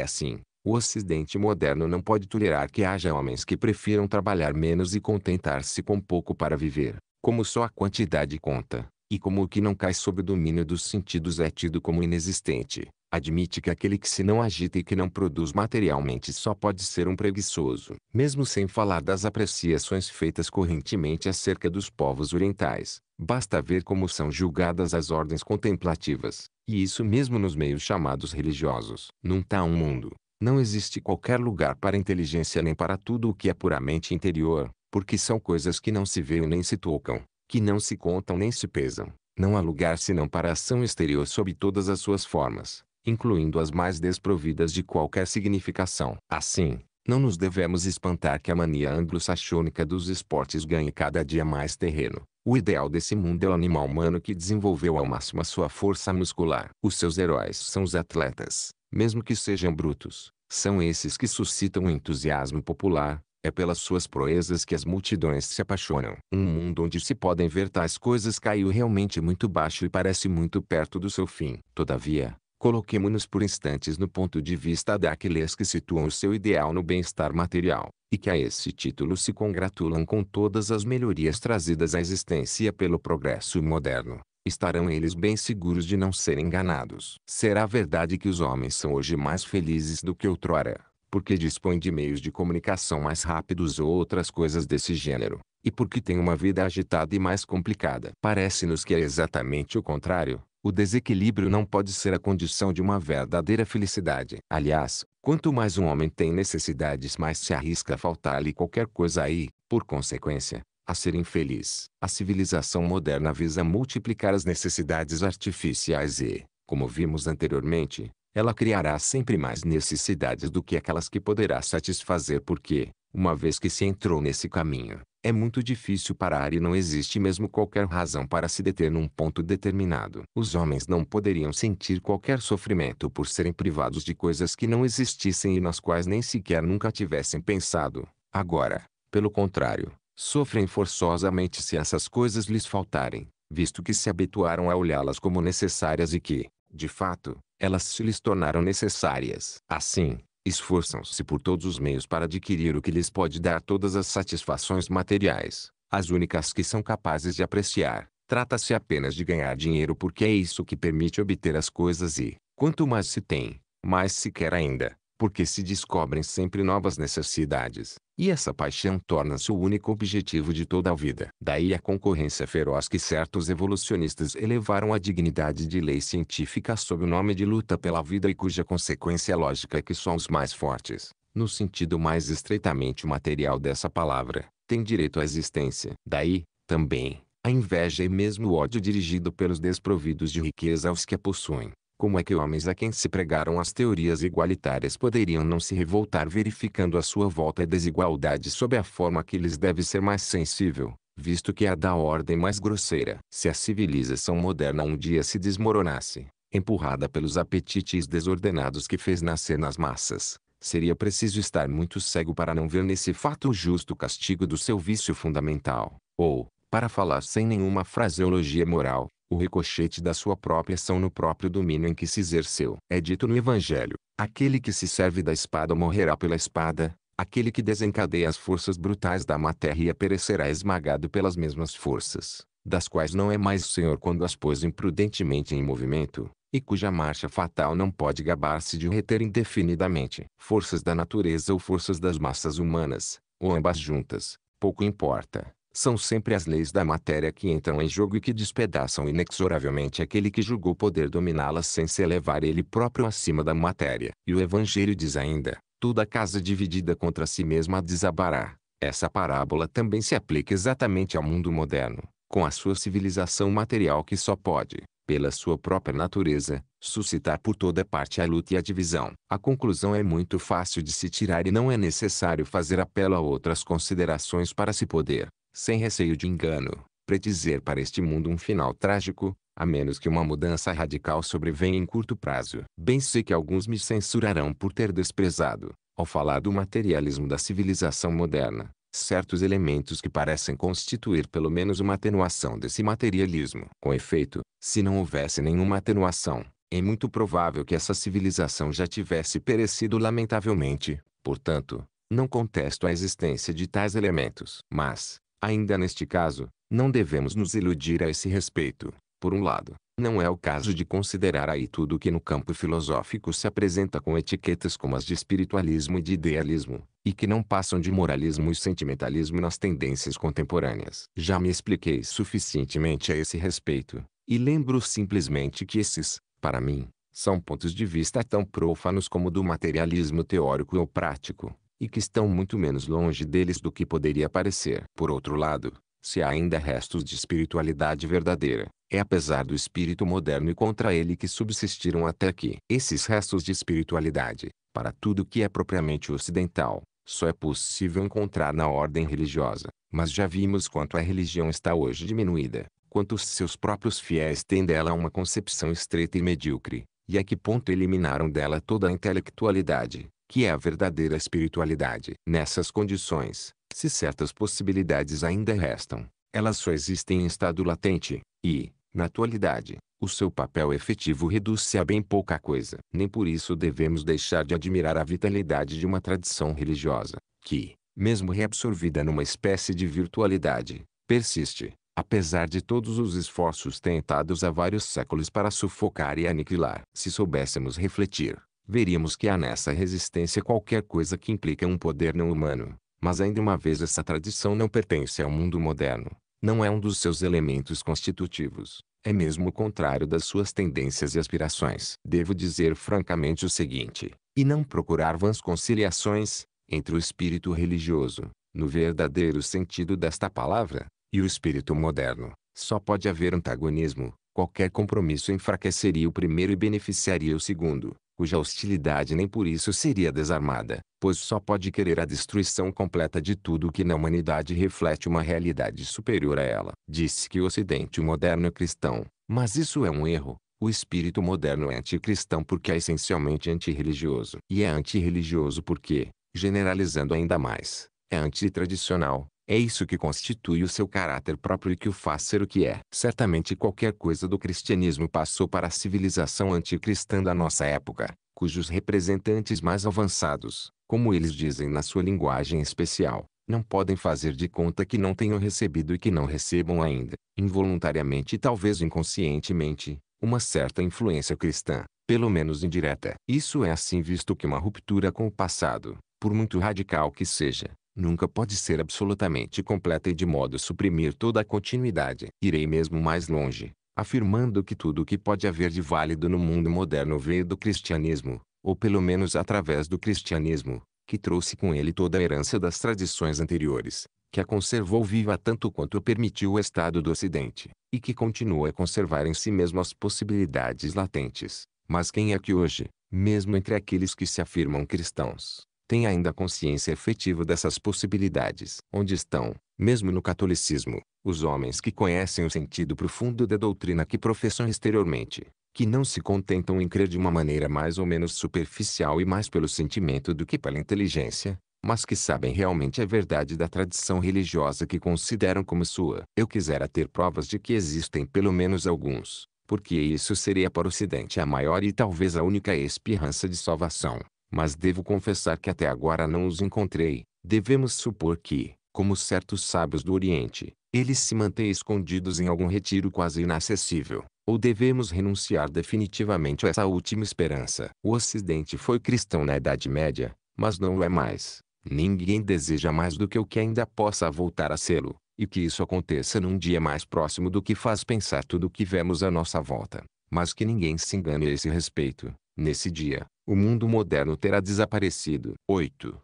assim, o Ocidente moderno não pode tolerar que haja homens que prefiram trabalhar menos e contentar-se com pouco para viver, como só a quantidade conta, e como o que não cai sob o domínio dos sentidos é tido como inexistente. Admite que aquele que se não agita e que não produz materialmente só pode ser um preguiçoso, mesmo sem falar das apreciações feitas correntemente acerca dos povos orientais. Basta ver como são julgadas as ordens contemplativas, e isso mesmo nos meios chamados religiosos. Num tá tal mundo, não existe qualquer lugar para inteligência nem para tudo o que é puramente interior, porque são coisas que não se veem nem se tocam, que não se contam nem se pesam. Não há lugar senão para a ação exterior sob todas as suas formas, incluindo as mais desprovidas de qualquer significação. Assim, não nos devemos espantar que a mania anglo-saxônica dos esportes ganhe cada dia mais terreno. O ideal desse mundo é o animal humano que desenvolveu ao máximo a sua força muscular. Os seus heróis são os atletas mesmo que sejam brutos, são esses que suscitam o entusiasmo popular, é pelas suas proezas que as multidões se apaixonam. Um mundo onde se podem ver tais coisas caiu realmente muito baixo e parece muito perto do seu fim. Todavia, coloquemo-nos por instantes no ponto de vista daqueles que situam o seu ideal no bem-estar material, e que a esse título se congratulam com todas as melhorias trazidas à existência pelo progresso moderno estarão eles bem seguros de não serem enganados. Será verdade que os homens são hoje mais felizes do que outrora, porque dispõem de meios de comunicação mais rápidos ou outras coisas desse gênero, e porque têm uma vida agitada e mais complicada. Parece-nos que é exatamente o contrário. O desequilíbrio não pode ser a condição de uma verdadeira felicidade. Aliás, quanto mais um homem tem necessidades, mais se arrisca a faltar-lhe qualquer coisa aí, por consequência, a ser infeliz. A civilização moderna visa multiplicar as necessidades artificiais e, como vimos anteriormente, ela criará sempre mais necessidades do que aquelas que poderá satisfazer porque, uma vez que se entrou nesse caminho, é muito difícil parar e não existe mesmo qualquer razão para se deter num ponto determinado. Os homens não poderiam sentir qualquer sofrimento por serem privados de coisas que não existissem e nas quais nem sequer nunca tivessem pensado. Agora, pelo contrário, sofrem forçosamente se essas coisas lhes faltarem, visto que se habituaram a olhá-las como necessárias e que, de fato, elas se lhes tornaram necessárias. Assim, esforçam-se por todos os meios para adquirir o que lhes pode dar todas as satisfações materiais, as únicas que são capazes de apreciar. Trata-se apenas de ganhar dinheiro porque é isso que permite obter as coisas e, quanto mais se tem, mais se quer ainda porque se descobrem sempre novas necessidades, e essa paixão torna-se o único objetivo de toda a vida. Daí a concorrência feroz que certos evolucionistas elevaram à dignidade de lei científica sob o nome de luta pela vida e cuja consequência lógica é que só os mais fortes, no sentido mais estreitamente material dessa palavra, têm direito à existência. Daí, também, a inveja e mesmo o ódio dirigido pelos desprovidos de riqueza aos que a possuem. Como é que homens a quem se pregaram as teorias igualitárias poderiam não se revoltar verificando à sua volta a desigualdade sob a forma que lhes deve ser mais sensível, visto que é a da ordem mais grosseira? Se a civilização moderna um dia se desmoronasse, empurrada pelos apetites desordenados que fez nascer nas massas, seria preciso estar muito cego para não ver nesse fato o justo castigo do seu vício fundamental, ou, para falar sem nenhuma fraseologia moral, o ricochete da sua própria ação no próprio domínio em que se exerceu. É dito no Evangelho: aquele que se serve da espada morrerá pela espada, aquele que desencadeia as forças brutais da matéria perecerá esmagado pelas mesmas forças, das quais não é mais senhor quando as pôs imprudentemente em movimento, e cuja marcha fatal não pode gabar-se de reter indefinidamente. Forças da natureza ou forças das massas humanas, ou ambas juntas, pouco importa são sempre as leis da matéria que entram em jogo e que despedaçam inexoravelmente aquele que julgou poder dominá-las sem se elevar ele próprio acima da matéria. E o Evangelho diz ainda: toda casa dividida contra si mesma desabará. Essa parábola também se aplica exatamente ao mundo moderno, com a sua civilização material que só pode, pela sua própria natureza, suscitar por toda parte a luta e a divisão. A conclusão é muito fácil de se tirar e não é necessário fazer apelo a outras considerações para se poder sem receio de engano, predizer para este mundo um final trágico, a menos que uma mudança radical sobrevenha em curto prazo. Bem sei que alguns me censurarão por ter desprezado, ao falar do materialismo da civilização moderna, certos elementos que parecem constituir pelo menos uma atenuação desse materialismo. Com efeito, se não houvesse nenhuma atenuação, é muito provável que essa civilização já tivesse perecido lamentavelmente. Portanto, não contesto a existência de tais elementos. Mas, Ainda neste caso, não devemos nos iludir a esse respeito. Por um lado, não é o caso de considerar aí tudo que no campo filosófico se apresenta com etiquetas como as de espiritualismo e de idealismo, e que não passam de moralismo e sentimentalismo nas tendências contemporâneas. Já me expliquei suficientemente a esse respeito, e lembro simplesmente que esses, para mim, são pontos de vista tão prófanos como do materialismo teórico ou prático, e que estão muito menos longe deles do que poderia parecer. Por outro lado, se há ainda restos de espiritualidade verdadeira, é apesar do espírito moderno e contra ele que subsistiram até aqui. Esses restos de espiritualidade, para tudo que é propriamente ocidental, só é possível encontrar na ordem religiosa, mas já vimos quanto a religião está hoje diminuída, quanto os seus próprios fiéis têm dela uma concepção estreita e medíocre, e a que ponto eliminaram dela toda a intelectualidade, que é a verdadeira espiritualidade. Nessas condições, se certas possibilidades ainda restam, elas só existem em estado latente, e, na atualidade, o seu papel efetivo reduz-se a bem pouca coisa. Nem por isso devemos deixar de admirar a vitalidade de uma tradição religiosa, que, mesmo reabsorvida numa espécie de virtualidade, persiste, apesar de todos os esforços tentados há vários séculos para sufocar e aniquilar. Se soubéssemos refletir, veríamos que há nessa resistência qualquer coisa que implica um poder não humano. Mas ainda uma vez essa tradição não pertence ao mundo moderno, não é um dos seus elementos constitutivos, é mesmo o contrário das suas tendências e aspirações. Devo dizer francamente o seguinte, e não procurar vãs conciliações, entre o espírito religioso, no verdadeiro sentido desta palavra, e o espírito moderno. Só pode haver antagonismo, qualquer compromisso enfraqueceria o primeiro e beneficiaria o segundo cuja hostilidade nem por isso seria desarmada, pois só pode querer a destruição completa de tudo que na humanidade reflete uma realidade superior a ela. Disse que o ocidente moderno é cristão, mas isso é um erro. O espírito moderno é anticristão porque é essencialmente antirreligioso. E é antirreligioso porque, generalizando ainda mais, é antitradicional, é isso que constitui o seu caráter próprio e que o faz ser o que é. Certamente qualquer coisa do cristianismo passou para a civilização anticristã da nossa época, cujos representantes mais avançados, como eles dizem na sua linguagem especial, não podem fazer de conta que não tenham recebido e que não recebam ainda, involuntariamente e talvez inconscientemente, uma certa influência cristã, pelo menos indireta. Isso é assim visto que uma ruptura com o passado, por muito radical que seja, nunca pode ser absolutamente completa e de modo suprimir toda a continuidade. Irei mesmo mais longe, afirmando que tudo o que pode haver de válido no mundo moderno veio do cristianismo, ou pelo menos através do cristianismo, que trouxe com ele toda a herança das tradições anteriores, que a conservou viva tanto quanto permitiu o Estado do Ocidente, e que continua a conservar em si mesmo as possibilidades latentes. Mas quem é que hoje, mesmo entre aqueles que se afirmam cristãos, tem ainda consciência efetiva dessas possibilidades. Onde estão, mesmo no catolicismo, os homens que conhecem o sentido profundo da doutrina que professam exteriormente, que não se contentam em crer de uma maneira mais ou menos superficial e mais pelo sentimento do que pela inteligência, mas que sabem realmente a verdade da tradição religiosa que consideram como sua. Eu quisera ter provas de que existem pelo menos alguns, porque isso seria para o Ocidente a maior e talvez a única esperança de salvação mas devo confessar que até agora não os encontrei. Devemos supor que, como certos sábios do Oriente, eles se mantêm escondidos em algum retiro quase inacessível, ou devemos renunciar definitivamente a essa última esperança. O Ocidente foi cristão na Idade Média, mas não o é mais. Ninguém deseja mais do que o que ainda possa voltar a sê-lo, e que isso aconteça num dia mais próximo do que faz pensar tudo o que vemos à nossa volta. Mas que ninguém se engane a esse respeito. Nesse dia, o mundo moderno terá desaparecido. 8.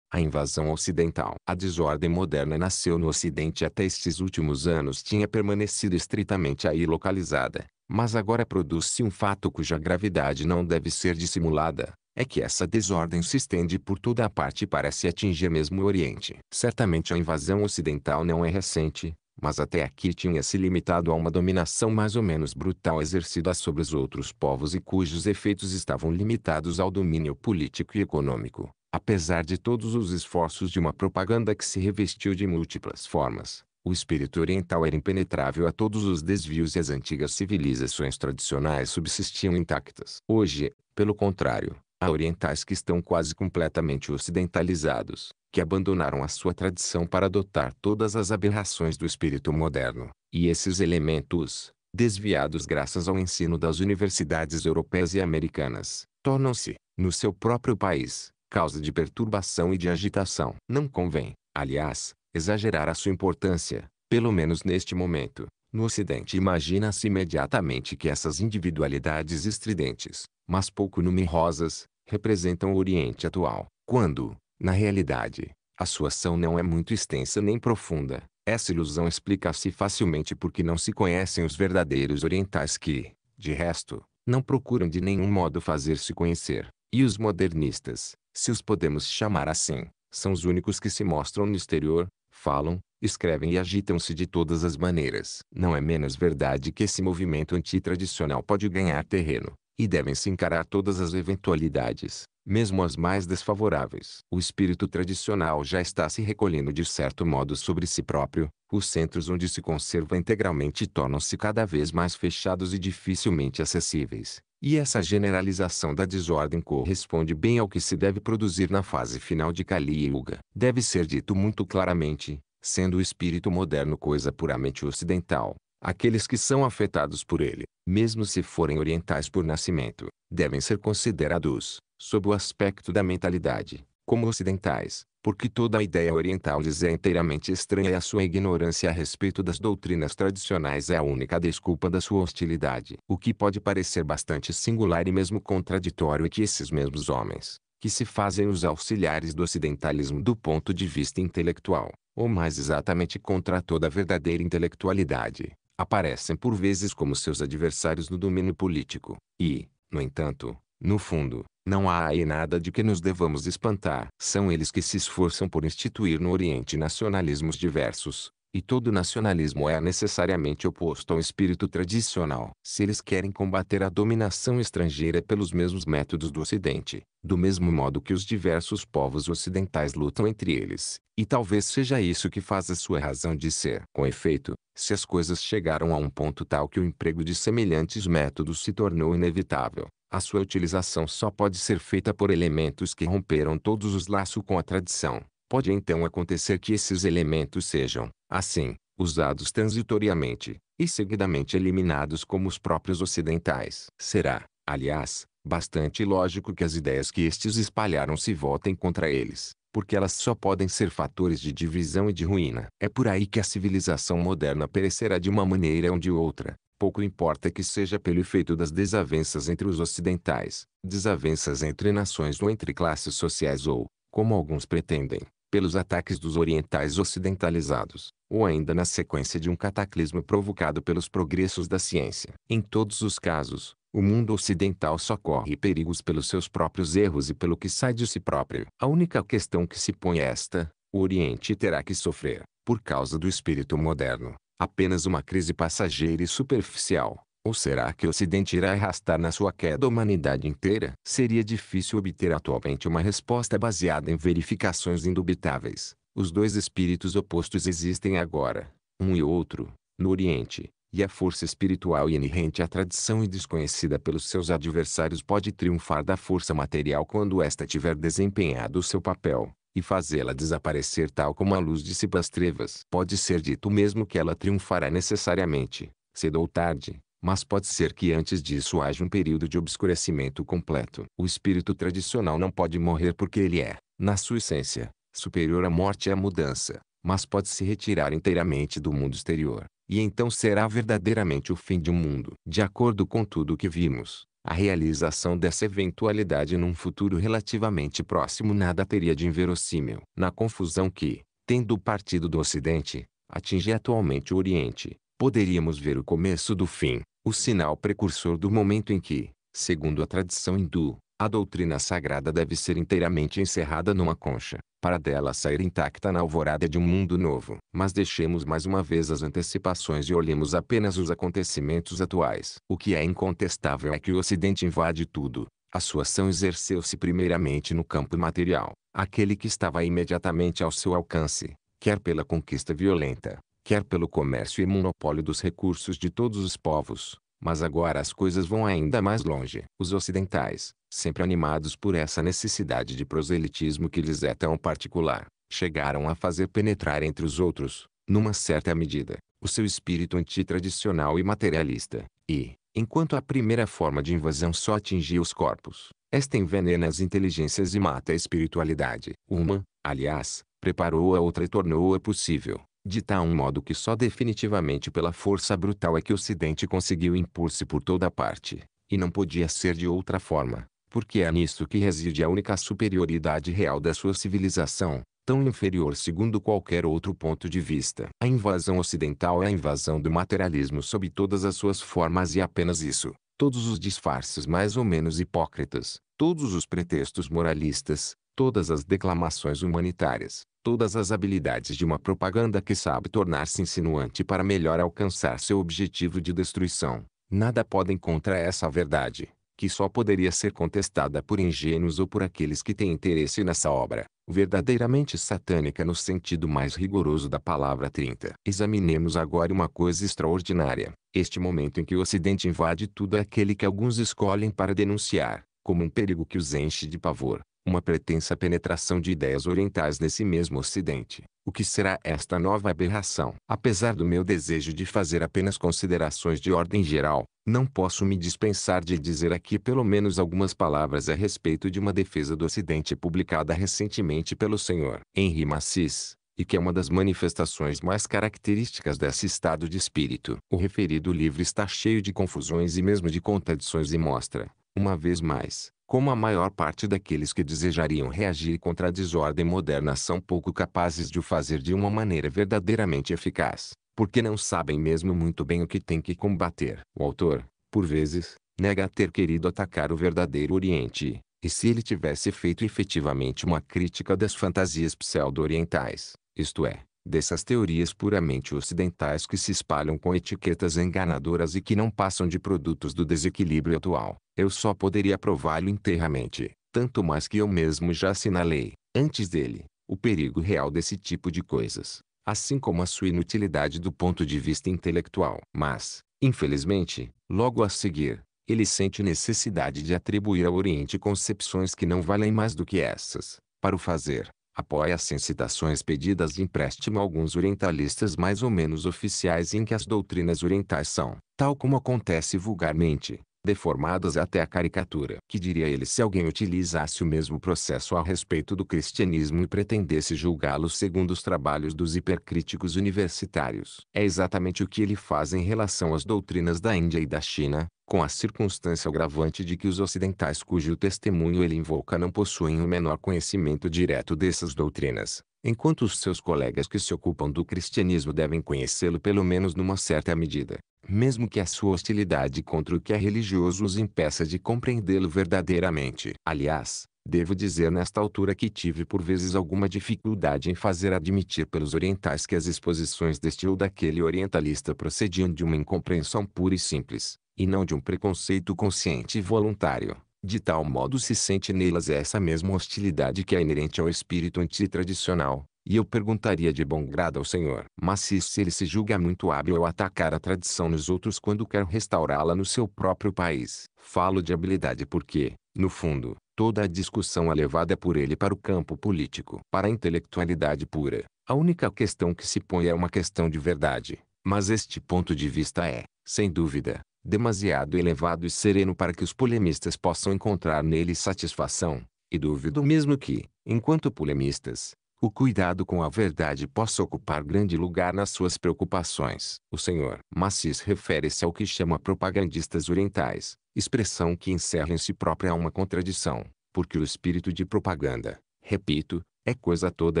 A invasão ocidental. A desordem moderna nasceu no Ocidente e até estes últimos anos tinha permanecido estritamente aí localizada. Mas agora produz-se um fato cuja gravidade não deve ser dissimulada. É que essa desordem se estende por toda a parte e parece atingir mesmo o Oriente. Certamente a invasão ocidental não é recente, mas até aqui tinha se limitado a uma dominação mais ou menos brutal exercida sobre os outros povos e cujos efeitos estavam limitados ao domínio político e econômico, apesar de todos os esforços de uma propaganda que se revestiu de múltiplas formas. O espírito oriental era impenetrável a todos os desvios e as antigas civilizações tradicionais subsistiam intactas. Hoje, pelo contrário, há orientais que estão quase completamente ocidentalizados, que abandonaram a sua tradição para adotar todas as aberrações do espírito moderno. E esses elementos, desviados graças ao ensino das universidades europeias e americanas, tornam-se, no seu próprio país, causa de perturbação e de agitação. Não convém, aliás, exagerar a sua importância, pelo menos neste momento. No Ocidente imagina-se imediatamente que essas individualidades estridentes, mas pouco numerosas, representam o Oriente atual, quando, na realidade, a sua ação não é muito extensa nem profunda. Essa ilusão explica-se facilmente porque não se conhecem os verdadeiros orientais que, de resto, não procuram de nenhum modo fazer-se conhecer. E os modernistas, se os podemos chamar assim, são os únicos que se mostram no exterior, falam, escrevem e agitam-se de todas as maneiras. Não é menos verdade que esse movimento antitradicional pode ganhar terreno, e devem se encarar todas as eventualidades, mesmo as mais desfavoráveis. O espírito tradicional já está se recolhendo de certo modo sobre si próprio, os centros onde se conserva integralmente tornam-se cada vez mais fechados e dificilmente acessíveis, e essa generalização da desordem corresponde bem ao que se deve produzir na fase final de Kali Yuga. Deve ser dito muito claramente, sendo o espírito moderno coisa puramente ocidental, Aqueles que são afetados por ele, mesmo se forem orientais por nascimento, devem ser considerados, sob o aspecto da mentalidade, como ocidentais, porque toda a ideia oriental lhes é inteiramente estranha e a sua ignorância a respeito das doutrinas tradicionais é a única desculpa da sua hostilidade. O que pode parecer bastante singular e mesmo contraditório é que esses mesmos homens, que se fazem os auxiliares do ocidentalismo do ponto de vista intelectual, ou mais exatamente contra toda a verdadeira intelectualidade, aparecem por vezes como seus adversários no domínio político, e, no entanto, no fundo, não há aí nada de que nos devamos espantar. São eles que se esforçam por instituir no Oriente nacionalismos diversos, e todo nacionalismo é necessariamente oposto ao espírito tradicional. Se eles querem combater a dominação estrangeira pelos mesmos métodos do Ocidente, do mesmo modo que os diversos povos ocidentais lutam entre eles, e talvez seja isso que faz a sua razão de ser. Com efeito, se as coisas chegaram a um ponto tal que o emprego de semelhantes métodos se tornou inevitável, a sua utilização só pode ser feita por elementos que romperam todos os laços com a tradição. Pode então acontecer que esses elementos sejam, assim, usados transitoriamente, e seguidamente eliminados como os próprios ocidentais. Será, aliás, bastante lógico que as ideias que estes espalharam se voltem contra eles, porque elas só podem ser fatores de divisão e de ruína. É por aí que a civilização moderna perecerá de uma maneira ou de outra, Pouco importa que seja pelo efeito das desavenças entre os ocidentais, desavenças entre nações ou entre classes sociais ou, como alguns pretendem, pelos ataques dos orientais ocidentalizados, ou ainda na sequência de um cataclismo provocado pelos progressos da ciência. Em todos os casos, o mundo ocidental só corre perigos pelos seus próprios erros e pelo que sai de si próprio. A única questão que se põe é esta: o Oriente terá que sofrer, por causa do espírito moderno, apenas uma crise passageira e superficial? Ou será que o Ocidente irá arrastar na sua queda a humanidade inteira? Seria difícil obter atualmente uma resposta baseada em verificações indubitáveis. Os dois espíritos opostos existem agora, um e outro, no Oriente, e a força espiritual inerente à tradição e desconhecida pelos seus adversários pode triunfar da força material quando esta tiver desempenhado o seu papel e fazê-la desaparecer tal como a luz dissipa as trevas. Pode ser dito mesmo que ela triunfará necessariamente, cedo ou tarde, mas pode ser que antes disso haja um período de obscurecimento completo. O espírito tradicional não pode morrer porque ele é, na sua essência, superior à morte e à mudança, mas pode se retirar inteiramente do mundo exterior, e então será verdadeiramente o fim de um mundo. De acordo com tudo o que vimos, a realização dessa eventualidade num futuro relativamente próximo nada teria de inverossímil. Na confusão que, tendo partido do Ocidente, atinge atualmente o Oriente, poderíamos ver o começo do fim, o sinal precursor do momento em que, segundo a tradição hindu, a doutrina sagrada deve ser inteiramente encerrada numa concha, para dela sair intacta na alvorada de um mundo novo. Mas deixemos mais uma vez as antecipações e olhemos apenas os acontecimentos atuais. O que é incontestável é que o Ocidente invade tudo. A sua ação exerceu-se primeiramente no campo material, aquele que estava imediatamente ao seu alcance, quer pela conquista violenta, quer pelo comércio e monopólio dos recursos de todos os povos. Mas agora as coisas vão ainda mais longe. Os ocidentais, sempre animados por essa necessidade de proselitismo que lhes é tão particular, chegaram a fazer penetrar entre os outros, numa certa medida, o seu espírito antitradicional e materialista, e, enquanto a primeira forma de invasão só atingia os corpos, esta envenena as inteligências e mata a espiritualidade. Uma, aliás, preparou a outra e tornou-a possível, de tal modo que só definitivamente pela força brutal é que o Ocidente conseguiu impor-se por toda parte, e não podia ser de outra forma porque é nisto que reside a única superioridade real da sua civilização, tão inferior segundo qualquer outro ponto de vista. A invasão ocidental é a invasão do materialismo sob todas as suas formas e apenas isso. Todos os disfarces mais ou menos hipócritas, todos os pretextos moralistas, todas as declamações humanitárias, todas as habilidades de uma propaganda que sabe tornar-se insinuante para melhor alcançar seu objetivo de destruição. Nada podem contra essa verdade que só poderia ser contestada por ingênuos ou por aqueles que têm interesse nessa obra, verdadeiramente satânica no sentido mais rigoroso da palavra 30. Examinemos agora uma coisa extraordinária, este momento em que o Ocidente invade tudo é aquele que alguns escolhem para denunciar, como um perigo que os enche de pavor, uma pretensa penetração de ideias orientais nesse mesmo Ocidente, o que será esta nova aberração? Apesar do meu desejo de fazer apenas considerações de ordem geral, não posso me dispensar de dizer aqui pelo menos algumas palavras a respeito de uma defesa do Ocidente publicada recentemente pelo senhor Henry Massis, e que é uma das manifestações mais características desse estado de espírito. O referido livro está cheio de confusões e mesmo de contradições e mostra, uma vez mais, como a maior parte daqueles que desejariam reagir contra a desordem moderna são pouco capazes de o fazer de uma maneira verdadeiramente eficaz, porque não sabem mesmo muito bem o que têm que combater. O autor, por vezes, nega ter querido atacar o verdadeiro Oriente, e se ele tivesse feito efetivamente uma crítica das fantasias pseudo-orientais, isto é, dessas teorias puramente ocidentais que se espalham com etiquetas enganadoras e que não passam de produtos do desequilíbrio atual. Eu só poderia prová-lo inteiramente, tanto mais que eu mesmo já assinalei, antes dele, o perigo real desse tipo de coisas, assim como a sua inutilidade do ponto de vista intelectual. Mas, infelizmente, logo a seguir, ele sente necessidade de atribuir ao Oriente concepções que não valem mais do que essas, para o fazer, Apoia-se em citações pedidas de empréstimo a alguns orientalistas mais ou menos oficiais em que as doutrinas orientais são, tal como acontece vulgarmente, deformadas até a caricatura. Que diria ele se alguém utilizasse o mesmo processo a respeito do cristianismo e pretendesse julgá-lo segundo os trabalhos dos hipercríticos universitários? É exatamente o que ele faz em relação às doutrinas da Índia e da China, com a circunstância agravante de que os ocidentais cujo testemunho ele invoca não possuem o menor conhecimento direto dessas doutrinas, enquanto os seus colegas que se ocupam do cristianismo devem conhecê-lo pelo menos numa certa medida mesmo que a sua hostilidade contra o que é religioso os impeça de compreendê-lo verdadeiramente. Aliás, Devo dizer nesta altura que tive por vezes alguma dificuldade em fazer admitir pelos orientais que as exposições deste ou daquele orientalista procediam de uma incompreensão pura e simples, e não de um preconceito consciente e voluntário. De tal modo se sente nelas essa mesma hostilidade que é inerente ao espírito antitradicional, e eu perguntaria de bom grado ao Senhor. Mas se, se ele se julga muito hábil ao atacar a tradição nos outros quando quer restaurá-la no seu próprio país. Falo de habilidade porque, no fundo, toda a discussão é levada por ele para o campo político. Para a intelectualidade pura, a única questão que se põe é uma questão de verdade. Mas este ponto de vista é, sem dúvida, demasiado elevado e sereno para que os polemistas possam encontrar nele satisfação, e duvido mesmo que, enquanto polemistas, o cuidado com a verdade possa ocupar grande lugar nas suas preocupações. O senhor Massis refere-se ao que chama propagandistas orientais, expressão que encerra em si própria uma contradição, porque o espírito de propaganda, repito, é coisa toda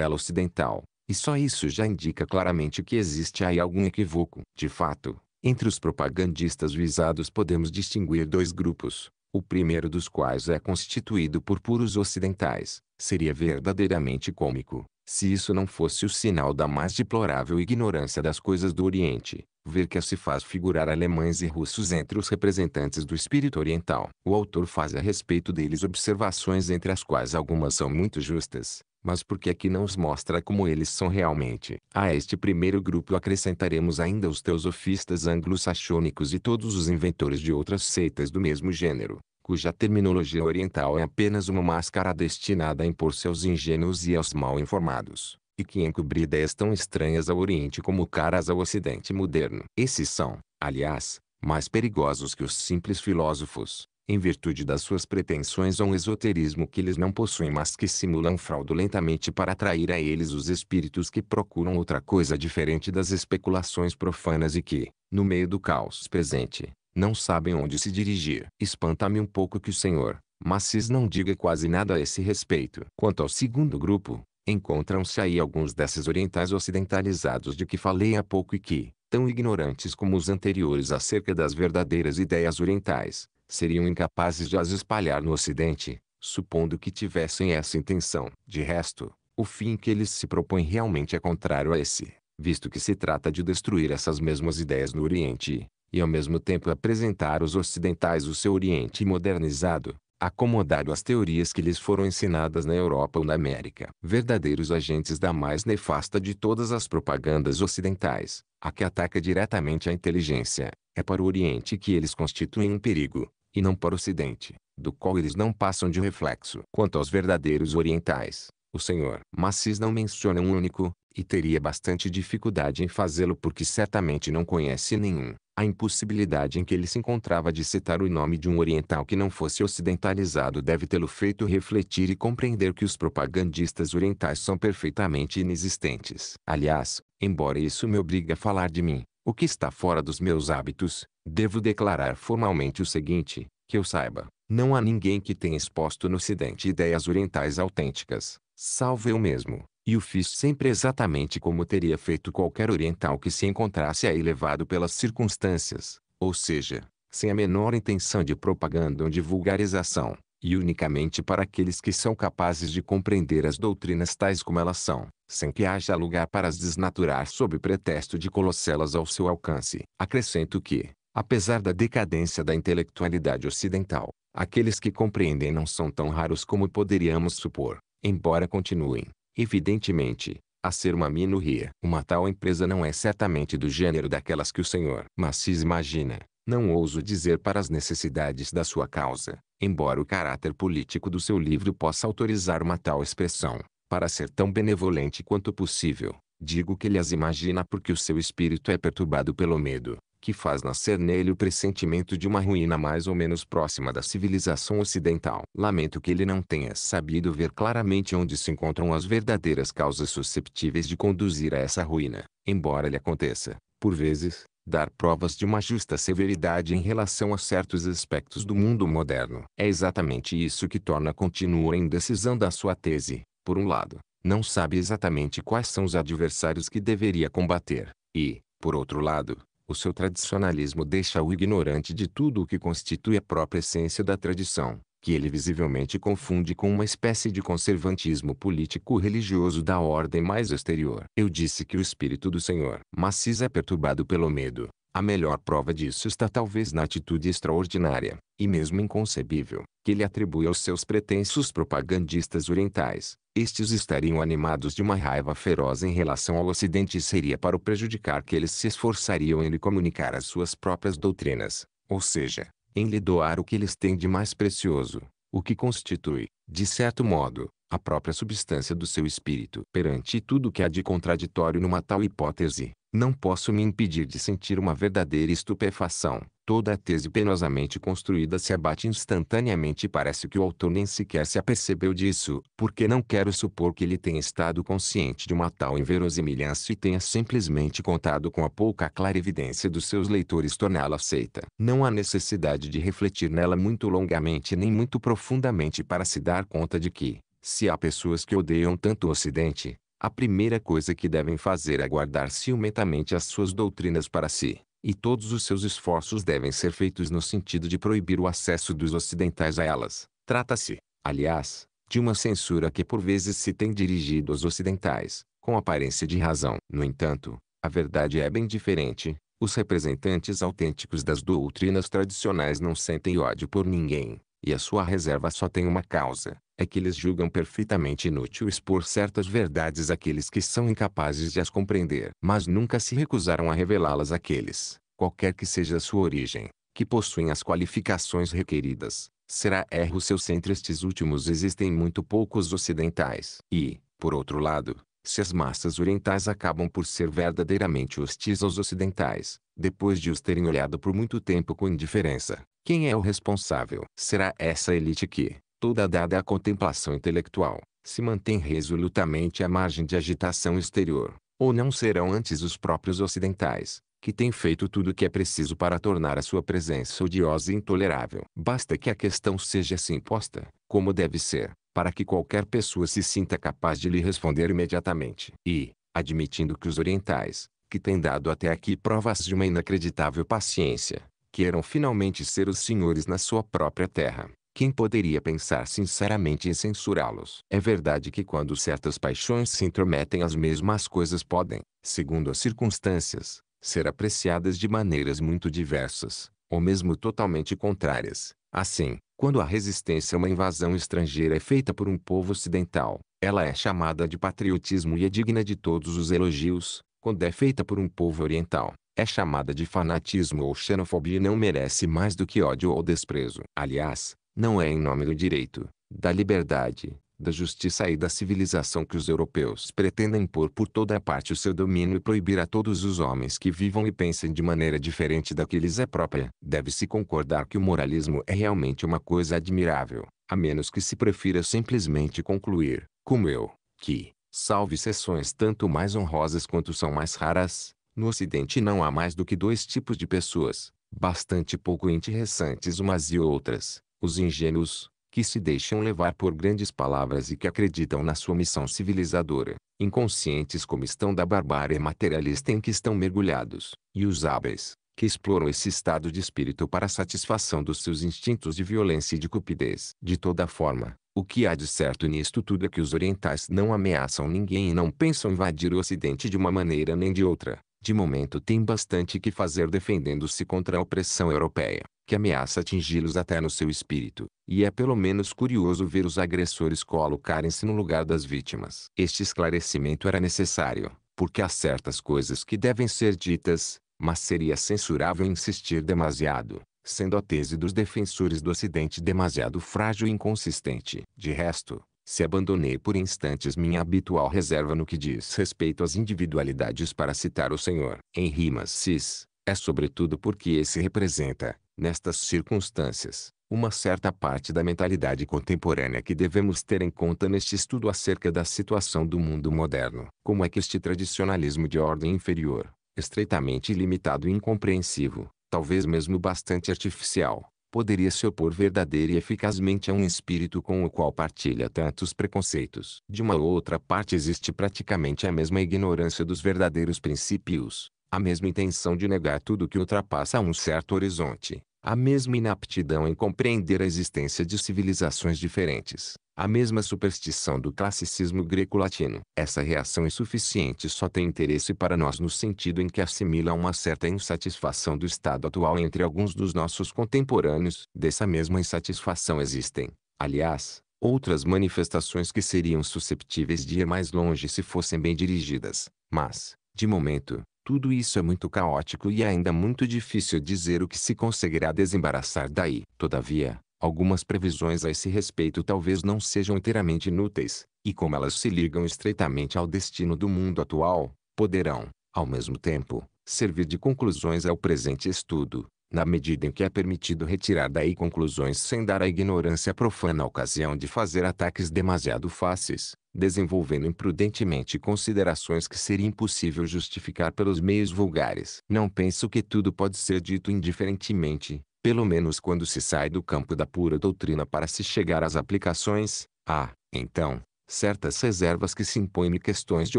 ela ocidental, e só isso já indica claramente que existe aí algum equívoco. De fato, entre os propagandistas visados podemos distinguir dois grupos, o primeiro dos quais é constituído por puros ocidentais, seria verdadeiramente cômico, se isso não fosse o sinal da mais deplorável ignorância das coisas do Oriente, ver que se faz figurar alemães e russos entre os representantes do espírito oriental. O autor faz a respeito deles observações entre as quais algumas são muito justas, mas porque aqui é não os mostra como eles são realmente. A este primeiro grupo acrescentaremos ainda os teosofistas anglo-saxônicos e todos os inventores de outras seitas do mesmo gênero, cuja terminologia oriental é apenas uma máscara destinada a impor seus ingênuos e aos mal informados, e que encobre ideias tão estranhas ao Oriente como caras ao Ocidente moderno. Esses são, aliás, mais perigosos que os simples filósofos, em virtude das suas pretensões a um esoterismo que eles não possuem mas que simulam fraudulentamente para atrair a eles os espíritos que procuram outra coisa diferente das especulações profanas e que, no meio do caos presente, não sabem onde se dirigir. Espanta-me um pouco que o senhor, Massis não diga quase nada a esse respeito. Quanto ao segundo grupo, encontram-se aí alguns desses orientais ocidentalizados de que falei há pouco e que, tão ignorantes como os anteriores acerca das verdadeiras ideias orientais, seriam incapazes de as espalhar no ocidente, supondo que tivessem essa intenção. De resto, o fim que eles se propõem realmente é contrário a esse, visto que se trata de destruir essas mesmas ideias no Oriente, e ao mesmo tempo apresentar aos ocidentais o seu Oriente modernizado, acomodado às teorias que lhes foram ensinadas na Europa ou na América. Verdadeiros agentes da mais nefasta de todas as propagandas ocidentais, a que ataca diretamente a inteligência, é para o Oriente que eles constituem um perigo, e não para o Ocidente, do qual eles não passam de reflexo. Quanto aos verdadeiros orientais, o senhor Massis não menciona um único, e teria bastante dificuldade em fazê-lo porque certamente não conhece nenhum a impossibilidade em que ele se encontrava de citar o nome de um oriental que não fosse ocidentalizado deve tê-lo feito refletir e compreender que os propagandistas orientais são perfeitamente inexistentes. Aliás, embora isso me obrigue a falar de mim, o que está fora dos meus hábitos, devo declarar formalmente o seguinte, que eu saiba, não há ninguém que tenha exposto no ocidente ideias orientais autênticas, salvo eu mesmo. E o fiz sempre exatamente como teria feito qualquer oriental que se encontrasse aí levado pelas circunstâncias, ou seja, sem a menor intenção de propaganda ou de vulgarização, e unicamente para aqueles que são capazes de compreender as doutrinas tais como elas são, sem que haja lugar para as desnaturar sob pretexto de colocê-las ao seu alcance. Acrescento que, apesar da decadência da intelectualidade ocidental, aqueles que compreendem não são tão raros como poderíamos supor, embora continuem, evidentemente, a ser uma minoria. Uma tal empresa não é certamente do gênero daquelas que o senhor se imagina. Não ouso dizer para as necessidades da sua causa, embora o caráter político do seu livro possa autorizar uma tal expressão, para ser tão benevolente quanto possível. Digo que ele as imagina porque o seu espírito é perturbado pelo medo, que faz nascer nele o pressentimento de uma ruína mais ou menos próxima da civilização ocidental. Lamento que ele não tenha sabido ver claramente onde se encontram as verdadeiras causas susceptíveis de conduzir a essa ruína, embora lhe aconteça, por vezes, dar provas de uma justa severidade em relação a certos aspectos do mundo moderno. É exatamente isso que torna contínua a indecisão da sua tese. Por um lado, não sabe exatamente quais são os adversários que deveria combater, e, por outro lado, o seu tradicionalismo deixa-o ignorante de tudo o que constitui a própria essência da tradição, que ele visivelmente confunde com uma espécie de conservantismo político-religioso da ordem mais exterior. Eu disse que o Espírito do Senhor maciça é perturbado pelo medo, a melhor prova disso está talvez na atitude extraordinária, e mesmo inconcebível, que ele atribui aos seus pretensos propagandistas orientais. Estes estariam animados de uma raiva feroz em relação ao Ocidente e seria para o prejudicar que eles se esforçariam em lhe comunicar as suas próprias doutrinas, ou seja, em lhe doar o que eles têm de mais precioso, o que constitui, de certo modo, a própria substância do seu espírito. Perante tudo que há de contraditório numa tal hipótese, não posso me impedir de sentir uma verdadeira estupefação. Toda a tese penosamente construída se abate instantaneamente e parece que o autor nem sequer se apercebeu disso, porque não quero supor que ele tenha estado consciente de uma tal inverosimilhança e tenha simplesmente contado com a pouca clarividência dos seus leitores torná-la aceita. Não há necessidade de refletir nela muito longamente nem muito profundamente para se dar conta de que, se há pessoas que odeiam tanto o Ocidente, a primeira coisa que devem fazer é guardar ciumentamente as suas doutrinas para si, e todos os seus esforços devem ser feitos no sentido de proibir o acesso dos ocidentais a elas. Trata-se, aliás, de uma censura que por vezes se tem dirigido aos ocidentais, com aparência de razão. No entanto, a verdade é bem diferente. Os representantes autênticos das doutrinas tradicionais não sentem ódio por ninguém, e a sua reserva só tem uma causa, é que eles julgam perfeitamente inútil expor certas verdades àqueles que são incapazes de as compreender, mas nunca se recusaram a revelá-las àqueles, qualquer que seja a sua origem, que possuem as qualificações requeridas. Será erro seu se entre estes últimos existem muito poucos ocidentais. E, por outro lado, se as massas orientais acabam por ser verdadeiramente hostis aos ocidentais, depois de os terem olhado por muito tempo com indiferença, quem é o responsável? Será essa elite que, toda dada à contemplação intelectual, se mantém resolutamente à margem de agitação exterior, ou não serão antes os próprios ocidentais, que têm feito tudo o que é preciso para tornar a sua presença odiosa e intolerável. Basta que a questão seja assim posta, como deve ser, para que qualquer pessoa se sinta capaz de lhe responder imediatamente. E, admitindo que os orientais, que têm dado até aqui provas de uma inacreditável paciência, queiram finalmente ser os senhores na sua própria terra, quem poderia pensar sinceramente em censurá-los? É verdade que quando certas paixões se intrometem as mesmas coisas podem, segundo as circunstâncias, ser apreciadas de maneiras muito diversas, ou mesmo totalmente contrárias. Assim, quando a resistência a uma invasão estrangeira é feita por um povo ocidental, ela é chamada de patriotismo e é digna de todos os elogios. Quando é feita por um povo oriental, é chamada de fanatismo ou xenofobia e não merece mais do que ódio ou desprezo. Aliás, não é em nome do direito, da liberdade, da justiça e da civilização que os europeus pretendem pôr por toda a parte o seu domínio e proibir a todos os homens que vivam e pensem de maneira diferente da que lhes é própria. Deve-se concordar que o moralismo é realmente uma coisa admirável, a menos que se prefira simplesmente concluir, como eu, que, salve exceções tanto mais honrosas quanto são mais raras, no Ocidente não há mais do que dois tipos de pessoas, bastante pouco interessantes umas e outras os ingênuos, que se deixam levar por grandes palavras e que acreditam na sua missão civilizadora, inconscientes como estão da barbárie materialista em que estão mergulhados, e os hábeis, que exploram esse estado de espírito para a satisfação dos seus instintos de violência e de cupidez. De toda forma, o que há de certo nisto tudo é que os orientais não ameaçam ninguém e não pensam invadir o ocidente de uma maneira nem de outra de momento tem bastante que fazer defendendo-se contra a opressão europeia, que ameaça atingi-los até no seu espírito, e é pelo menos curioso ver os agressores colocarem-se no lugar das vítimas. Este esclarecimento era necessário, porque há certas coisas que devem ser ditas, mas seria censurável insistir demasiado, sendo a tese dos defensores do Ocidente demasiado frágil e inconsistente. De resto, se abandonei por instantes minha habitual reserva no que diz respeito às individualidades para citar o Senhor. Em rimas cis, é sobretudo porque esse representa, nestas circunstâncias, uma certa parte da mentalidade contemporânea que devemos ter em conta neste estudo acerca da situação do mundo moderno. Como é que este tradicionalismo de ordem inferior, estreitamente limitado e incompreensivo, talvez mesmo bastante artificial, poderia se opor verdadeira e eficazmente a um espírito com o qual partilha tantos preconceitos. De uma outra parte existe praticamente a mesma ignorância dos verdadeiros princípios, a mesma intenção de negar tudo que ultrapassa um certo horizonte, a mesma inaptidão em compreender a existência de civilizações diferentes, a mesma superstição do classicismo greco-latino. Essa reação insuficiente é só tem interesse para nós no sentido em que assimila uma certa insatisfação do estado atual entre alguns dos nossos contemporâneos. Dessa mesma insatisfação existem, aliás, outras manifestações que seriam susceptíveis de ir mais longe se fossem bem dirigidas. Mas, de momento, tudo isso é muito caótico e é ainda muito difícil dizer o que se conseguirá desembaraçar daí. Todavia, Algumas previsões a esse respeito talvez não sejam inteiramente inúteis, e como elas se ligam estreitamente ao destino do mundo atual, poderão, ao mesmo tempo, servir de conclusões ao presente estudo, na medida em que é permitido retirar daí conclusões sem dar à ignorância profana a ocasião de fazer ataques demasiado fáceis, desenvolvendo imprudentemente considerações que seria impossível justificar pelos meios vulgares. Não penso que tudo pode ser dito indiferentemente, pelo menos quando se sai do campo da pura doutrina para se chegar às aplicações, há, então, certas reservas que se impõem questões de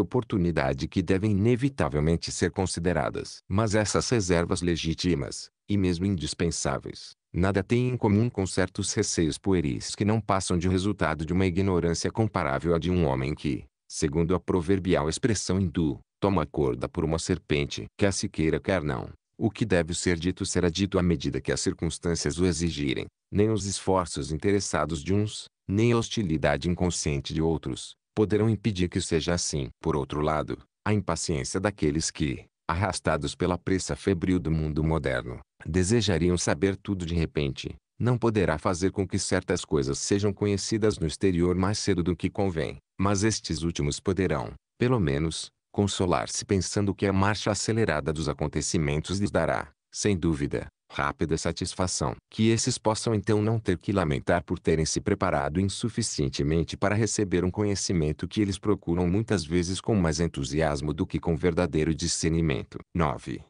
oportunidade que devem inevitavelmente ser consideradas. Mas essas reservas legítimas, e mesmo indispensáveis, nada têm em comum com certos receios pueris que não passam de resultado de uma ignorância comparável à de um homem que, segundo a proverbial expressão hindu, toma corda por uma serpente, quer se queira quer não. O que deve ser dito será dito à medida que as circunstâncias o exigirem. Nem os esforços interessados de uns, nem a hostilidade inconsciente de outros, poderão impedir que seja assim. Por outro lado, a impaciência daqueles que, arrastados pela pressa febril do mundo moderno, desejariam saber tudo de repente, não poderá fazer com que certas coisas sejam conhecidas no exterior mais cedo do que convém, mas estes últimos poderão, pelo menos, consolar-se pensando que a marcha acelerada dos acontecimentos lhes dará, sem dúvida, rápida satisfação. Que esses possam então não ter que lamentar por terem se preparado insuficientemente para receber um conhecimento que eles procuram muitas vezes com mais entusiasmo do que com verdadeiro discernimento. 9.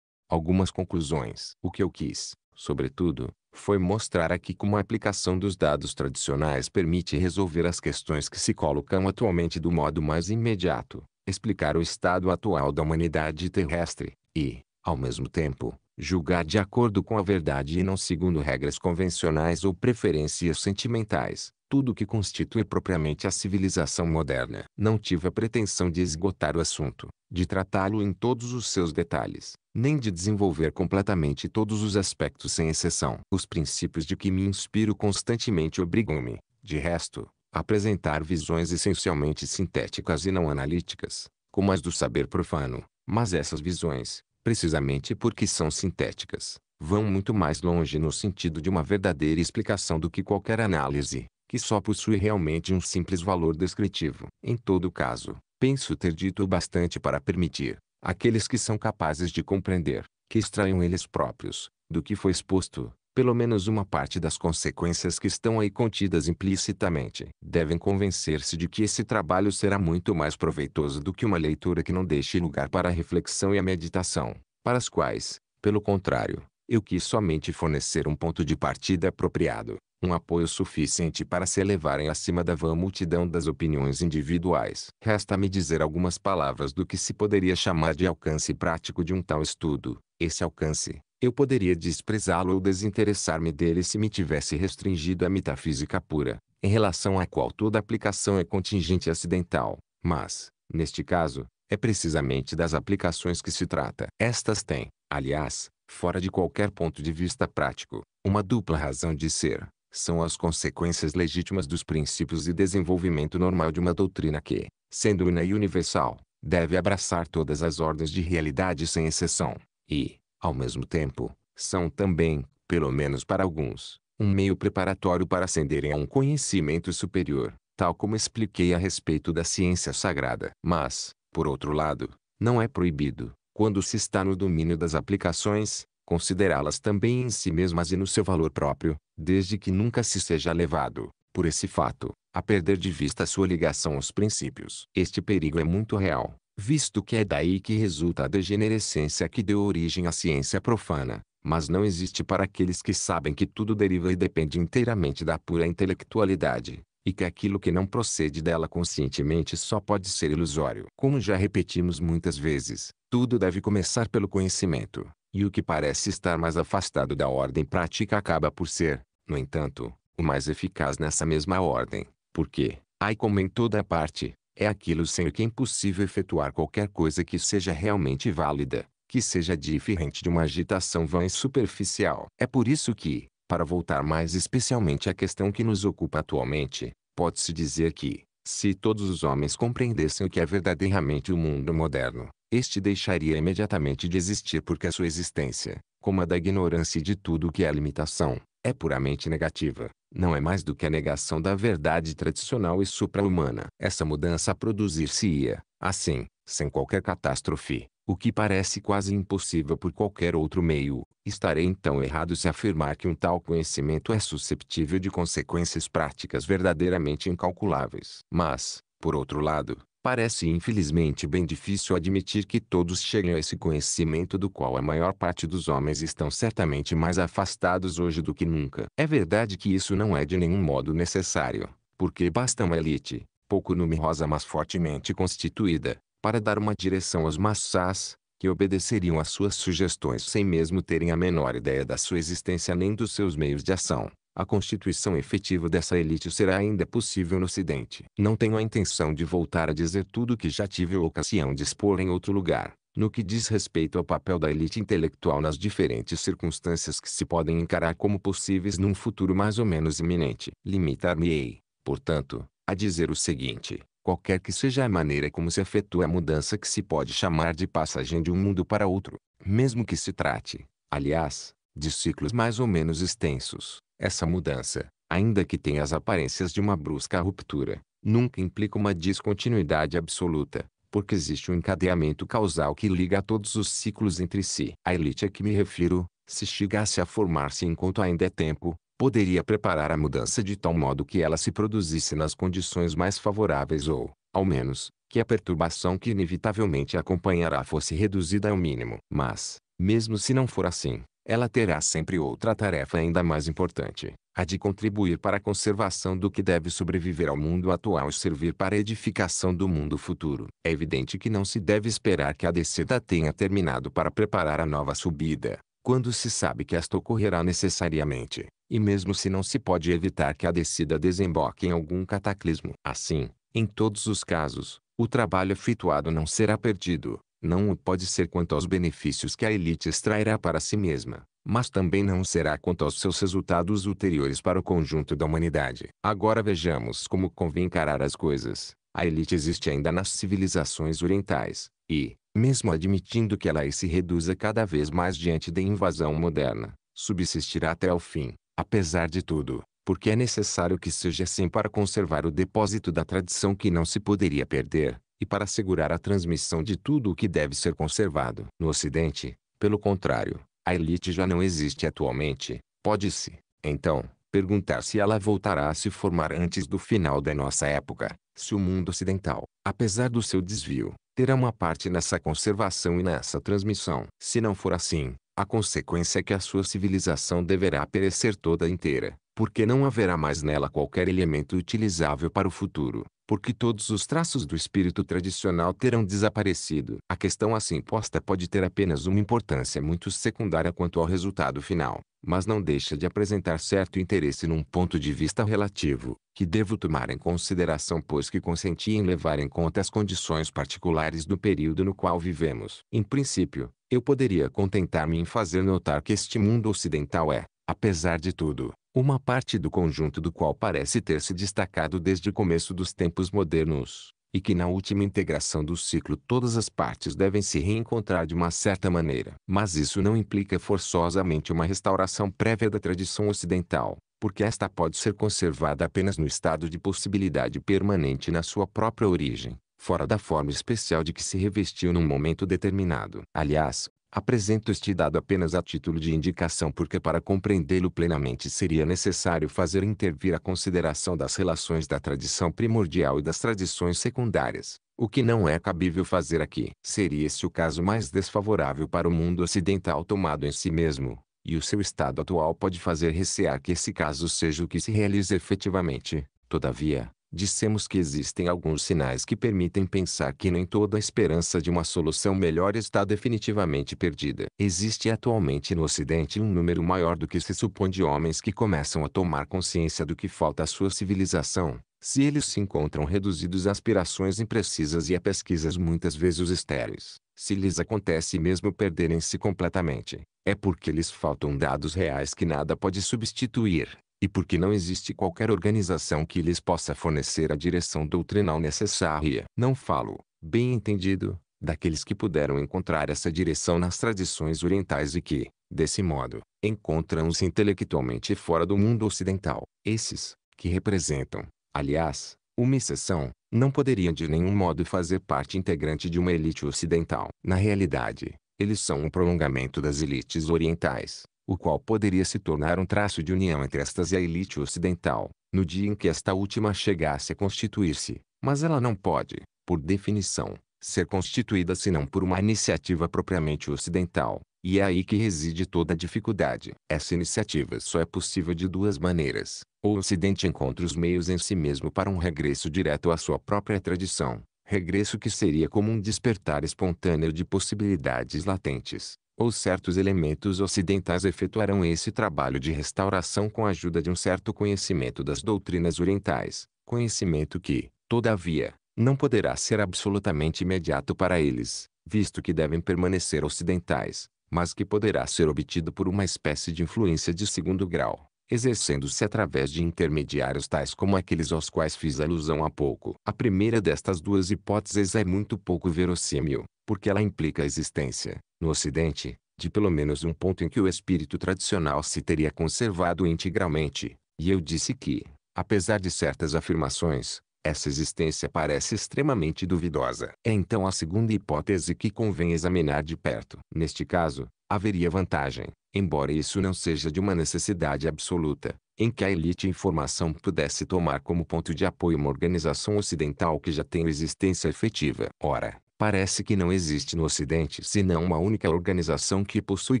Algumas conclusões. O que eu quis, sobretudo, foi mostrar aqui como a aplicação dos dados tradicionais permite resolver as questões que se colocam atualmente do modo mais imediato, explicar o estado atual da humanidade terrestre, e, ao mesmo tempo, julgar de acordo com a verdade e não segundo regras convencionais ou preferências sentimentais, tudo o que constitui propriamente a civilização moderna. Não tive a pretensão de esgotar o assunto, de tratá-lo em todos os seus detalhes, nem de desenvolver completamente todos os aspectos sem exceção. Os princípios de que me inspiro constantemente obrigam-me, de resto, apresentar visões essencialmente sintéticas e não analíticas, como as do saber profano, mas essas visões, precisamente porque são sintéticas, vão muito mais longe no sentido de uma verdadeira explicação do que qualquer análise, que só possui realmente um simples valor descritivo. Em todo caso, penso ter dito o bastante para permitir, àqueles que são capazes de compreender, que extraiam eles próprios, do que foi exposto, pelo menos uma parte das consequências que estão aí contidas implicitamente. Devem convencer-se de que esse trabalho será muito mais proveitoso do que uma leitura que não deixe lugar para a reflexão e a meditação, para as quais, pelo contrário, eu quis somente fornecer um ponto de partida apropriado, um apoio suficiente para se elevarem acima da vã multidão das opiniões individuais. Resta-me dizer algumas palavras do que se poderia chamar de alcance prático de um tal estudo. Esse alcance, eu poderia desprezá-lo ou desinteressar-me dele se me tivesse restringido à metafísica pura, em relação à qual toda aplicação é contingente e acidental. Mas, neste caso, é precisamente das aplicações que se trata. Estas têm, aliás, fora de qualquer ponto de vista prático, uma dupla razão de ser. São as consequências legítimas dos princípios e desenvolvimento normal de uma doutrina que, sendo una e universal, deve abraçar todas as ordens de realidade sem exceção. E, ao mesmo tempo, são também, pelo menos para alguns, um meio preparatório para ascenderem a um conhecimento superior, tal como expliquei a respeito da ciência sagrada. Mas, por outro lado, não é proibido, quando se está no domínio das aplicações, considerá-las também em si mesmas e no seu valor próprio, desde que nunca se seja levado, por esse fato, a perder de vista sua ligação aos princípios. Este perigo é muito real, visto que é daí que resulta a degenerescência que deu origem à ciência profana, mas não existe para aqueles que sabem que tudo deriva e depende inteiramente da pura intelectualidade, e que aquilo que não procede dela conscientemente só pode ser ilusório. Como já repetimos muitas vezes, tudo deve começar pelo conhecimento, e o que parece estar mais afastado da ordem prática acaba por ser, no entanto, o mais eficaz nessa mesma ordem, porque, ai como em toda parte, é aquilo sem o que é impossível efetuar qualquer coisa que seja realmente válida, que seja diferente de uma agitação vã e superficial. É por isso que, para voltar mais especialmente à questão que nos ocupa atualmente, pode-se dizer que, se todos os homens compreendessem o que é verdadeiramente o mundo moderno, este deixaria imediatamente de existir porque a sua existência, como a da ignorância de tudo o que é limitação, é puramente negativa, não é mais do que a negação da verdade tradicional e supra-humana. Essa mudança produzir-se-ia, assim, sem qualquer catástrofe, o que parece quase impossível por qualquer outro meio. Estarei então errado se afirmar que um tal conhecimento é susceptível de consequências práticas verdadeiramente incalculáveis. Mas, por outro lado, Parece infelizmente bem difícil admitir que todos cheguem a esse conhecimento do qual a maior parte dos homens estão certamente mais afastados hoje do que nunca. É verdade que isso não é de nenhum modo necessário, porque basta uma elite, pouco numerosa mas fortemente constituída, para dar uma direção às massas, que obedeceriam às suas sugestões sem mesmo terem a menor ideia da sua existência nem dos seus meios de ação a constituição efetiva dessa elite será ainda possível no Ocidente. Não tenho a intenção de voltar a dizer tudo o que já tive a ocasião de expor em outro lugar. No que diz respeito ao papel da elite intelectual nas diferentes circunstâncias que se podem encarar como possíveis num futuro mais ou menos iminente, limitar-me-ei, portanto, a dizer o seguinte: qualquer que seja a maneira como se efetua a mudança que se pode chamar de passagem de um mundo para outro, mesmo que se trate, aliás, de ciclos mais ou menos extensos, essa mudança, ainda que tenha as aparências de uma brusca ruptura, nunca implica uma descontinuidade absoluta, porque existe um encadeamento causal que liga todos os ciclos entre si. A elite a que me refiro, se chegasse a formar-se enquanto ainda é tempo, poderia preparar a mudança de tal modo que ela se produzisse nas condições mais favoráveis ou, ao menos, que a perturbação que inevitavelmente acompanhará fosse reduzida ao mínimo. Mas, mesmo se não for assim, ela terá sempre outra tarefa ainda mais importante, a de contribuir para a conservação do que deve sobreviver ao mundo atual e servir para a edificação do mundo futuro. É evidente que não se deve esperar que a descida tenha terminado para preparar a nova subida, quando se sabe que esta ocorrerá necessariamente, e mesmo se não se pode evitar que a descida desemboque em algum cataclismo. Assim, em todos os casos, o trabalho efetuado não será perdido, não o pode ser quanto aos benefícios que a elite extrairá para si mesma, mas também não será quanto aos seus resultados ulteriores para o conjunto da humanidade. Agora vejamos como convém encarar as coisas. A elite existe ainda nas civilizações orientais, e, mesmo admitindo que ela se reduza cada vez mais diante da invasão moderna, subsistirá até ao fim, apesar de tudo, porque é necessário que seja assim para conservar o depósito da tradição que não se poderia perder, e para assegurar a transmissão de tudo o que deve ser conservado. No Ocidente, pelo contrário, a elite já não existe atualmente. Pode-se, então, perguntar se ela voltará a se formar antes do final da nossa época, se o mundo ocidental, apesar do seu desvio, terá uma parte nessa conservação e nessa transmissão. Se não for assim, a consequência é que a sua civilização deverá perecer toda inteira, porque não haverá mais nela qualquer elemento utilizável para o futuro, porque todos os traços do espírito tradicional terão desaparecido. A questão assim posta pode ter apenas uma importância muito secundária quanto ao resultado final, mas não deixa de apresentar certo interesse num ponto de vista relativo, que devo tomar em consideração pois que consenti em levar em conta as condições particulares do período no qual vivemos. Em princípio, eu poderia contentar-me em fazer notar que este mundo ocidental é, apesar de tudo, uma parte do conjunto do qual parece ter se destacado desde o começo dos tempos modernos, e que na última integração do ciclo todas as partes devem se reencontrar de uma certa maneira. Mas isso não implica forçosamente uma restauração prévia da tradição ocidental, porque esta pode ser conservada apenas no estado de possibilidade permanente na sua própria origem, fora da forma especial de que se revestiu num momento determinado. Aliás, Apresento este dado apenas a título de indicação porque para compreendê-lo plenamente seria necessário fazer intervir a consideração das relações da tradição primordial e das tradições secundárias, o que não é cabível fazer aqui. Seria este o caso mais desfavorável para o mundo ocidental tomado em si mesmo, e o seu estado atual pode fazer recear que esse caso seja o que se realize efetivamente. Todavia, dissemos que existem alguns sinais que permitem pensar que nem toda a esperança de uma solução melhor está definitivamente perdida. Existe atualmente no Ocidente um número maior do que se supõe de homens que começam a tomar consciência do que falta à sua civilização. Se eles se encontram reduzidos a aspirações imprecisas e a pesquisas muitas vezes estéreis, se lhes acontece mesmo perderem-se completamente, é porque lhes faltam dados reais que nada pode substituir e porque não existe qualquer organização que lhes possa fornecer a direção doutrinal necessária. Não falo, bem entendido, daqueles que puderam encontrar essa direção nas tradições orientais e que, desse modo, encontram-se intelectualmente fora do mundo ocidental. Esses, que representam, aliás, uma exceção, não poderiam de nenhum modo fazer parte integrante de uma elite ocidental. Na realidade, eles são um prolongamento das elites orientais, o qual poderia se tornar um traço de união entre estas e a elite ocidental, no dia em que esta última chegasse a constituir-se, mas ela não pode, por definição, ser constituída senão por uma iniciativa propriamente ocidental, e é aí que reside toda a dificuldade. Essa iniciativa só é possível de duas maneiras. Ou o Ocidente encontra os meios em si mesmo para um regresso direto à sua própria tradição, regresso que seria como um despertar espontâneo de possibilidades latentes, ou certos elementos ocidentais efetuarão esse trabalho de restauração com a ajuda de um certo conhecimento das doutrinas orientais, conhecimento que, todavia, não poderá ser absolutamente imediato para eles, visto que devem permanecer ocidentais, mas que poderá ser obtido por uma espécie de influência de segundo grau, exercendo-se através de intermediários tais como aqueles aos quais fiz alusão há pouco. A primeira destas duas hipóteses é muito pouco verossímil, porque ela implica a existência, no Ocidente, de pelo menos um ponto em que o espírito tradicional se teria conservado integralmente, e eu disse que, apesar de certas afirmações, essa existência parece extremamente duvidosa. É então a segunda hipótese que convém examinar de perto. Neste caso, haveria vantagem, embora isso não seja de uma necessidade absoluta, em que a elite em formação pudesse tomar como ponto de apoio uma organização ocidental que já tem existência efetiva. Ora, Parece que não existe no Ocidente senão uma única organização que possui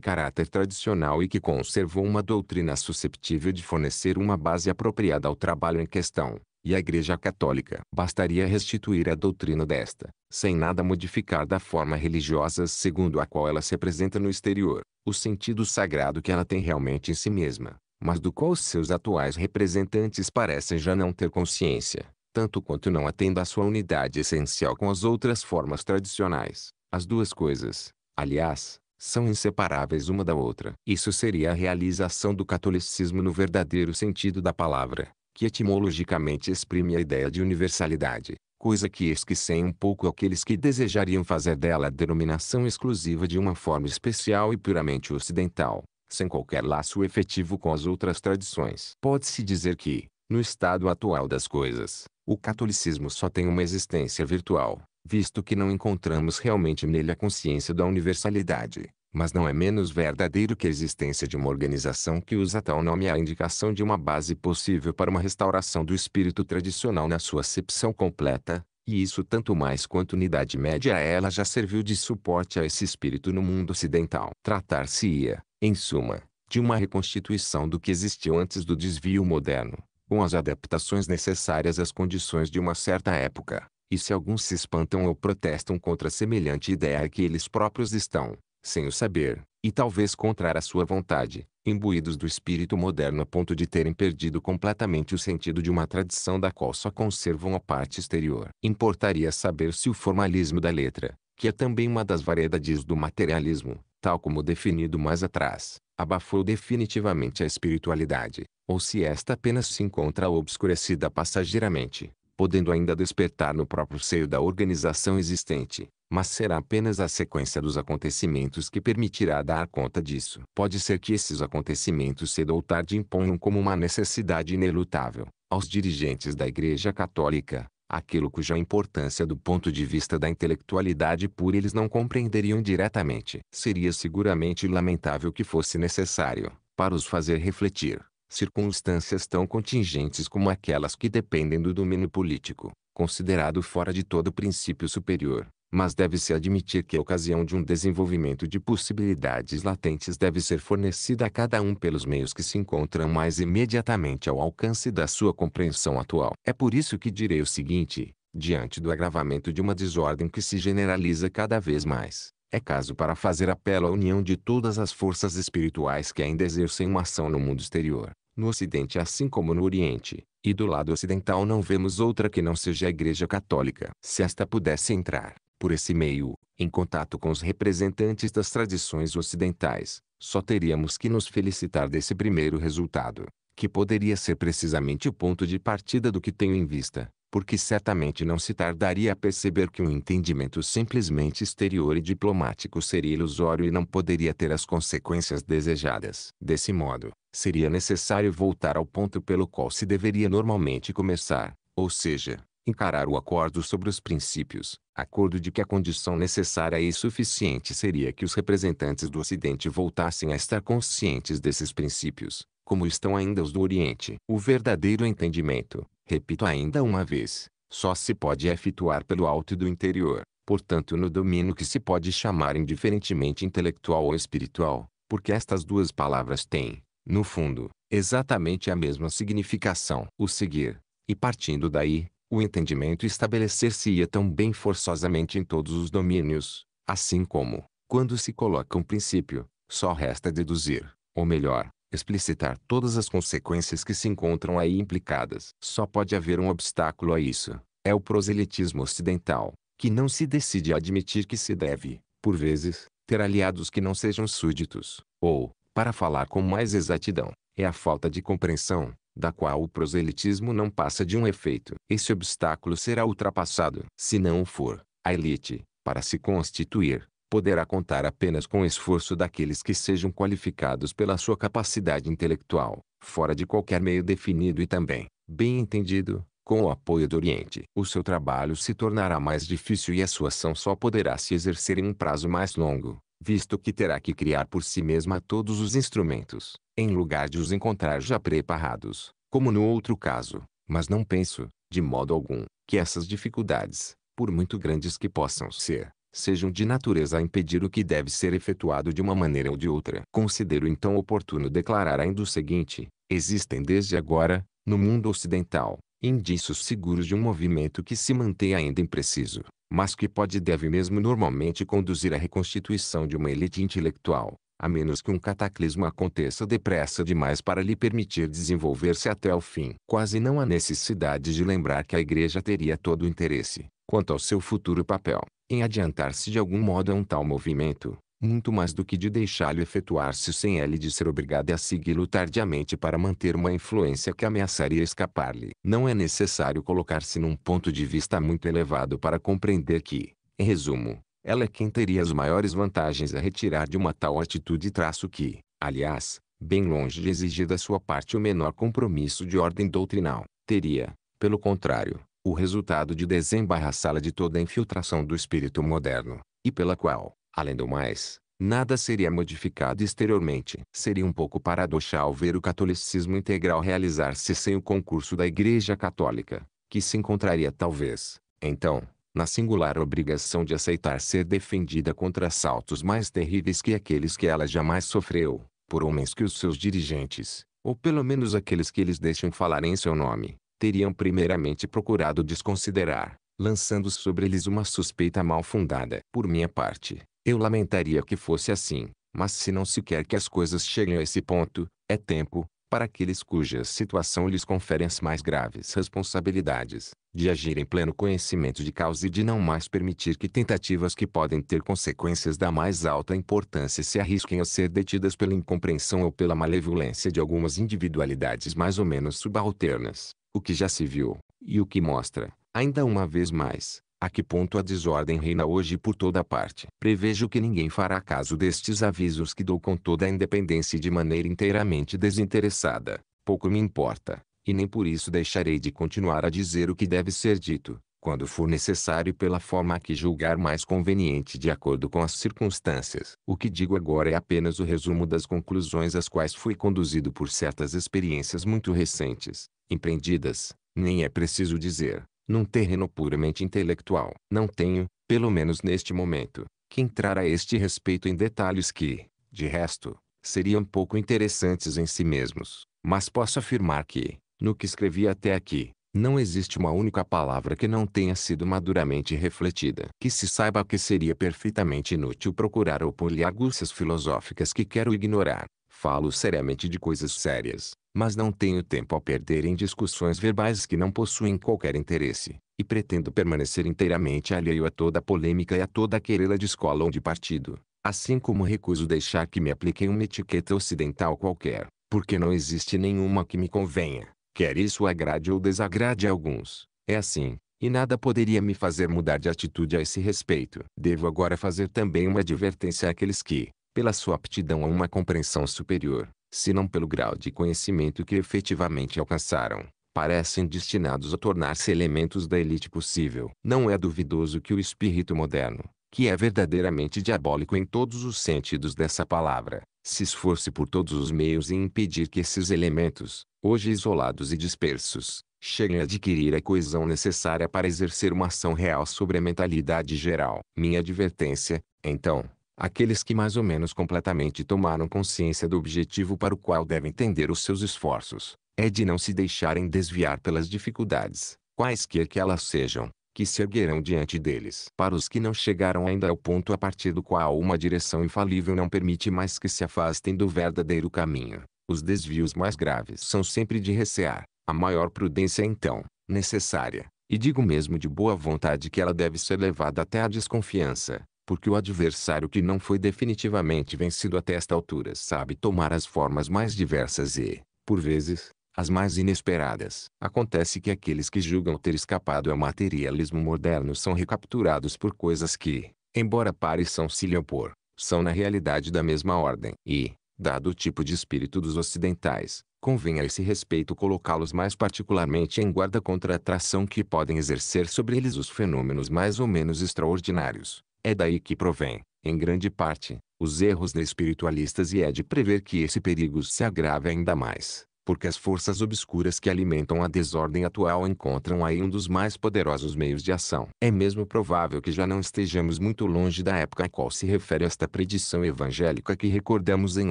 caráter tradicional e que conservou uma doutrina susceptível de fornecer uma base apropriada ao trabalho em questão, e a Igreja Católica. Bastaria restituir a doutrina desta, sem nada modificar da forma religiosa segundo a qual ela se apresenta no exterior, o sentido sagrado que ela tem realmente em si mesma, mas do qual seus atuais representantes parecem já não ter consciência tanto quanto não atenda à sua unidade essencial com as outras formas tradicionais. As duas coisas, aliás, são inseparáveis uma da outra. Isso seria a realização do catolicismo no verdadeiro sentido da palavra, que etimologicamente exprime a ideia de universalidade, coisa que esquecem um pouco aqueles que desejariam fazer dela a denominação exclusiva de uma forma especial e puramente ocidental, sem qualquer laço efetivo com as outras tradições. Pode-se dizer que, no estado atual das coisas, o catolicismo só tem uma existência virtual, visto que não encontramos realmente nele a consciência da universalidade. Mas não é menos verdadeiro que a existência de uma organização que usa tal nome à indicação de uma base possível para uma restauração do espírito tradicional na sua acepção completa, e isso tanto mais quanto unidade Média ela já serviu de suporte a esse espírito no mundo ocidental. Tratar-se-ia, em suma, de uma reconstituição do que existiu antes do desvio moderno com as adaptações necessárias às condições de uma certa época, e se alguns se espantam ou protestam contra semelhante ideia que eles próprios estão, sem o saber, e talvez contra a sua vontade, imbuídos do espírito moderno a ponto de terem perdido completamente o sentido de uma tradição da qual só conservam a parte exterior. Importaria saber se o formalismo da letra, que é também uma das variedades do materialismo, tal como definido mais atrás, abafou definitivamente a espiritualidade, ou se esta apenas se encontra obscurecida passageiramente, podendo ainda despertar no próprio seio da organização existente, mas será apenas a sequência dos acontecimentos que permitirá dar conta disso. Pode ser que esses acontecimentos cedo ou tarde imponham como uma necessidade inelutável, aos dirigentes da Igreja Católica, aquilo cuja importância do ponto de vista da intelectualidade pura eles não compreenderiam diretamente. Seria seguramente lamentável que fosse necessário, para os fazer refletir, circunstâncias tão contingentes como aquelas que dependem do domínio político, considerado fora de todo princípio superior, mas deve-se admitir que a ocasião de um desenvolvimento de possibilidades latentes deve ser fornecida a cada um pelos meios que se encontram mais imediatamente ao alcance da sua compreensão atual. É por isso que direi o seguinte: diante do agravamento de uma desordem que se generaliza cada vez mais, é caso para fazer apelo à união de todas as forças espirituais que ainda exercem uma ação no mundo exterior, no Ocidente assim como no Oriente, e do lado ocidental não vemos outra que não seja a Igreja Católica. Se esta pudesse entrar, por esse meio, em contato com os representantes das tradições ocidentais, só teríamos que nos felicitar desse primeiro resultado, que poderia ser precisamente o ponto de partida do que tenho em vista porque certamente não se tardaria a perceber que um entendimento simplesmente exterior e diplomático seria ilusório e não poderia ter as consequências desejadas. Desse modo, seria necessário voltar ao ponto pelo qual se deveria normalmente começar, ou seja, encarar o acordo sobre os princípios, acordo de que a condição necessária e suficiente seria que os representantes do Ocidente voltassem a estar conscientes desses princípios, como estão ainda os do Oriente. O verdadeiro entendimento, repito ainda uma vez, só se pode efetuar pelo alto do interior, portanto no domínio que se pode chamar indiferentemente intelectual ou espiritual, porque estas duas palavras têm, no fundo, exatamente a mesma significação. O seguir, e partindo daí, o entendimento estabelecer-se-ia tão bem forçosamente em todos os domínios, assim como, quando se coloca um princípio, só resta deduzir, ou melhor, explicitar todas as consequências que se encontram aí implicadas. Só pode haver um obstáculo a isso. É o proselitismo ocidental, que não se decide a admitir que se deve, por vezes, ter aliados que não sejam súditos, ou, para falar com mais exatidão, é a falta de compreensão, da qual o proselitismo não passa de um efeito. Esse obstáculo será ultrapassado se não for a elite, para se constituir, poderá contar apenas com o esforço daqueles que sejam qualificados pela sua capacidade intelectual, fora de qualquer meio definido e também, bem entendido, com o apoio do Oriente. O seu trabalho se tornará mais difícil e a sua ação só poderá se exercer em um prazo mais longo, visto que terá que criar por si mesma todos os instrumentos, em lugar de os encontrar já preparados, como no outro caso. Mas não penso, de modo algum, que essas dificuldades, por muito grandes que possam ser, sejam de natureza a impedir o que deve ser efetuado de uma maneira ou de outra. Considero então oportuno declarar ainda o seguinte: existem desde agora, no mundo ocidental, indícios seguros de um movimento que se mantém ainda impreciso, mas que pode e deve mesmo normalmente conduzir à reconstituição de uma elite intelectual, a menos que um cataclismo aconteça depressa demais para lhe permitir desenvolver-se até o fim. Quase não há necessidade de lembrar que a igreja teria todo o interesse, quanto ao seu futuro papel, em adiantar-se de algum modo a um tal movimento, muito mais do que de deixá-lo efetuar-se sem ele de ser obrigada a segui-lo tardiamente para manter uma influência que ameaçaria escapar-lhe. Não é necessário colocar-se num ponto de vista muito elevado para compreender que, em resumo, ela é quem teria as maiores vantagens a retirar de uma tal atitude traço que, aliás, bem longe de exigir da sua parte o menor compromisso de ordem doutrinal, teria, pelo contrário, o resultado de desembarraçá-la de toda a infiltração do espírito moderno, e pela qual, além do mais, nada seria modificado exteriormente. Seria um pouco paradoxal ver o catolicismo integral realizar-se sem o concurso da Igreja Católica, que se encontraria talvez, então, na singular obrigação de aceitar ser defendida contra assaltos mais terríveis que aqueles que ela jamais sofreu, por homens que os seus dirigentes, ou pelo menos aqueles que eles deixam falar em seu nome, teriam primeiramente procurado desconsiderar, lançando sobre eles uma suspeita mal fundada. Por minha parte, eu lamentaria que fosse assim, mas se não se quer que as coisas cheguem a esse ponto, é tempo, para aqueles cuja situação lhes confere as mais graves responsabilidades, de agir em pleno conhecimento de causa e de não mais permitir que tentativas que podem ter consequências da mais alta importância se arrisquem a ser detidas pela incompreensão ou pela malevolência de algumas individualidades mais ou menos subalternas o que já se viu, e o que mostra, ainda uma vez mais, a que ponto a desordem reina hoje por toda parte. Prevejo que ninguém fará caso destes avisos que dou com toda a independência e de maneira inteiramente desinteressada. Pouco me importa, e nem por isso deixarei de continuar a dizer o que deve ser dito, quando for necessário pela forma que julgar mais conveniente de acordo com as circunstâncias. O que digo agora é apenas o resumo das conclusões às quais fui conduzido por certas experiências muito recentes, empreendidas, nem é preciso dizer, num terreno puramente intelectual. Não tenho, pelo menos neste momento, que entrar a este respeito em detalhes que, de resto, seriam pouco interessantes em si mesmos, mas posso afirmar que, no que escrevi até aqui, não existe uma única palavra que não tenha sido maduramente refletida. Que se saiba que seria perfeitamente inútil procurar opor-lhe agúcias filosóficas que quero ignorar. Falo seriamente de coisas sérias, mas não tenho tempo a perder em discussões verbais que não possuem qualquer interesse, e pretendo permanecer inteiramente alheio a toda polêmica e a toda querela de escola ou de partido, assim como recuso deixar que me apliquem uma etiqueta ocidental qualquer, porque não existe nenhuma que me convenha, quer isso agrade ou desagrade a alguns. É assim, e nada poderia me fazer mudar de atitude a esse respeito. Devo agora fazer também uma advertência àqueles que, pela sua aptidão a uma compreensão superior, senão pelo grau de conhecimento que efetivamente alcançaram, parecem destinados a tornar-se elementos da elite possível. Não é duvidoso que o espírito moderno, que é verdadeiramente diabólico em todos os sentidos dessa palavra, se esforce por todos os meios em impedir que esses elementos, hoje isolados e dispersos, cheguem a adquirir a coesão necessária para exercer uma ação real sobre a mentalidade geral. Minha advertência, então, aqueles que mais ou menos completamente tomaram consciência do objetivo para o qual devem tender os seus esforços, é de não se deixarem desviar pelas dificuldades, quaisquer que elas sejam, que se erguerão diante deles. Para os que não chegaram ainda ao ponto a partir do qual uma direção infalível não permite mais que se afastem do verdadeiro caminho, os desvios mais graves são sempre de recear. A maior prudência é então necessária, e digo mesmo de boa vontade que ela deve ser levada até a desconfiança, porque o adversário que não foi definitivamente vencido até esta altura sabe tomar as formas mais diversas e, por vezes, as mais inesperadas. Acontece que aqueles que julgam ter escapado ao materialismo moderno são recapturados por coisas que, embora pareçam se lhe opor, são na realidade da mesma ordem. E, dado o tipo de espírito dos ocidentais, convém a esse respeito colocá-los mais particularmente em guarda contra a atração que podem exercer sobre eles os fenômenos mais ou menos extraordinários. É daí que provém, em grande parte, os erros de espiritualistas e é de prever que esse perigo se agrave ainda mais, porque as forças obscuras que alimentam a desordem atual encontram aí um dos mais poderosos meios de ação. É mesmo provável que já não estejamos muito longe da época a qual se refere esta predição evangélica que recordamos em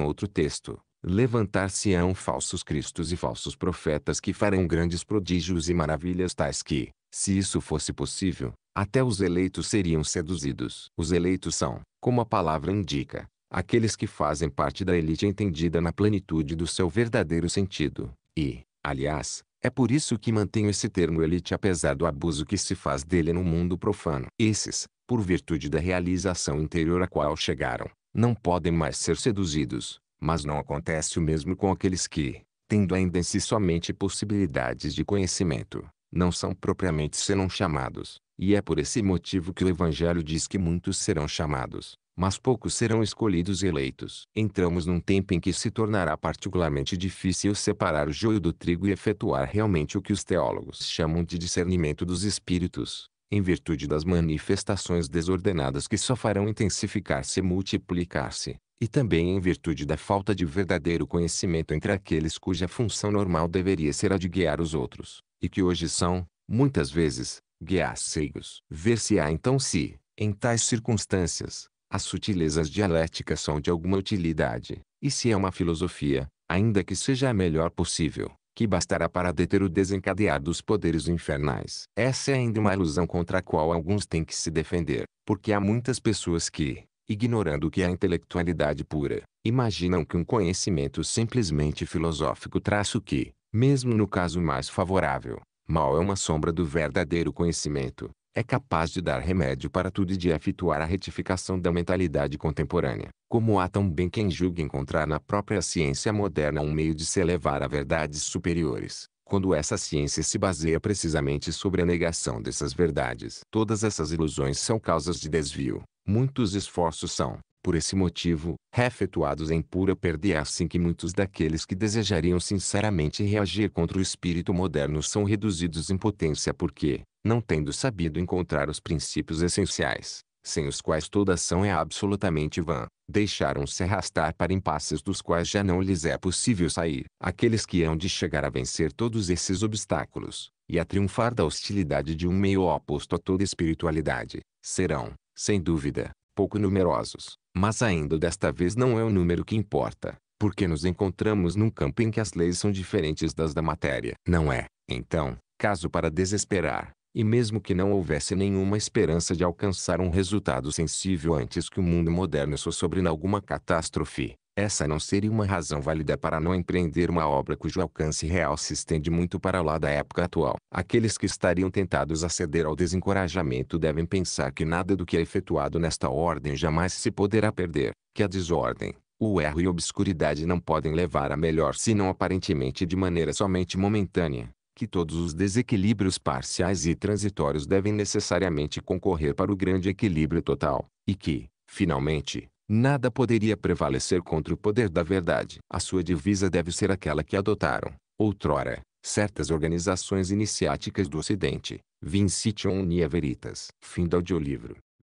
outro texto. Levantar-se-ão falsos cristos e falsos profetas que farão grandes prodígios e maravilhas tais que, se isso fosse possível, até os eleitos seriam seduzidos. Os eleitos são, como a palavra indica, aqueles que fazem parte da elite entendida na plenitude do seu verdadeiro sentido. E, aliás, é por isso que mantenho esse termo elite apesar do abuso que se faz dele no mundo profano. Esses, por virtude da realização interior a qual chegaram, não podem mais ser seduzidos, mas não acontece o mesmo com aqueles que, tendo ainda em si somente possibilidades de conhecimento, não são propriamente serão chamados, e é por esse motivo que o Evangelho diz que muitos serão chamados, mas poucos serão escolhidos e eleitos. Entramos num tempo em que se tornará particularmente difícil separar o joio do trigo e efetuar realmente o que os teólogos chamam de discernimento dos espíritos, em virtude das manifestações desordenadas que só farão intensificar-se e multiplicar-se, e também em virtude da falta de verdadeiro conhecimento entre aqueles cuja função normal deveria ser a de guiar os outros e que hoje são, muitas vezes, guias cegos. Ver-se-á então se, em tais circunstâncias, as sutilezas dialéticas são de alguma utilidade, e se é uma filosofia, ainda que seja a melhor possível, que bastará para deter o desencadear dos poderes infernais. Essa é ainda uma ilusão contra a qual alguns têm que se defender, porque há muitas pessoas que, ignorando o que é a intelectualidade pura, imaginam que um conhecimento simplesmente filosófico o que, mesmo no caso mais favorável, mal é uma sombra do verdadeiro conhecimento, é capaz de dar remédio para tudo e de efetuar a retificação da mentalidade contemporânea, como há tão bem quem julgue encontrar na própria ciência moderna um meio de se elevar a verdades superiores, quando essa ciência se baseia precisamente sobre a negação dessas verdades. Todas essas ilusões são causas de desvio, muitos esforços são, por esse motivo, refetuados em pura perda e é assim que muitos daqueles que desejariam sinceramente reagir contra o espírito moderno são reduzidos em potência porque, não tendo sabido encontrar os princípios essenciais, sem os quais toda ação é absolutamente vã, deixaram-se arrastar para impasses dos quais já não lhes é possível sair. Aqueles que hão de chegar a vencer todos esses obstáculos, e a triunfar da hostilidade de um meio oposto a toda espiritualidade, serão, sem dúvida, pouco numerosos, mas ainda desta vez não é o número que importa, porque nos encontramos num campo em que as leis são diferentes das da matéria. Não é, então, caso para desesperar, e mesmo que não houvesse nenhuma esperança de alcançar um resultado sensível antes que o mundo moderno sofra alguma catástrofe, essa não seria uma razão válida para não empreender uma obra cujo alcance real se estende muito para lá da época atual. Aqueles que estariam tentados a ceder ao desencorajamento devem pensar que nada do que é efetuado nesta ordem jamais se poderá perder, que a desordem, o erro e a obscuridade não podem levar a melhor senão aparentemente de maneira somente momentânea que todos os desequilíbrios parciais e transitórios devem necessariamente concorrer para o grande equilíbrio total, e que, finalmente, Nada poderia prevalecer contra o poder da verdade. A sua divisa deve ser aquela que adotaram, outrora, certas organizações iniciáticas do Ocidente. Vincition Nia Veritas. Fim do audiolivro.